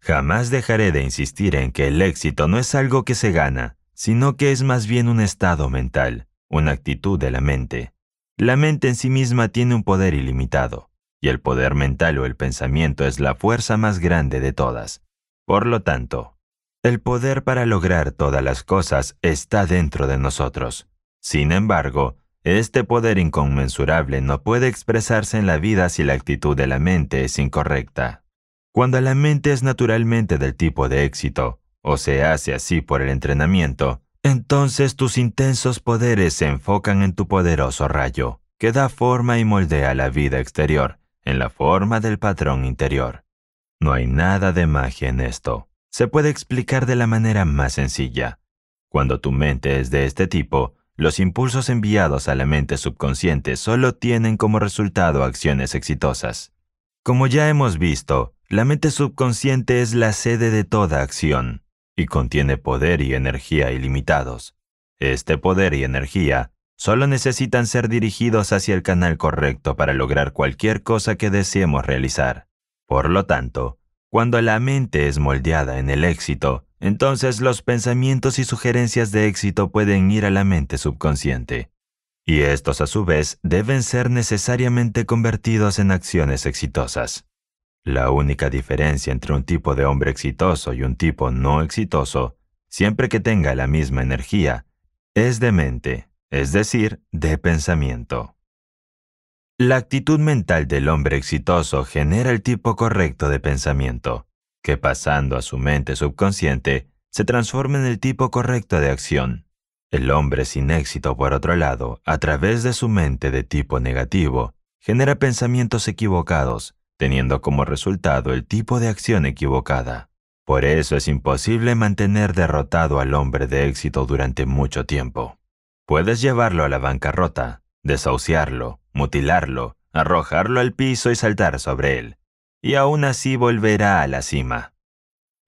Speaker 2: Jamás dejaré de insistir en que el éxito no es algo que se gana, sino que es más bien un estado mental, una actitud de la mente. La mente en sí misma tiene un poder ilimitado, y el poder mental o el pensamiento es la fuerza más grande de todas. Por lo tanto, el poder para lograr todas las cosas está dentro de nosotros. Sin embargo, este poder inconmensurable no puede expresarse en la vida si la actitud de la mente es incorrecta. Cuando la mente es naturalmente del tipo de éxito, o se hace así por el entrenamiento, entonces tus intensos poderes se enfocan en tu poderoso rayo, que da forma y moldea la vida exterior, en la forma del patrón interior. No hay nada de magia en esto. Se puede explicar de la manera más sencilla. Cuando tu mente es de este tipo, los impulsos enviados a la mente subconsciente solo tienen como resultado acciones exitosas. Como ya hemos visto, la mente subconsciente es la sede de toda acción y contiene poder y energía ilimitados. Este poder y energía solo necesitan ser dirigidos hacia el canal correcto para lograr cualquier cosa que deseemos realizar. Por lo tanto, cuando la mente es moldeada en el éxito, entonces los pensamientos y sugerencias de éxito pueden ir a la mente subconsciente. Y estos a su vez deben ser necesariamente convertidos en acciones exitosas. La única diferencia entre un tipo de hombre exitoso y un tipo no exitoso, siempre que tenga la misma energía, es de mente, es decir, de pensamiento. La actitud mental del hombre exitoso genera el tipo correcto de pensamiento, que pasando a su mente subconsciente, se transforma en el tipo correcto de acción. El hombre sin éxito, por otro lado, a través de su mente de tipo negativo, genera pensamientos equivocados teniendo como resultado el tipo de acción equivocada. Por eso es imposible mantener derrotado al hombre de éxito durante mucho tiempo. Puedes llevarlo a la bancarrota, desahuciarlo, mutilarlo, arrojarlo al piso y saltar sobre él, y aún así volverá a la cima.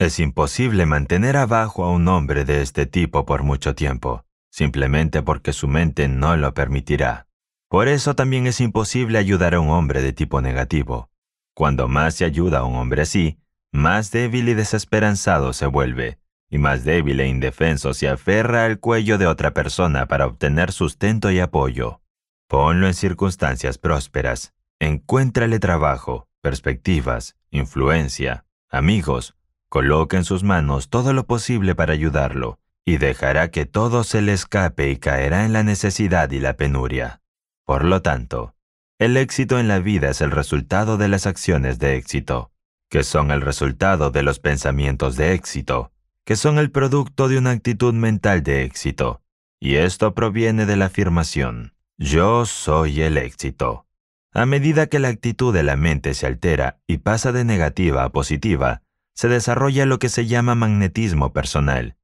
Speaker 2: Es imposible mantener abajo a un hombre de este tipo por mucho tiempo, simplemente porque su mente no lo permitirá. Por eso también es imposible ayudar a un hombre de tipo negativo, cuando más se ayuda a un hombre así, más débil y desesperanzado se vuelve, y más débil e indefenso se aferra al cuello de otra persona para obtener sustento y apoyo. Ponlo en circunstancias prósperas, encuéntrale trabajo, perspectivas, influencia, amigos, coloque en sus manos todo lo posible para ayudarlo, y dejará que todo se le escape y caerá en la necesidad y la penuria. Por lo tanto, el éxito en la vida es el resultado de las acciones de éxito, que son el resultado de los pensamientos de éxito, que son el producto de una actitud mental de éxito. Y esto proviene de la afirmación, yo soy el éxito. A medida que la actitud de la mente se altera y pasa de negativa a positiva, se desarrolla lo que se llama magnetismo personal.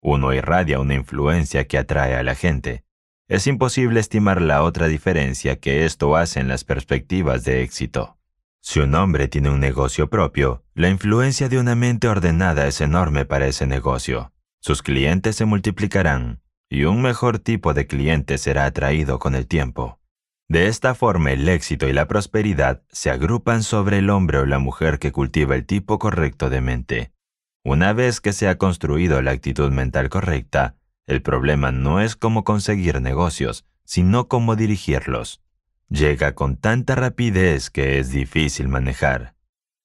Speaker 2: Uno irradia una influencia que atrae a la gente, es imposible estimar la otra diferencia que esto hace en las perspectivas de éxito. Si un hombre tiene un negocio propio, la influencia de una mente ordenada es enorme para ese negocio. Sus clientes se multiplicarán y un mejor tipo de cliente será atraído con el tiempo. De esta forma el éxito y la prosperidad se agrupan sobre el hombre o la mujer que cultiva el tipo correcto de mente. Una vez que se ha construido la actitud mental correcta, el problema no es cómo conseguir negocios, sino cómo dirigirlos. Llega con tanta rapidez que es difícil manejar.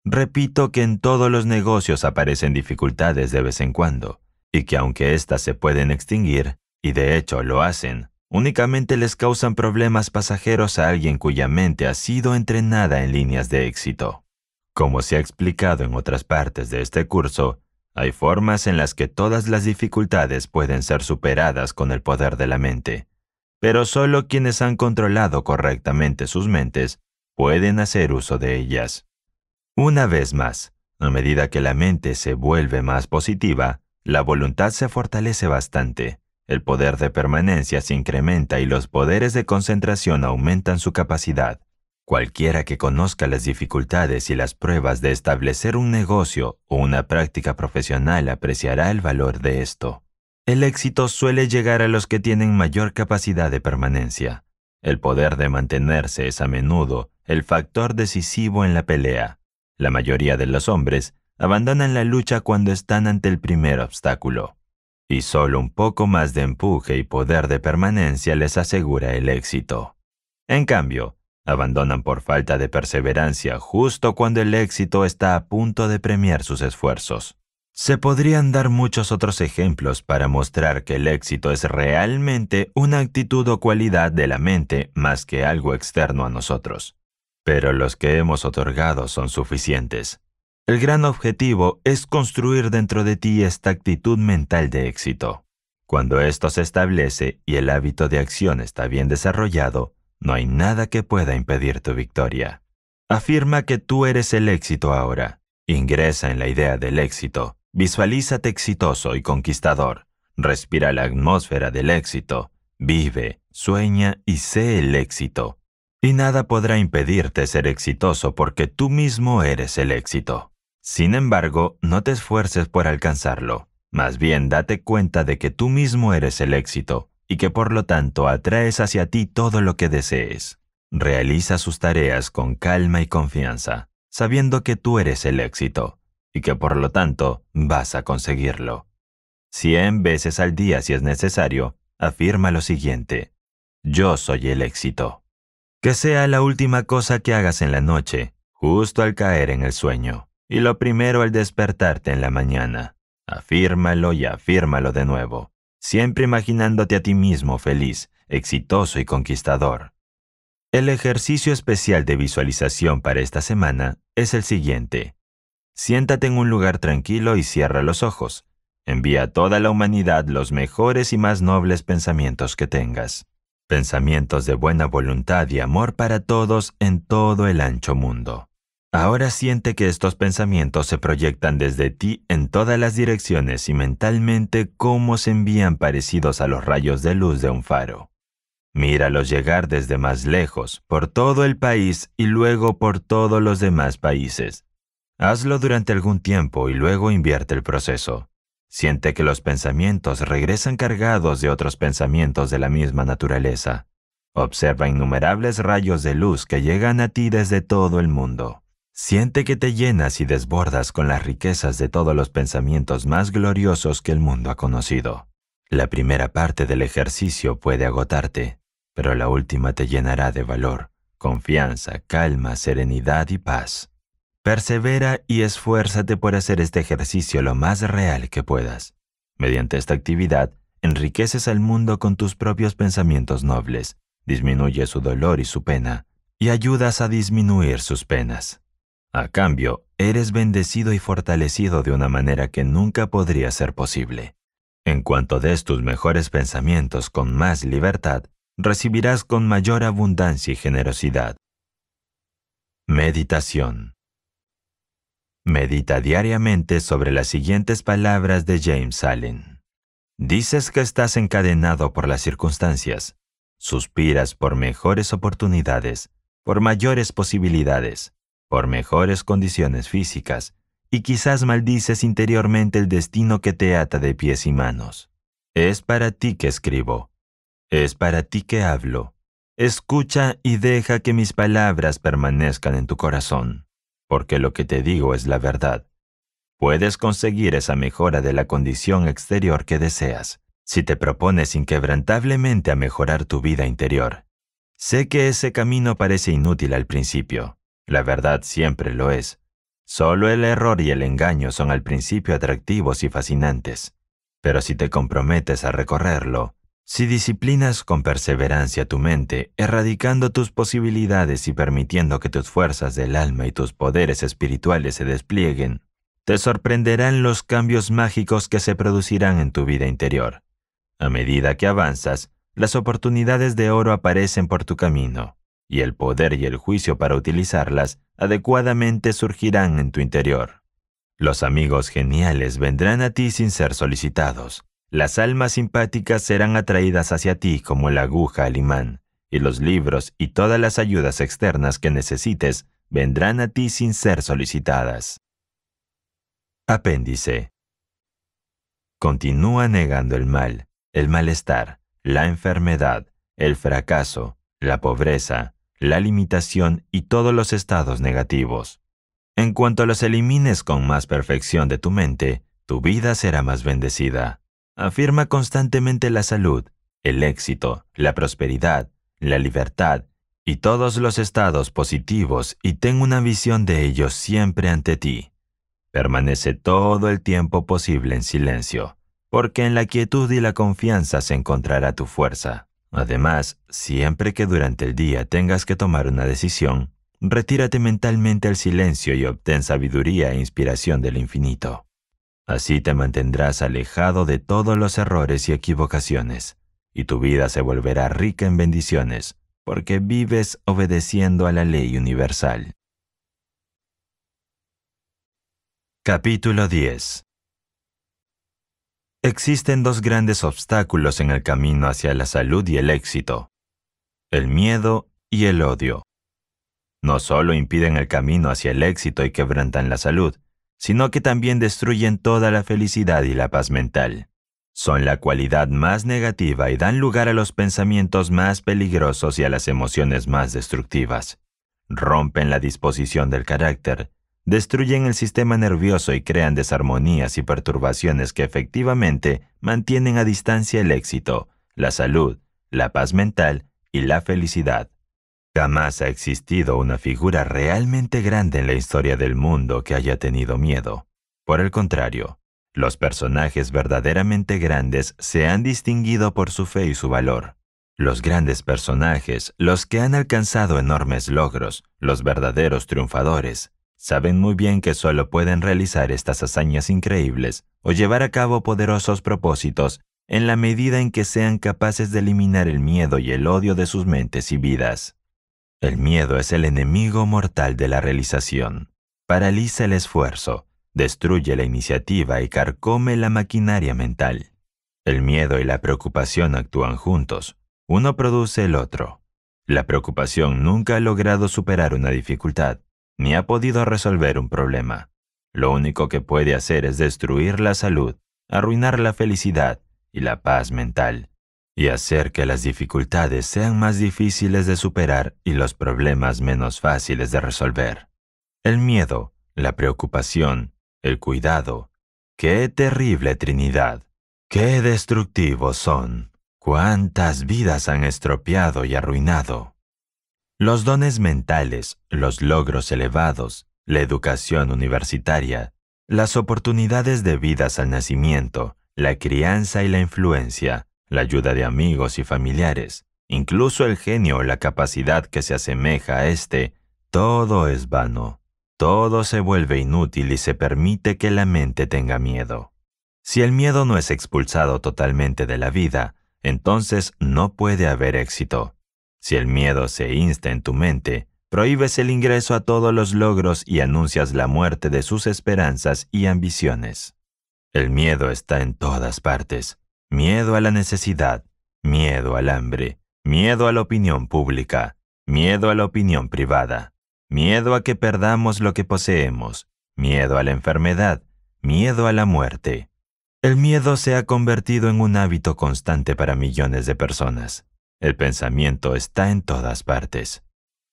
Speaker 2: Repito que en todos los negocios aparecen dificultades de vez en cuando, y que aunque éstas se pueden extinguir, y de hecho lo hacen, únicamente les causan problemas pasajeros a alguien cuya mente ha sido entrenada en líneas de éxito. Como se ha explicado en otras partes de este curso, hay formas en las que todas las dificultades pueden ser superadas con el poder de la mente, pero solo quienes han controlado correctamente sus mentes pueden hacer uso de ellas. Una vez más, a medida que la mente se vuelve más positiva, la voluntad se fortalece bastante, el poder de permanencia se incrementa y los poderes de concentración aumentan su capacidad. Cualquiera que conozca las dificultades y las pruebas de establecer un negocio o una práctica profesional apreciará el valor de esto. El éxito suele llegar a los que tienen mayor capacidad de permanencia. El poder de mantenerse es a menudo el factor decisivo en la pelea. La mayoría de los hombres abandonan la lucha cuando están ante el primer obstáculo. Y solo un poco más de empuje y poder de permanencia les asegura el éxito. En cambio, abandonan por falta de perseverancia justo cuando el éxito está a punto de premiar sus esfuerzos. Se podrían dar muchos otros ejemplos para mostrar que el éxito es realmente una actitud o cualidad de la mente más que algo externo a nosotros. Pero los que hemos otorgado son suficientes. El gran objetivo es construir dentro de ti esta actitud mental de éxito. Cuando esto se establece y el hábito de acción está bien desarrollado, no hay nada que pueda impedir tu victoria. Afirma que tú eres el éxito ahora. Ingresa en la idea del éxito. Visualízate exitoso y conquistador. Respira la atmósfera del éxito. Vive, sueña y sé el éxito. Y nada podrá impedirte ser exitoso porque tú mismo eres el éxito. Sin embargo, no te esfuerces por alcanzarlo. Más bien date cuenta de que tú mismo eres el éxito y que por lo tanto atraes hacia ti todo lo que desees. Realiza sus tareas con calma y confianza, sabiendo que tú eres el éxito y que por lo tanto vas a conseguirlo. Cien veces al día si es necesario, afirma lo siguiente. Yo soy el éxito. Que sea la última cosa que hagas en la noche, justo al caer en el sueño, y lo primero al despertarte en la mañana. Afírmalo y afírmalo de nuevo siempre imaginándote a ti mismo feliz, exitoso y conquistador. El ejercicio especial de visualización para esta semana es el siguiente. Siéntate en un lugar tranquilo y cierra los ojos. Envía a toda la humanidad los mejores y más nobles pensamientos que tengas. Pensamientos de buena voluntad y amor para todos en todo el ancho mundo. Ahora siente que estos pensamientos se proyectan desde ti en todas las direcciones y mentalmente cómo se envían parecidos a los rayos de luz de un faro. Míralos llegar desde más lejos, por todo el país y luego por todos los demás países. Hazlo durante algún tiempo y luego invierte el proceso. Siente que los pensamientos regresan cargados de otros pensamientos de la misma naturaleza. Observa innumerables rayos de luz que llegan a ti desde todo el mundo. Siente que te llenas y desbordas con las riquezas de todos los pensamientos más gloriosos que el mundo ha conocido. La primera parte del ejercicio puede agotarte, pero la última te llenará de valor, confianza, calma, serenidad y paz. Persevera y esfuérzate por hacer este ejercicio lo más real que puedas. Mediante esta actividad, enriqueces al mundo con tus propios pensamientos nobles, disminuye su dolor y su pena, y ayudas a disminuir sus penas. A cambio, eres bendecido y fortalecido de una manera que nunca podría ser posible. En cuanto des tus mejores pensamientos con más libertad, recibirás con mayor abundancia y generosidad. Meditación. Medita diariamente sobre las siguientes palabras de James Allen. Dices que estás encadenado por las circunstancias. Suspiras por mejores oportunidades, por mayores posibilidades, por mejores condiciones físicas, y quizás maldices interiormente el destino que te ata de pies y manos. Es para ti que escribo, es para ti que hablo. Escucha y deja que mis palabras permanezcan en tu corazón, porque lo que te digo es la verdad. Puedes conseguir esa mejora de la condición exterior que deseas, si te propones inquebrantablemente a mejorar tu vida interior. Sé que ese camino parece inútil al principio, la verdad siempre lo es. Solo el error y el engaño son al principio atractivos y fascinantes. Pero si te comprometes a recorrerlo, si disciplinas con perseverancia tu mente, erradicando tus posibilidades y permitiendo que tus fuerzas del alma y tus poderes espirituales se desplieguen, te sorprenderán los cambios mágicos que se producirán en tu vida interior. A medida que avanzas, las oportunidades de oro aparecen por tu camino y el poder y el juicio para utilizarlas adecuadamente surgirán en tu interior. Los amigos geniales vendrán a ti sin ser solicitados. Las almas simpáticas serán atraídas hacia ti como la aguja al imán, y los libros y todas las ayudas externas que necesites vendrán a ti sin ser solicitadas. Apéndice. Continúa negando el mal, el malestar, la enfermedad, el fracaso, la pobreza, la limitación y todos los estados negativos. En cuanto los elimines con más perfección de tu mente, tu vida será más bendecida. Afirma constantemente la salud, el éxito, la prosperidad, la libertad y todos los estados positivos y ten una visión de ellos siempre ante ti. Permanece todo el tiempo posible en silencio, porque en la quietud y la confianza se encontrará tu fuerza. Además, siempre que durante el día tengas que tomar una decisión, retírate mentalmente al silencio y obtén sabiduría e inspiración del infinito. Así te mantendrás alejado de todos los errores y equivocaciones, y tu vida se volverá rica en bendiciones, porque vives obedeciendo a la ley universal. Capítulo 10 Existen dos grandes obstáculos en el camino hacia la salud y el éxito, el miedo y el odio. No solo impiden el camino hacia el éxito y quebrantan la salud, sino que también destruyen toda la felicidad y la paz mental. Son la cualidad más negativa y dan lugar a los pensamientos más peligrosos y a las emociones más destructivas. Rompen la disposición del carácter, destruyen el sistema nervioso y crean desarmonías y perturbaciones que efectivamente mantienen a distancia el éxito, la salud, la paz mental y la felicidad. Jamás ha existido una figura realmente grande en la historia del mundo que haya tenido miedo. Por el contrario, los personajes verdaderamente grandes se han distinguido por su fe y su valor. Los grandes personajes, los que han alcanzado enormes logros, los verdaderos triunfadores, saben muy bien que solo pueden realizar estas hazañas increíbles o llevar a cabo poderosos propósitos en la medida en que sean capaces de eliminar el miedo y el odio de sus mentes y vidas. El miedo es el enemigo mortal de la realización. Paraliza el esfuerzo, destruye la iniciativa y carcome la maquinaria mental. El miedo y la preocupación actúan juntos, uno produce el otro. La preocupación nunca ha logrado superar una dificultad, ni ha podido resolver un problema. Lo único que puede hacer es destruir la salud, arruinar la felicidad y la paz mental, y hacer que las dificultades sean más difíciles de superar y los problemas menos fáciles de resolver. El miedo, la preocupación, el cuidado. ¡Qué terrible Trinidad! ¡Qué destructivos son! ¿Cuántas vidas han estropeado y arruinado? Los dones mentales, los logros elevados, la educación universitaria, las oportunidades debidas al nacimiento, la crianza y la influencia, la ayuda de amigos y familiares, incluso el genio o la capacidad que se asemeja a este, todo es vano. Todo se vuelve inútil y se permite que la mente tenga miedo. Si el miedo no es expulsado totalmente de la vida, entonces no puede haber éxito. Si el miedo se insta en tu mente, prohíbes el ingreso a todos los logros y anuncias la muerte de sus esperanzas y ambiciones. El miedo está en todas partes. Miedo a la necesidad, miedo al hambre, miedo a la opinión pública, miedo a la opinión privada, miedo a que perdamos lo que poseemos, miedo a la enfermedad, miedo a la muerte. El miedo se ha convertido en un hábito constante para millones de personas. El pensamiento está en todas partes.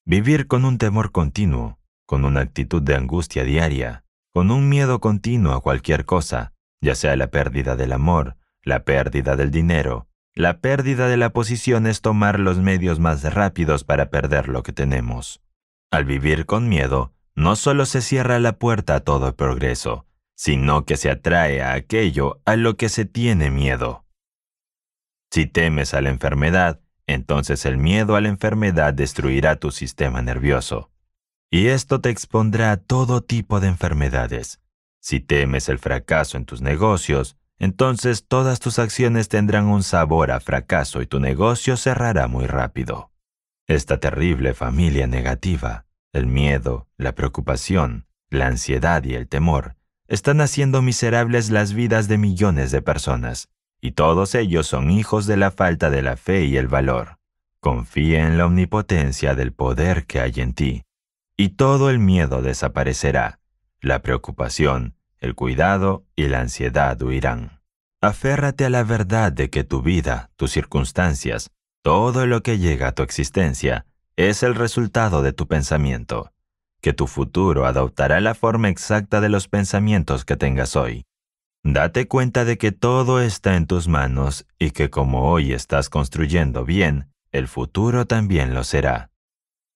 Speaker 2: Vivir con un temor continuo, con una actitud de angustia diaria, con un miedo continuo a cualquier cosa, ya sea la pérdida del amor, la pérdida del dinero, la pérdida de la posición es tomar los medios más rápidos para perder lo que tenemos. Al vivir con miedo, no solo se cierra la puerta a todo progreso, sino que se atrae a aquello a lo que se tiene miedo. Si temes a la enfermedad, entonces el miedo a la enfermedad destruirá tu sistema nervioso. Y esto te expondrá a todo tipo de enfermedades. Si temes el fracaso en tus negocios, entonces todas tus acciones tendrán un sabor a fracaso y tu negocio cerrará muy rápido. Esta terrible familia negativa, el miedo, la preocupación, la ansiedad y el temor, están haciendo miserables las vidas de millones de personas y todos ellos son hijos de la falta de la fe y el valor. Confía en la omnipotencia del poder que hay en ti, y todo el miedo desaparecerá, la preocupación, el cuidado y la ansiedad huirán. Aférrate a la verdad de que tu vida, tus circunstancias, todo lo que llega a tu existencia, es el resultado de tu pensamiento, que tu futuro adoptará la forma exacta de los pensamientos que tengas hoy. Date cuenta de que todo está en tus manos y que como hoy estás construyendo bien, el futuro también lo será.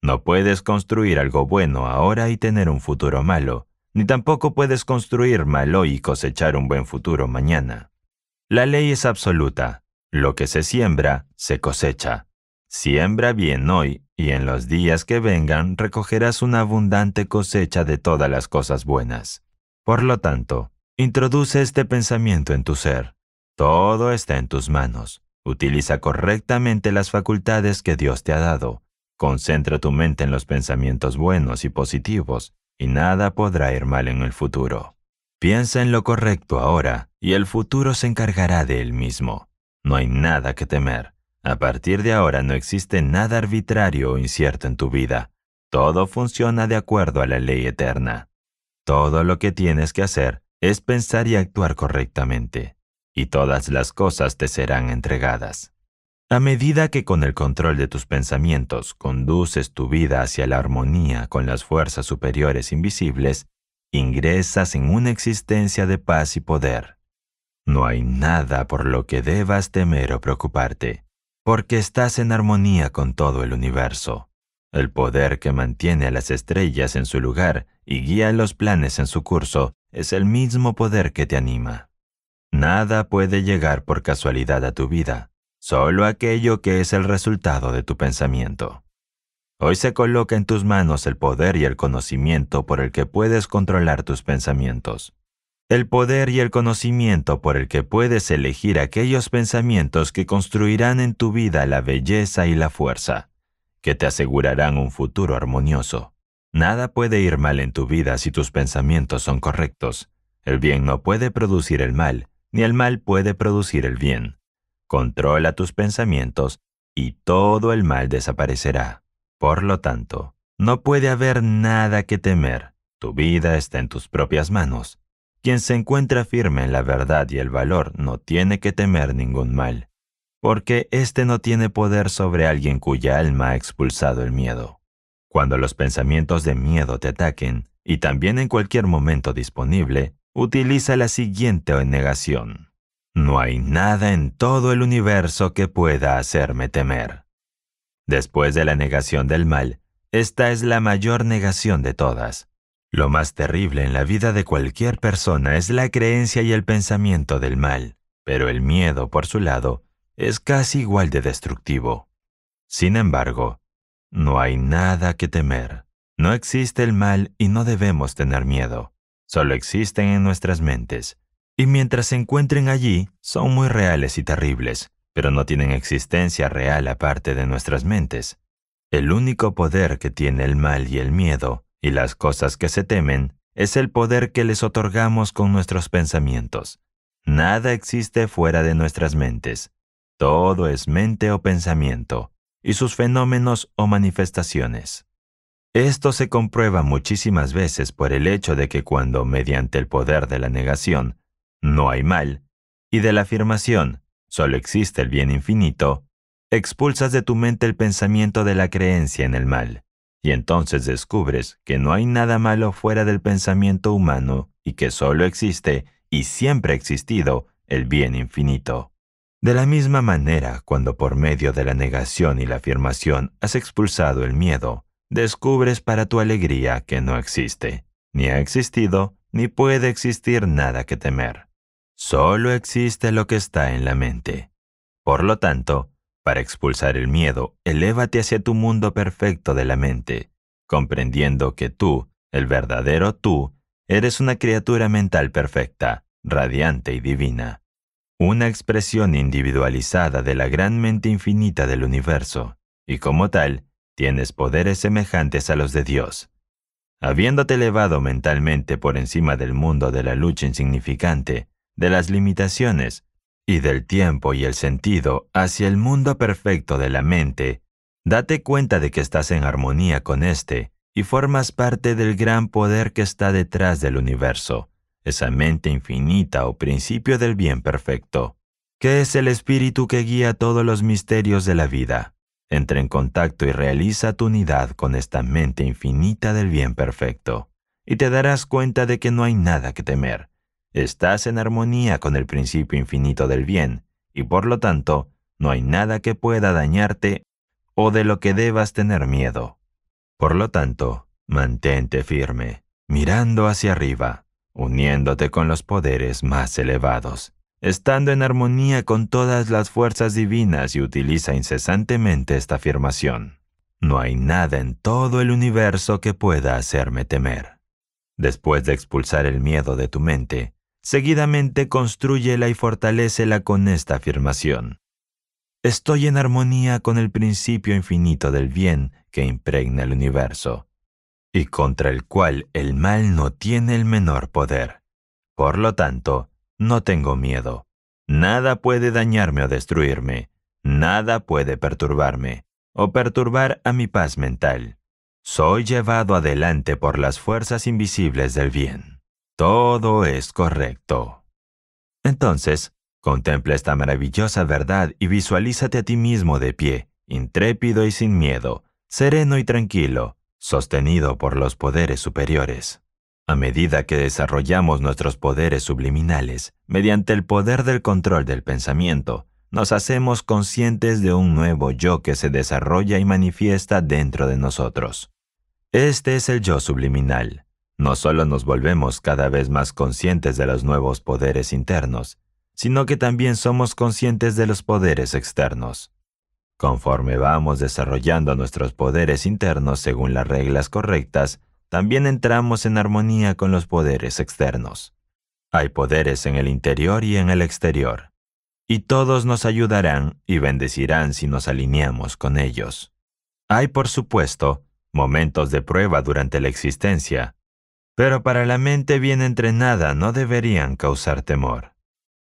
Speaker 2: No puedes construir algo bueno ahora y tener un futuro malo, ni tampoco puedes construir malo y cosechar un buen futuro mañana. La ley es absoluta. Lo que se siembra, se cosecha. Siembra bien hoy y en los días que vengan recogerás una abundante cosecha de todas las cosas buenas. Por lo tanto, Introduce este pensamiento en tu ser. Todo está en tus manos. Utiliza correctamente las facultades que Dios te ha dado. Concentra tu mente en los pensamientos buenos y positivos, y nada podrá ir mal en el futuro. Piensa en lo correcto ahora, y el futuro se encargará de él mismo. No hay nada que temer. A partir de ahora no existe nada arbitrario o incierto en tu vida. Todo funciona de acuerdo a la ley eterna. Todo lo que tienes que hacer es pensar y actuar correctamente, y todas las cosas te serán entregadas. A medida que con el control de tus pensamientos conduces tu vida hacia la armonía con las fuerzas superiores invisibles, ingresas en una existencia de paz y poder. No hay nada por lo que debas temer o preocuparte, porque estás en armonía con todo el universo, el poder que mantiene a las estrellas en su lugar y guía los planes en su curso, es el mismo poder que te anima. Nada puede llegar por casualidad a tu vida, solo aquello que es el resultado de tu pensamiento. Hoy se coloca en tus manos el poder y el conocimiento por el que puedes controlar tus pensamientos. El poder y el conocimiento por el que puedes elegir aquellos pensamientos que construirán en tu vida la belleza y la fuerza, que te asegurarán un futuro armonioso. Nada puede ir mal en tu vida si tus pensamientos son correctos. El bien no puede producir el mal, ni el mal puede producir el bien. Controla tus pensamientos y todo el mal desaparecerá. Por lo tanto, no puede haber nada que temer. Tu vida está en tus propias manos. Quien se encuentra firme en la verdad y el valor no tiene que temer ningún mal, porque éste no tiene poder sobre alguien cuya alma ha expulsado el miedo. Cuando los pensamientos de miedo te ataquen, y también en cualquier momento disponible, utiliza la siguiente negación. No hay nada en todo el universo que pueda hacerme temer. Después de la negación del mal, esta es la mayor negación de todas. Lo más terrible en la vida de cualquier persona es la creencia y el pensamiento del mal, pero el miedo, por su lado, es casi igual de destructivo. Sin embargo, no hay nada que temer. No existe el mal y no debemos tener miedo. Solo existen en nuestras mentes. Y mientras se encuentren allí, son muy reales y terribles, pero no tienen existencia real aparte de nuestras mentes. El único poder que tiene el mal y el miedo, y las cosas que se temen, es el poder que les otorgamos con nuestros pensamientos. Nada existe fuera de nuestras mentes. Todo es mente o pensamiento y sus fenómenos o manifestaciones. Esto se comprueba muchísimas veces por el hecho de que cuando, mediante el poder de la negación, no hay mal, y de la afirmación, solo existe el bien infinito, expulsas de tu mente el pensamiento de la creencia en el mal, y entonces descubres que no hay nada malo fuera del pensamiento humano y que solo existe y siempre ha existido el bien infinito. De la misma manera, cuando por medio de la negación y la afirmación has expulsado el miedo, descubres para tu alegría que no existe, ni ha existido, ni puede existir nada que temer. Solo existe lo que está en la mente. Por lo tanto, para expulsar el miedo, elévate hacia tu mundo perfecto de la mente, comprendiendo que tú, el verdadero tú, eres una criatura mental perfecta, radiante y divina una expresión individualizada de la gran mente infinita del universo, y como tal, tienes poderes semejantes a los de Dios. Habiéndote elevado mentalmente por encima del mundo de la lucha insignificante, de las limitaciones, y del tiempo y el sentido hacia el mundo perfecto de la mente, date cuenta de que estás en armonía con éste y formas parte del gran poder que está detrás del universo esa mente infinita o principio del bien perfecto, que es el espíritu que guía todos los misterios de la vida. Entra en contacto y realiza tu unidad con esta mente infinita del bien perfecto, y te darás cuenta de que no hay nada que temer. Estás en armonía con el principio infinito del bien, y por lo tanto, no hay nada que pueda dañarte o de lo que debas tener miedo. Por lo tanto, mantente firme, mirando hacia arriba, uniéndote con los poderes más elevados, estando en armonía con todas las fuerzas divinas y utiliza incesantemente esta afirmación. No hay nada en todo el universo que pueda hacerme temer. Después de expulsar el miedo de tu mente, seguidamente construyela y fortalecela con esta afirmación. Estoy en armonía con el principio infinito del bien que impregna el universo y contra el cual el mal no tiene el menor poder. Por lo tanto, no tengo miedo. Nada puede dañarme o destruirme, nada puede perturbarme o perturbar a mi paz mental. Soy llevado adelante por las fuerzas invisibles del bien. Todo es correcto. Entonces, contempla esta maravillosa verdad y visualízate a ti mismo de pie, intrépido y sin miedo, sereno y tranquilo, sostenido por los poderes superiores. A medida que desarrollamos nuestros poderes subliminales, mediante el poder del control del pensamiento, nos hacemos conscientes de un nuevo yo que se desarrolla y manifiesta dentro de nosotros. Este es el yo subliminal. No solo nos volvemos cada vez más conscientes de los nuevos poderes internos, sino que también somos conscientes de los poderes externos. Conforme vamos desarrollando nuestros poderes internos según las reglas correctas, también entramos en armonía con los poderes externos. Hay poderes en el interior y en el exterior, y todos nos ayudarán y bendecirán si nos alineamos con ellos. Hay, por supuesto, momentos de prueba durante la existencia, pero para la mente bien entrenada no deberían causar temor.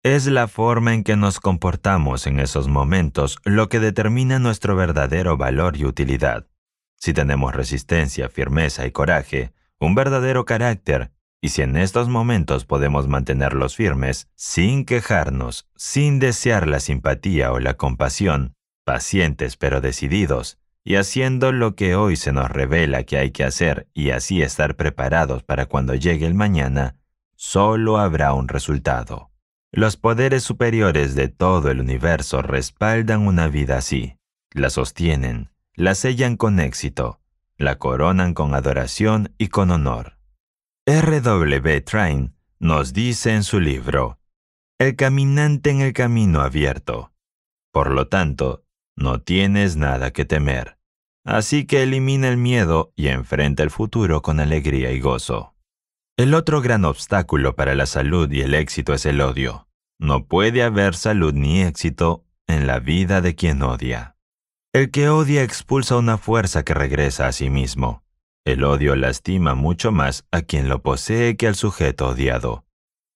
Speaker 2: Es la forma en que nos comportamos en esos momentos lo que determina nuestro verdadero valor y utilidad. Si tenemos resistencia, firmeza y coraje, un verdadero carácter, y si en estos momentos podemos mantenerlos firmes, sin quejarnos, sin desear la simpatía o la compasión, pacientes pero decididos, y haciendo lo que hoy se nos revela que hay que hacer y así estar preparados para cuando llegue el mañana, solo habrá un resultado. Los poderes superiores de todo el universo respaldan una vida así, la sostienen, la sellan con éxito, la coronan con adoración y con honor. R.W. Train nos dice en su libro, El caminante en el camino abierto. Por lo tanto, no tienes nada que temer. Así que elimina el miedo y enfrenta el futuro con alegría y gozo. El otro gran obstáculo para la salud y el éxito es el odio. No puede haber salud ni éxito en la vida de quien odia. El que odia expulsa una fuerza que regresa a sí mismo. El odio lastima mucho más a quien lo posee que al sujeto odiado.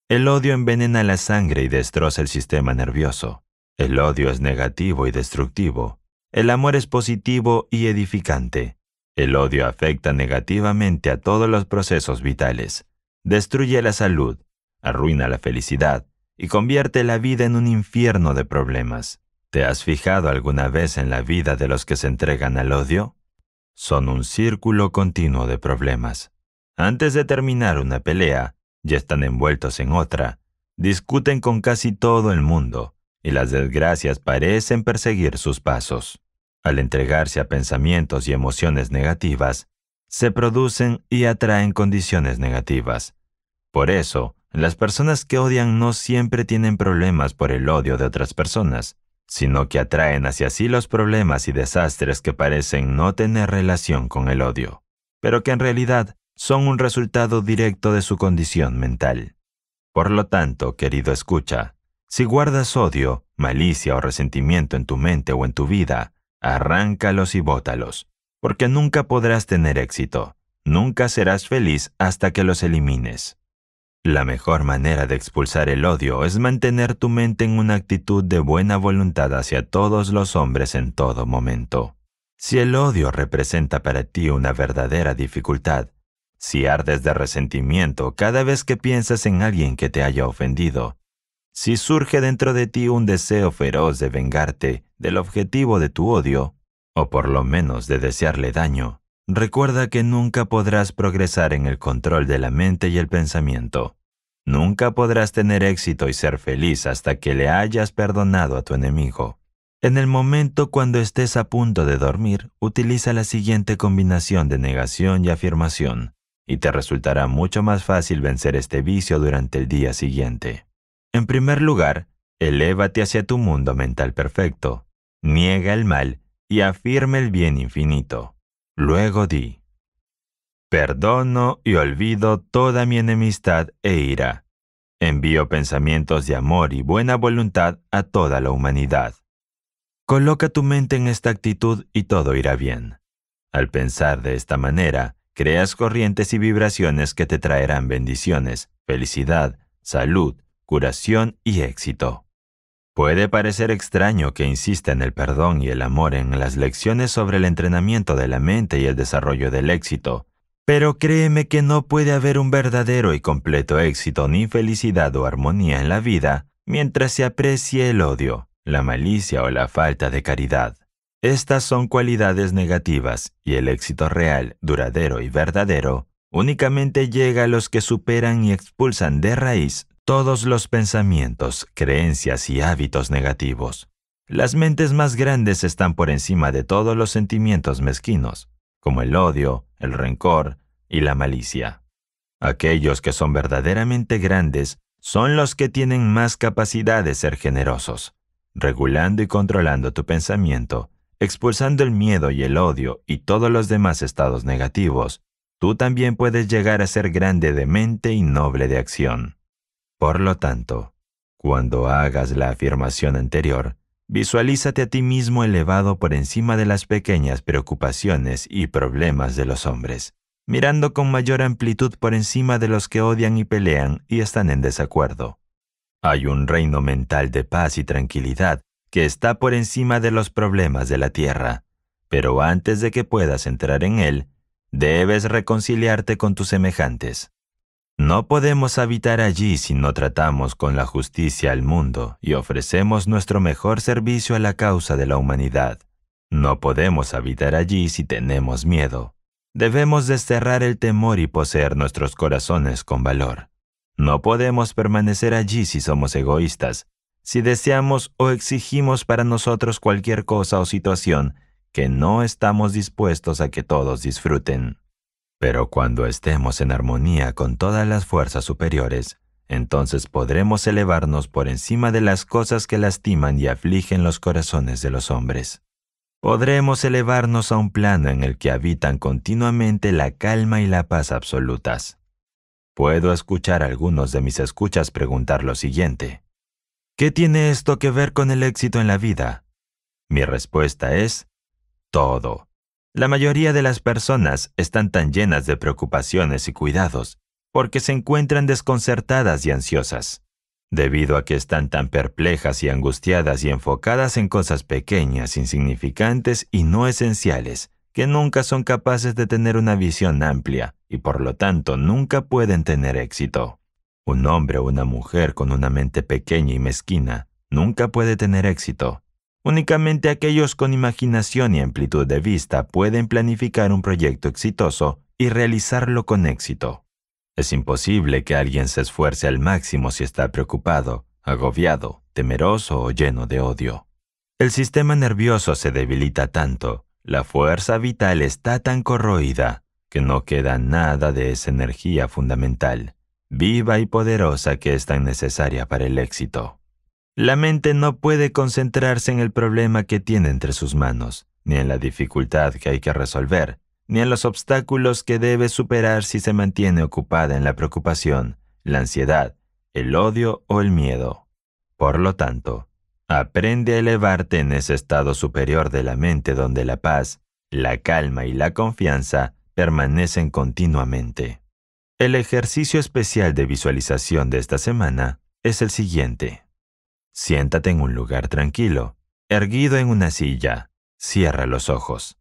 Speaker 2: El odio envenena la sangre y destroza el sistema nervioso. El odio es negativo y destructivo. El amor es positivo y edificante. El odio afecta negativamente a todos los procesos vitales destruye la salud, arruina la felicidad y convierte la vida en un infierno de problemas. ¿Te has fijado alguna vez en la vida de los que se entregan al odio? Son un círculo continuo de problemas. Antes de terminar una pelea, ya están envueltos en otra, discuten con casi todo el mundo, y las desgracias parecen perseguir sus pasos. Al entregarse a pensamientos y emociones negativas, se producen y atraen condiciones negativas. Por eso, las personas que odian no siempre tienen problemas por el odio de otras personas, sino que atraen hacia sí los problemas y desastres que parecen no tener relación con el odio, pero que en realidad son un resultado directo de su condición mental. Por lo tanto, querido escucha, si guardas odio, malicia o resentimiento en tu mente o en tu vida, arráncalos y bótalos porque nunca podrás tener éxito, nunca serás feliz hasta que los elimines. La mejor manera de expulsar el odio es mantener tu mente en una actitud de buena voluntad hacia todos los hombres en todo momento. Si el odio representa para ti una verdadera dificultad, si ardes de resentimiento cada vez que piensas en alguien que te haya ofendido, si surge dentro de ti un deseo feroz de vengarte del objetivo de tu odio, o por lo menos de desearle daño, recuerda que nunca podrás progresar en el control de la mente y el pensamiento. Nunca podrás tener éxito y ser feliz hasta que le hayas perdonado a tu enemigo. En el momento cuando estés a punto de dormir, utiliza la siguiente combinación de negación y afirmación, y te resultará mucho más fácil vencer este vicio durante el día siguiente. En primer lugar, elévate hacia tu mundo mental perfecto. Niega el mal y afirme el bien infinito. Luego di, perdono y olvido toda mi enemistad e ira. Envío pensamientos de amor y buena voluntad a toda la humanidad. Coloca tu mente en esta actitud y todo irá bien. Al pensar de esta manera, creas corrientes y vibraciones que te traerán bendiciones, felicidad, salud, curación y éxito. Puede parecer extraño que insista en el perdón y el amor en las lecciones sobre el entrenamiento de la mente y el desarrollo del éxito, pero créeme que no puede haber un verdadero y completo éxito ni felicidad o armonía en la vida mientras se aprecie el odio, la malicia o la falta de caridad. Estas son cualidades negativas y el éxito real, duradero y verdadero únicamente llega a los que superan y expulsan de raíz todos los pensamientos, creencias y hábitos negativos. Las mentes más grandes están por encima de todos los sentimientos mezquinos, como el odio, el rencor y la malicia. Aquellos que son verdaderamente grandes son los que tienen más capacidad de ser generosos, regulando y controlando tu pensamiento, expulsando el miedo y el odio y todos los demás estados negativos. Tú también puedes llegar a ser grande de mente y noble de acción. Por lo tanto, cuando hagas la afirmación anterior, visualízate a ti mismo elevado por encima de las pequeñas preocupaciones y problemas de los hombres, mirando con mayor amplitud por encima de los que odian y pelean y están en desacuerdo. Hay un reino mental de paz y tranquilidad que está por encima de los problemas de la tierra, pero antes de que puedas entrar en él, debes reconciliarte con tus semejantes. No podemos habitar allí si no tratamos con la justicia al mundo y ofrecemos nuestro mejor servicio a la causa de la humanidad. No podemos habitar allí si tenemos miedo. Debemos desterrar el temor y poseer nuestros corazones con valor. No podemos permanecer allí si somos egoístas, si deseamos o exigimos para nosotros cualquier cosa o situación que no estamos dispuestos a que todos disfruten. Pero cuando estemos en armonía con todas las fuerzas superiores, entonces podremos elevarnos por encima de las cosas que lastiman y afligen los corazones de los hombres. Podremos elevarnos a un plano en el que habitan continuamente la calma y la paz absolutas. Puedo escuchar a algunos de mis escuchas preguntar lo siguiente. ¿Qué tiene esto que ver con el éxito en la vida? Mi respuesta es, todo. La mayoría de las personas están tan llenas de preocupaciones y cuidados porque se encuentran desconcertadas y ansiosas, debido a que están tan perplejas y angustiadas y enfocadas en cosas pequeñas, insignificantes y no esenciales, que nunca son capaces de tener una visión amplia y por lo tanto nunca pueden tener éxito. Un hombre o una mujer con una mente pequeña y mezquina nunca puede tener éxito Únicamente aquellos con imaginación y amplitud de vista pueden planificar un proyecto exitoso y realizarlo con éxito. Es imposible que alguien se esfuerce al máximo si está preocupado, agobiado, temeroso o lleno de odio. El sistema nervioso se debilita tanto, la fuerza vital está tan corroída, que no queda nada de esa energía fundamental, viva y poderosa que es tan necesaria para el éxito. La mente no puede concentrarse en el problema que tiene entre sus manos, ni en la dificultad que hay que resolver, ni en los obstáculos que debe superar si se mantiene ocupada en la preocupación, la ansiedad, el odio o el miedo. Por lo tanto, aprende a elevarte en ese estado superior de la mente donde la paz, la calma y la confianza permanecen continuamente. El ejercicio especial de visualización de esta semana es el siguiente. Siéntate en un lugar tranquilo, erguido en una silla. Cierra los ojos.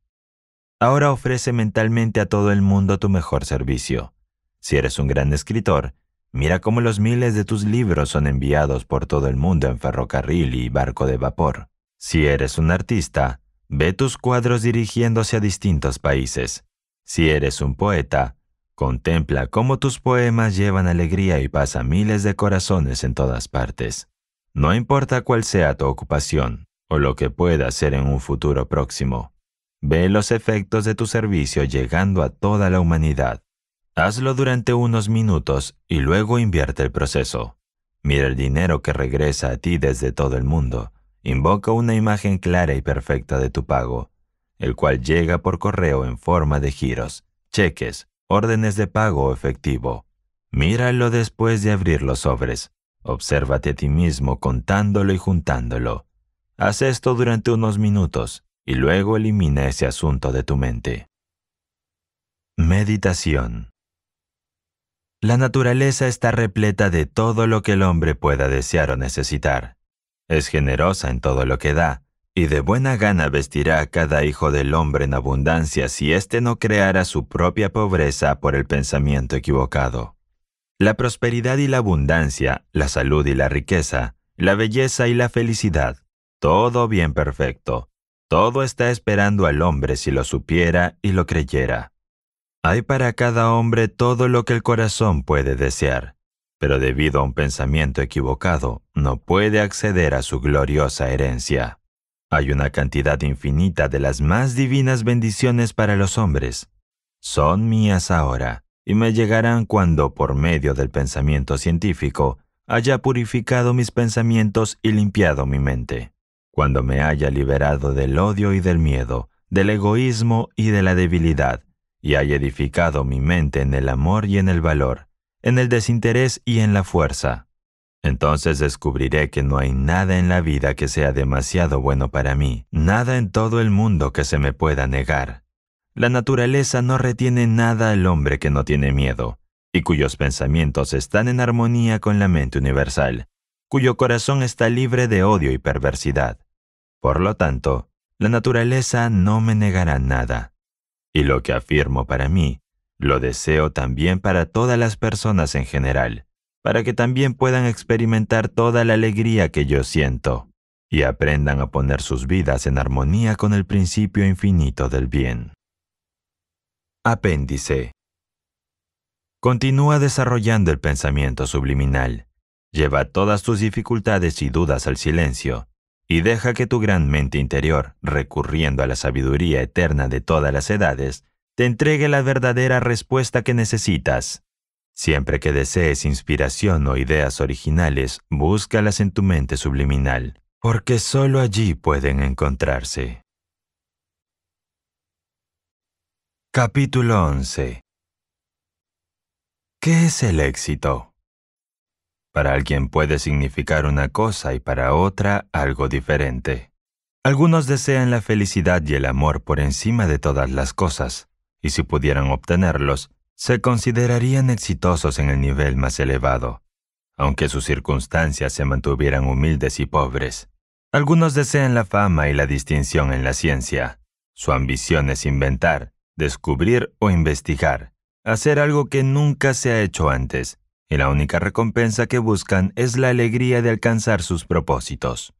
Speaker 2: Ahora ofrece mentalmente a todo el mundo tu mejor servicio. Si eres un gran escritor, mira cómo los miles de tus libros son enviados por todo el mundo en ferrocarril y barco de vapor. Si eres un artista, ve tus cuadros dirigiéndose a distintos países. Si eres un poeta, contempla cómo tus poemas llevan alegría y pasan miles de corazones en todas partes. No importa cuál sea tu ocupación o lo que pueda ser en un futuro próximo, ve los efectos de tu servicio llegando a toda la humanidad. Hazlo durante unos minutos y luego invierte el proceso. Mira el dinero que regresa a ti desde todo el mundo. Invoca una imagen clara y perfecta de tu pago, el cual llega por correo en forma de giros, cheques, órdenes de pago o efectivo. Míralo después de abrir los sobres. Obsérvate a ti mismo contándolo y juntándolo. Haz esto durante unos minutos y luego elimina ese asunto de tu mente. Meditación. La naturaleza está repleta de todo lo que el hombre pueda desear o necesitar. Es generosa en todo lo que da, y de buena gana vestirá a cada hijo del hombre en abundancia si éste no creara su propia pobreza por el pensamiento equivocado la prosperidad y la abundancia, la salud y la riqueza, la belleza y la felicidad, todo bien perfecto. Todo está esperando al hombre si lo supiera y lo creyera. Hay para cada hombre todo lo que el corazón puede desear, pero debido a un pensamiento equivocado no puede acceder a su gloriosa herencia. Hay una cantidad infinita de las más divinas bendiciones para los hombres. Son mías ahora y me llegarán cuando, por medio del pensamiento científico, haya purificado mis pensamientos y limpiado mi mente, cuando me haya liberado del odio y del miedo, del egoísmo y de la debilidad, y haya edificado mi mente en el amor y en el valor, en el desinterés y en la fuerza. Entonces descubriré que no hay nada en la vida que sea demasiado bueno para mí, nada en todo el mundo que se me pueda negar. La naturaleza no retiene nada al hombre que no tiene miedo, y cuyos pensamientos están en armonía con la mente universal, cuyo corazón está libre de odio y perversidad. Por lo tanto, la naturaleza no me negará nada. Y lo que afirmo para mí, lo deseo también para todas las personas en general, para que también puedan experimentar toda la alegría que yo siento y aprendan a poner sus vidas en armonía con el principio infinito del bien. Apéndice. Continúa desarrollando el pensamiento subliminal. Lleva todas tus dificultades y dudas al silencio, y deja que tu gran mente interior, recurriendo a la sabiduría eterna de todas las edades, te entregue la verdadera respuesta que necesitas. Siempre que desees inspiración o ideas originales, búscalas en tu mente subliminal, porque solo allí pueden encontrarse. Capítulo 11 ¿Qué es el éxito? Para alguien puede significar una cosa y para otra algo diferente. Algunos desean la felicidad y el amor por encima de todas las cosas, y si pudieran obtenerlos, se considerarían exitosos en el nivel más elevado, aunque sus circunstancias se mantuvieran humildes y pobres. Algunos desean la fama y la distinción en la ciencia. Su ambición es inventar, descubrir o investigar, hacer algo que nunca se ha hecho antes, y la única recompensa que buscan es la alegría de alcanzar sus propósitos.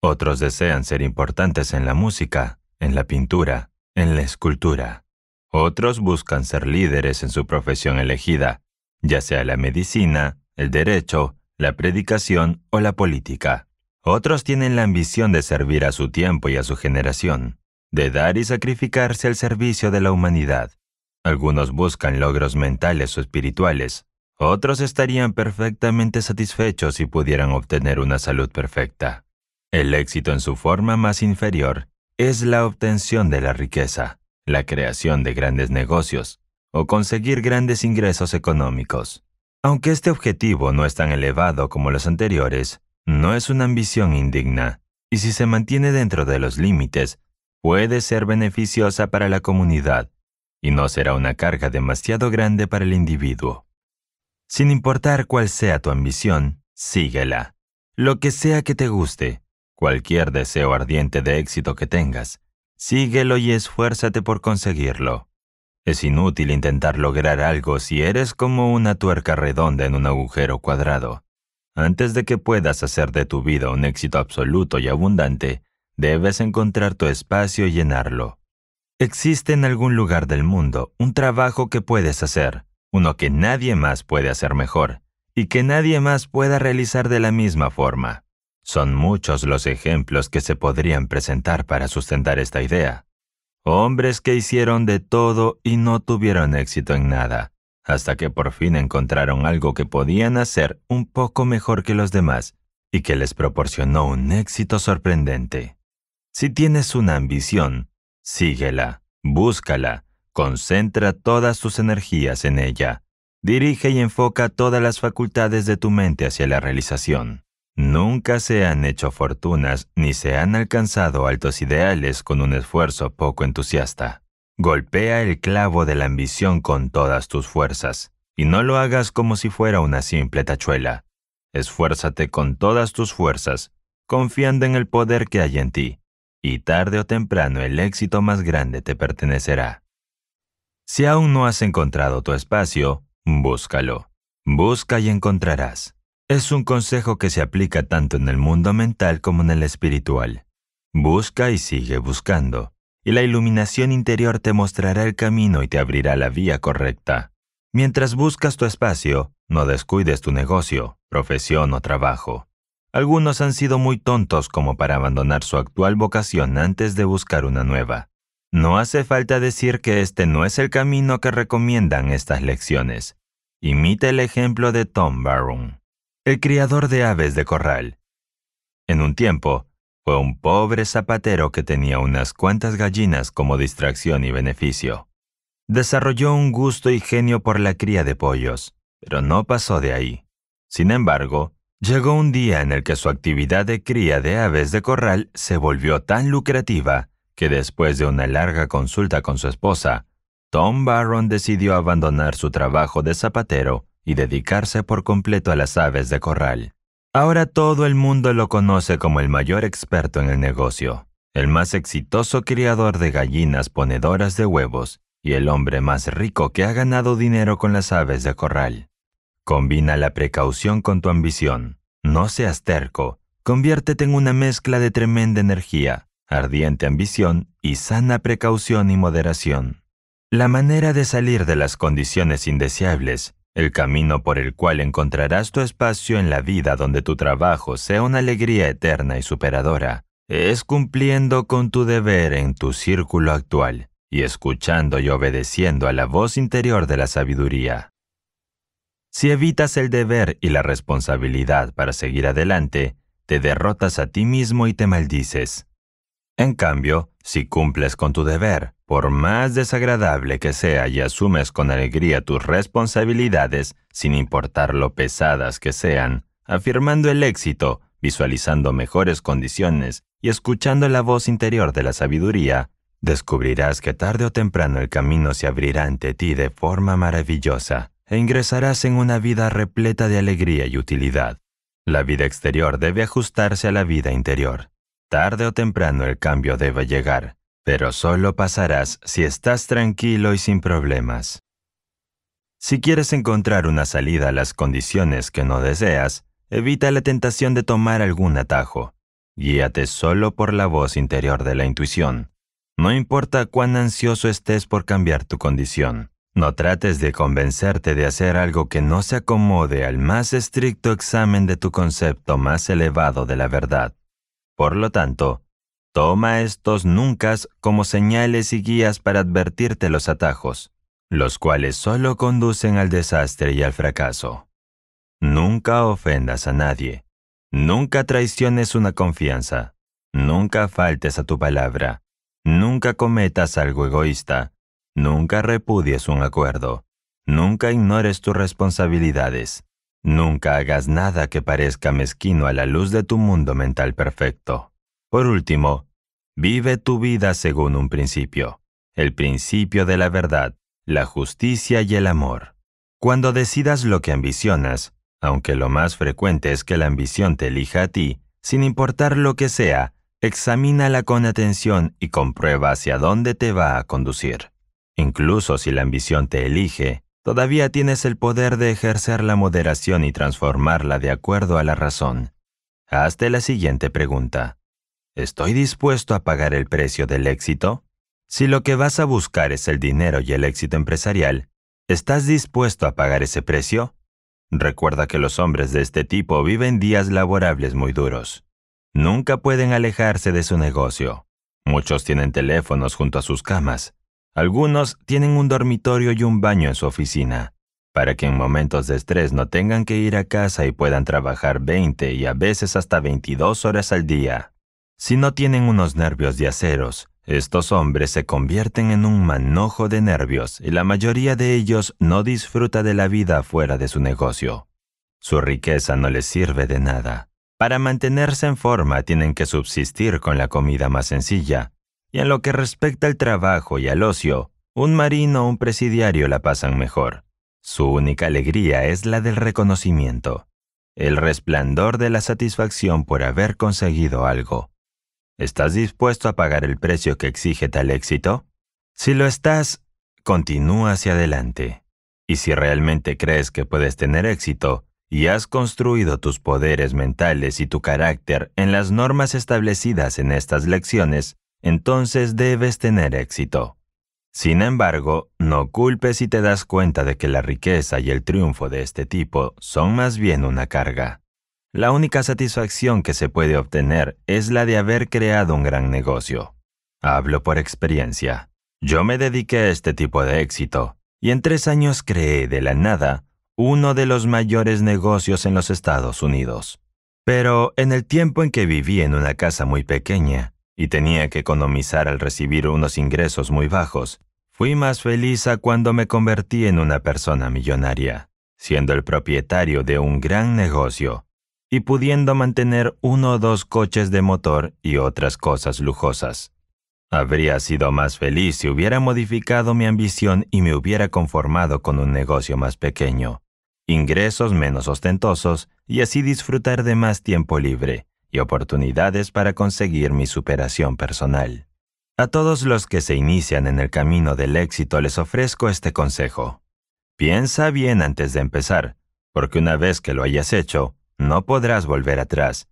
Speaker 2: Otros desean ser importantes en la música, en la pintura, en la escultura. Otros buscan ser líderes en su profesión elegida, ya sea la medicina, el derecho, la predicación o la política. Otros tienen la ambición de servir a su tiempo y a su generación de dar y sacrificarse al servicio de la humanidad. Algunos buscan logros mentales o espirituales, otros estarían perfectamente satisfechos si pudieran obtener una salud perfecta. El éxito en su forma más inferior es la obtención de la riqueza, la creación de grandes negocios o conseguir grandes ingresos económicos. Aunque este objetivo no es tan elevado como los anteriores, no es una ambición indigna, y si se mantiene dentro de los límites, puede ser beneficiosa para la comunidad y no será una carga demasiado grande para el individuo. Sin importar cuál sea tu ambición, síguela. Lo que sea que te guste, cualquier deseo ardiente de éxito que tengas, síguelo y esfuérzate por conseguirlo. Es inútil intentar lograr algo si eres como una tuerca redonda en un agujero cuadrado. Antes de que puedas hacer de tu vida un éxito absoluto y abundante, Debes encontrar tu espacio y llenarlo. Existe en algún lugar del mundo un trabajo que puedes hacer, uno que nadie más puede hacer mejor y que nadie más pueda realizar de la misma forma. Son muchos los ejemplos que se podrían presentar para sustentar esta idea. Hombres que hicieron de todo y no tuvieron éxito en nada, hasta que por fin encontraron algo que podían hacer un poco mejor que los demás y que les proporcionó un éxito sorprendente. Si tienes una ambición, síguela, búscala, concentra todas tus energías en ella. Dirige y enfoca todas las facultades de tu mente hacia la realización. Nunca se han hecho fortunas ni se han alcanzado altos ideales con un esfuerzo poco entusiasta. Golpea el clavo de la ambición con todas tus fuerzas, y no lo hagas como si fuera una simple tachuela. Esfuérzate con todas tus fuerzas, confiando en el poder que hay en ti y tarde o temprano el éxito más grande te pertenecerá. Si aún no has encontrado tu espacio, búscalo. Busca y encontrarás. Es un consejo que se aplica tanto en el mundo mental como en el espiritual. Busca y sigue buscando, y la iluminación interior te mostrará el camino y te abrirá la vía correcta. Mientras buscas tu espacio, no descuides tu negocio, profesión o trabajo. Algunos han sido muy tontos como para abandonar su actual vocación antes de buscar una nueva. No hace falta decir que este no es el camino que recomiendan estas lecciones. Imita el ejemplo de Tom Barron, el criador de aves de corral. En un tiempo, fue un pobre zapatero que tenía unas cuantas gallinas como distracción y beneficio. Desarrolló un gusto y genio por la cría de pollos, pero no pasó de ahí. Sin embargo, Llegó un día en el que su actividad de cría de aves de corral se volvió tan lucrativa que después de una larga consulta con su esposa, Tom Barron decidió abandonar su trabajo de zapatero y dedicarse por completo a las aves de corral. Ahora todo el mundo lo conoce como el mayor experto en el negocio, el más exitoso criador de gallinas ponedoras de huevos y el hombre más rico que ha ganado dinero con las aves de corral. Combina la precaución con tu ambición. No seas terco. Conviértete en una mezcla de tremenda energía, ardiente ambición y sana precaución y moderación. La manera de salir de las condiciones indeseables, el camino por el cual encontrarás tu espacio en la vida donde tu trabajo sea una alegría eterna y superadora, es cumpliendo con tu deber en tu círculo actual y escuchando y obedeciendo a la voz interior de la sabiduría. Si evitas el deber y la responsabilidad para seguir adelante, te derrotas a ti mismo y te maldices. En cambio, si cumples con tu deber, por más desagradable que sea y asumes con alegría tus responsabilidades, sin importar lo pesadas que sean, afirmando el éxito, visualizando mejores condiciones y escuchando la voz interior de la sabiduría, descubrirás que tarde o temprano el camino se abrirá ante ti de forma maravillosa e ingresarás en una vida repleta de alegría y utilidad. La vida exterior debe ajustarse a la vida interior. Tarde o temprano el cambio debe llegar, pero solo pasarás si estás tranquilo y sin problemas. Si quieres encontrar una salida a las condiciones que no deseas, evita la tentación de tomar algún atajo. Guíate solo por la voz interior de la intuición. No importa cuán ansioso estés por cambiar tu condición. No trates de convencerte de hacer algo que no se acomode al más estricto examen de tu concepto más elevado de la verdad. Por lo tanto, toma estos nunca como señales y guías para advertirte los atajos, los cuales solo conducen al desastre y al fracaso. Nunca ofendas a nadie. Nunca traiciones una confianza. Nunca faltes a tu palabra. Nunca cometas algo egoísta. Nunca repudies un acuerdo. Nunca ignores tus responsabilidades. Nunca hagas nada que parezca mezquino a la luz de tu mundo mental perfecto. Por último, vive tu vida según un principio, el principio de la verdad, la justicia y el amor. Cuando decidas lo que ambicionas, aunque lo más frecuente es que la ambición te elija a ti, sin importar lo que sea, examínala con atención y comprueba hacia dónde te va a conducir. Incluso si la ambición te elige, todavía tienes el poder de ejercer la moderación y transformarla de acuerdo a la razón. Hazte la siguiente pregunta. ¿Estoy dispuesto a pagar el precio del éxito? Si lo que vas a buscar es el dinero y el éxito empresarial, ¿estás dispuesto a pagar ese precio? Recuerda que los hombres de este tipo viven días laborables muy duros. Nunca pueden alejarse de su negocio. Muchos tienen teléfonos junto a sus camas, algunos tienen un dormitorio y un baño en su oficina, para que en momentos de estrés no tengan que ir a casa y puedan trabajar 20 y a veces hasta 22 horas al día. Si no tienen unos nervios de aceros, estos hombres se convierten en un manojo de nervios y la mayoría de ellos no disfruta de la vida fuera de su negocio. Su riqueza no les sirve de nada. Para mantenerse en forma tienen que subsistir con la comida más sencilla, y en lo que respecta al trabajo y al ocio, un marino o un presidiario la pasan mejor. Su única alegría es la del reconocimiento, el resplandor de la satisfacción por haber conseguido algo. ¿Estás dispuesto a pagar el precio que exige tal éxito? Si lo estás, continúa hacia adelante. Y si realmente crees que puedes tener éxito, y has construido tus poderes mentales y tu carácter en las normas establecidas en estas lecciones, entonces debes tener éxito. Sin embargo, no culpes si te das cuenta de que la riqueza y el triunfo de este tipo son más bien una carga. La única satisfacción que se puede obtener es la de haber creado un gran negocio. Hablo por experiencia. Yo me dediqué a este tipo de éxito, y en tres años creé de la nada uno de los mayores negocios en los Estados Unidos. Pero en el tiempo en que viví en una casa muy pequeña, y tenía que economizar al recibir unos ingresos muy bajos, fui más feliz a cuando me convertí en una persona millonaria, siendo el propietario de un gran negocio y pudiendo mantener uno o dos coches de motor y otras cosas lujosas. Habría sido más feliz si hubiera modificado mi ambición y me hubiera conformado con un negocio más pequeño, ingresos menos ostentosos y así disfrutar de más tiempo libre, y oportunidades para conseguir mi superación personal. A todos los que se inician en el camino del éxito les ofrezco este consejo. Piensa bien antes de empezar, porque una vez que lo hayas hecho, no podrás volver atrás.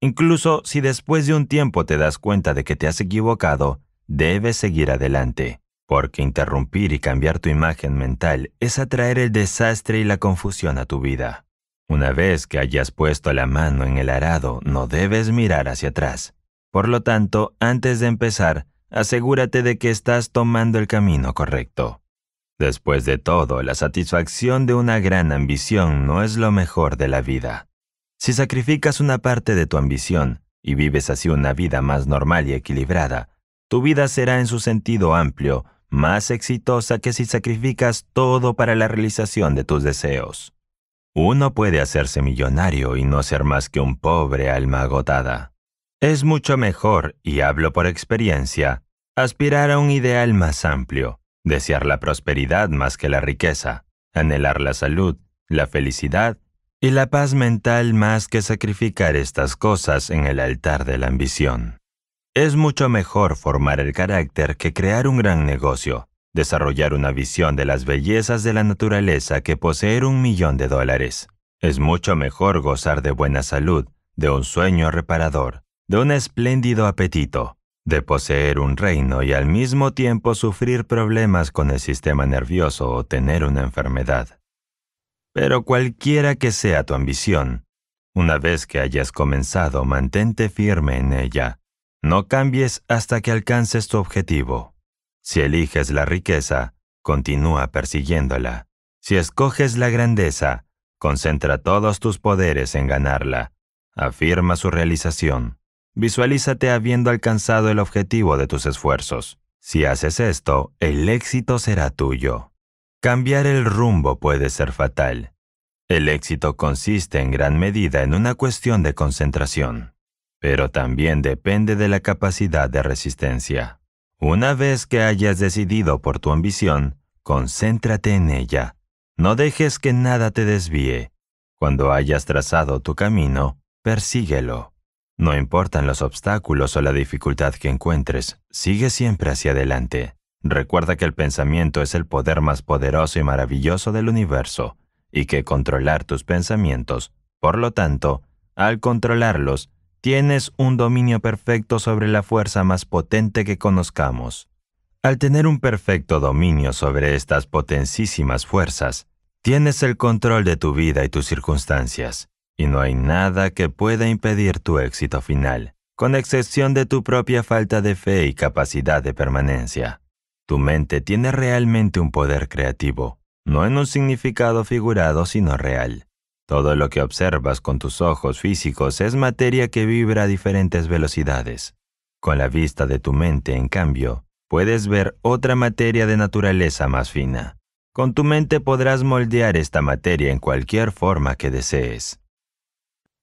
Speaker 2: Incluso si después de un tiempo te das cuenta de que te has equivocado, debes seguir adelante, porque interrumpir y cambiar tu imagen mental es atraer el desastre y la confusión a tu vida. Una vez que hayas puesto la mano en el arado, no debes mirar hacia atrás. Por lo tanto, antes de empezar, asegúrate de que estás tomando el camino correcto. Después de todo, la satisfacción de una gran ambición no es lo mejor de la vida. Si sacrificas una parte de tu ambición y vives así una vida más normal y equilibrada, tu vida será en su sentido amplio más exitosa que si sacrificas todo para la realización de tus deseos. Uno puede hacerse millonario y no ser más que un pobre alma agotada. Es mucho mejor, y hablo por experiencia, aspirar a un ideal más amplio, desear la prosperidad más que la riqueza, anhelar la salud, la felicidad y la paz mental más que sacrificar estas cosas en el altar de la ambición. Es mucho mejor formar el carácter que crear un gran negocio, Desarrollar una visión de las bellezas de la naturaleza que poseer un millón de dólares. Es mucho mejor gozar de buena salud, de un sueño reparador, de un espléndido apetito, de poseer un reino y al mismo tiempo sufrir problemas con el sistema nervioso o tener una enfermedad. Pero cualquiera que sea tu ambición, una vez que hayas comenzado, mantente firme en ella. No cambies hasta que alcances tu objetivo. Si eliges la riqueza, continúa persiguiéndola. Si escoges la grandeza, concentra todos tus poderes en ganarla. Afirma su realización. Visualízate habiendo alcanzado el objetivo de tus esfuerzos. Si haces esto, el éxito será tuyo. Cambiar el rumbo puede ser fatal. El éxito consiste en gran medida en una cuestión de concentración, pero también depende de la capacidad de resistencia. Una vez que hayas decidido por tu ambición, concéntrate en ella. No dejes que nada te desvíe. Cuando hayas trazado tu camino, persíguelo. No importan los obstáculos o la dificultad que encuentres, sigue siempre hacia adelante. Recuerda que el pensamiento es el poder más poderoso y maravilloso del universo, y que controlar tus pensamientos, por lo tanto, al controlarlos, Tienes un dominio perfecto sobre la fuerza más potente que conozcamos. Al tener un perfecto dominio sobre estas potencísimas fuerzas, tienes el control de tu vida y tus circunstancias, y no hay nada que pueda impedir tu éxito final, con excepción de tu propia falta de fe y capacidad de permanencia. Tu mente tiene realmente un poder creativo, no en un significado figurado sino real. Todo lo que observas con tus ojos físicos es materia que vibra a diferentes velocidades. Con la vista de tu mente, en cambio, puedes ver otra materia de naturaleza más fina. Con tu mente podrás moldear esta materia en cualquier forma que desees.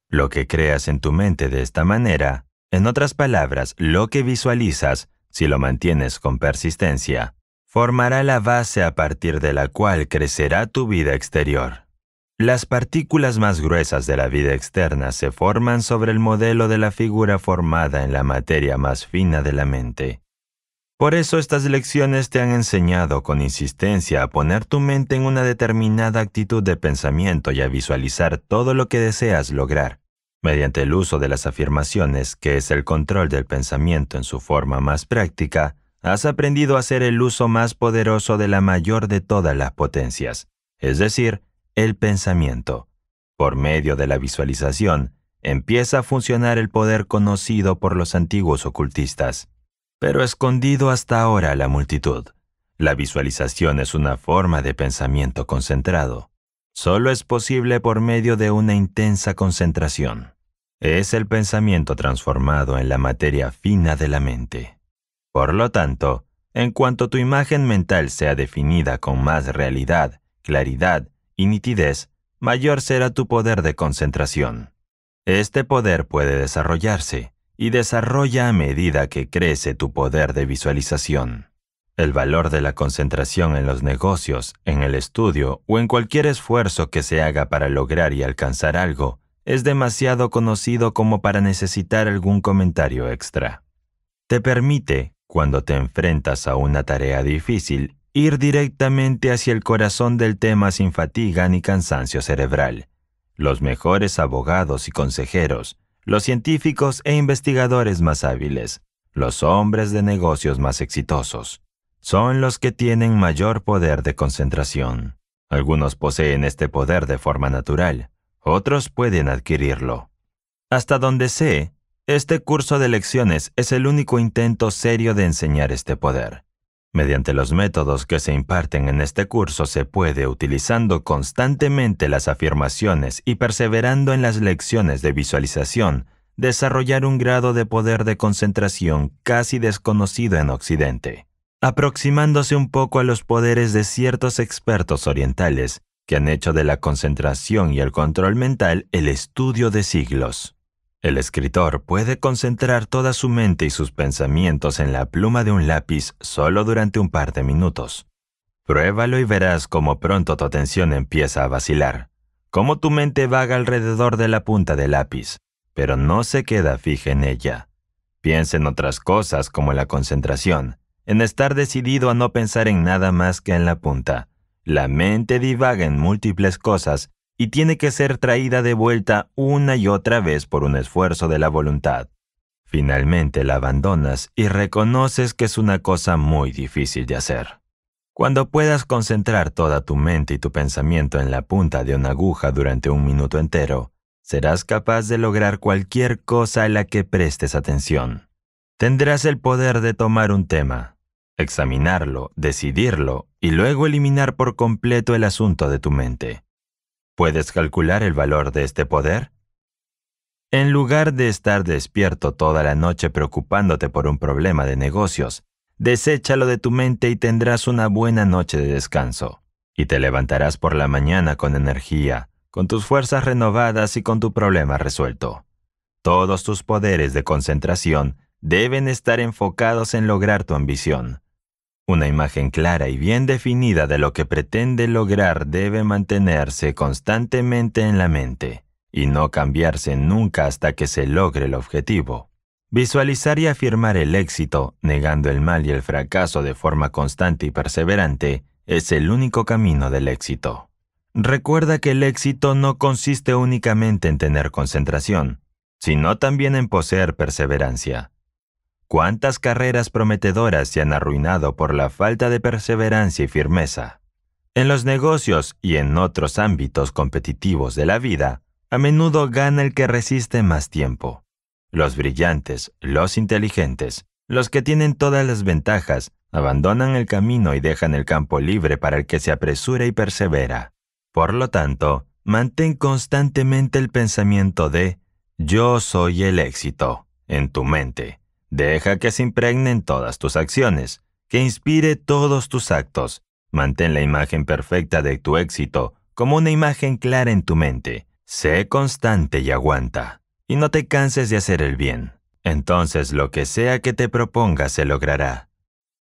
Speaker 2: Lo que creas en tu mente de esta manera, en otras palabras, lo que visualizas, si lo mantienes con persistencia, formará la base a partir de la cual crecerá tu vida exterior. Las partículas más gruesas de la vida externa se forman sobre el modelo de la figura formada en la materia más fina de la mente. Por eso estas lecciones te han enseñado con insistencia a poner tu mente en una determinada actitud de pensamiento y a visualizar todo lo que deseas lograr, mediante el uso de las afirmaciones, que es el control del pensamiento en su forma más práctica, has aprendido a hacer el uso más poderoso de la mayor de todas las potencias, es decir, el pensamiento. Por medio de la visualización, empieza a funcionar el poder conocido por los antiguos ocultistas, pero escondido hasta ahora a la multitud. La visualización es una forma de pensamiento concentrado. Solo es posible por medio de una intensa concentración. Es el pensamiento transformado en la materia fina de la mente. Por lo tanto, en cuanto tu imagen mental sea definida con más realidad, claridad y nitidez, mayor será tu poder de concentración. Este poder puede desarrollarse y desarrolla a medida que crece tu poder de visualización. El valor de la concentración en los negocios, en el estudio o en cualquier esfuerzo que se haga para lograr y alcanzar algo es demasiado conocido como para necesitar algún comentario extra. Te permite, cuando te enfrentas a una tarea difícil, ir directamente hacia el corazón del tema sin fatiga ni cansancio cerebral. Los mejores abogados y consejeros, los científicos e investigadores más hábiles, los hombres de negocios más exitosos, son los que tienen mayor poder de concentración. Algunos poseen este poder de forma natural, otros pueden adquirirlo. Hasta donde sé, este curso de lecciones es el único intento serio de enseñar este poder. Mediante los métodos que se imparten en este curso se puede, utilizando constantemente las afirmaciones y perseverando en las lecciones de visualización, desarrollar un grado de poder de concentración casi desconocido en Occidente, aproximándose un poco a los poderes de ciertos expertos orientales que han hecho de la concentración y el control mental el estudio de siglos. El escritor puede concentrar toda su mente y sus pensamientos en la pluma de un lápiz solo durante un par de minutos. Pruébalo y verás cómo pronto tu atención empieza a vacilar, cómo tu mente vaga alrededor de la punta del lápiz, pero no se queda fija en ella. Piensa en otras cosas como la concentración, en estar decidido a no pensar en nada más que en la punta. La mente divaga en múltiples cosas y tiene que ser traída de vuelta una y otra vez por un esfuerzo de la voluntad. Finalmente la abandonas y reconoces que es una cosa muy difícil de hacer. Cuando puedas concentrar toda tu mente y tu pensamiento en la punta de una aguja durante un minuto entero, serás capaz de lograr cualquier cosa a la que prestes atención. Tendrás el poder de tomar un tema, examinarlo, decidirlo y luego eliminar por completo el asunto de tu mente. ¿Puedes calcular el valor de este poder? En lugar de estar despierto toda la noche preocupándote por un problema de negocios, deséchalo de tu mente y tendrás una buena noche de descanso. Y te levantarás por la mañana con energía, con tus fuerzas renovadas y con tu problema resuelto. Todos tus poderes de concentración deben estar enfocados en lograr tu ambición. Una imagen clara y bien definida de lo que pretende lograr debe mantenerse constantemente en la mente y no cambiarse nunca hasta que se logre el objetivo. Visualizar y afirmar el éxito, negando el mal y el fracaso de forma constante y perseverante, es el único camino del éxito. Recuerda que el éxito no consiste únicamente en tener concentración, sino también en poseer perseverancia. ¿Cuántas carreras prometedoras se han arruinado por la falta de perseverancia y firmeza? En los negocios y en otros ámbitos competitivos de la vida, a menudo gana el que resiste más tiempo. Los brillantes, los inteligentes, los que tienen todas las ventajas, abandonan el camino y dejan el campo libre para el que se apresura y persevera. Por lo tanto, mantén constantemente el pensamiento de yo soy el éxito en tu mente Deja que se impregnen todas tus acciones, que inspire todos tus actos. Mantén la imagen perfecta de tu éxito como una imagen clara en tu mente. Sé constante y aguanta, y no te canses de hacer el bien. Entonces lo que sea que te propongas se logrará.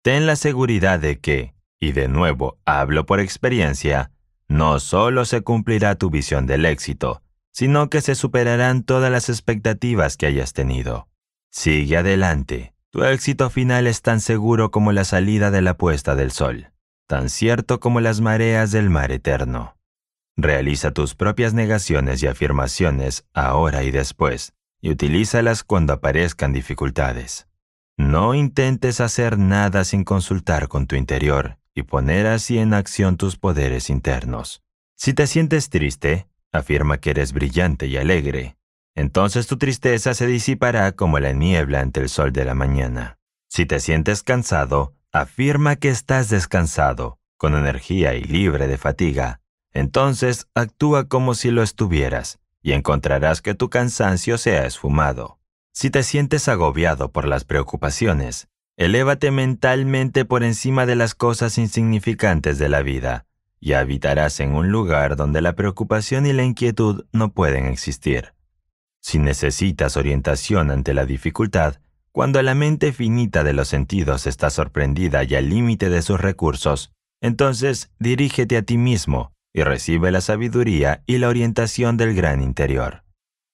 Speaker 2: Ten la seguridad de que, y de nuevo hablo por experiencia, no solo se cumplirá tu visión del éxito, sino que se superarán todas las expectativas que hayas tenido. Sigue adelante. Tu éxito final es tan seguro como la salida de la puesta del sol, tan cierto como las mareas del mar eterno. Realiza tus propias negaciones y afirmaciones ahora y después, y utilízalas cuando aparezcan dificultades. No intentes hacer nada sin consultar con tu interior y poner así en acción tus poderes internos. Si te sientes triste, afirma que eres brillante y alegre, entonces tu tristeza se disipará como la niebla ante el sol de la mañana. Si te sientes cansado, afirma que estás descansado, con energía y libre de fatiga. Entonces actúa como si lo estuvieras, y encontrarás que tu cansancio se ha esfumado. Si te sientes agobiado por las preocupaciones, elévate mentalmente por encima de las cosas insignificantes de la vida, y habitarás en un lugar donde la preocupación y la inquietud no pueden existir. Si necesitas orientación ante la dificultad, cuando la mente finita de los sentidos está sorprendida y al límite de sus recursos, entonces dirígete a ti mismo y recibe la sabiduría y la orientación del gran interior.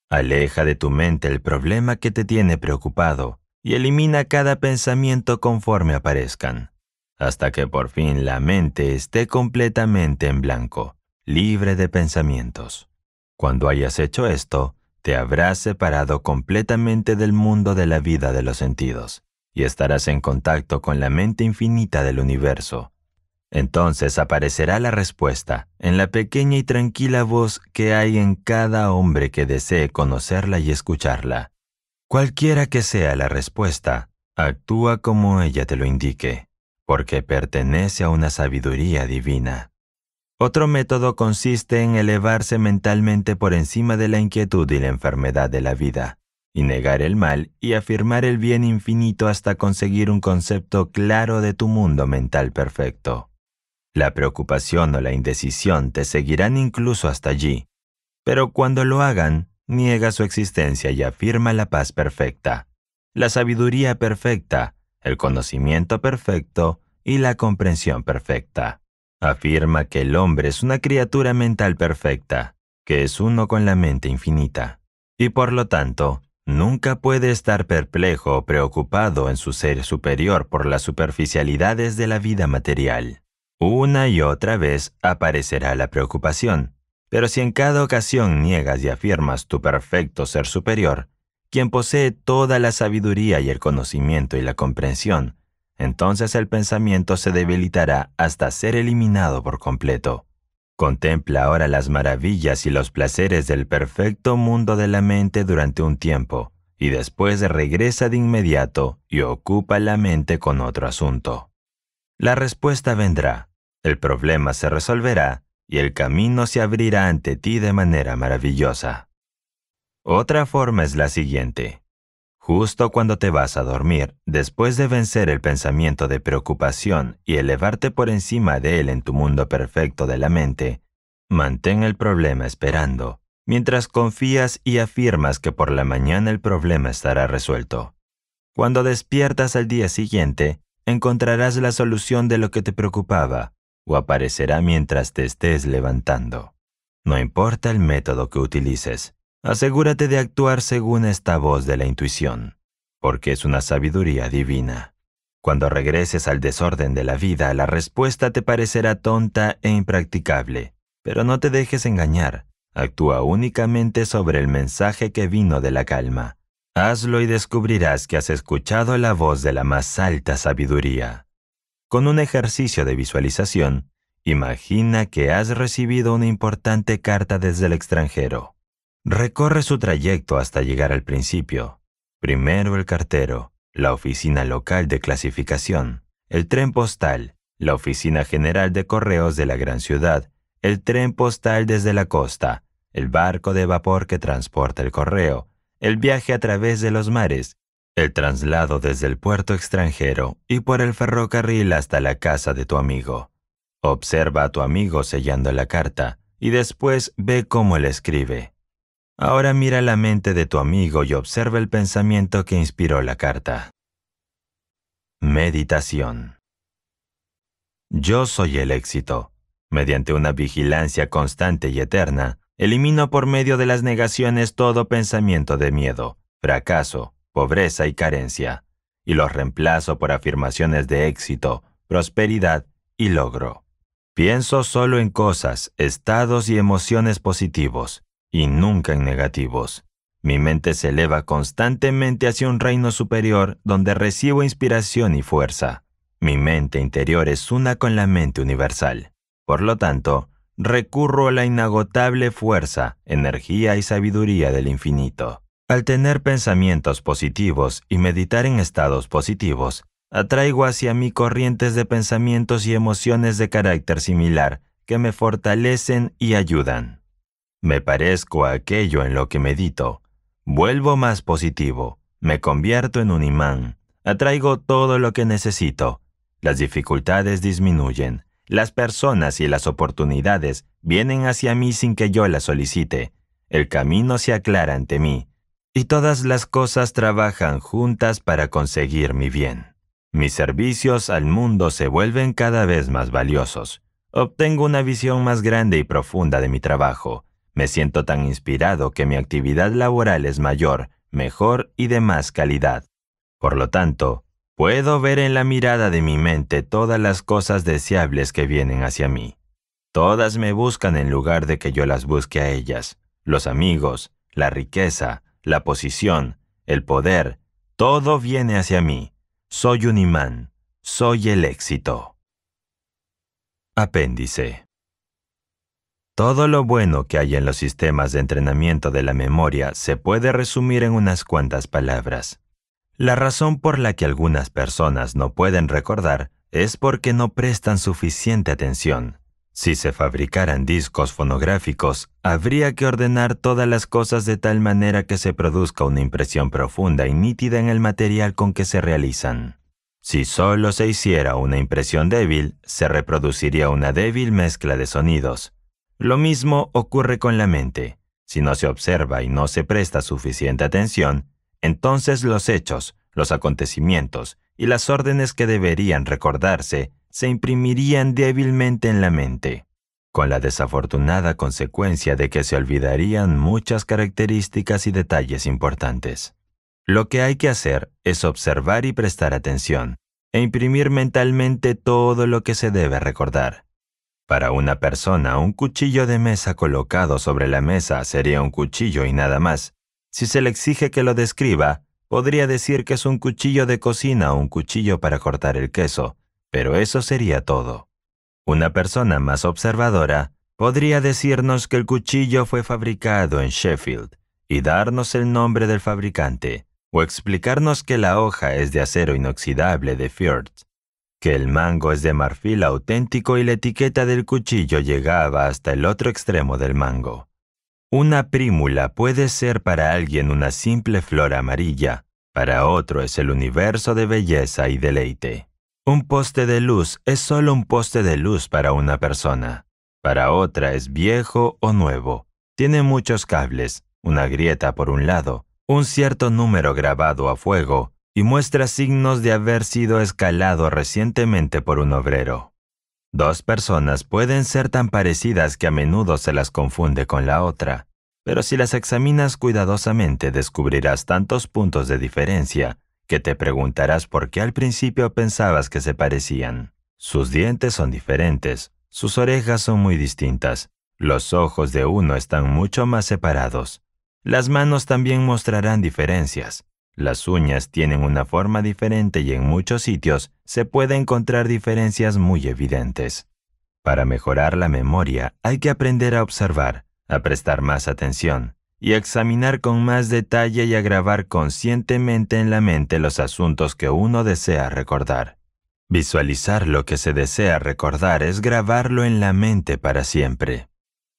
Speaker 2: Aleja de tu mente el problema que te tiene preocupado y elimina cada pensamiento conforme aparezcan, hasta que por fin la mente esté completamente en blanco, libre de pensamientos. Cuando hayas hecho esto, te habrás separado completamente del mundo de la vida de los sentidos y estarás en contacto con la mente infinita del universo. Entonces aparecerá la respuesta en la pequeña y tranquila voz que hay en cada hombre que desee conocerla y escucharla. Cualquiera que sea la respuesta, actúa como ella te lo indique, porque pertenece a una sabiduría divina. Otro método consiste en elevarse mentalmente por encima de la inquietud y la enfermedad de la vida, y negar el mal y afirmar el bien infinito hasta conseguir un concepto claro de tu mundo mental perfecto. La preocupación o la indecisión te seguirán incluso hasta allí, pero cuando lo hagan, niega su existencia y afirma la paz perfecta, la sabiduría perfecta, el conocimiento perfecto y la comprensión perfecta. Afirma que el hombre es una criatura mental perfecta, que es uno con la mente infinita, y por lo tanto, nunca puede estar perplejo o preocupado en su ser superior por las superficialidades de la vida material. Una y otra vez aparecerá la preocupación, pero si en cada ocasión niegas y afirmas tu perfecto ser superior, quien posee toda la sabiduría y el conocimiento y la comprensión, entonces el pensamiento se debilitará hasta ser eliminado por completo. Contempla ahora las maravillas y los placeres del perfecto mundo de la mente durante un tiempo, y después regresa de inmediato y ocupa la mente con otro asunto. La respuesta vendrá, el problema se resolverá y el camino se abrirá ante ti de manera maravillosa. Otra forma es la siguiente. Justo cuando te vas a dormir, después de vencer el pensamiento de preocupación y elevarte por encima de él en tu mundo perfecto de la mente, mantén el problema esperando, mientras confías y afirmas que por la mañana el problema estará resuelto. Cuando despiertas al día siguiente, encontrarás la solución de lo que te preocupaba, o aparecerá mientras te estés levantando. No importa el método que utilices, Asegúrate de actuar según esta voz de la intuición, porque es una sabiduría divina. Cuando regreses al desorden de la vida, la respuesta te parecerá tonta e impracticable, pero no te dejes engañar. Actúa únicamente sobre el mensaje que vino de la calma. Hazlo y descubrirás que has escuchado la voz de la más alta sabiduría. Con un ejercicio de visualización, imagina que has recibido una importante carta desde el extranjero. Recorre su trayecto hasta llegar al principio. Primero el cartero, la oficina local de clasificación, el tren postal, la oficina general de correos de la gran ciudad, el tren postal desde la costa, el barco de vapor que transporta el correo, el viaje a través de los mares, el traslado desde el puerto extranjero y por el ferrocarril hasta la casa de tu amigo. Observa a tu amigo sellando la carta y después ve cómo él escribe. Ahora mira la mente de tu amigo y observa el pensamiento que inspiró la carta. Meditación. Yo soy el éxito. Mediante una vigilancia constante y eterna, elimino por medio de las negaciones todo pensamiento de miedo, fracaso, pobreza y carencia, y los reemplazo por afirmaciones de éxito, prosperidad y logro. Pienso solo en cosas, estados y emociones positivos, y nunca en negativos. Mi mente se eleva constantemente hacia un reino superior donde recibo inspiración y fuerza. Mi mente interior es una con la mente universal. Por lo tanto, recurro a la inagotable fuerza, energía y sabiduría del infinito. Al tener pensamientos positivos y meditar en estados positivos, atraigo hacia mí corrientes de pensamientos y emociones de carácter similar que me fortalecen y ayudan. Me parezco a aquello en lo que medito. Vuelvo más positivo. Me convierto en un imán. Atraigo todo lo que necesito. Las dificultades disminuyen. Las personas y las oportunidades vienen hacia mí sin que yo las solicite. El camino se aclara ante mí. Y todas las cosas trabajan juntas para conseguir mi bien. Mis servicios al mundo se vuelven cada vez más valiosos. Obtengo una visión más grande y profunda de mi trabajo. Me siento tan inspirado que mi actividad laboral es mayor, mejor y de más calidad. Por lo tanto, puedo ver en la mirada de mi mente todas las cosas deseables que vienen hacia mí. Todas me buscan en lugar de que yo las busque a ellas. Los amigos, la riqueza, la posición, el poder, todo viene hacia mí. Soy un imán. Soy el éxito. Apéndice. Todo lo bueno que hay en los sistemas de entrenamiento de la memoria se puede resumir en unas cuantas palabras. La razón por la que algunas personas no pueden recordar es porque no prestan suficiente atención. Si se fabricaran discos fonográficos, habría que ordenar todas las cosas de tal manera que se produzca una impresión profunda y nítida en el material con que se realizan. Si solo se hiciera una impresión débil, se reproduciría una débil mezcla de sonidos, lo mismo ocurre con la mente. Si no se observa y no se presta suficiente atención, entonces los hechos, los acontecimientos y las órdenes que deberían recordarse se imprimirían débilmente en la mente, con la desafortunada consecuencia de que se olvidarían muchas características y detalles importantes. Lo que hay que hacer es observar y prestar atención, e imprimir mentalmente todo lo que se debe recordar. Para una persona, un cuchillo de mesa colocado sobre la mesa sería un cuchillo y nada más. Si se le exige que lo describa, podría decir que es un cuchillo de cocina o un cuchillo para cortar el queso, pero eso sería todo. Una persona más observadora podría decirnos que el cuchillo fue fabricado en Sheffield y darnos el nombre del fabricante, o explicarnos que la hoja es de acero inoxidable de Fjord's que el mango es de marfil auténtico y la etiqueta del cuchillo llegaba hasta el otro extremo del mango. Una prímula puede ser para alguien una simple flor amarilla, para otro es el universo de belleza y deleite. Un poste de luz es solo un poste de luz para una persona, para otra es viejo o nuevo. Tiene muchos cables, una grieta por un lado, un cierto número grabado a fuego, y muestra signos de haber sido escalado recientemente por un obrero. Dos personas pueden ser tan parecidas que a menudo se las confunde con la otra, pero si las examinas cuidadosamente descubrirás tantos puntos de diferencia que te preguntarás por qué al principio pensabas que se parecían. Sus dientes son diferentes, sus orejas son muy distintas, los ojos de uno están mucho más separados. Las manos también mostrarán diferencias, las uñas tienen una forma diferente y en muchos sitios se puede encontrar diferencias muy evidentes. Para mejorar la memoria hay que aprender a observar, a prestar más atención y a examinar con más detalle y a grabar conscientemente en la mente los asuntos que uno desea recordar. Visualizar lo que se desea recordar es grabarlo en la mente para siempre.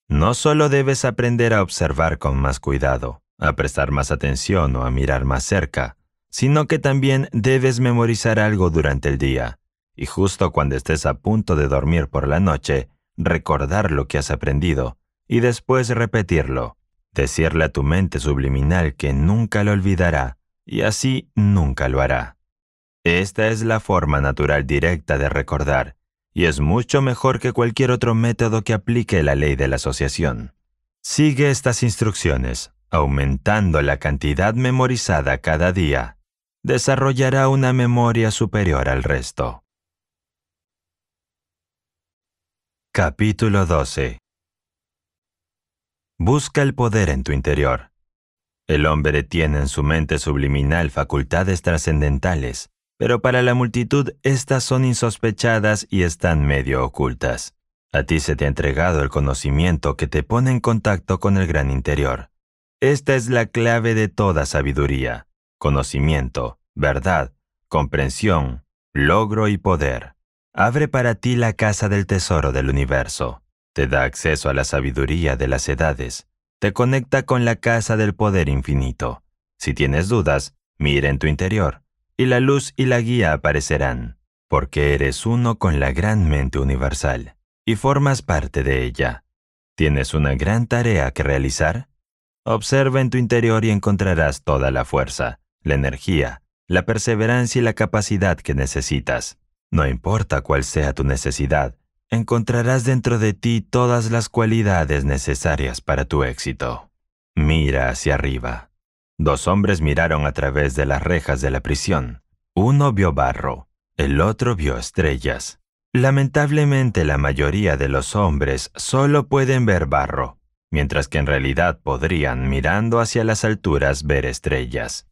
Speaker 2: No solo debes aprender a observar con más cuidado, a prestar más atención o a mirar más cerca, sino que también debes memorizar algo durante el día, y justo cuando estés a punto de dormir por la noche, recordar lo que has aprendido, y después repetirlo, decirle a tu mente subliminal que nunca lo olvidará, y así nunca lo hará. Esta es la forma natural directa de recordar, y es mucho mejor que cualquier otro método que aplique la ley de la asociación. Sigue estas instrucciones, aumentando la cantidad memorizada cada día, desarrollará una memoria superior al resto. Capítulo 12 Busca el poder en tu interior. El hombre tiene en su mente subliminal facultades trascendentales, pero para la multitud estas son insospechadas y están medio ocultas. A ti se te ha entregado el conocimiento que te pone en contacto con el gran interior. Esta es la clave de toda sabiduría, conocimiento, verdad, comprensión, logro y poder. Abre para ti la casa del tesoro del universo. Te da acceso a la sabiduría de las edades. Te conecta con la casa del poder infinito. Si tienes dudas, mira en tu interior, y la luz y la guía aparecerán, porque eres uno con la gran mente universal, y formas parte de ella. ¿Tienes una gran tarea que realizar? Observa en tu interior y encontrarás toda la fuerza, la energía, la perseverancia y la capacidad que necesitas. No importa cuál sea tu necesidad, encontrarás dentro de ti todas las cualidades necesarias para tu éxito. Mira hacia arriba. Dos hombres miraron a través de las rejas de la prisión. Uno vio barro, el otro vio estrellas. Lamentablemente la mayoría de los hombres solo pueden ver barro, mientras que en realidad podrían, mirando hacia las alturas, ver estrellas.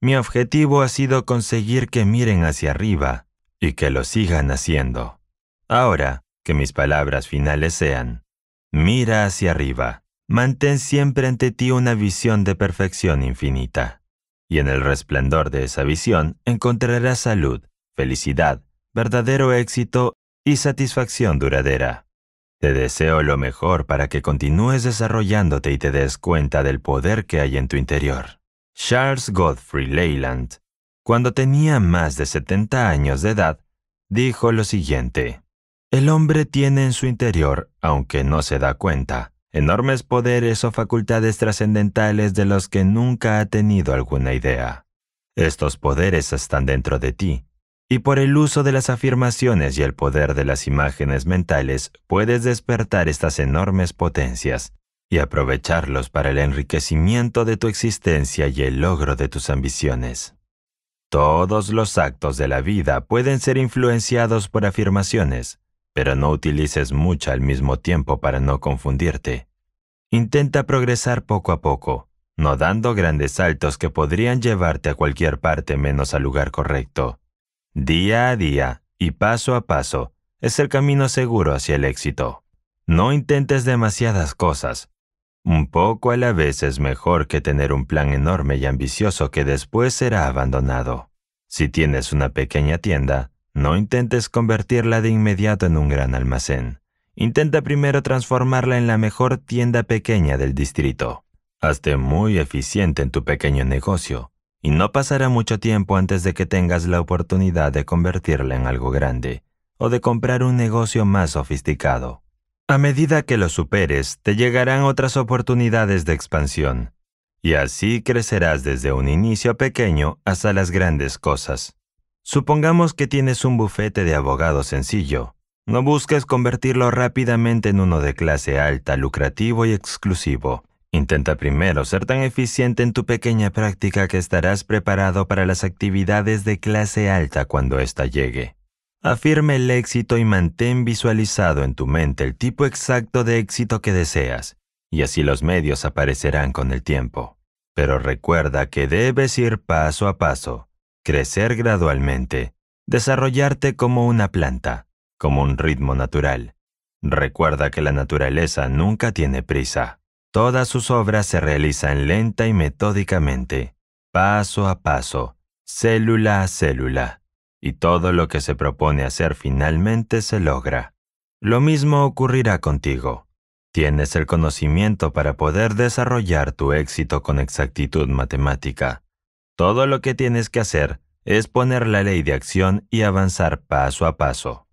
Speaker 2: Mi objetivo ha sido conseguir que miren hacia arriba y que lo sigan haciendo. Ahora, que mis palabras finales sean, mira hacia arriba, mantén siempre ante ti una visión de perfección infinita, y en el resplandor de esa visión encontrarás salud, felicidad, verdadero éxito y satisfacción duradera. Te deseo lo mejor para que continúes desarrollándote y te des cuenta del poder que hay en tu interior. Charles Godfrey Leyland, cuando tenía más de 70 años de edad, dijo lo siguiente. El hombre tiene en su interior, aunque no se da cuenta, enormes poderes o facultades trascendentales de los que nunca ha tenido alguna idea. Estos poderes están dentro de ti, y por el uso de las afirmaciones y el poder de las imágenes mentales puedes despertar estas enormes potencias y aprovecharlos para el enriquecimiento de tu existencia y el logro de tus ambiciones. Todos los actos de la vida pueden ser influenciados por afirmaciones, pero no utilices mucha al mismo tiempo para no confundirte. Intenta progresar poco a poco, no dando grandes saltos que podrían llevarte a cualquier parte menos al lugar correcto día a día y paso a paso, es el camino seguro hacia el éxito. No intentes demasiadas cosas. Un poco a la vez es mejor que tener un plan enorme y ambicioso que después será abandonado. Si tienes una pequeña tienda, no intentes convertirla de inmediato en un gran almacén. Intenta primero transformarla en la mejor tienda pequeña del distrito. Hazte muy eficiente en tu pequeño negocio y no pasará mucho tiempo antes de que tengas la oportunidad de convertirla en algo grande o de comprar un negocio más sofisticado. A medida que lo superes, te llegarán otras oportunidades de expansión, y así crecerás desde un inicio pequeño hasta las grandes cosas. Supongamos que tienes un bufete de abogado sencillo. No busques convertirlo rápidamente en uno de clase alta, lucrativo y exclusivo. Intenta primero ser tan eficiente en tu pequeña práctica que estarás preparado para las actividades de clase alta cuando ésta llegue. Afirme el éxito y mantén visualizado en tu mente el tipo exacto de éxito que deseas, y así los medios aparecerán con el tiempo. Pero recuerda que debes ir paso a paso, crecer gradualmente, desarrollarte como una planta, como un ritmo natural. Recuerda que la naturaleza nunca tiene prisa. Todas sus obras se realizan lenta y metódicamente, paso a paso, célula a célula, y todo lo que se propone hacer finalmente se logra. Lo mismo ocurrirá contigo. Tienes el conocimiento para poder desarrollar tu éxito con exactitud matemática. Todo lo que tienes que hacer es poner la ley de acción y avanzar paso a paso.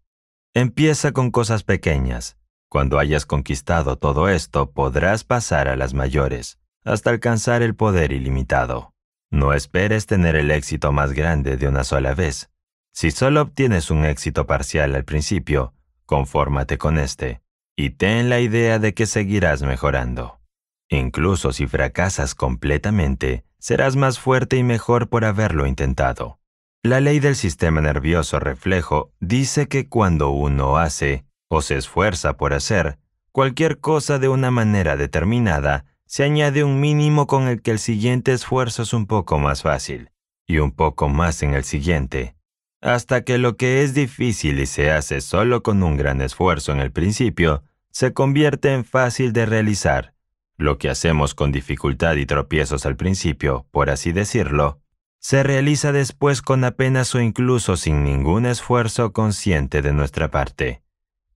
Speaker 2: Empieza con cosas pequeñas, cuando hayas conquistado todo esto, podrás pasar a las mayores, hasta alcanzar el poder ilimitado. No esperes tener el éxito más grande de una sola vez. Si solo obtienes un éxito parcial al principio, confórmate con este, y ten la idea de que seguirás mejorando. Incluso si fracasas completamente, serás más fuerte y mejor por haberlo intentado. La ley del sistema nervioso reflejo dice que cuando uno hace, o se esfuerza por hacer cualquier cosa de una manera determinada, se añade un mínimo con el que el siguiente esfuerzo es un poco más fácil, y un poco más en el siguiente, hasta que lo que es difícil y se hace solo con un gran esfuerzo en el principio, se convierte en fácil de realizar. Lo que hacemos con dificultad y tropiezos al principio, por así decirlo, se realiza después con apenas o incluso sin ningún esfuerzo consciente de nuestra parte.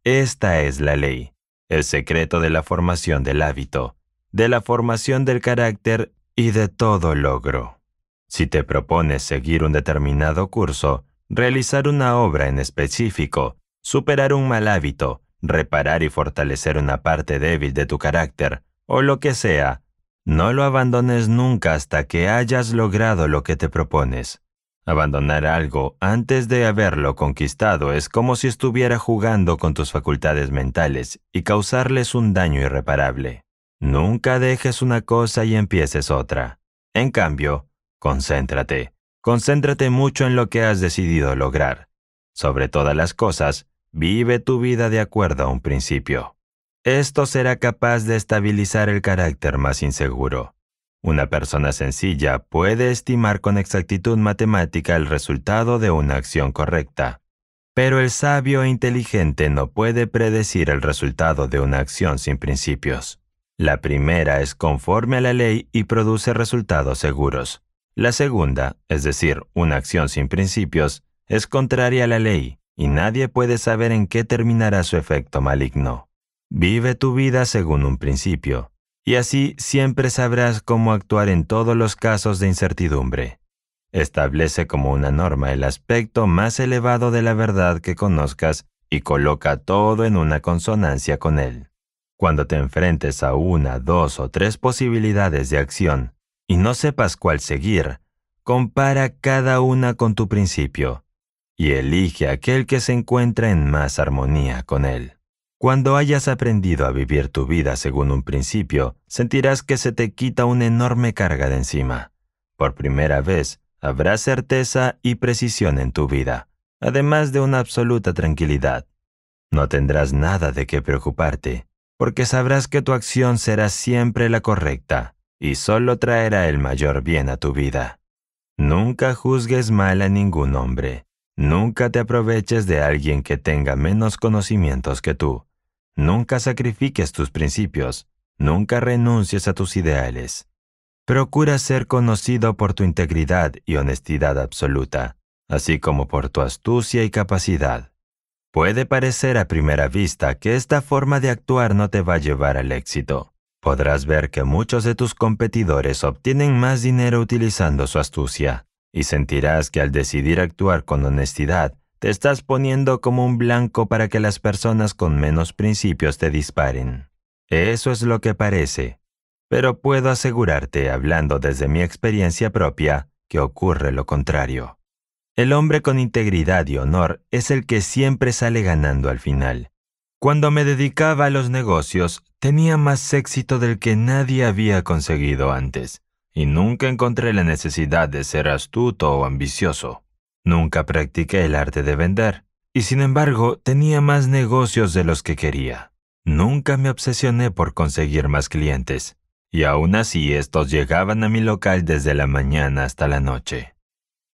Speaker 2: Esta es la ley, el secreto de la formación del hábito, de la formación del carácter y de todo logro. Si te propones seguir un determinado curso, realizar una obra en específico, superar un mal hábito, reparar y fortalecer una parte débil de tu carácter, o lo que sea, no lo abandones nunca hasta que hayas logrado lo que te propones. Abandonar algo antes de haberlo conquistado es como si estuviera jugando con tus facultades mentales y causarles un daño irreparable. Nunca dejes una cosa y empieces otra. En cambio, concéntrate. Concéntrate mucho en lo que has decidido lograr. Sobre todas las cosas, vive tu vida de acuerdo a un principio. Esto será capaz de estabilizar el carácter más inseguro. Una persona sencilla puede estimar con exactitud matemática el resultado de una acción correcta, pero el sabio e inteligente no puede predecir el resultado de una acción sin principios. La primera es conforme a la ley y produce resultados seguros. La segunda, es decir, una acción sin principios, es contraria a la ley y nadie puede saber en qué terminará su efecto maligno. Vive tu vida según un principio, y así siempre sabrás cómo actuar en todos los casos de incertidumbre. Establece como una norma el aspecto más elevado de la verdad que conozcas y coloca todo en una consonancia con él. Cuando te enfrentes a una, dos o tres posibilidades de acción y no sepas cuál seguir, compara cada una con tu principio y elige aquel que se encuentra en más armonía con él. Cuando hayas aprendido a vivir tu vida según un principio, sentirás que se te quita una enorme carga de encima. Por primera vez, habrá certeza y precisión en tu vida, además de una absoluta tranquilidad. No tendrás nada de qué preocuparte, porque sabrás que tu acción será siempre la correcta y solo traerá el mayor bien a tu vida. Nunca juzgues mal a ningún hombre. Nunca te aproveches de alguien que tenga menos conocimientos que tú. Nunca sacrifiques tus principios, nunca renuncies a tus ideales. Procura ser conocido por tu integridad y honestidad absoluta, así como por tu astucia y capacidad. Puede parecer a primera vista que esta forma de actuar no te va a llevar al éxito. Podrás ver que muchos de tus competidores obtienen más dinero utilizando su astucia, y sentirás que al decidir actuar con honestidad, te estás poniendo como un blanco para que las personas con menos principios te disparen. Eso es lo que parece. Pero puedo asegurarte, hablando desde mi experiencia propia, que ocurre lo contrario. El hombre con integridad y honor es el que siempre sale ganando al final. Cuando me dedicaba a los negocios, tenía más éxito del que nadie había conseguido antes, y nunca encontré la necesidad de ser astuto o ambicioso. Nunca practiqué el arte de vender, y sin embargo tenía más negocios de los que quería. Nunca me obsesioné por conseguir más clientes, y aún así estos llegaban a mi local desde la mañana hasta la noche.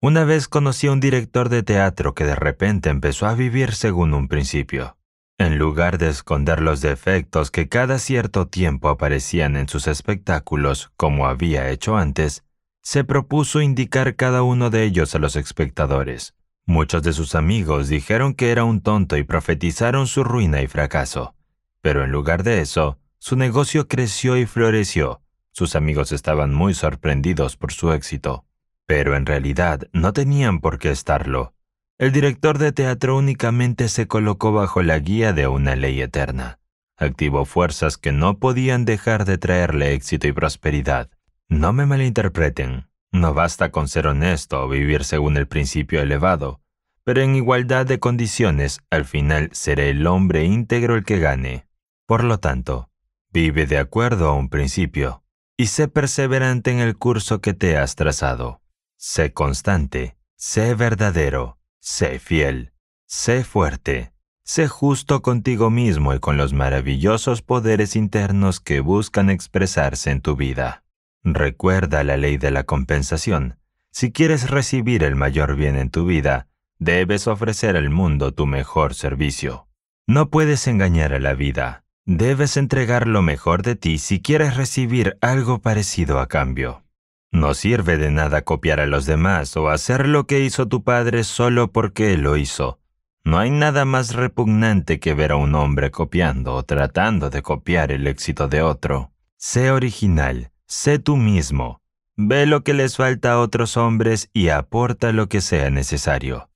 Speaker 2: Una vez conocí a un director de teatro que de repente empezó a vivir según un principio. En lugar de esconder los defectos que cada cierto tiempo aparecían en sus espectáculos, como había hecho antes, se propuso indicar cada uno de ellos a los espectadores. Muchos de sus amigos dijeron que era un tonto y profetizaron su ruina y fracaso. Pero en lugar de eso, su negocio creció y floreció. Sus amigos estaban muy sorprendidos por su éxito. Pero en realidad no tenían por qué estarlo. El director de teatro únicamente se colocó bajo la guía de una ley eterna. Activó fuerzas que no podían dejar de traerle éxito y prosperidad. No me malinterpreten. No basta con ser honesto o vivir según el principio elevado, pero en igualdad de condiciones al final será el hombre íntegro el que gane. Por lo tanto, vive de acuerdo a un principio y sé perseverante en el curso que te has trazado. Sé constante, sé verdadero, sé fiel, sé fuerte, sé justo contigo mismo y con los maravillosos poderes internos que buscan expresarse en tu vida. Recuerda la ley de la compensación. Si quieres recibir el mayor bien en tu vida, debes ofrecer al mundo tu mejor servicio. No puedes engañar a la vida. Debes entregar lo mejor de ti si quieres recibir algo parecido a cambio. No sirve de nada copiar a los demás o hacer lo que hizo tu padre solo porque lo hizo. No hay nada más repugnante que ver a un hombre copiando o tratando de copiar el éxito de otro. Sé original, Sé tú mismo, ve lo que les falta a otros hombres y aporta lo que sea necesario.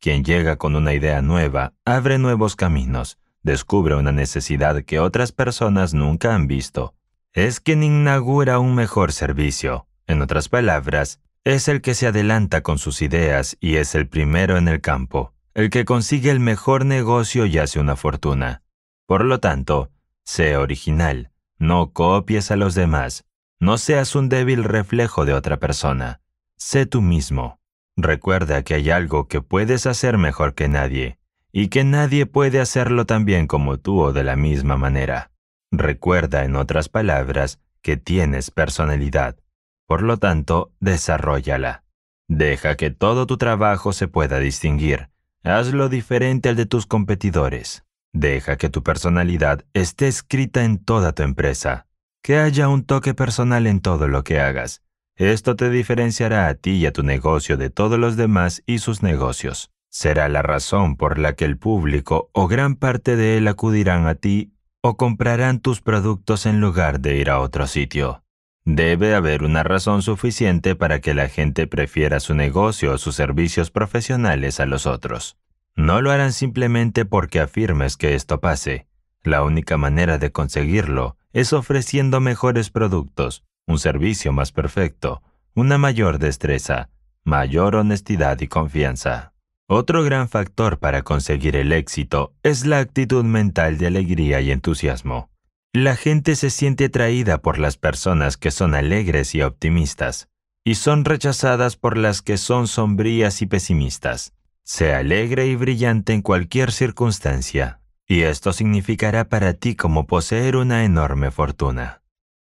Speaker 2: Quien llega con una idea nueva abre nuevos caminos, descubre una necesidad que otras personas nunca han visto. Es quien inaugura un mejor servicio. En otras palabras, es el que se adelanta con sus ideas y es el primero en el campo, el que consigue el mejor negocio y hace una fortuna. Por lo tanto, sé original, no copies a los demás, no seas un débil reflejo de otra persona. Sé tú mismo. Recuerda que hay algo que puedes hacer mejor que nadie y que nadie puede hacerlo tan bien como tú o de la misma manera. Recuerda, en otras palabras, que tienes personalidad. Por lo tanto, desarrollala. Deja que todo tu trabajo se pueda distinguir. Hazlo diferente al de tus competidores. Deja que tu personalidad esté escrita en toda tu empresa que haya un toque personal en todo lo que hagas. Esto te diferenciará a ti y a tu negocio de todos los demás y sus negocios. Será la razón por la que el público o gran parte de él acudirán a ti o comprarán tus productos en lugar de ir a otro sitio. Debe haber una razón suficiente para que la gente prefiera su negocio o sus servicios profesionales a los otros. No lo harán simplemente porque afirmes que esto pase. La única manera de conseguirlo es ofreciendo mejores productos, un servicio más perfecto, una mayor destreza, mayor honestidad y confianza. Otro gran factor para conseguir el éxito es la actitud mental de alegría y entusiasmo. La gente se siente atraída por las personas que son alegres y optimistas, y son rechazadas por las que son sombrías y pesimistas. Sea alegre y brillante en cualquier circunstancia, y esto significará para ti como poseer una enorme fortuna.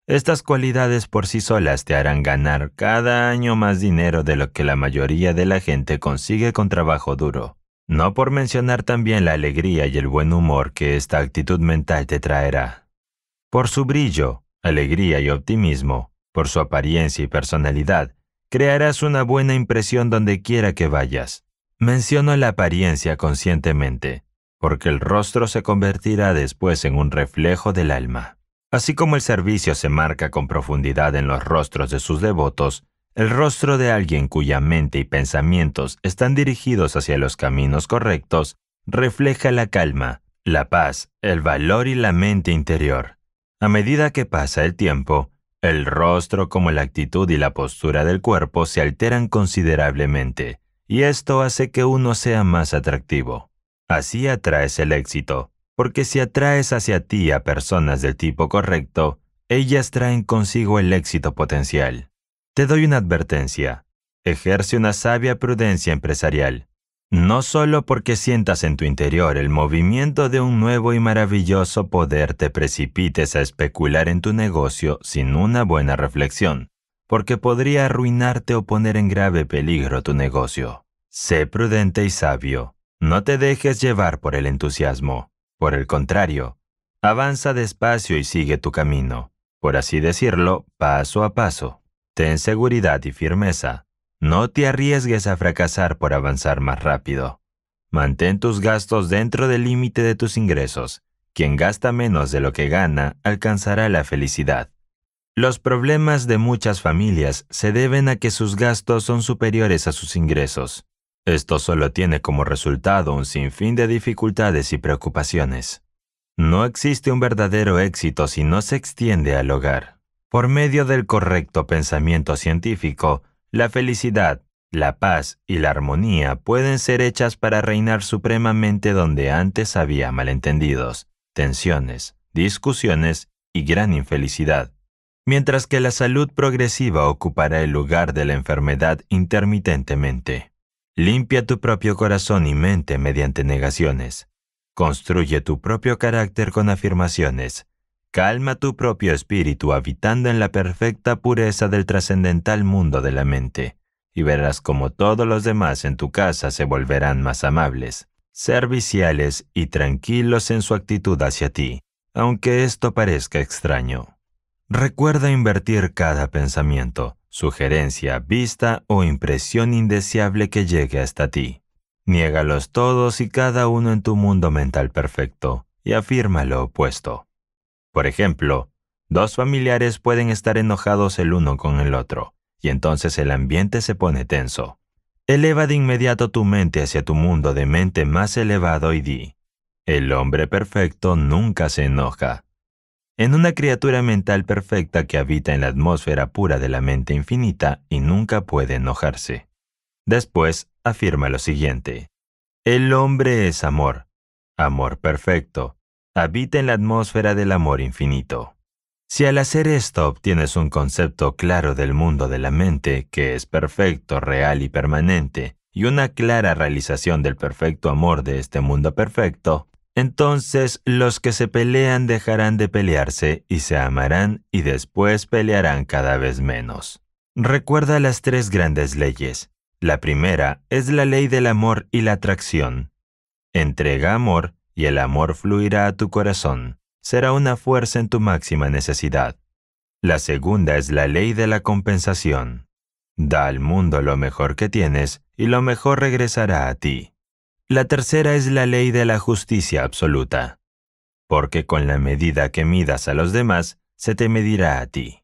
Speaker 2: Estas cualidades por sí solas te harán ganar cada año más dinero de lo que la mayoría de la gente consigue con trabajo duro. No por mencionar también la alegría y el buen humor que esta actitud mental te traerá. Por su brillo, alegría y optimismo, por su apariencia y personalidad, crearás una buena impresión donde quiera que vayas. Menciono la apariencia conscientemente, porque el rostro se convertirá después en un reflejo del alma. Así como el servicio se marca con profundidad en los rostros de sus devotos, el rostro de alguien cuya mente y pensamientos están dirigidos hacia los caminos correctos refleja la calma, la paz, el valor y la mente interior. A medida que pasa el tiempo, el rostro como la actitud y la postura del cuerpo se alteran considerablemente, y esto hace que uno sea más atractivo. Así atraes el éxito, porque si atraes hacia ti a personas del tipo correcto, ellas traen consigo el éxito potencial. Te doy una advertencia. Ejerce una sabia prudencia empresarial, no solo porque sientas en tu interior el movimiento de un nuevo y maravilloso poder te precipites a especular en tu negocio sin una buena reflexión, porque podría arruinarte o poner en grave peligro tu negocio. Sé prudente y sabio, no te dejes llevar por el entusiasmo. Por el contrario, avanza despacio y sigue tu camino, por así decirlo, paso a paso. Ten seguridad y firmeza. No te arriesgues a fracasar por avanzar más rápido. Mantén tus gastos dentro del límite de tus ingresos. Quien gasta menos de lo que gana alcanzará la felicidad. Los problemas de muchas familias se deben a que sus gastos son superiores a sus ingresos. Esto solo tiene como resultado un sinfín de dificultades y preocupaciones. No existe un verdadero éxito si no se extiende al hogar. Por medio del correcto pensamiento científico, la felicidad, la paz y la armonía pueden ser hechas para reinar supremamente donde antes había malentendidos, tensiones, discusiones y gran infelicidad, mientras que la salud progresiva ocupará el lugar de la enfermedad intermitentemente. Limpia tu propio corazón y mente mediante negaciones. Construye tu propio carácter con afirmaciones. Calma tu propio espíritu habitando en la perfecta pureza del trascendental mundo de la mente, y verás como todos los demás en tu casa se volverán más amables, serviciales y tranquilos en su actitud hacia ti, aunque esto parezca extraño. Recuerda invertir cada pensamiento, sugerencia, vista o impresión indeseable que llegue hasta ti. Niégalos todos y cada uno en tu mundo mental perfecto y afirma lo opuesto. Por ejemplo, dos familiares pueden estar enojados el uno con el otro, y entonces el ambiente se pone tenso. Eleva de inmediato tu mente hacia tu mundo de mente más elevado y di, el hombre perfecto nunca se enoja, en una criatura mental perfecta que habita en la atmósfera pura de la mente infinita y nunca puede enojarse. Después afirma lo siguiente. El hombre es amor, amor perfecto, habita en la atmósfera del amor infinito. Si al hacer esto obtienes un concepto claro del mundo de la mente que es perfecto, real y permanente, y una clara realización del perfecto amor de este mundo perfecto, entonces los que se pelean dejarán de pelearse y se amarán y después pelearán cada vez menos. Recuerda las tres grandes leyes. La primera es la ley del amor y la atracción. Entrega amor y el amor fluirá a tu corazón. Será una fuerza en tu máxima necesidad. La segunda es la ley de la compensación. Da al mundo lo mejor que tienes y lo mejor regresará a ti. La tercera es la ley de la justicia absoluta, porque con la medida que midas a los demás, se te medirá a ti.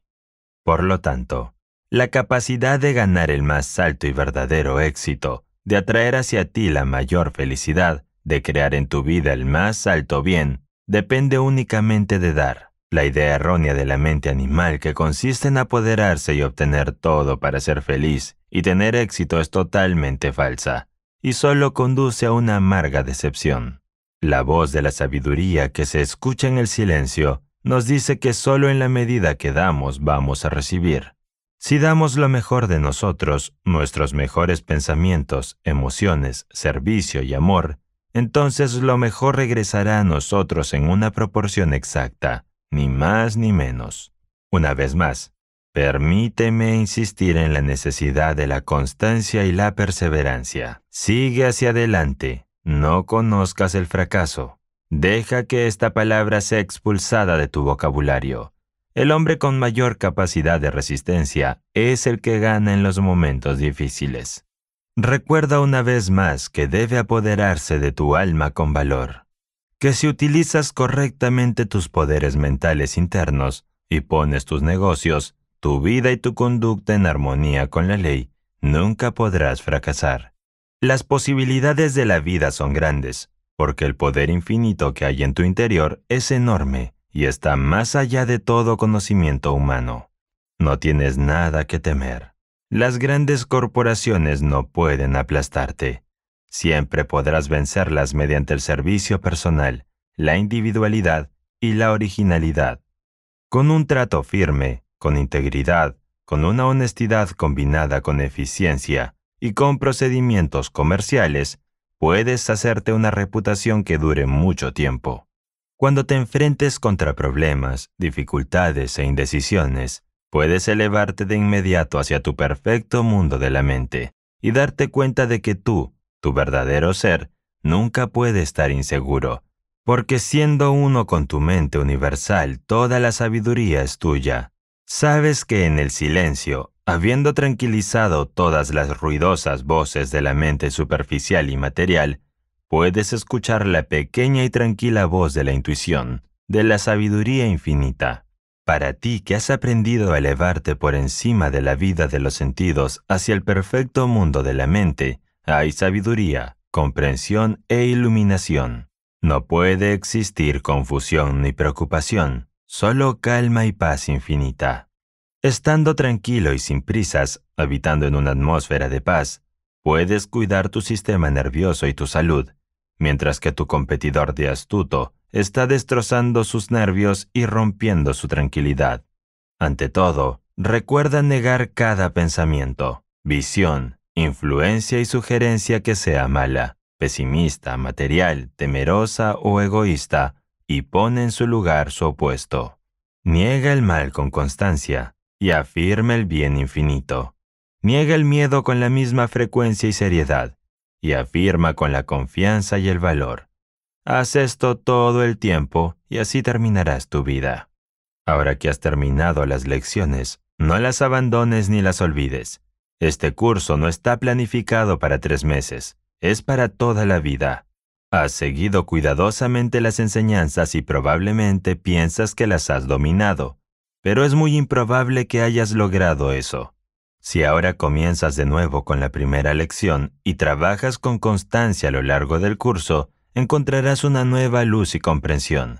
Speaker 2: Por lo tanto, la capacidad de ganar el más alto y verdadero éxito, de atraer hacia ti la mayor felicidad, de crear en tu vida el más alto bien, depende únicamente de dar. La idea errónea de la mente animal que consiste en apoderarse y obtener todo para ser feliz y tener éxito es totalmente falsa y solo conduce a una amarga decepción. La voz de la sabiduría que se escucha en el silencio nos dice que solo en la medida que damos vamos a recibir. Si damos lo mejor de nosotros, nuestros mejores pensamientos, emociones, servicio y amor, entonces lo mejor regresará a nosotros en una proporción exacta, ni más ni menos. Una vez más, Permíteme insistir en la necesidad de la constancia y la perseverancia. Sigue hacia adelante, no conozcas el fracaso. Deja que esta palabra sea expulsada de tu vocabulario. El hombre con mayor capacidad de resistencia es el que gana en los momentos difíciles. Recuerda una vez más que debe apoderarse de tu alma con valor, que si utilizas correctamente tus poderes mentales internos y pones tus negocios, tu vida y tu conducta en armonía con la ley, nunca podrás fracasar. Las posibilidades de la vida son grandes, porque el poder infinito que hay en tu interior es enorme y está más allá de todo conocimiento humano. No tienes nada que temer. Las grandes corporaciones no pueden aplastarte. Siempre podrás vencerlas mediante el servicio personal, la individualidad y la originalidad. Con un trato firme, con integridad, con una honestidad combinada con eficiencia y con procedimientos comerciales, puedes hacerte una reputación que dure mucho tiempo. Cuando te enfrentes contra problemas, dificultades e indecisiones, puedes elevarte de inmediato hacia tu perfecto mundo de la mente y darte cuenta de que tú, tu verdadero ser, nunca puede estar inseguro, porque siendo uno con tu mente universal, toda la sabiduría es tuya, Sabes que en el silencio, habiendo tranquilizado todas las ruidosas voces de la mente superficial y material, puedes escuchar la pequeña y tranquila voz de la intuición, de la sabiduría infinita. Para ti que has aprendido a elevarte por encima de la vida de los sentidos hacia el perfecto mundo de la mente, hay sabiduría, comprensión e iluminación. No puede existir confusión ni preocupación, solo calma y paz infinita. Estando tranquilo y sin prisas, habitando en una atmósfera de paz, puedes cuidar tu sistema nervioso y tu salud, mientras que tu competidor de astuto está destrozando sus nervios y rompiendo su tranquilidad. Ante todo, recuerda negar cada pensamiento, visión, influencia y sugerencia que sea mala, pesimista, material, temerosa o egoísta, y pone en su lugar su opuesto. Niega el mal con constancia y afirma el bien infinito. Niega el miedo con la misma frecuencia y seriedad y afirma con la confianza y el valor. Haz esto todo el tiempo y así terminarás tu vida. Ahora que has terminado las lecciones, no las abandones ni las olvides. Este curso no está planificado para tres meses, es para toda la vida. Has seguido cuidadosamente las enseñanzas y probablemente piensas que las has dominado, pero es muy improbable que hayas logrado eso. Si ahora comienzas de nuevo con la primera lección y trabajas con constancia a lo largo del curso, encontrarás una nueva luz y comprensión,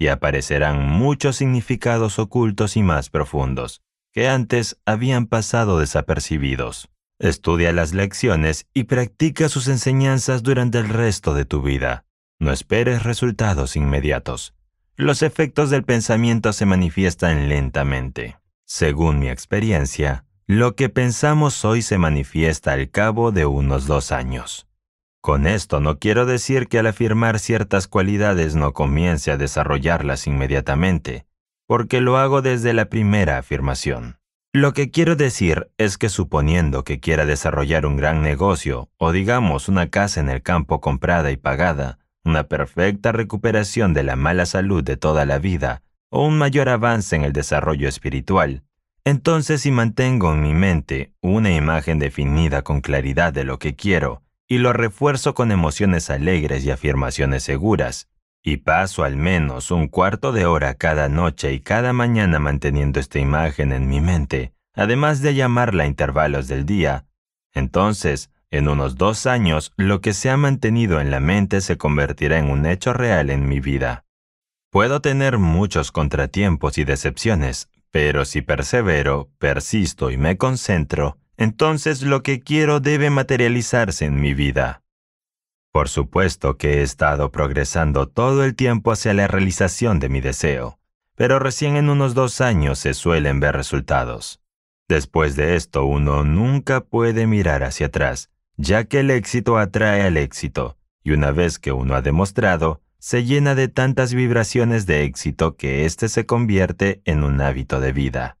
Speaker 2: y aparecerán muchos significados ocultos y más profundos, que antes habían pasado desapercibidos. Estudia las lecciones y practica sus enseñanzas durante el resto de tu vida. No esperes resultados inmediatos. Los efectos del pensamiento se manifiestan lentamente. Según mi experiencia, lo que pensamos hoy se manifiesta al cabo de unos dos años. Con esto no quiero decir que al afirmar ciertas cualidades no comience a desarrollarlas inmediatamente, porque lo hago desde la primera afirmación. Lo que quiero decir es que suponiendo que quiera desarrollar un gran negocio, o digamos una casa en el campo comprada y pagada, una perfecta recuperación de la mala salud de toda la vida, o un mayor avance en el desarrollo espiritual, entonces si mantengo en mi mente una imagen definida con claridad de lo que quiero, y lo refuerzo con emociones alegres y afirmaciones seguras, y paso al menos un cuarto de hora cada noche y cada mañana manteniendo esta imagen en mi mente, además de llamarla intervalos del día. Entonces, en unos dos años, lo que se ha mantenido en la mente se convertirá en un hecho real en mi vida. Puedo tener muchos contratiempos y decepciones, pero si persevero, persisto y me concentro, entonces lo que quiero debe materializarse en mi vida. Por supuesto que he estado progresando todo el tiempo hacia la realización de mi deseo, pero recién en unos dos años se suelen ver resultados. Después de esto uno nunca puede mirar hacia atrás, ya que el éxito atrae al éxito, y una vez que uno ha demostrado, se llena de tantas vibraciones de éxito que éste se convierte en un hábito de vida.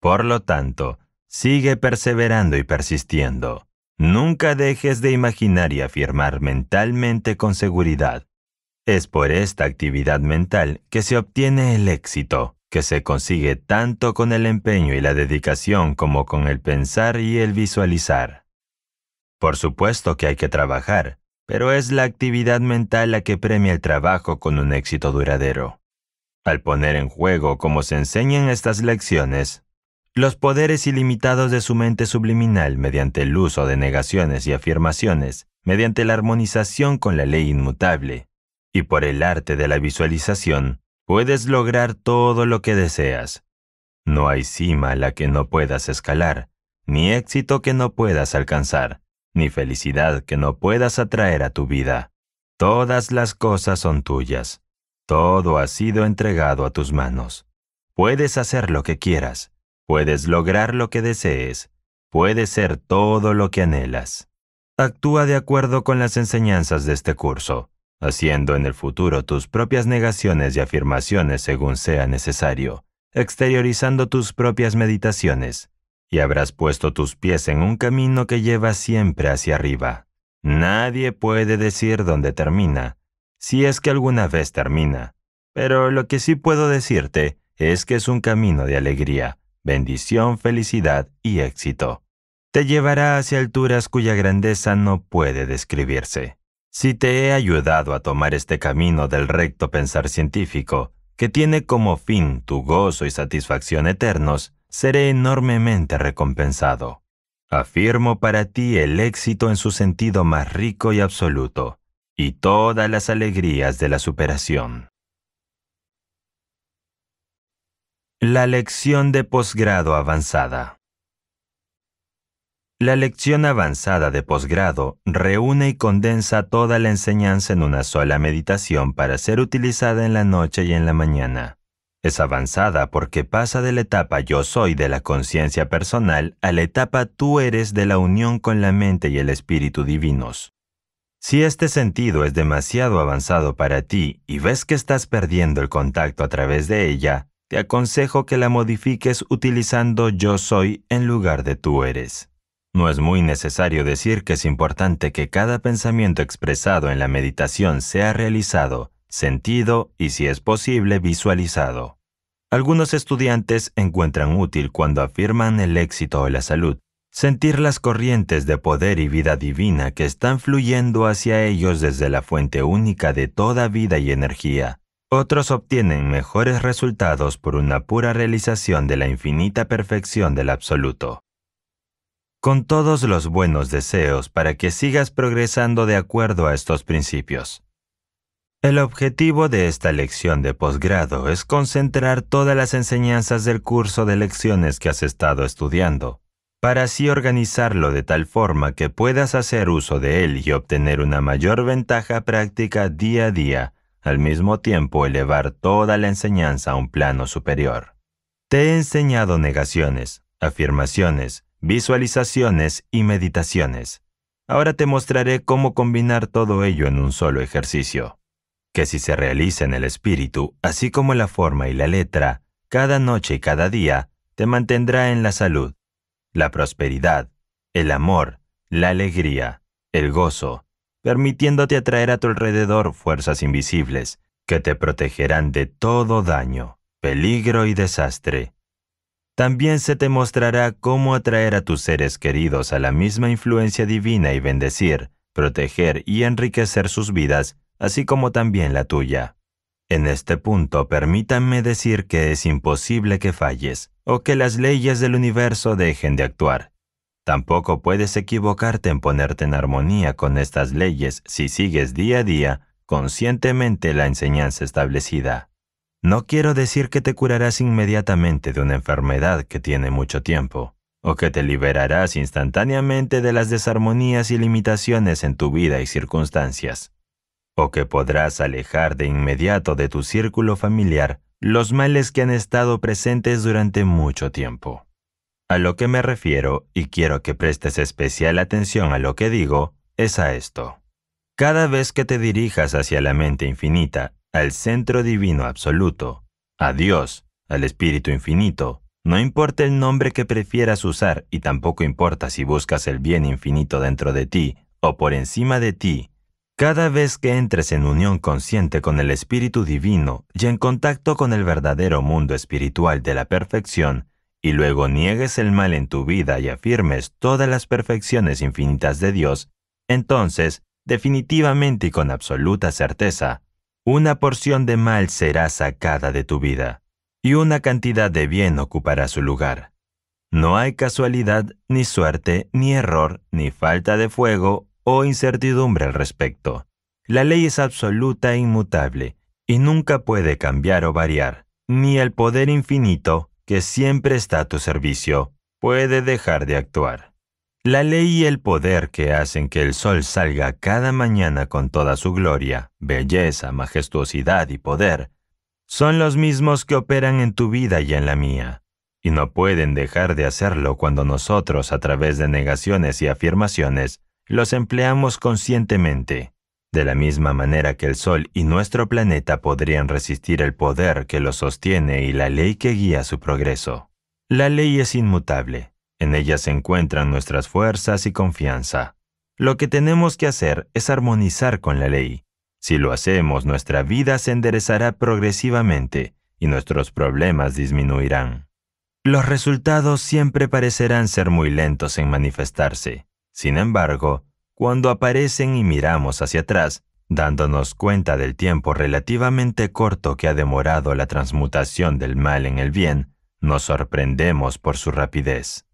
Speaker 2: Por lo tanto, sigue perseverando y persistiendo. Nunca dejes de imaginar y afirmar mentalmente con seguridad. Es por esta actividad mental que se obtiene el éxito, que se consigue tanto con el empeño y la dedicación como con el pensar y el visualizar. Por supuesto que hay que trabajar, pero es la actividad mental la que premia el trabajo con un éxito duradero. Al poner en juego como se enseñan estas lecciones, los poderes ilimitados de su mente subliminal mediante el uso de negaciones y afirmaciones, mediante la armonización con la ley inmutable, y por el arte de la visualización, puedes lograr todo lo que deseas. No hay cima a la que no puedas escalar, ni éxito que no puedas alcanzar, ni felicidad que no puedas atraer a tu vida. Todas las cosas son tuyas. Todo ha sido entregado a tus manos. Puedes hacer lo que quieras. Puedes lograr lo que desees, Puede ser todo lo que anhelas. Actúa de acuerdo con las enseñanzas de este curso, haciendo en el futuro tus propias negaciones y afirmaciones según sea necesario, exteriorizando tus propias meditaciones, y habrás puesto tus pies en un camino que lleva siempre hacia arriba. Nadie puede decir dónde termina, si es que alguna vez termina, pero lo que sí puedo decirte es que es un camino de alegría, bendición, felicidad y éxito. Te llevará hacia alturas cuya grandeza no puede describirse. Si te he ayudado a tomar este camino del recto pensar científico, que tiene como fin tu gozo y satisfacción eternos, seré enormemente recompensado. Afirmo para ti el éxito en su sentido más rico y absoluto, y todas las alegrías de la superación. La lección de posgrado avanzada. La lección avanzada de posgrado reúne y condensa toda la enseñanza en una sola meditación para ser utilizada en la noche y en la mañana. Es avanzada porque pasa de la etapa yo soy de la conciencia personal a la etapa tú eres de la unión con la mente y el espíritu divinos. Si este sentido es demasiado avanzado para ti y ves que estás perdiendo el contacto a través de ella, te aconsejo que la modifiques utilizando yo soy en lugar de tú eres. No es muy necesario decir que es importante que cada pensamiento expresado en la meditación sea realizado, sentido y si es posible visualizado. Algunos estudiantes encuentran útil cuando afirman el éxito o la salud, sentir las corrientes de poder y vida divina que están fluyendo hacia ellos desde la fuente única de toda vida y energía, otros obtienen mejores resultados por una pura realización de la infinita perfección del absoluto. Con todos los buenos deseos para que sigas progresando de acuerdo a estos principios. El objetivo de esta lección de posgrado es concentrar todas las enseñanzas del curso de lecciones que has estado estudiando, para así organizarlo de tal forma que puedas hacer uso de él y obtener una mayor ventaja práctica día a día al mismo tiempo elevar toda la enseñanza a un plano superior. Te he enseñado negaciones, afirmaciones, visualizaciones y meditaciones. Ahora te mostraré cómo combinar todo ello en un solo ejercicio, que si se realiza en el espíritu, así como la forma y la letra, cada noche y cada día, te mantendrá en la salud, la prosperidad, el amor, la alegría, el gozo, permitiéndote atraer a tu alrededor fuerzas invisibles que te protegerán de todo daño, peligro y desastre. También se te mostrará cómo atraer a tus seres queridos a la misma influencia divina y bendecir, proteger y enriquecer sus vidas, así como también la tuya. En este punto permítanme decir que es imposible que falles o que las leyes del universo dejen de actuar, Tampoco puedes equivocarte en ponerte en armonía con estas leyes si sigues día a día conscientemente la enseñanza establecida. No quiero decir que te curarás inmediatamente de una enfermedad que tiene mucho tiempo, o que te liberarás instantáneamente de las desarmonías y limitaciones en tu vida y circunstancias, o que podrás alejar de inmediato de tu círculo familiar los males que han estado presentes durante mucho tiempo. A lo que me refiero, y quiero que prestes especial atención a lo que digo, es a esto. Cada vez que te dirijas hacia la mente infinita, al centro divino absoluto, a Dios, al Espíritu infinito, no importa el nombre que prefieras usar y tampoco importa si buscas el bien infinito dentro de ti o por encima de ti, cada vez que entres en unión consciente con el Espíritu Divino y en contacto con el verdadero mundo espiritual de la perfección, y luego niegues el mal en tu vida y afirmes todas las perfecciones infinitas de Dios, entonces, definitivamente y con absoluta certeza, una porción de mal será sacada de tu vida, y una cantidad de bien ocupará su lugar. No hay casualidad, ni suerte, ni error, ni falta de fuego o incertidumbre al respecto. La ley es absoluta e inmutable, y nunca puede cambiar o variar, ni el poder infinito que siempre está a tu servicio, puede dejar de actuar. La ley y el poder que hacen que el sol salga cada mañana con toda su gloria, belleza, majestuosidad y poder, son los mismos que operan en tu vida y en la mía, y no pueden dejar de hacerlo cuando nosotros, a través de negaciones y afirmaciones, los empleamos conscientemente de la misma manera que el Sol y nuestro planeta podrían resistir el poder que los sostiene y la ley que guía su progreso. La ley es inmutable, en ella se encuentran nuestras fuerzas y confianza. Lo que tenemos que hacer es armonizar con la ley. Si lo hacemos, nuestra vida se enderezará progresivamente y nuestros problemas disminuirán. Los resultados siempre parecerán ser muy lentos en manifestarse. Sin embargo, cuando aparecen y miramos hacia atrás, dándonos cuenta del tiempo relativamente corto que ha demorado la transmutación del mal en el bien, nos sorprendemos por su rapidez.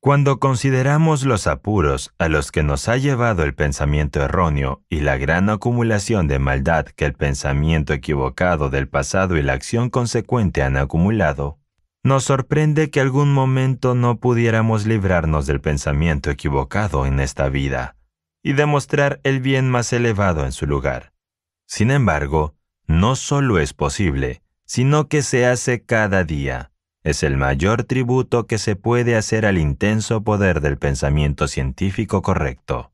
Speaker 2: Cuando consideramos los apuros a los que nos ha llevado el pensamiento erróneo y la gran acumulación de maldad que el pensamiento equivocado del pasado y la acción consecuente han acumulado, nos sorprende que algún momento no pudiéramos librarnos del pensamiento equivocado en esta vida, y demostrar el bien más elevado en su lugar. Sin embargo, no solo es posible, sino que se hace cada día. Es el mayor tributo que se puede hacer al intenso poder del pensamiento científico correcto.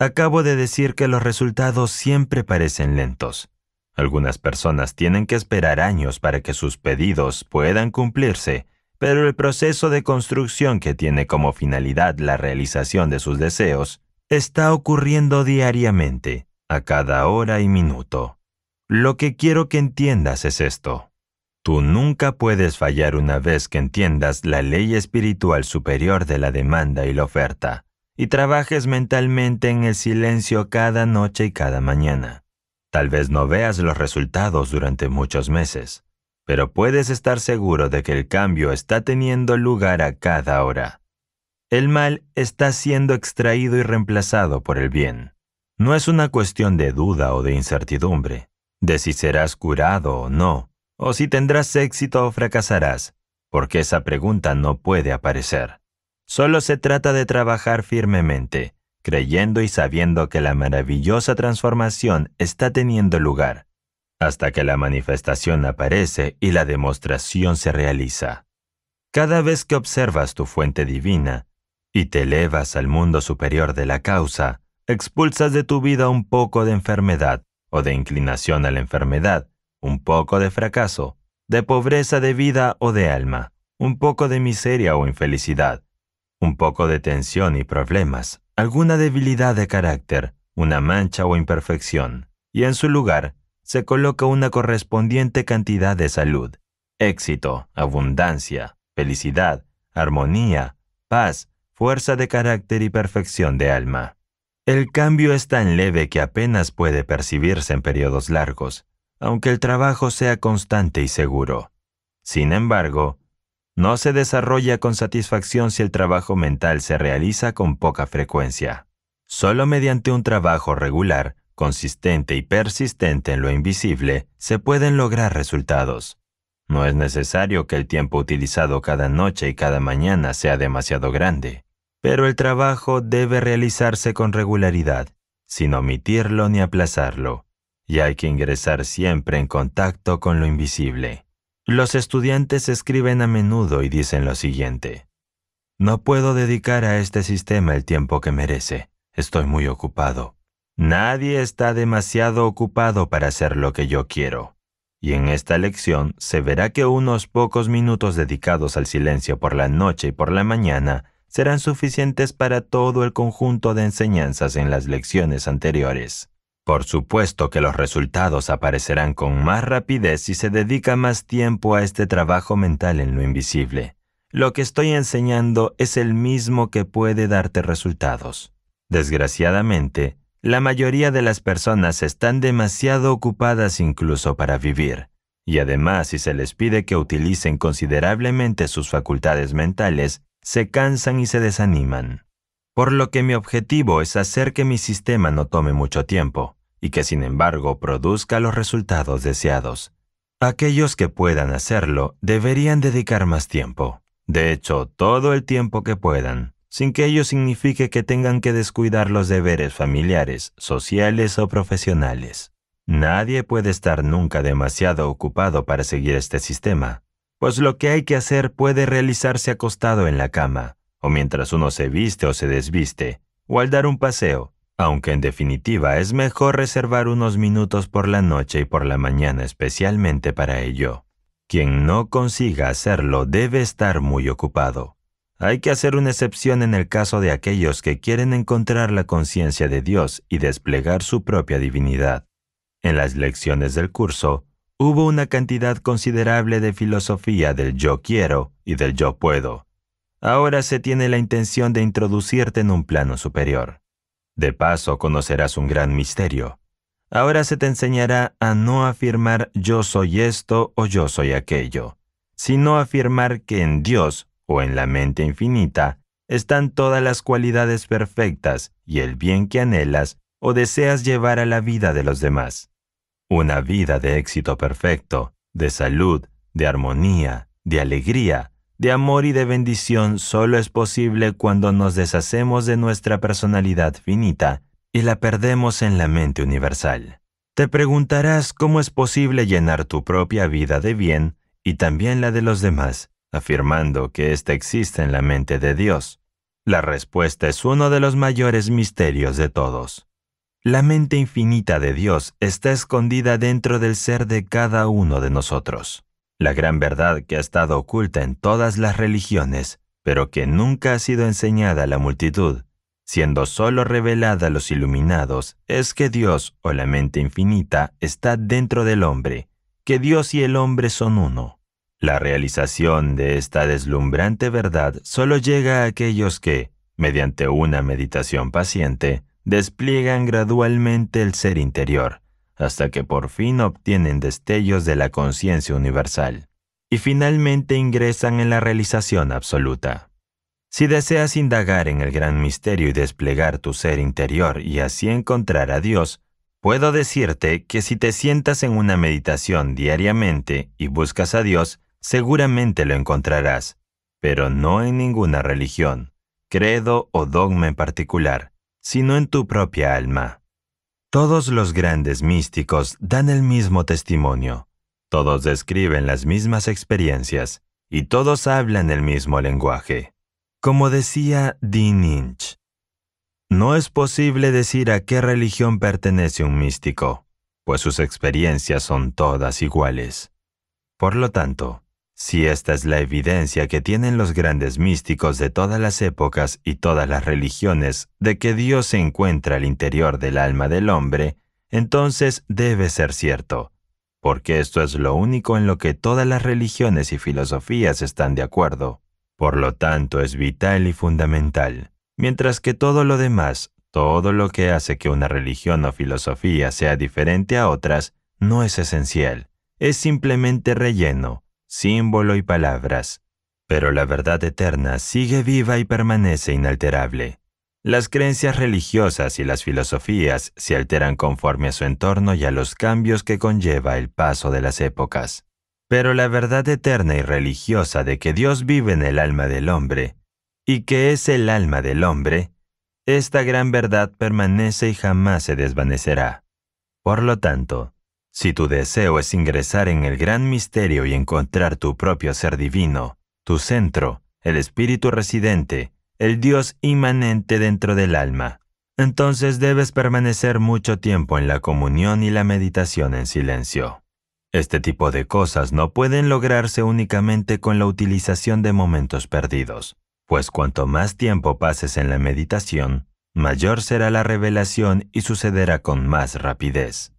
Speaker 2: Acabo de decir que los resultados siempre parecen lentos. Algunas personas tienen que esperar años para que sus pedidos puedan cumplirse, pero el proceso de construcción que tiene como finalidad la realización de sus deseos está ocurriendo diariamente, a cada hora y minuto. Lo que quiero que entiendas es esto. Tú nunca puedes fallar una vez que entiendas la ley espiritual superior de la demanda y la oferta, y trabajes mentalmente en el silencio cada noche y cada mañana. Tal vez no veas los resultados durante muchos meses, pero puedes estar seguro de que el cambio está teniendo lugar a cada hora. El mal está siendo extraído y reemplazado por el bien. No es una cuestión de duda o de incertidumbre, de si serás curado o no, o si tendrás éxito o fracasarás, porque esa pregunta no puede aparecer. Solo se trata de trabajar firmemente, creyendo y sabiendo que la maravillosa transformación está teniendo lugar, hasta que la manifestación aparece y la demostración se realiza. Cada vez que observas tu fuente divina, y te elevas al mundo superior de la causa, expulsas de tu vida un poco de enfermedad o de inclinación a la enfermedad, un poco de fracaso, de pobreza de vida o de alma, un poco de miseria o infelicidad, un poco de tensión y problemas, alguna debilidad de carácter, una mancha o imperfección, y en su lugar se coloca una correspondiente cantidad de salud, éxito, abundancia, felicidad, armonía, paz, fuerza de carácter y perfección de alma. El cambio es tan leve que apenas puede percibirse en periodos largos, aunque el trabajo sea constante y seguro. Sin embargo, no se desarrolla con satisfacción si el trabajo mental se realiza con poca frecuencia. Solo mediante un trabajo regular, consistente y persistente en lo invisible, se pueden lograr resultados. No es necesario que el tiempo utilizado cada noche y cada mañana sea demasiado grande pero el trabajo debe realizarse con regularidad, sin omitirlo ni aplazarlo, y hay que ingresar siempre en contacto con lo invisible. Los estudiantes escriben a menudo y dicen lo siguiente. No puedo dedicar a este sistema el tiempo que merece. Estoy muy ocupado. Nadie está demasiado ocupado para hacer lo que yo quiero. Y en esta lección se verá que unos pocos minutos dedicados al silencio por la noche y por la mañana serán suficientes para todo el conjunto de enseñanzas en las lecciones anteriores. Por supuesto que los resultados aparecerán con más rapidez si se dedica más tiempo a este trabajo mental en lo invisible. Lo que estoy enseñando es el mismo que puede darte resultados. Desgraciadamente, la mayoría de las personas están demasiado ocupadas incluso para vivir, y además si se les pide que utilicen considerablemente sus facultades mentales, se cansan y se desaniman. Por lo que mi objetivo es hacer que mi sistema no tome mucho tiempo y que sin embargo produzca los resultados deseados. Aquellos que puedan hacerlo deberían dedicar más tiempo, de hecho todo el tiempo que puedan, sin que ello signifique que tengan que descuidar los deberes familiares, sociales o profesionales. Nadie puede estar nunca demasiado ocupado para seguir este sistema, pues lo que hay que hacer puede realizarse acostado en la cama, o mientras uno se viste o se desviste, o al dar un paseo, aunque en definitiva es mejor reservar unos minutos por la noche y por la mañana especialmente para ello. Quien no consiga hacerlo debe estar muy ocupado. Hay que hacer una excepción en el caso de aquellos que quieren encontrar la conciencia de Dios y desplegar su propia divinidad. En las lecciones del curso, hubo una cantidad considerable de filosofía del yo quiero y del yo puedo. Ahora se tiene la intención de introducirte en un plano superior. De paso conocerás un gran misterio. Ahora se te enseñará a no afirmar yo soy esto o yo soy aquello, sino afirmar que en Dios o en la mente infinita están todas las cualidades perfectas y el bien que anhelas o deseas llevar a la vida de los demás. Una vida de éxito perfecto, de salud, de armonía, de alegría, de amor y de bendición solo es posible cuando nos deshacemos de nuestra personalidad finita y la perdemos en la mente universal. Te preguntarás cómo es posible llenar tu propia vida de bien y también la de los demás, afirmando que ésta este existe en la mente de Dios. La respuesta es uno de los mayores misterios de todos. La mente infinita de Dios está escondida dentro del ser de cada uno de nosotros. La gran verdad que ha estado oculta en todas las religiones, pero que nunca ha sido enseñada a la multitud, siendo solo revelada a los iluminados, es que Dios o la mente infinita está dentro del hombre, que Dios y el hombre son uno. La realización de esta deslumbrante verdad solo llega a aquellos que, mediante una meditación paciente, despliegan gradualmente el ser interior, hasta que por fin obtienen destellos de la conciencia universal, y finalmente ingresan en la realización absoluta. Si deseas indagar en el gran misterio y desplegar tu ser interior y así encontrar a Dios, puedo decirte que si te sientas en una meditación diariamente y buscas a Dios, seguramente lo encontrarás, pero no en ninguna religión, credo o dogma en particular, sino en tu propia alma. Todos los grandes místicos dan el mismo testimonio, todos describen las mismas experiencias y todos hablan el mismo lenguaje. Como decía Dean Inch, no es posible decir a qué religión pertenece un místico, pues sus experiencias son todas iguales. Por lo tanto, si esta es la evidencia que tienen los grandes místicos de todas las épocas y todas las religiones de que Dios se encuentra al interior del alma del hombre, entonces debe ser cierto, porque esto es lo único en lo que todas las religiones y filosofías están de acuerdo. Por lo tanto, es vital y fundamental, mientras que todo lo demás, todo lo que hace que una religión o filosofía sea diferente a otras, no es esencial, es simplemente relleno símbolo y palabras, pero la verdad eterna sigue viva y permanece inalterable. Las creencias religiosas y las filosofías se alteran conforme a su entorno y a los cambios que conlleva el paso de las épocas. Pero la verdad eterna y religiosa de que Dios vive en el alma del hombre, y que es el alma del hombre, esta gran verdad permanece y jamás se desvanecerá. Por lo tanto, si tu deseo es ingresar en el gran misterio y encontrar tu propio ser divino, tu centro, el espíritu residente, el Dios inmanente dentro del alma, entonces debes permanecer mucho tiempo en la comunión y la meditación en silencio. Este tipo de cosas no pueden lograrse únicamente con la utilización de momentos perdidos, pues cuanto más tiempo pases en la meditación, mayor será la revelación y sucederá con más rapidez.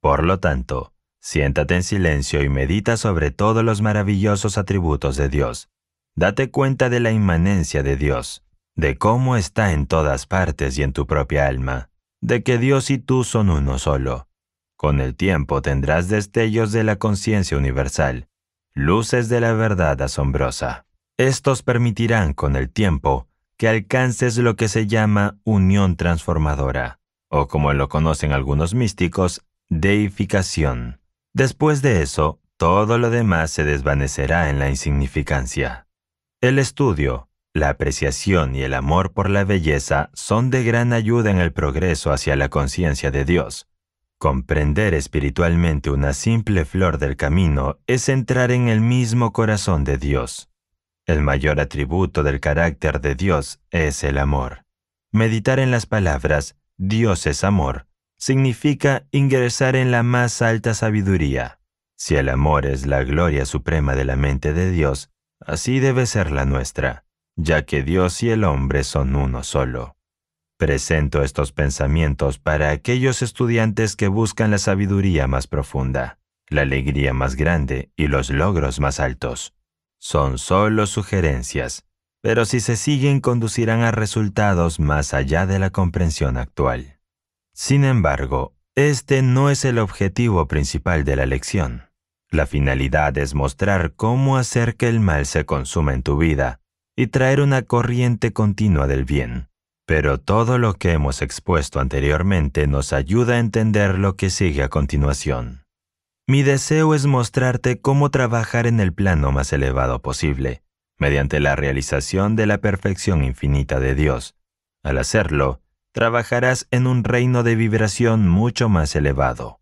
Speaker 2: Por lo tanto, siéntate en silencio y medita sobre todos los maravillosos atributos de Dios. Date cuenta de la inmanencia de Dios, de cómo está en todas partes y en tu propia alma, de que Dios y tú son uno solo. Con el tiempo tendrás destellos de la conciencia universal, luces de la verdad asombrosa. Estos permitirán con el tiempo que alcances lo que se llama unión transformadora, o como lo conocen algunos místicos, deificación. Después de eso, todo lo demás se desvanecerá en la insignificancia. El estudio, la apreciación y el amor por la belleza son de gran ayuda en el progreso hacia la conciencia de Dios. Comprender espiritualmente una simple flor del camino es entrar en el mismo corazón de Dios. El mayor atributo del carácter de Dios es el amor. Meditar en las palabras Dios es amor significa ingresar en la más alta sabiduría. Si el amor es la gloria suprema de la mente de Dios, así debe ser la nuestra, ya que Dios y el hombre son uno solo. Presento estos pensamientos para aquellos estudiantes que buscan la sabiduría más profunda, la alegría más grande y los logros más altos. Son solo sugerencias, pero si se siguen conducirán a resultados más allá de la comprensión actual. Sin embargo, este no es el objetivo principal de la lección. La finalidad es mostrar cómo hacer que el mal se consuma en tu vida y traer una corriente continua del bien. Pero todo lo que hemos expuesto anteriormente nos ayuda a entender lo que sigue a continuación. Mi deseo es mostrarte cómo trabajar en el plano más elevado posible, mediante la realización de la perfección infinita de Dios. Al hacerlo, trabajarás en un reino de vibración mucho más elevado.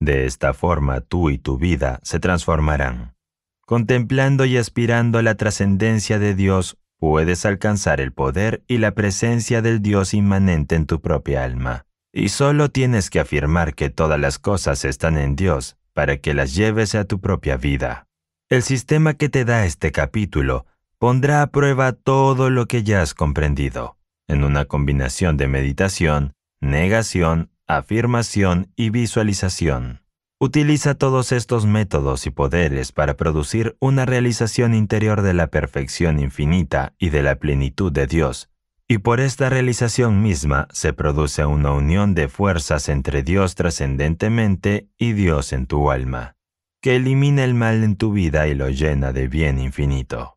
Speaker 2: De esta forma tú y tu vida se transformarán. Contemplando y aspirando a la trascendencia de Dios, puedes alcanzar el poder y la presencia del Dios inmanente en tu propia alma. Y solo tienes que afirmar que todas las cosas están en Dios para que las lleves a tu propia vida. El sistema que te da este capítulo pondrá a prueba todo lo que ya has comprendido en una combinación de meditación, negación, afirmación y visualización. Utiliza todos estos métodos y poderes para producir una realización interior de la perfección infinita y de la plenitud de Dios, y por esta realización misma se produce una unión de fuerzas entre Dios trascendentemente y Dios en tu alma, que elimina el mal en tu vida y lo llena de bien infinito.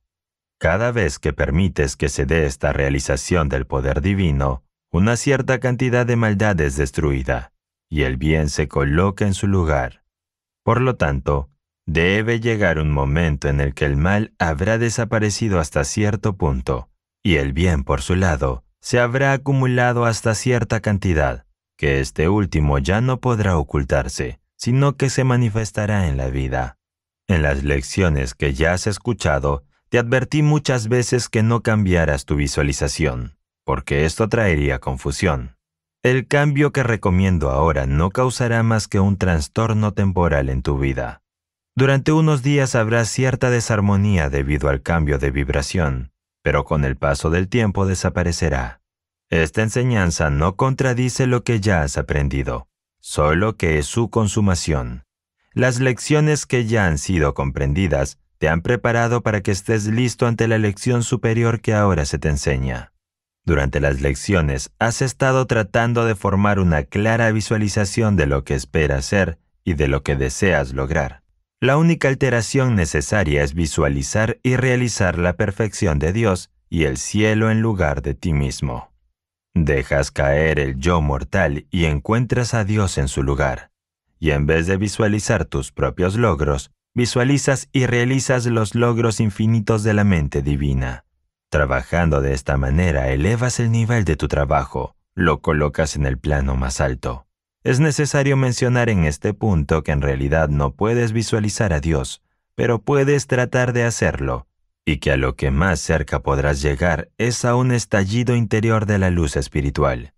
Speaker 2: Cada vez que permites que se dé esta realización del poder divino, una cierta cantidad de maldad es destruida, y el bien se coloca en su lugar. Por lo tanto, debe llegar un momento en el que el mal habrá desaparecido hasta cierto punto, y el bien, por su lado, se habrá acumulado hasta cierta cantidad, que este último ya no podrá ocultarse, sino que se manifestará en la vida. En las lecciones que ya has escuchado, te advertí muchas veces que no cambiaras tu visualización, porque esto traería confusión. El cambio que recomiendo ahora no causará más que un trastorno temporal en tu vida. Durante unos días habrá cierta desarmonía debido al cambio de vibración, pero con el paso del tiempo desaparecerá. Esta enseñanza no contradice lo que ya has aprendido, solo que es su consumación. Las lecciones que ya han sido comprendidas te han preparado para que estés listo ante la lección superior que ahora se te enseña. Durante las lecciones has estado tratando de formar una clara visualización de lo que esperas ser y de lo que deseas lograr. La única alteración necesaria es visualizar y realizar la perfección de Dios y el cielo en lugar de ti mismo. Dejas caer el yo mortal y encuentras a Dios en su lugar. Y en vez de visualizar tus propios logros, visualizas y realizas los logros infinitos de la mente divina. Trabajando de esta manera elevas el nivel de tu trabajo, lo colocas en el plano más alto. Es necesario mencionar en este punto que en realidad no puedes visualizar a Dios, pero puedes tratar de hacerlo, y que a lo que más cerca podrás llegar es a un estallido interior de la luz espiritual.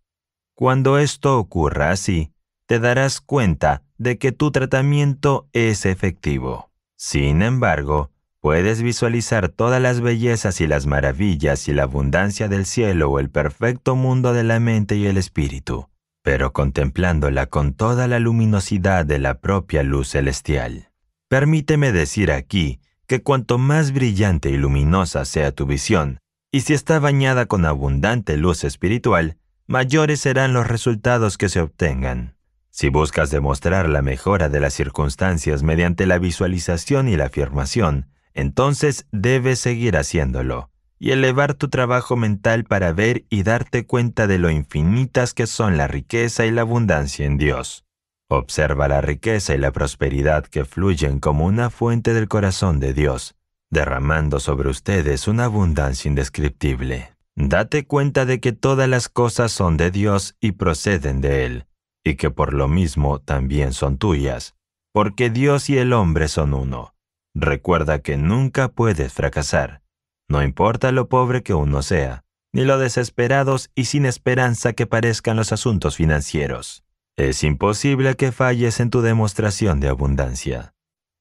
Speaker 2: Cuando esto ocurra así, te darás cuenta de que tu tratamiento es efectivo. Sin embargo, puedes visualizar todas las bellezas y las maravillas y la abundancia del cielo o el perfecto mundo de la mente y el espíritu, pero contemplándola con toda la luminosidad de la propia luz celestial. Permíteme decir aquí que cuanto más brillante y luminosa sea tu visión, y si está bañada con abundante luz espiritual, mayores serán los resultados que se obtengan. Si buscas demostrar la mejora de las circunstancias mediante la visualización y la afirmación, entonces debes seguir haciéndolo y elevar tu trabajo mental para ver y darte cuenta de lo infinitas que son la riqueza y la abundancia en Dios. Observa la riqueza y la prosperidad que fluyen como una fuente del corazón de Dios, derramando sobre ustedes una abundancia indescriptible. Date cuenta de que todas las cosas son de Dios y proceden de Él, y que por lo mismo también son tuyas, porque Dios y el hombre son uno. Recuerda que nunca puedes fracasar, no importa lo pobre que uno sea, ni lo desesperados y sin esperanza que parezcan los asuntos financieros. Es imposible que falles en tu demostración de abundancia.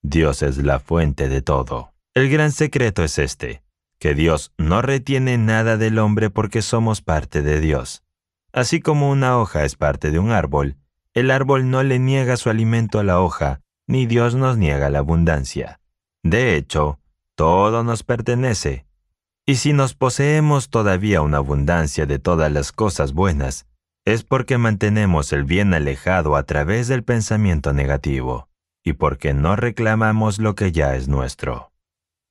Speaker 2: Dios es la fuente de todo. El gran secreto es este, que Dios no retiene nada del hombre porque somos parte de Dios. Así como una hoja es parte de un árbol, el árbol no le niega su alimento a la hoja, ni Dios nos niega la abundancia. De hecho, todo nos pertenece. Y si nos poseemos todavía una abundancia de todas las cosas buenas, es porque mantenemos el bien alejado a través del pensamiento negativo, y porque no reclamamos lo que ya es nuestro.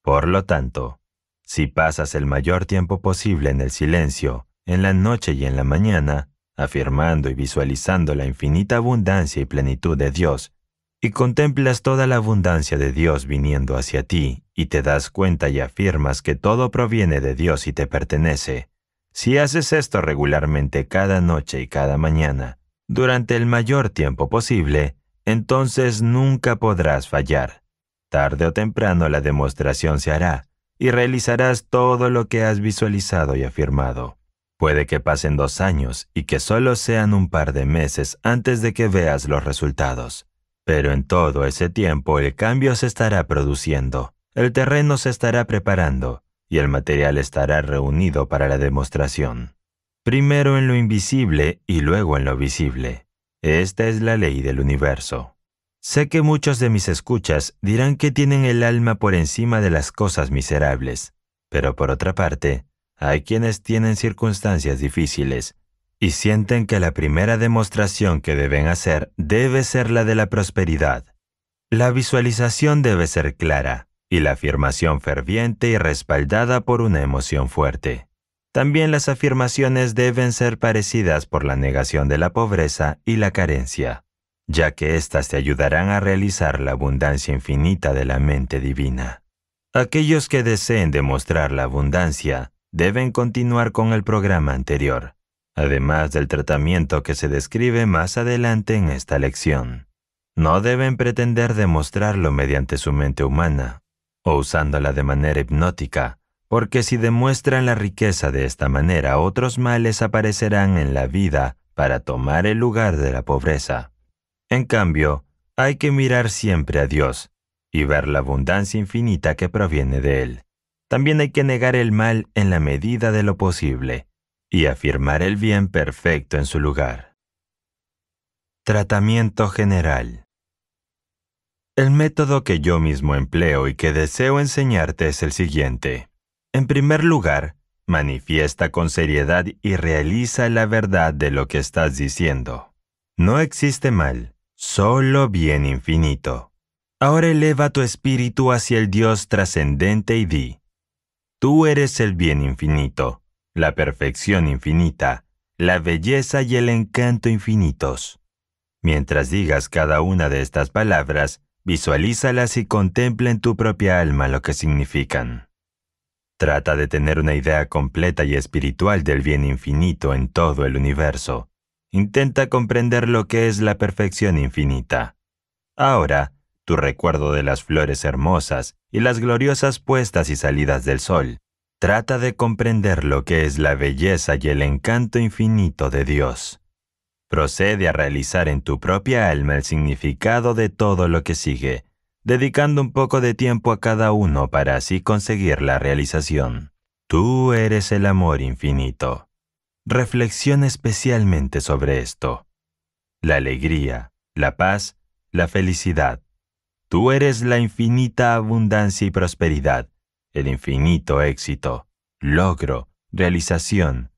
Speaker 2: Por lo tanto, si pasas el mayor tiempo posible en el silencio, en la noche y en la mañana, afirmando y visualizando la infinita abundancia y plenitud de Dios, y contemplas toda la abundancia de Dios viniendo hacia ti, y te das cuenta y afirmas que todo proviene de Dios y te pertenece. Si haces esto regularmente cada noche y cada mañana, durante el mayor tiempo posible, entonces nunca podrás fallar. Tarde o temprano la demostración se hará, y realizarás todo lo que has visualizado y afirmado. Puede que pasen dos años y que solo sean un par de meses antes de que veas los resultados. Pero en todo ese tiempo el cambio se estará produciendo, el terreno se estará preparando y el material estará reunido para la demostración. Primero en lo invisible y luego en lo visible. Esta es la ley del universo. Sé que muchos de mis escuchas dirán que tienen el alma por encima de las cosas miserables, pero por otra parte, hay quienes tienen circunstancias difíciles y sienten que la primera demostración que deben hacer debe ser la de la prosperidad. La visualización debe ser clara y la afirmación ferviente y respaldada por una emoción fuerte. También las afirmaciones deben ser parecidas por la negación de la pobreza y la carencia, ya que éstas te ayudarán a realizar la abundancia infinita de la mente divina. Aquellos que deseen demostrar la abundancia deben continuar con el programa anterior, además del tratamiento que se describe más adelante en esta lección. No deben pretender demostrarlo mediante su mente humana o usándola de manera hipnótica, porque si demuestran la riqueza de esta manera otros males aparecerán en la vida para tomar el lugar de la pobreza. En cambio, hay que mirar siempre a Dios y ver la abundancia infinita que proviene de Él. También hay que negar el mal en la medida de lo posible y afirmar el bien perfecto en su lugar. Tratamiento general. El método que yo mismo empleo y que deseo enseñarte es el siguiente. En primer lugar, manifiesta con seriedad y realiza la verdad de lo que estás diciendo. No existe mal, solo bien infinito. Ahora eleva tu espíritu hacia el Dios trascendente y di, Tú eres el bien infinito, la perfección infinita, la belleza y el encanto infinitos. Mientras digas cada una de estas palabras, visualízalas y contempla en tu propia alma lo que significan. Trata de tener una idea completa y espiritual del bien infinito en todo el universo. Intenta comprender lo que es la perfección infinita. Ahora, tu recuerdo de las flores hermosas y las gloriosas puestas y salidas del sol. Trata de comprender lo que es la belleza y el encanto infinito de Dios. Procede a realizar en tu propia alma el significado de todo lo que sigue, dedicando un poco de tiempo a cada uno para así conseguir la realización. Tú eres el amor infinito. Reflexiona especialmente sobre esto. La alegría, la paz, la felicidad, Tú eres la infinita abundancia y prosperidad, el infinito éxito, logro, realización,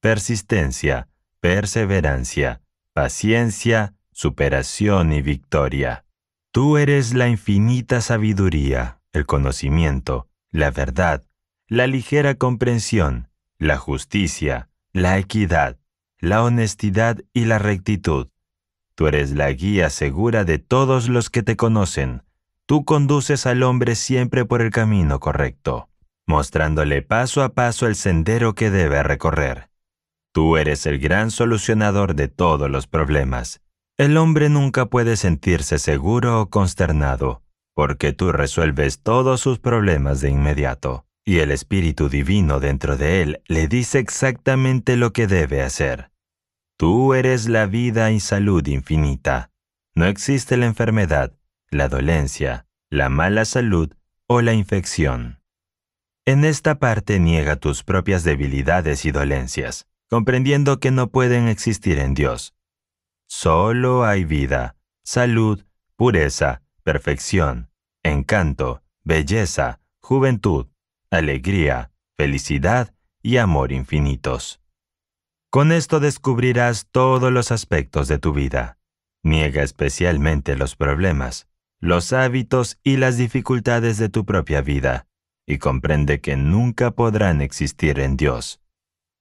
Speaker 2: persistencia, perseverancia, paciencia, superación y victoria. Tú eres la infinita sabiduría, el conocimiento, la verdad, la ligera comprensión, la justicia, la equidad, la honestidad y la rectitud. Tú eres la guía segura de todos los que te conocen. Tú conduces al hombre siempre por el camino correcto, mostrándole paso a paso el sendero que debe recorrer. Tú eres el gran solucionador de todos los problemas. El hombre nunca puede sentirse seguro o consternado, porque tú resuelves todos sus problemas de inmediato, y el Espíritu Divino dentro de él le dice exactamente lo que debe hacer. Tú eres la vida y salud infinita. No existe la enfermedad, la dolencia, la mala salud o la infección. En esta parte niega tus propias debilidades y dolencias, comprendiendo que no pueden existir en Dios. Solo hay vida, salud, pureza, perfección, encanto, belleza, juventud, alegría, felicidad y amor infinitos. Con esto descubrirás todos los aspectos de tu vida. Niega especialmente los problemas, los hábitos y las dificultades de tu propia vida, y comprende que nunca podrán existir en Dios.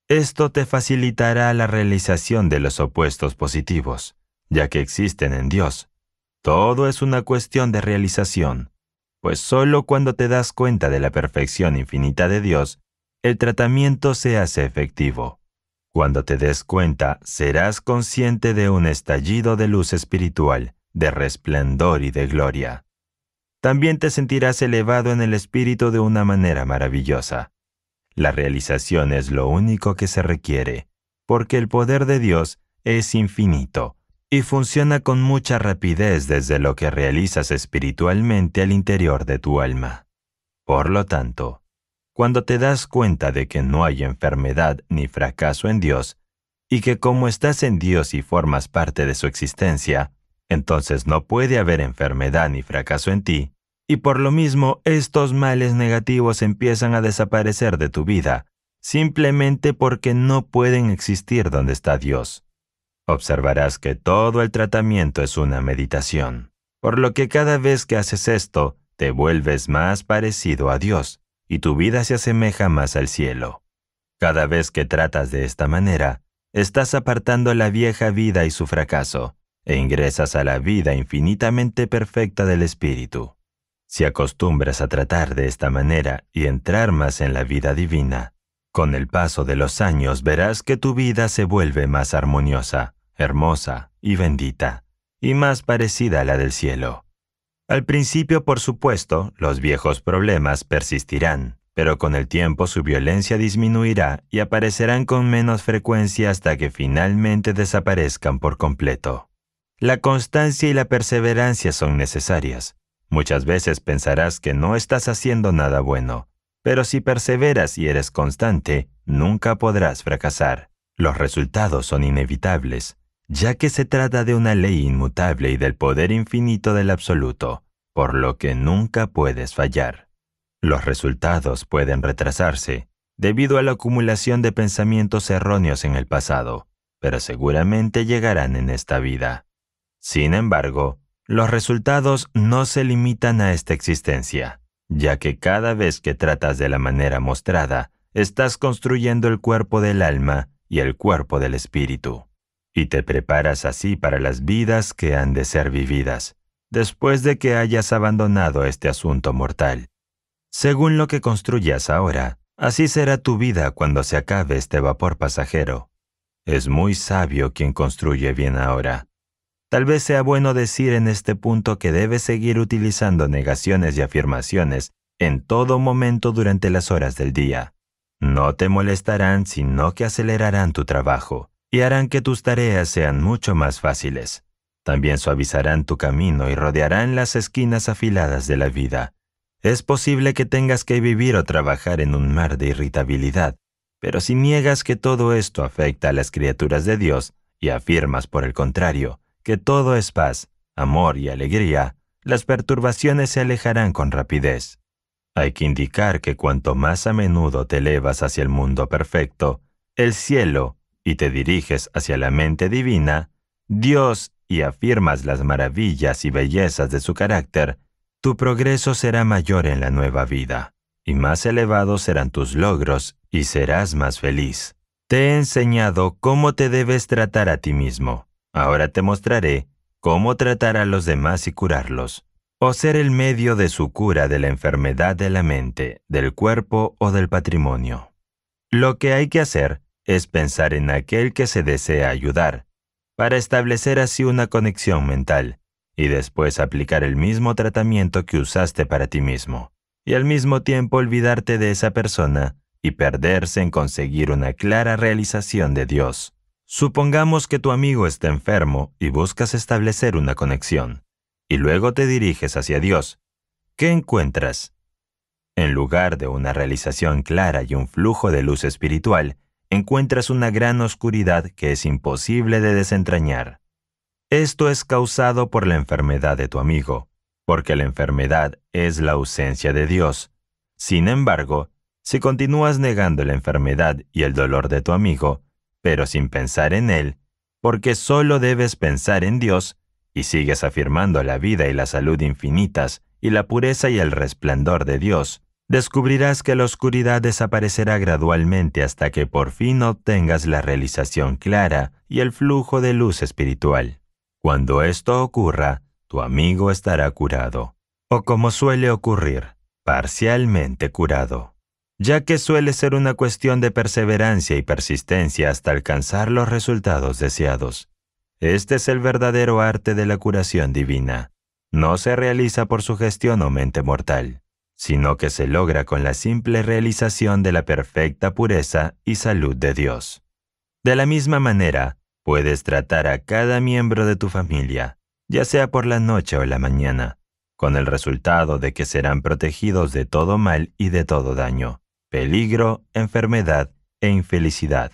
Speaker 2: Esto te facilitará la realización de los opuestos positivos, ya que existen en Dios. Todo es una cuestión de realización, pues solo cuando te das cuenta de la perfección infinita de Dios, el tratamiento se hace efectivo. Cuando te des cuenta, serás consciente de un estallido de luz espiritual, de resplandor y de gloria. También te sentirás elevado en el espíritu de una manera maravillosa. La realización es lo único que se requiere, porque el poder de Dios es infinito y funciona con mucha rapidez desde lo que realizas espiritualmente al interior de tu alma. Por lo tanto, cuando te das cuenta de que no hay enfermedad ni fracaso en Dios, y que como estás en Dios y formas parte de su existencia, entonces no puede haber enfermedad ni fracaso en ti, y por lo mismo estos males negativos empiezan a desaparecer de tu vida, simplemente porque no pueden existir donde está Dios. Observarás que todo el tratamiento es una meditación, por lo que cada vez que haces esto, te vuelves más parecido a Dios y tu vida se asemeja más al cielo. Cada vez que tratas de esta manera, estás apartando la vieja vida y su fracaso, e ingresas a la vida infinitamente perfecta del Espíritu. Si acostumbras a tratar de esta manera y entrar más en la vida divina, con el paso de los años verás que tu vida se vuelve más armoniosa, hermosa y bendita, y más parecida a la del cielo. Al principio, por supuesto, los viejos problemas persistirán, pero con el tiempo su violencia disminuirá y aparecerán con menos frecuencia hasta que finalmente desaparezcan por completo. La constancia y la perseverancia son necesarias. Muchas veces pensarás que no estás haciendo nada bueno, pero si perseveras y eres constante, nunca podrás fracasar. Los resultados son inevitables ya que se trata de una ley inmutable y del poder infinito del absoluto, por lo que nunca puedes fallar. Los resultados pueden retrasarse debido a la acumulación de pensamientos erróneos en el pasado, pero seguramente llegarán en esta vida. Sin embargo, los resultados no se limitan a esta existencia, ya que cada vez que tratas de la manera mostrada, estás construyendo el cuerpo del alma y el cuerpo del espíritu y te preparas así para las vidas que han de ser vividas, después de que hayas abandonado este asunto mortal. Según lo que construyas ahora, así será tu vida cuando se acabe este vapor pasajero. Es muy sabio quien construye bien ahora. Tal vez sea bueno decir en este punto que debes seguir utilizando negaciones y afirmaciones en todo momento durante las horas del día. No te molestarán, sino que acelerarán tu trabajo y harán que tus tareas sean mucho más fáciles. También suavizarán tu camino y rodearán las esquinas afiladas de la vida. Es posible que tengas que vivir o trabajar en un mar de irritabilidad, pero si niegas que todo esto afecta a las criaturas de Dios y afirmas, por el contrario, que todo es paz, amor y alegría, las perturbaciones se alejarán con rapidez. Hay que indicar que cuanto más a menudo te elevas hacia el mundo perfecto, el cielo y te diriges hacia la mente divina, Dios, y afirmas las maravillas y bellezas de su carácter, tu progreso será mayor en la nueva vida, y más elevados serán tus logros, y serás más feliz. Te he enseñado cómo te debes tratar a ti mismo. Ahora te mostraré cómo tratar a los demás y curarlos, o ser el medio de su cura de la enfermedad de la mente, del cuerpo o del patrimonio. Lo que hay que hacer es pensar en aquel que se desea ayudar, para establecer así una conexión mental, y después aplicar el mismo tratamiento que usaste para ti mismo, y al mismo tiempo olvidarte de esa persona y perderse en conseguir una clara realización de Dios. Supongamos que tu amigo está enfermo y buscas establecer una conexión, y luego te diriges hacia Dios. ¿Qué encuentras? En lugar de una realización clara y un flujo de luz espiritual, encuentras una gran oscuridad que es imposible de desentrañar. Esto es causado por la enfermedad de tu amigo, porque la enfermedad es la ausencia de Dios. Sin embargo, si continúas negando la enfermedad y el dolor de tu amigo, pero sin pensar en él, porque solo debes pensar en Dios, y sigues afirmando la vida y la salud infinitas y la pureza y el resplandor de Dios, descubrirás que la oscuridad desaparecerá gradualmente hasta que por fin obtengas la realización clara y el flujo de luz espiritual. Cuando esto ocurra, tu amigo estará curado, o como suele ocurrir, parcialmente curado, ya que suele ser una cuestión de perseverancia y persistencia hasta alcanzar los resultados deseados. Este es el verdadero arte de la curación divina. No se realiza por sugestión o mente mortal sino que se logra con la simple realización de la perfecta pureza y salud de Dios. De la misma manera, puedes tratar a cada miembro de tu familia, ya sea por la noche o la mañana, con el resultado de que serán protegidos de todo mal y de todo daño, peligro, enfermedad e infelicidad.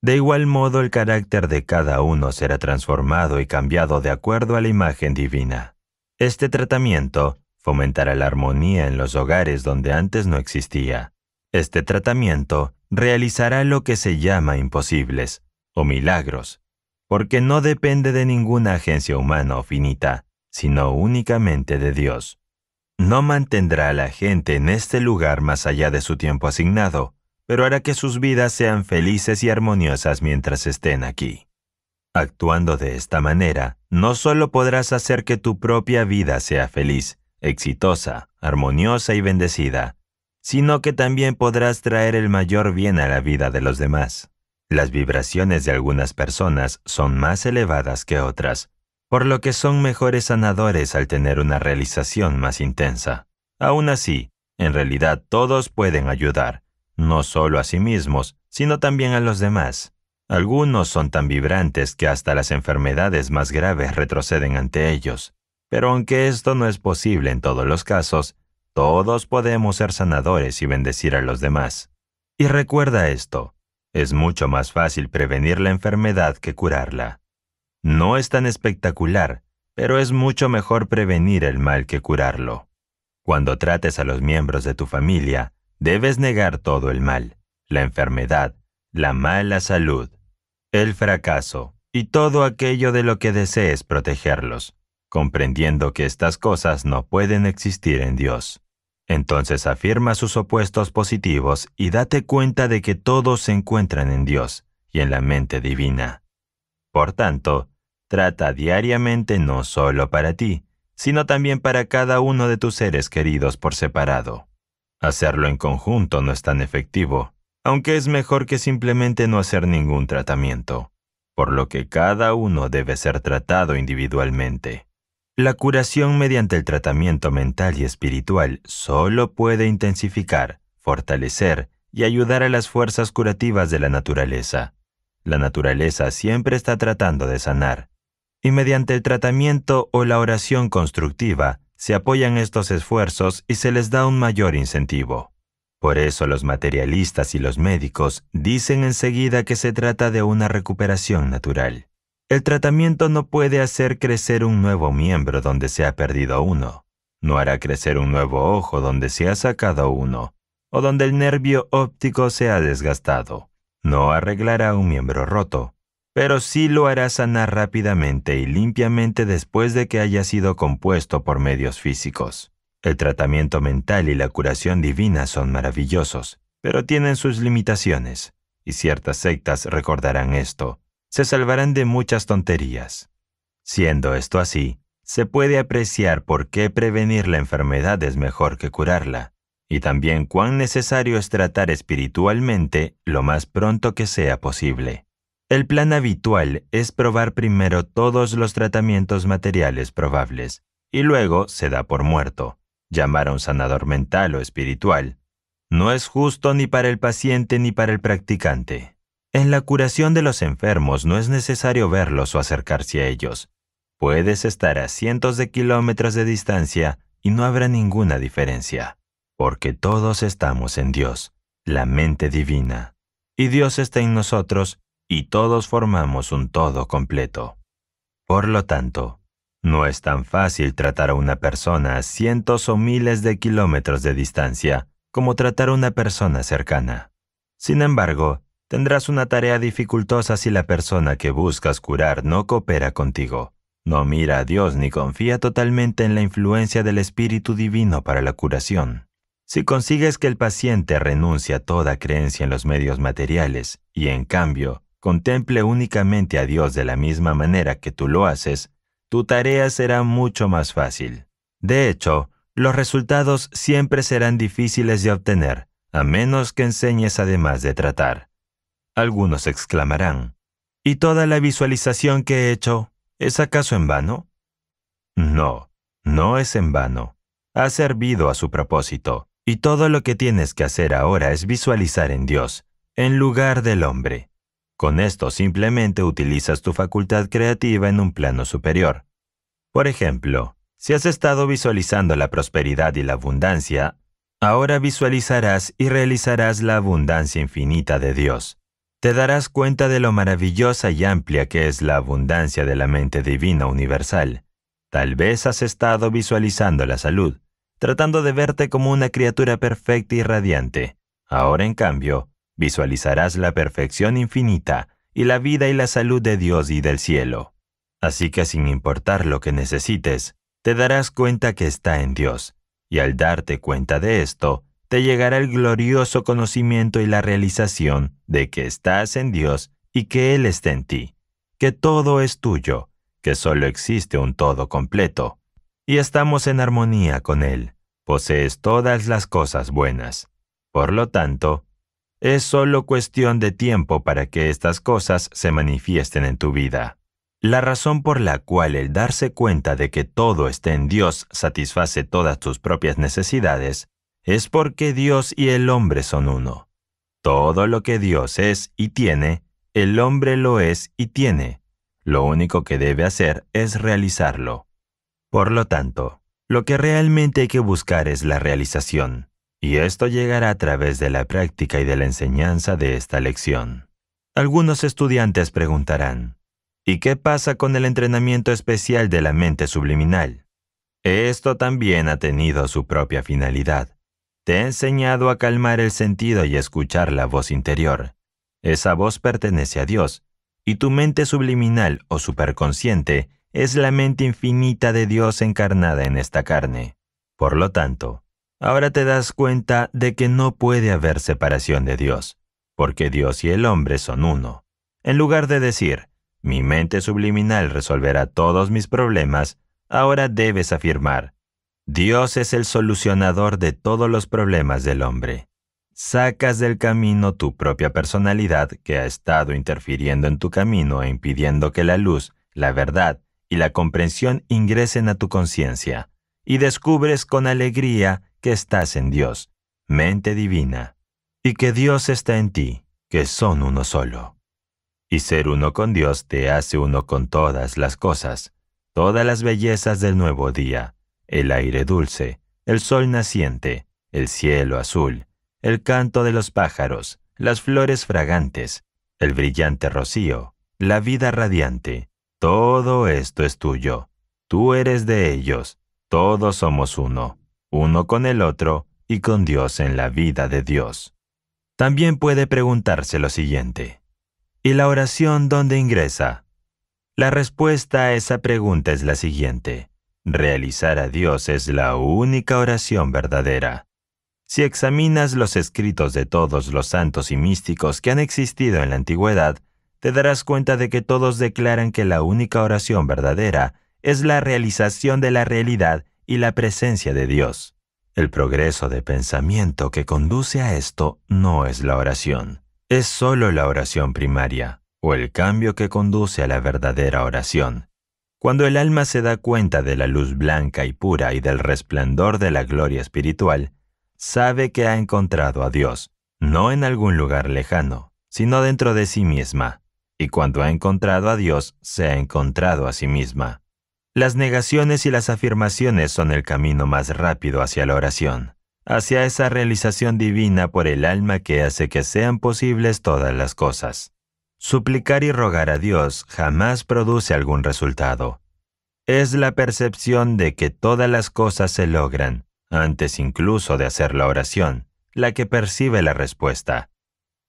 Speaker 2: De igual modo el carácter de cada uno será transformado y cambiado de acuerdo a la imagen divina. Este tratamiento fomentará la armonía en los hogares donde antes no existía. Este tratamiento realizará lo que se llama imposibles o milagros, porque no depende de ninguna agencia humana o finita, sino únicamente de Dios. No mantendrá a la gente en este lugar más allá de su tiempo asignado, pero hará que sus vidas sean felices y armoniosas mientras estén aquí. Actuando de esta manera, no solo podrás hacer que tu propia vida sea feliz, exitosa, armoniosa y bendecida, sino que también podrás traer el mayor bien a la vida de los demás. Las vibraciones de algunas personas son más elevadas que otras, por lo que son mejores sanadores al tener una realización más intensa. Aún así, en realidad todos pueden ayudar, no solo a sí mismos, sino también a los demás. Algunos son tan vibrantes que hasta las enfermedades más graves retroceden ante ellos. Pero aunque esto no es posible en todos los casos, todos podemos ser sanadores y bendecir a los demás. Y recuerda esto, es mucho más fácil prevenir la enfermedad que curarla. No es tan espectacular, pero es mucho mejor prevenir el mal que curarlo. Cuando trates a los miembros de tu familia, debes negar todo el mal, la enfermedad, la mala salud, el fracaso y todo aquello de lo que desees protegerlos comprendiendo que estas cosas no pueden existir en Dios. Entonces afirma sus opuestos positivos y date cuenta de que todos se encuentran en Dios y en la mente divina. Por tanto, trata diariamente no solo para ti, sino también para cada uno de tus seres queridos por separado. Hacerlo en conjunto no es tan efectivo, aunque es mejor que simplemente no hacer ningún tratamiento, por lo que cada uno debe ser tratado individualmente. La curación mediante el tratamiento mental y espiritual solo puede intensificar, fortalecer y ayudar a las fuerzas curativas de la naturaleza. La naturaleza siempre está tratando de sanar. Y mediante el tratamiento o la oración constructiva, se apoyan estos esfuerzos y se les da un mayor incentivo. Por eso los materialistas y los médicos dicen enseguida que se trata de una recuperación natural. El tratamiento no puede hacer crecer un nuevo miembro donde se ha perdido uno, no hará crecer un nuevo ojo donde se ha sacado uno, o donde el nervio óptico se ha desgastado, no arreglará un miembro roto, pero sí lo hará sanar rápidamente y limpiamente después de que haya sido compuesto por medios físicos. El tratamiento mental y la curación divina son maravillosos, pero tienen sus limitaciones, y ciertas sectas recordarán esto se salvarán de muchas tonterías. Siendo esto así, se puede apreciar por qué prevenir la enfermedad es mejor que curarla, y también cuán necesario es tratar espiritualmente lo más pronto que sea posible. El plan habitual es probar primero todos los tratamientos materiales probables, y luego se da por muerto, llamar a un sanador mental o espiritual. No es justo ni para el paciente ni para el practicante. En la curación de los enfermos no es necesario verlos o acercarse a ellos. Puedes estar a cientos de kilómetros de distancia y no habrá ninguna diferencia, porque todos estamos en Dios, la mente divina, y Dios está en nosotros y todos formamos un todo completo. Por lo tanto, no es tan fácil tratar a una persona a cientos o miles de kilómetros de distancia como tratar a una persona cercana. Sin embargo, Tendrás una tarea dificultosa si la persona que buscas curar no coopera contigo, no mira a Dios ni confía totalmente en la influencia del Espíritu Divino para la curación. Si consigues que el paciente renuncie a toda creencia en los medios materiales y, en cambio, contemple únicamente a Dios de la misma manera que tú lo haces, tu tarea será mucho más fácil. De hecho, los resultados siempre serán difíciles de obtener, a menos que enseñes además de tratar algunos exclamarán. ¿Y toda la visualización que he hecho es acaso en vano? No, no es en vano. Ha servido a su propósito, y todo lo que tienes que hacer ahora es visualizar en Dios, en lugar del hombre. Con esto simplemente utilizas tu facultad creativa en un plano superior. Por ejemplo, si has estado visualizando la prosperidad y la abundancia, ahora visualizarás y realizarás la abundancia infinita de Dios te darás cuenta de lo maravillosa y amplia que es la abundancia de la mente divina universal. Tal vez has estado visualizando la salud, tratando de verte como una criatura perfecta y radiante. Ahora, en cambio, visualizarás la perfección infinita y la vida y la salud de Dios y del cielo. Así que sin importar lo que necesites, te darás cuenta que está en Dios, y al darte cuenta de esto, te llegará el glorioso conocimiento y la realización de que estás en Dios y que Él está en ti, que todo es tuyo, que solo existe un todo completo, y estamos en armonía con Él, posees todas las cosas buenas. Por lo tanto, es solo cuestión de tiempo para que estas cosas se manifiesten en tu vida. La razón por la cual el darse cuenta de que todo está en Dios satisface todas tus propias necesidades es porque Dios y el hombre son uno. Todo lo que Dios es y tiene, el hombre lo es y tiene. Lo único que debe hacer es realizarlo. Por lo tanto, lo que realmente hay que buscar es la realización, y esto llegará a través de la práctica y de la enseñanza de esta lección. Algunos estudiantes preguntarán, ¿y qué pasa con el entrenamiento especial de la mente subliminal? Esto también ha tenido su propia finalidad. Te he enseñado a calmar el sentido y escuchar la voz interior. Esa voz pertenece a Dios, y tu mente subliminal o superconsciente es la mente infinita de Dios encarnada en esta carne. Por lo tanto, ahora te das cuenta de que no puede haber separación de Dios, porque Dios y el hombre son uno. En lugar de decir, mi mente subliminal resolverá todos mis problemas, ahora debes afirmar, Dios es el solucionador de todos los problemas del hombre. Sacas del camino tu propia personalidad que ha estado interfiriendo en tu camino e impidiendo que la luz, la verdad y la comprensión ingresen a tu conciencia, y descubres con alegría que estás en Dios, mente divina, y que Dios está en ti, que son uno solo. Y ser uno con Dios te hace uno con todas las cosas, todas las bellezas del nuevo día, el aire dulce, el sol naciente, el cielo azul, el canto de los pájaros, las flores fragantes, el brillante rocío, la vida radiante. Todo esto es tuyo. Tú eres de ellos. Todos somos uno, uno con el otro y con Dios en la vida de Dios. También puede preguntarse lo siguiente. ¿Y la oración dónde ingresa? La respuesta a esa pregunta es la siguiente. Realizar a Dios es la única oración verdadera. Si examinas los escritos de todos los santos y místicos que han existido en la antigüedad, te darás cuenta de que todos declaran que la única oración verdadera es la realización de la realidad y la presencia de Dios. El progreso de pensamiento que conduce a esto no es la oración, es solo la oración primaria, o el cambio que conduce a la verdadera oración, cuando el alma se da cuenta de la luz blanca y pura y del resplandor de la gloria espiritual, sabe que ha encontrado a Dios, no en algún lugar lejano, sino dentro de sí misma, y cuando ha encontrado a Dios, se ha encontrado a sí misma. Las negaciones y las afirmaciones son el camino más rápido hacia la oración, hacia esa realización divina por el alma que hace que sean posibles todas las cosas. Suplicar y rogar a Dios jamás produce algún resultado. Es la percepción de que todas las cosas se logran, antes incluso de hacer la oración, la que percibe la respuesta.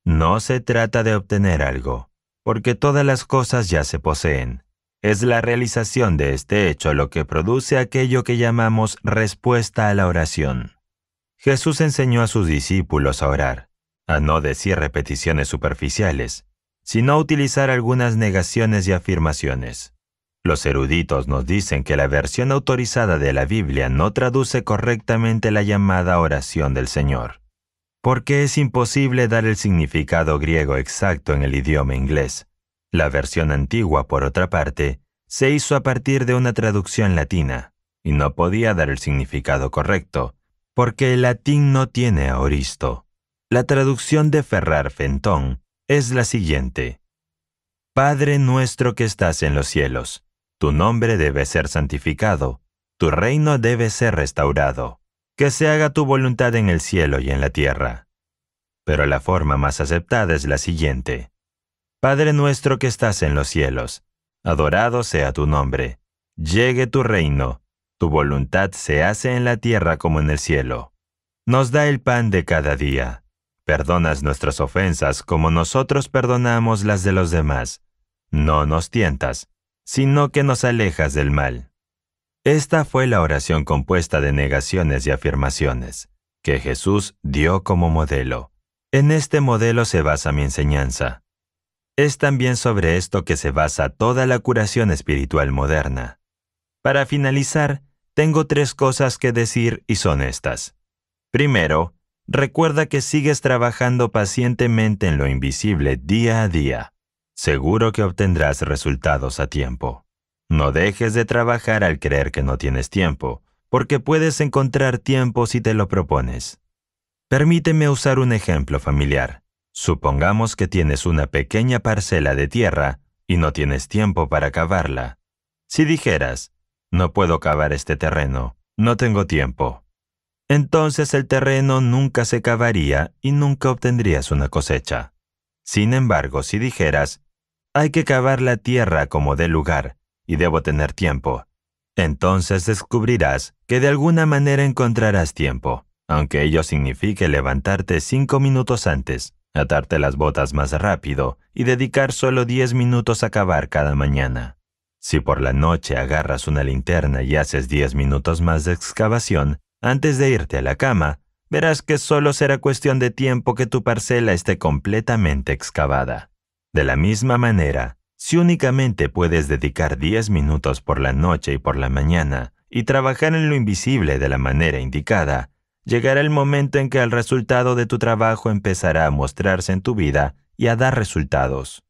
Speaker 2: No se trata de obtener algo, porque todas las cosas ya se poseen. Es la realización de este hecho lo que produce aquello que llamamos respuesta a la oración. Jesús enseñó a sus discípulos a orar, a no decir repeticiones superficiales, sino utilizar algunas negaciones y afirmaciones. Los eruditos nos dicen que la versión autorizada de la Biblia no traduce correctamente la llamada oración del Señor, porque es imposible dar el significado griego exacto en el idioma inglés. La versión antigua, por otra parte, se hizo a partir de una traducción latina, y no podía dar el significado correcto, porque el latín no tiene a La traducción de Ferrar Fentón es la siguiente. Padre nuestro que estás en los cielos, tu nombre debe ser santificado, tu reino debe ser restaurado, que se haga tu voluntad en el cielo y en la tierra. Pero la forma más aceptada es la siguiente. Padre nuestro que estás en los cielos, adorado sea tu nombre, llegue tu reino, tu voluntad se hace en la tierra como en el cielo. Nos da el pan de cada día Perdonas nuestras ofensas como nosotros perdonamos las de los demás. No nos tientas, sino que nos alejas del mal. Esta fue la oración compuesta de negaciones y afirmaciones, que Jesús dio como modelo. En este modelo se basa mi enseñanza. Es también sobre esto que se basa toda la curación espiritual moderna. Para finalizar, tengo tres cosas que decir y son estas. Primero, Recuerda que sigues trabajando pacientemente en lo invisible día a día. Seguro que obtendrás resultados a tiempo. No dejes de trabajar al creer que no tienes tiempo, porque puedes encontrar tiempo si te lo propones. Permíteme usar un ejemplo familiar. Supongamos que tienes una pequeña parcela de tierra y no tienes tiempo para cavarla. Si dijeras, no puedo cavar este terreno, no tengo tiempo, entonces el terreno nunca se cavaría y nunca obtendrías una cosecha. Sin embargo, si dijeras, hay que cavar la tierra como dé lugar, y debo tener tiempo, entonces descubrirás que de alguna manera encontrarás tiempo, aunque ello signifique levantarte cinco minutos antes, atarte las botas más rápido y dedicar solo diez minutos a cavar cada mañana. Si por la noche agarras una linterna y haces diez minutos más de excavación, antes de irte a la cama, verás que solo será cuestión de tiempo que tu parcela esté completamente excavada. De la misma manera, si únicamente puedes dedicar 10 minutos por la noche y por la mañana y trabajar en lo invisible de la manera indicada, llegará el momento en que el resultado de tu trabajo empezará a mostrarse en tu vida y a dar resultados.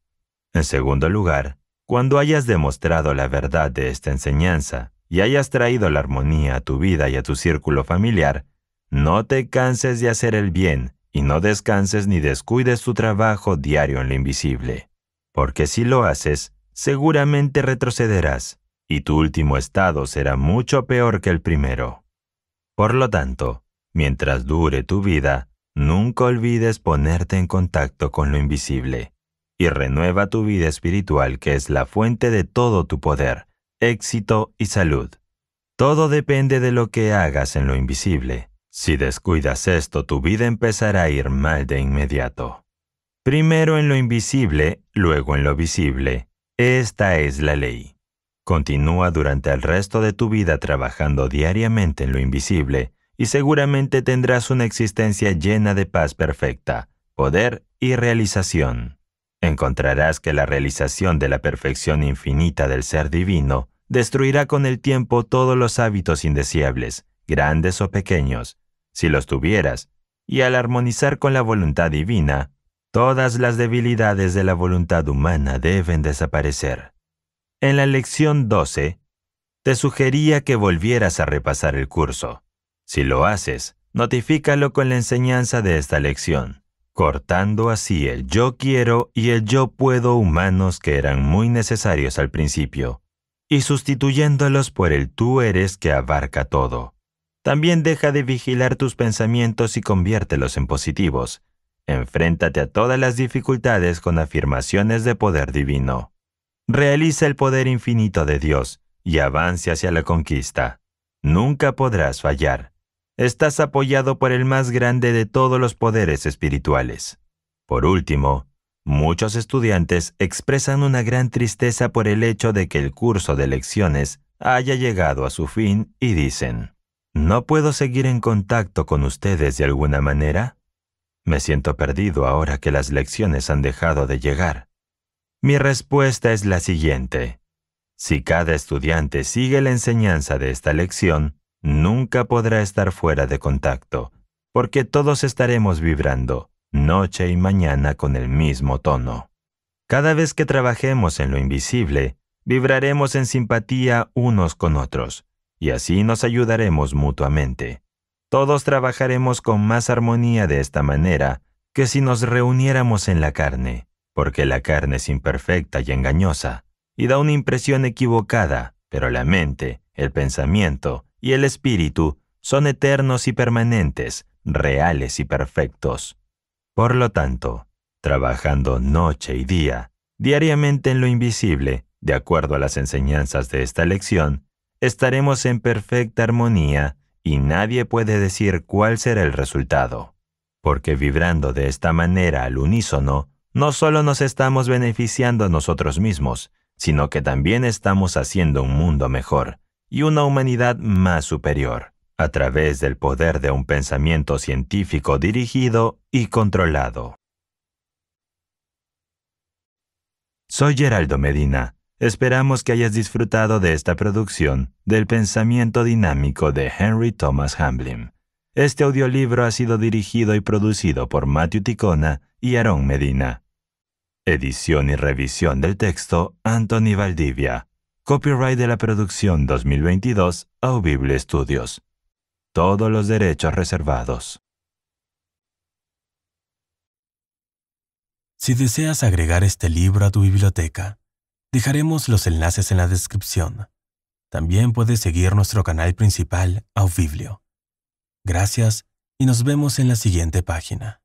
Speaker 2: En segundo lugar, cuando hayas demostrado la verdad de esta enseñanza, y hayas traído la armonía a tu vida y a tu círculo familiar, no te canses de hacer el bien y no descanses ni descuides tu trabajo diario en lo invisible, porque si lo haces, seguramente retrocederás y tu último estado será mucho peor que el primero. Por lo tanto, mientras dure tu vida, nunca olvides ponerte en contacto con lo invisible y renueva tu vida espiritual que es la fuente de todo tu poder éxito y salud. Todo depende de lo que hagas en lo invisible. Si descuidas esto, tu vida empezará a ir mal de inmediato. Primero en lo invisible, luego en lo visible. Esta es la ley. Continúa durante el resto de tu vida trabajando diariamente en lo invisible y seguramente tendrás una existencia llena de paz perfecta, poder y realización encontrarás que la realización de la perfección infinita del ser divino destruirá con el tiempo todos los hábitos indeseables, grandes o pequeños, si los tuvieras, y al armonizar con la voluntad divina, todas las debilidades de la voluntad humana deben desaparecer. En la lección 12, te sugería que volvieras a repasar el curso. Si lo haces, notifícalo con la enseñanza de esta lección cortando así el yo quiero y el yo puedo humanos que eran muy necesarios al principio, y sustituyéndolos por el tú eres que abarca todo. También deja de vigilar tus pensamientos y conviértelos en positivos. Enfréntate a todas las dificultades con afirmaciones de poder divino. Realiza el poder infinito de Dios y avance hacia la conquista. Nunca podrás fallar estás apoyado por el más grande de todos los poderes espirituales. Por último, muchos estudiantes expresan una gran tristeza por el hecho de que el curso de lecciones haya llegado a su fin y dicen, ¿no puedo seguir en contacto con ustedes de alguna manera? Me siento perdido ahora que las lecciones han dejado de llegar. Mi respuesta es la siguiente. Si cada estudiante sigue la enseñanza de esta lección, nunca podrá estar fuera de contacto, porque todos estaremos vibrando noche y mañana con el mismo tono. Cada vez que trabajemos en lo invisible, vibraremos en simpatía unos con otros, y así nos ayudaremos mutuamente. Todos trabajaremos con más armonía de esta manera que si nos reuniéramos en la carne, porque la carne es imperfecta y engañosa, y da una impresión equivocada, pero la mente, el pensamiento, y el Espíritu son eternos y permanentes, reales y perfectos. Por lo tanto, trabajando noche y día, diariamente en lo invisible, de acuerdo a las enseñanzas de esta lección, estaremos en perfecta armonía y nadie puede decir cuál será el resultado. Porque vibrando de esta manera al unísono, no solo nos estamos beneficiando a nosotros mismos, sino que también estamos haciendo un mundo mejor, y una humanidad más superior, a través del poder de un pensamiento científico dirigido y controlado. Soy Geraldo Medina. Esperamos que hayas disfrutado de esta producción del pensamiento dinámico de Henry Thomas Hamblin. Este audiolibro ha sido dirigido y producido por Matthew Ticona y Aaron Medina. Edición y revisión del texto Anthony Valdivia. Copyright de la producción 2022 Audible Studios. Todos los derechos reservados. Si deseas agregar este libro a tu biblioteca, dejaremos los enlaces en la descripción. También puedes seguir nuestro canal principal, Audible. Gracias y nos vemos en la siguiente página.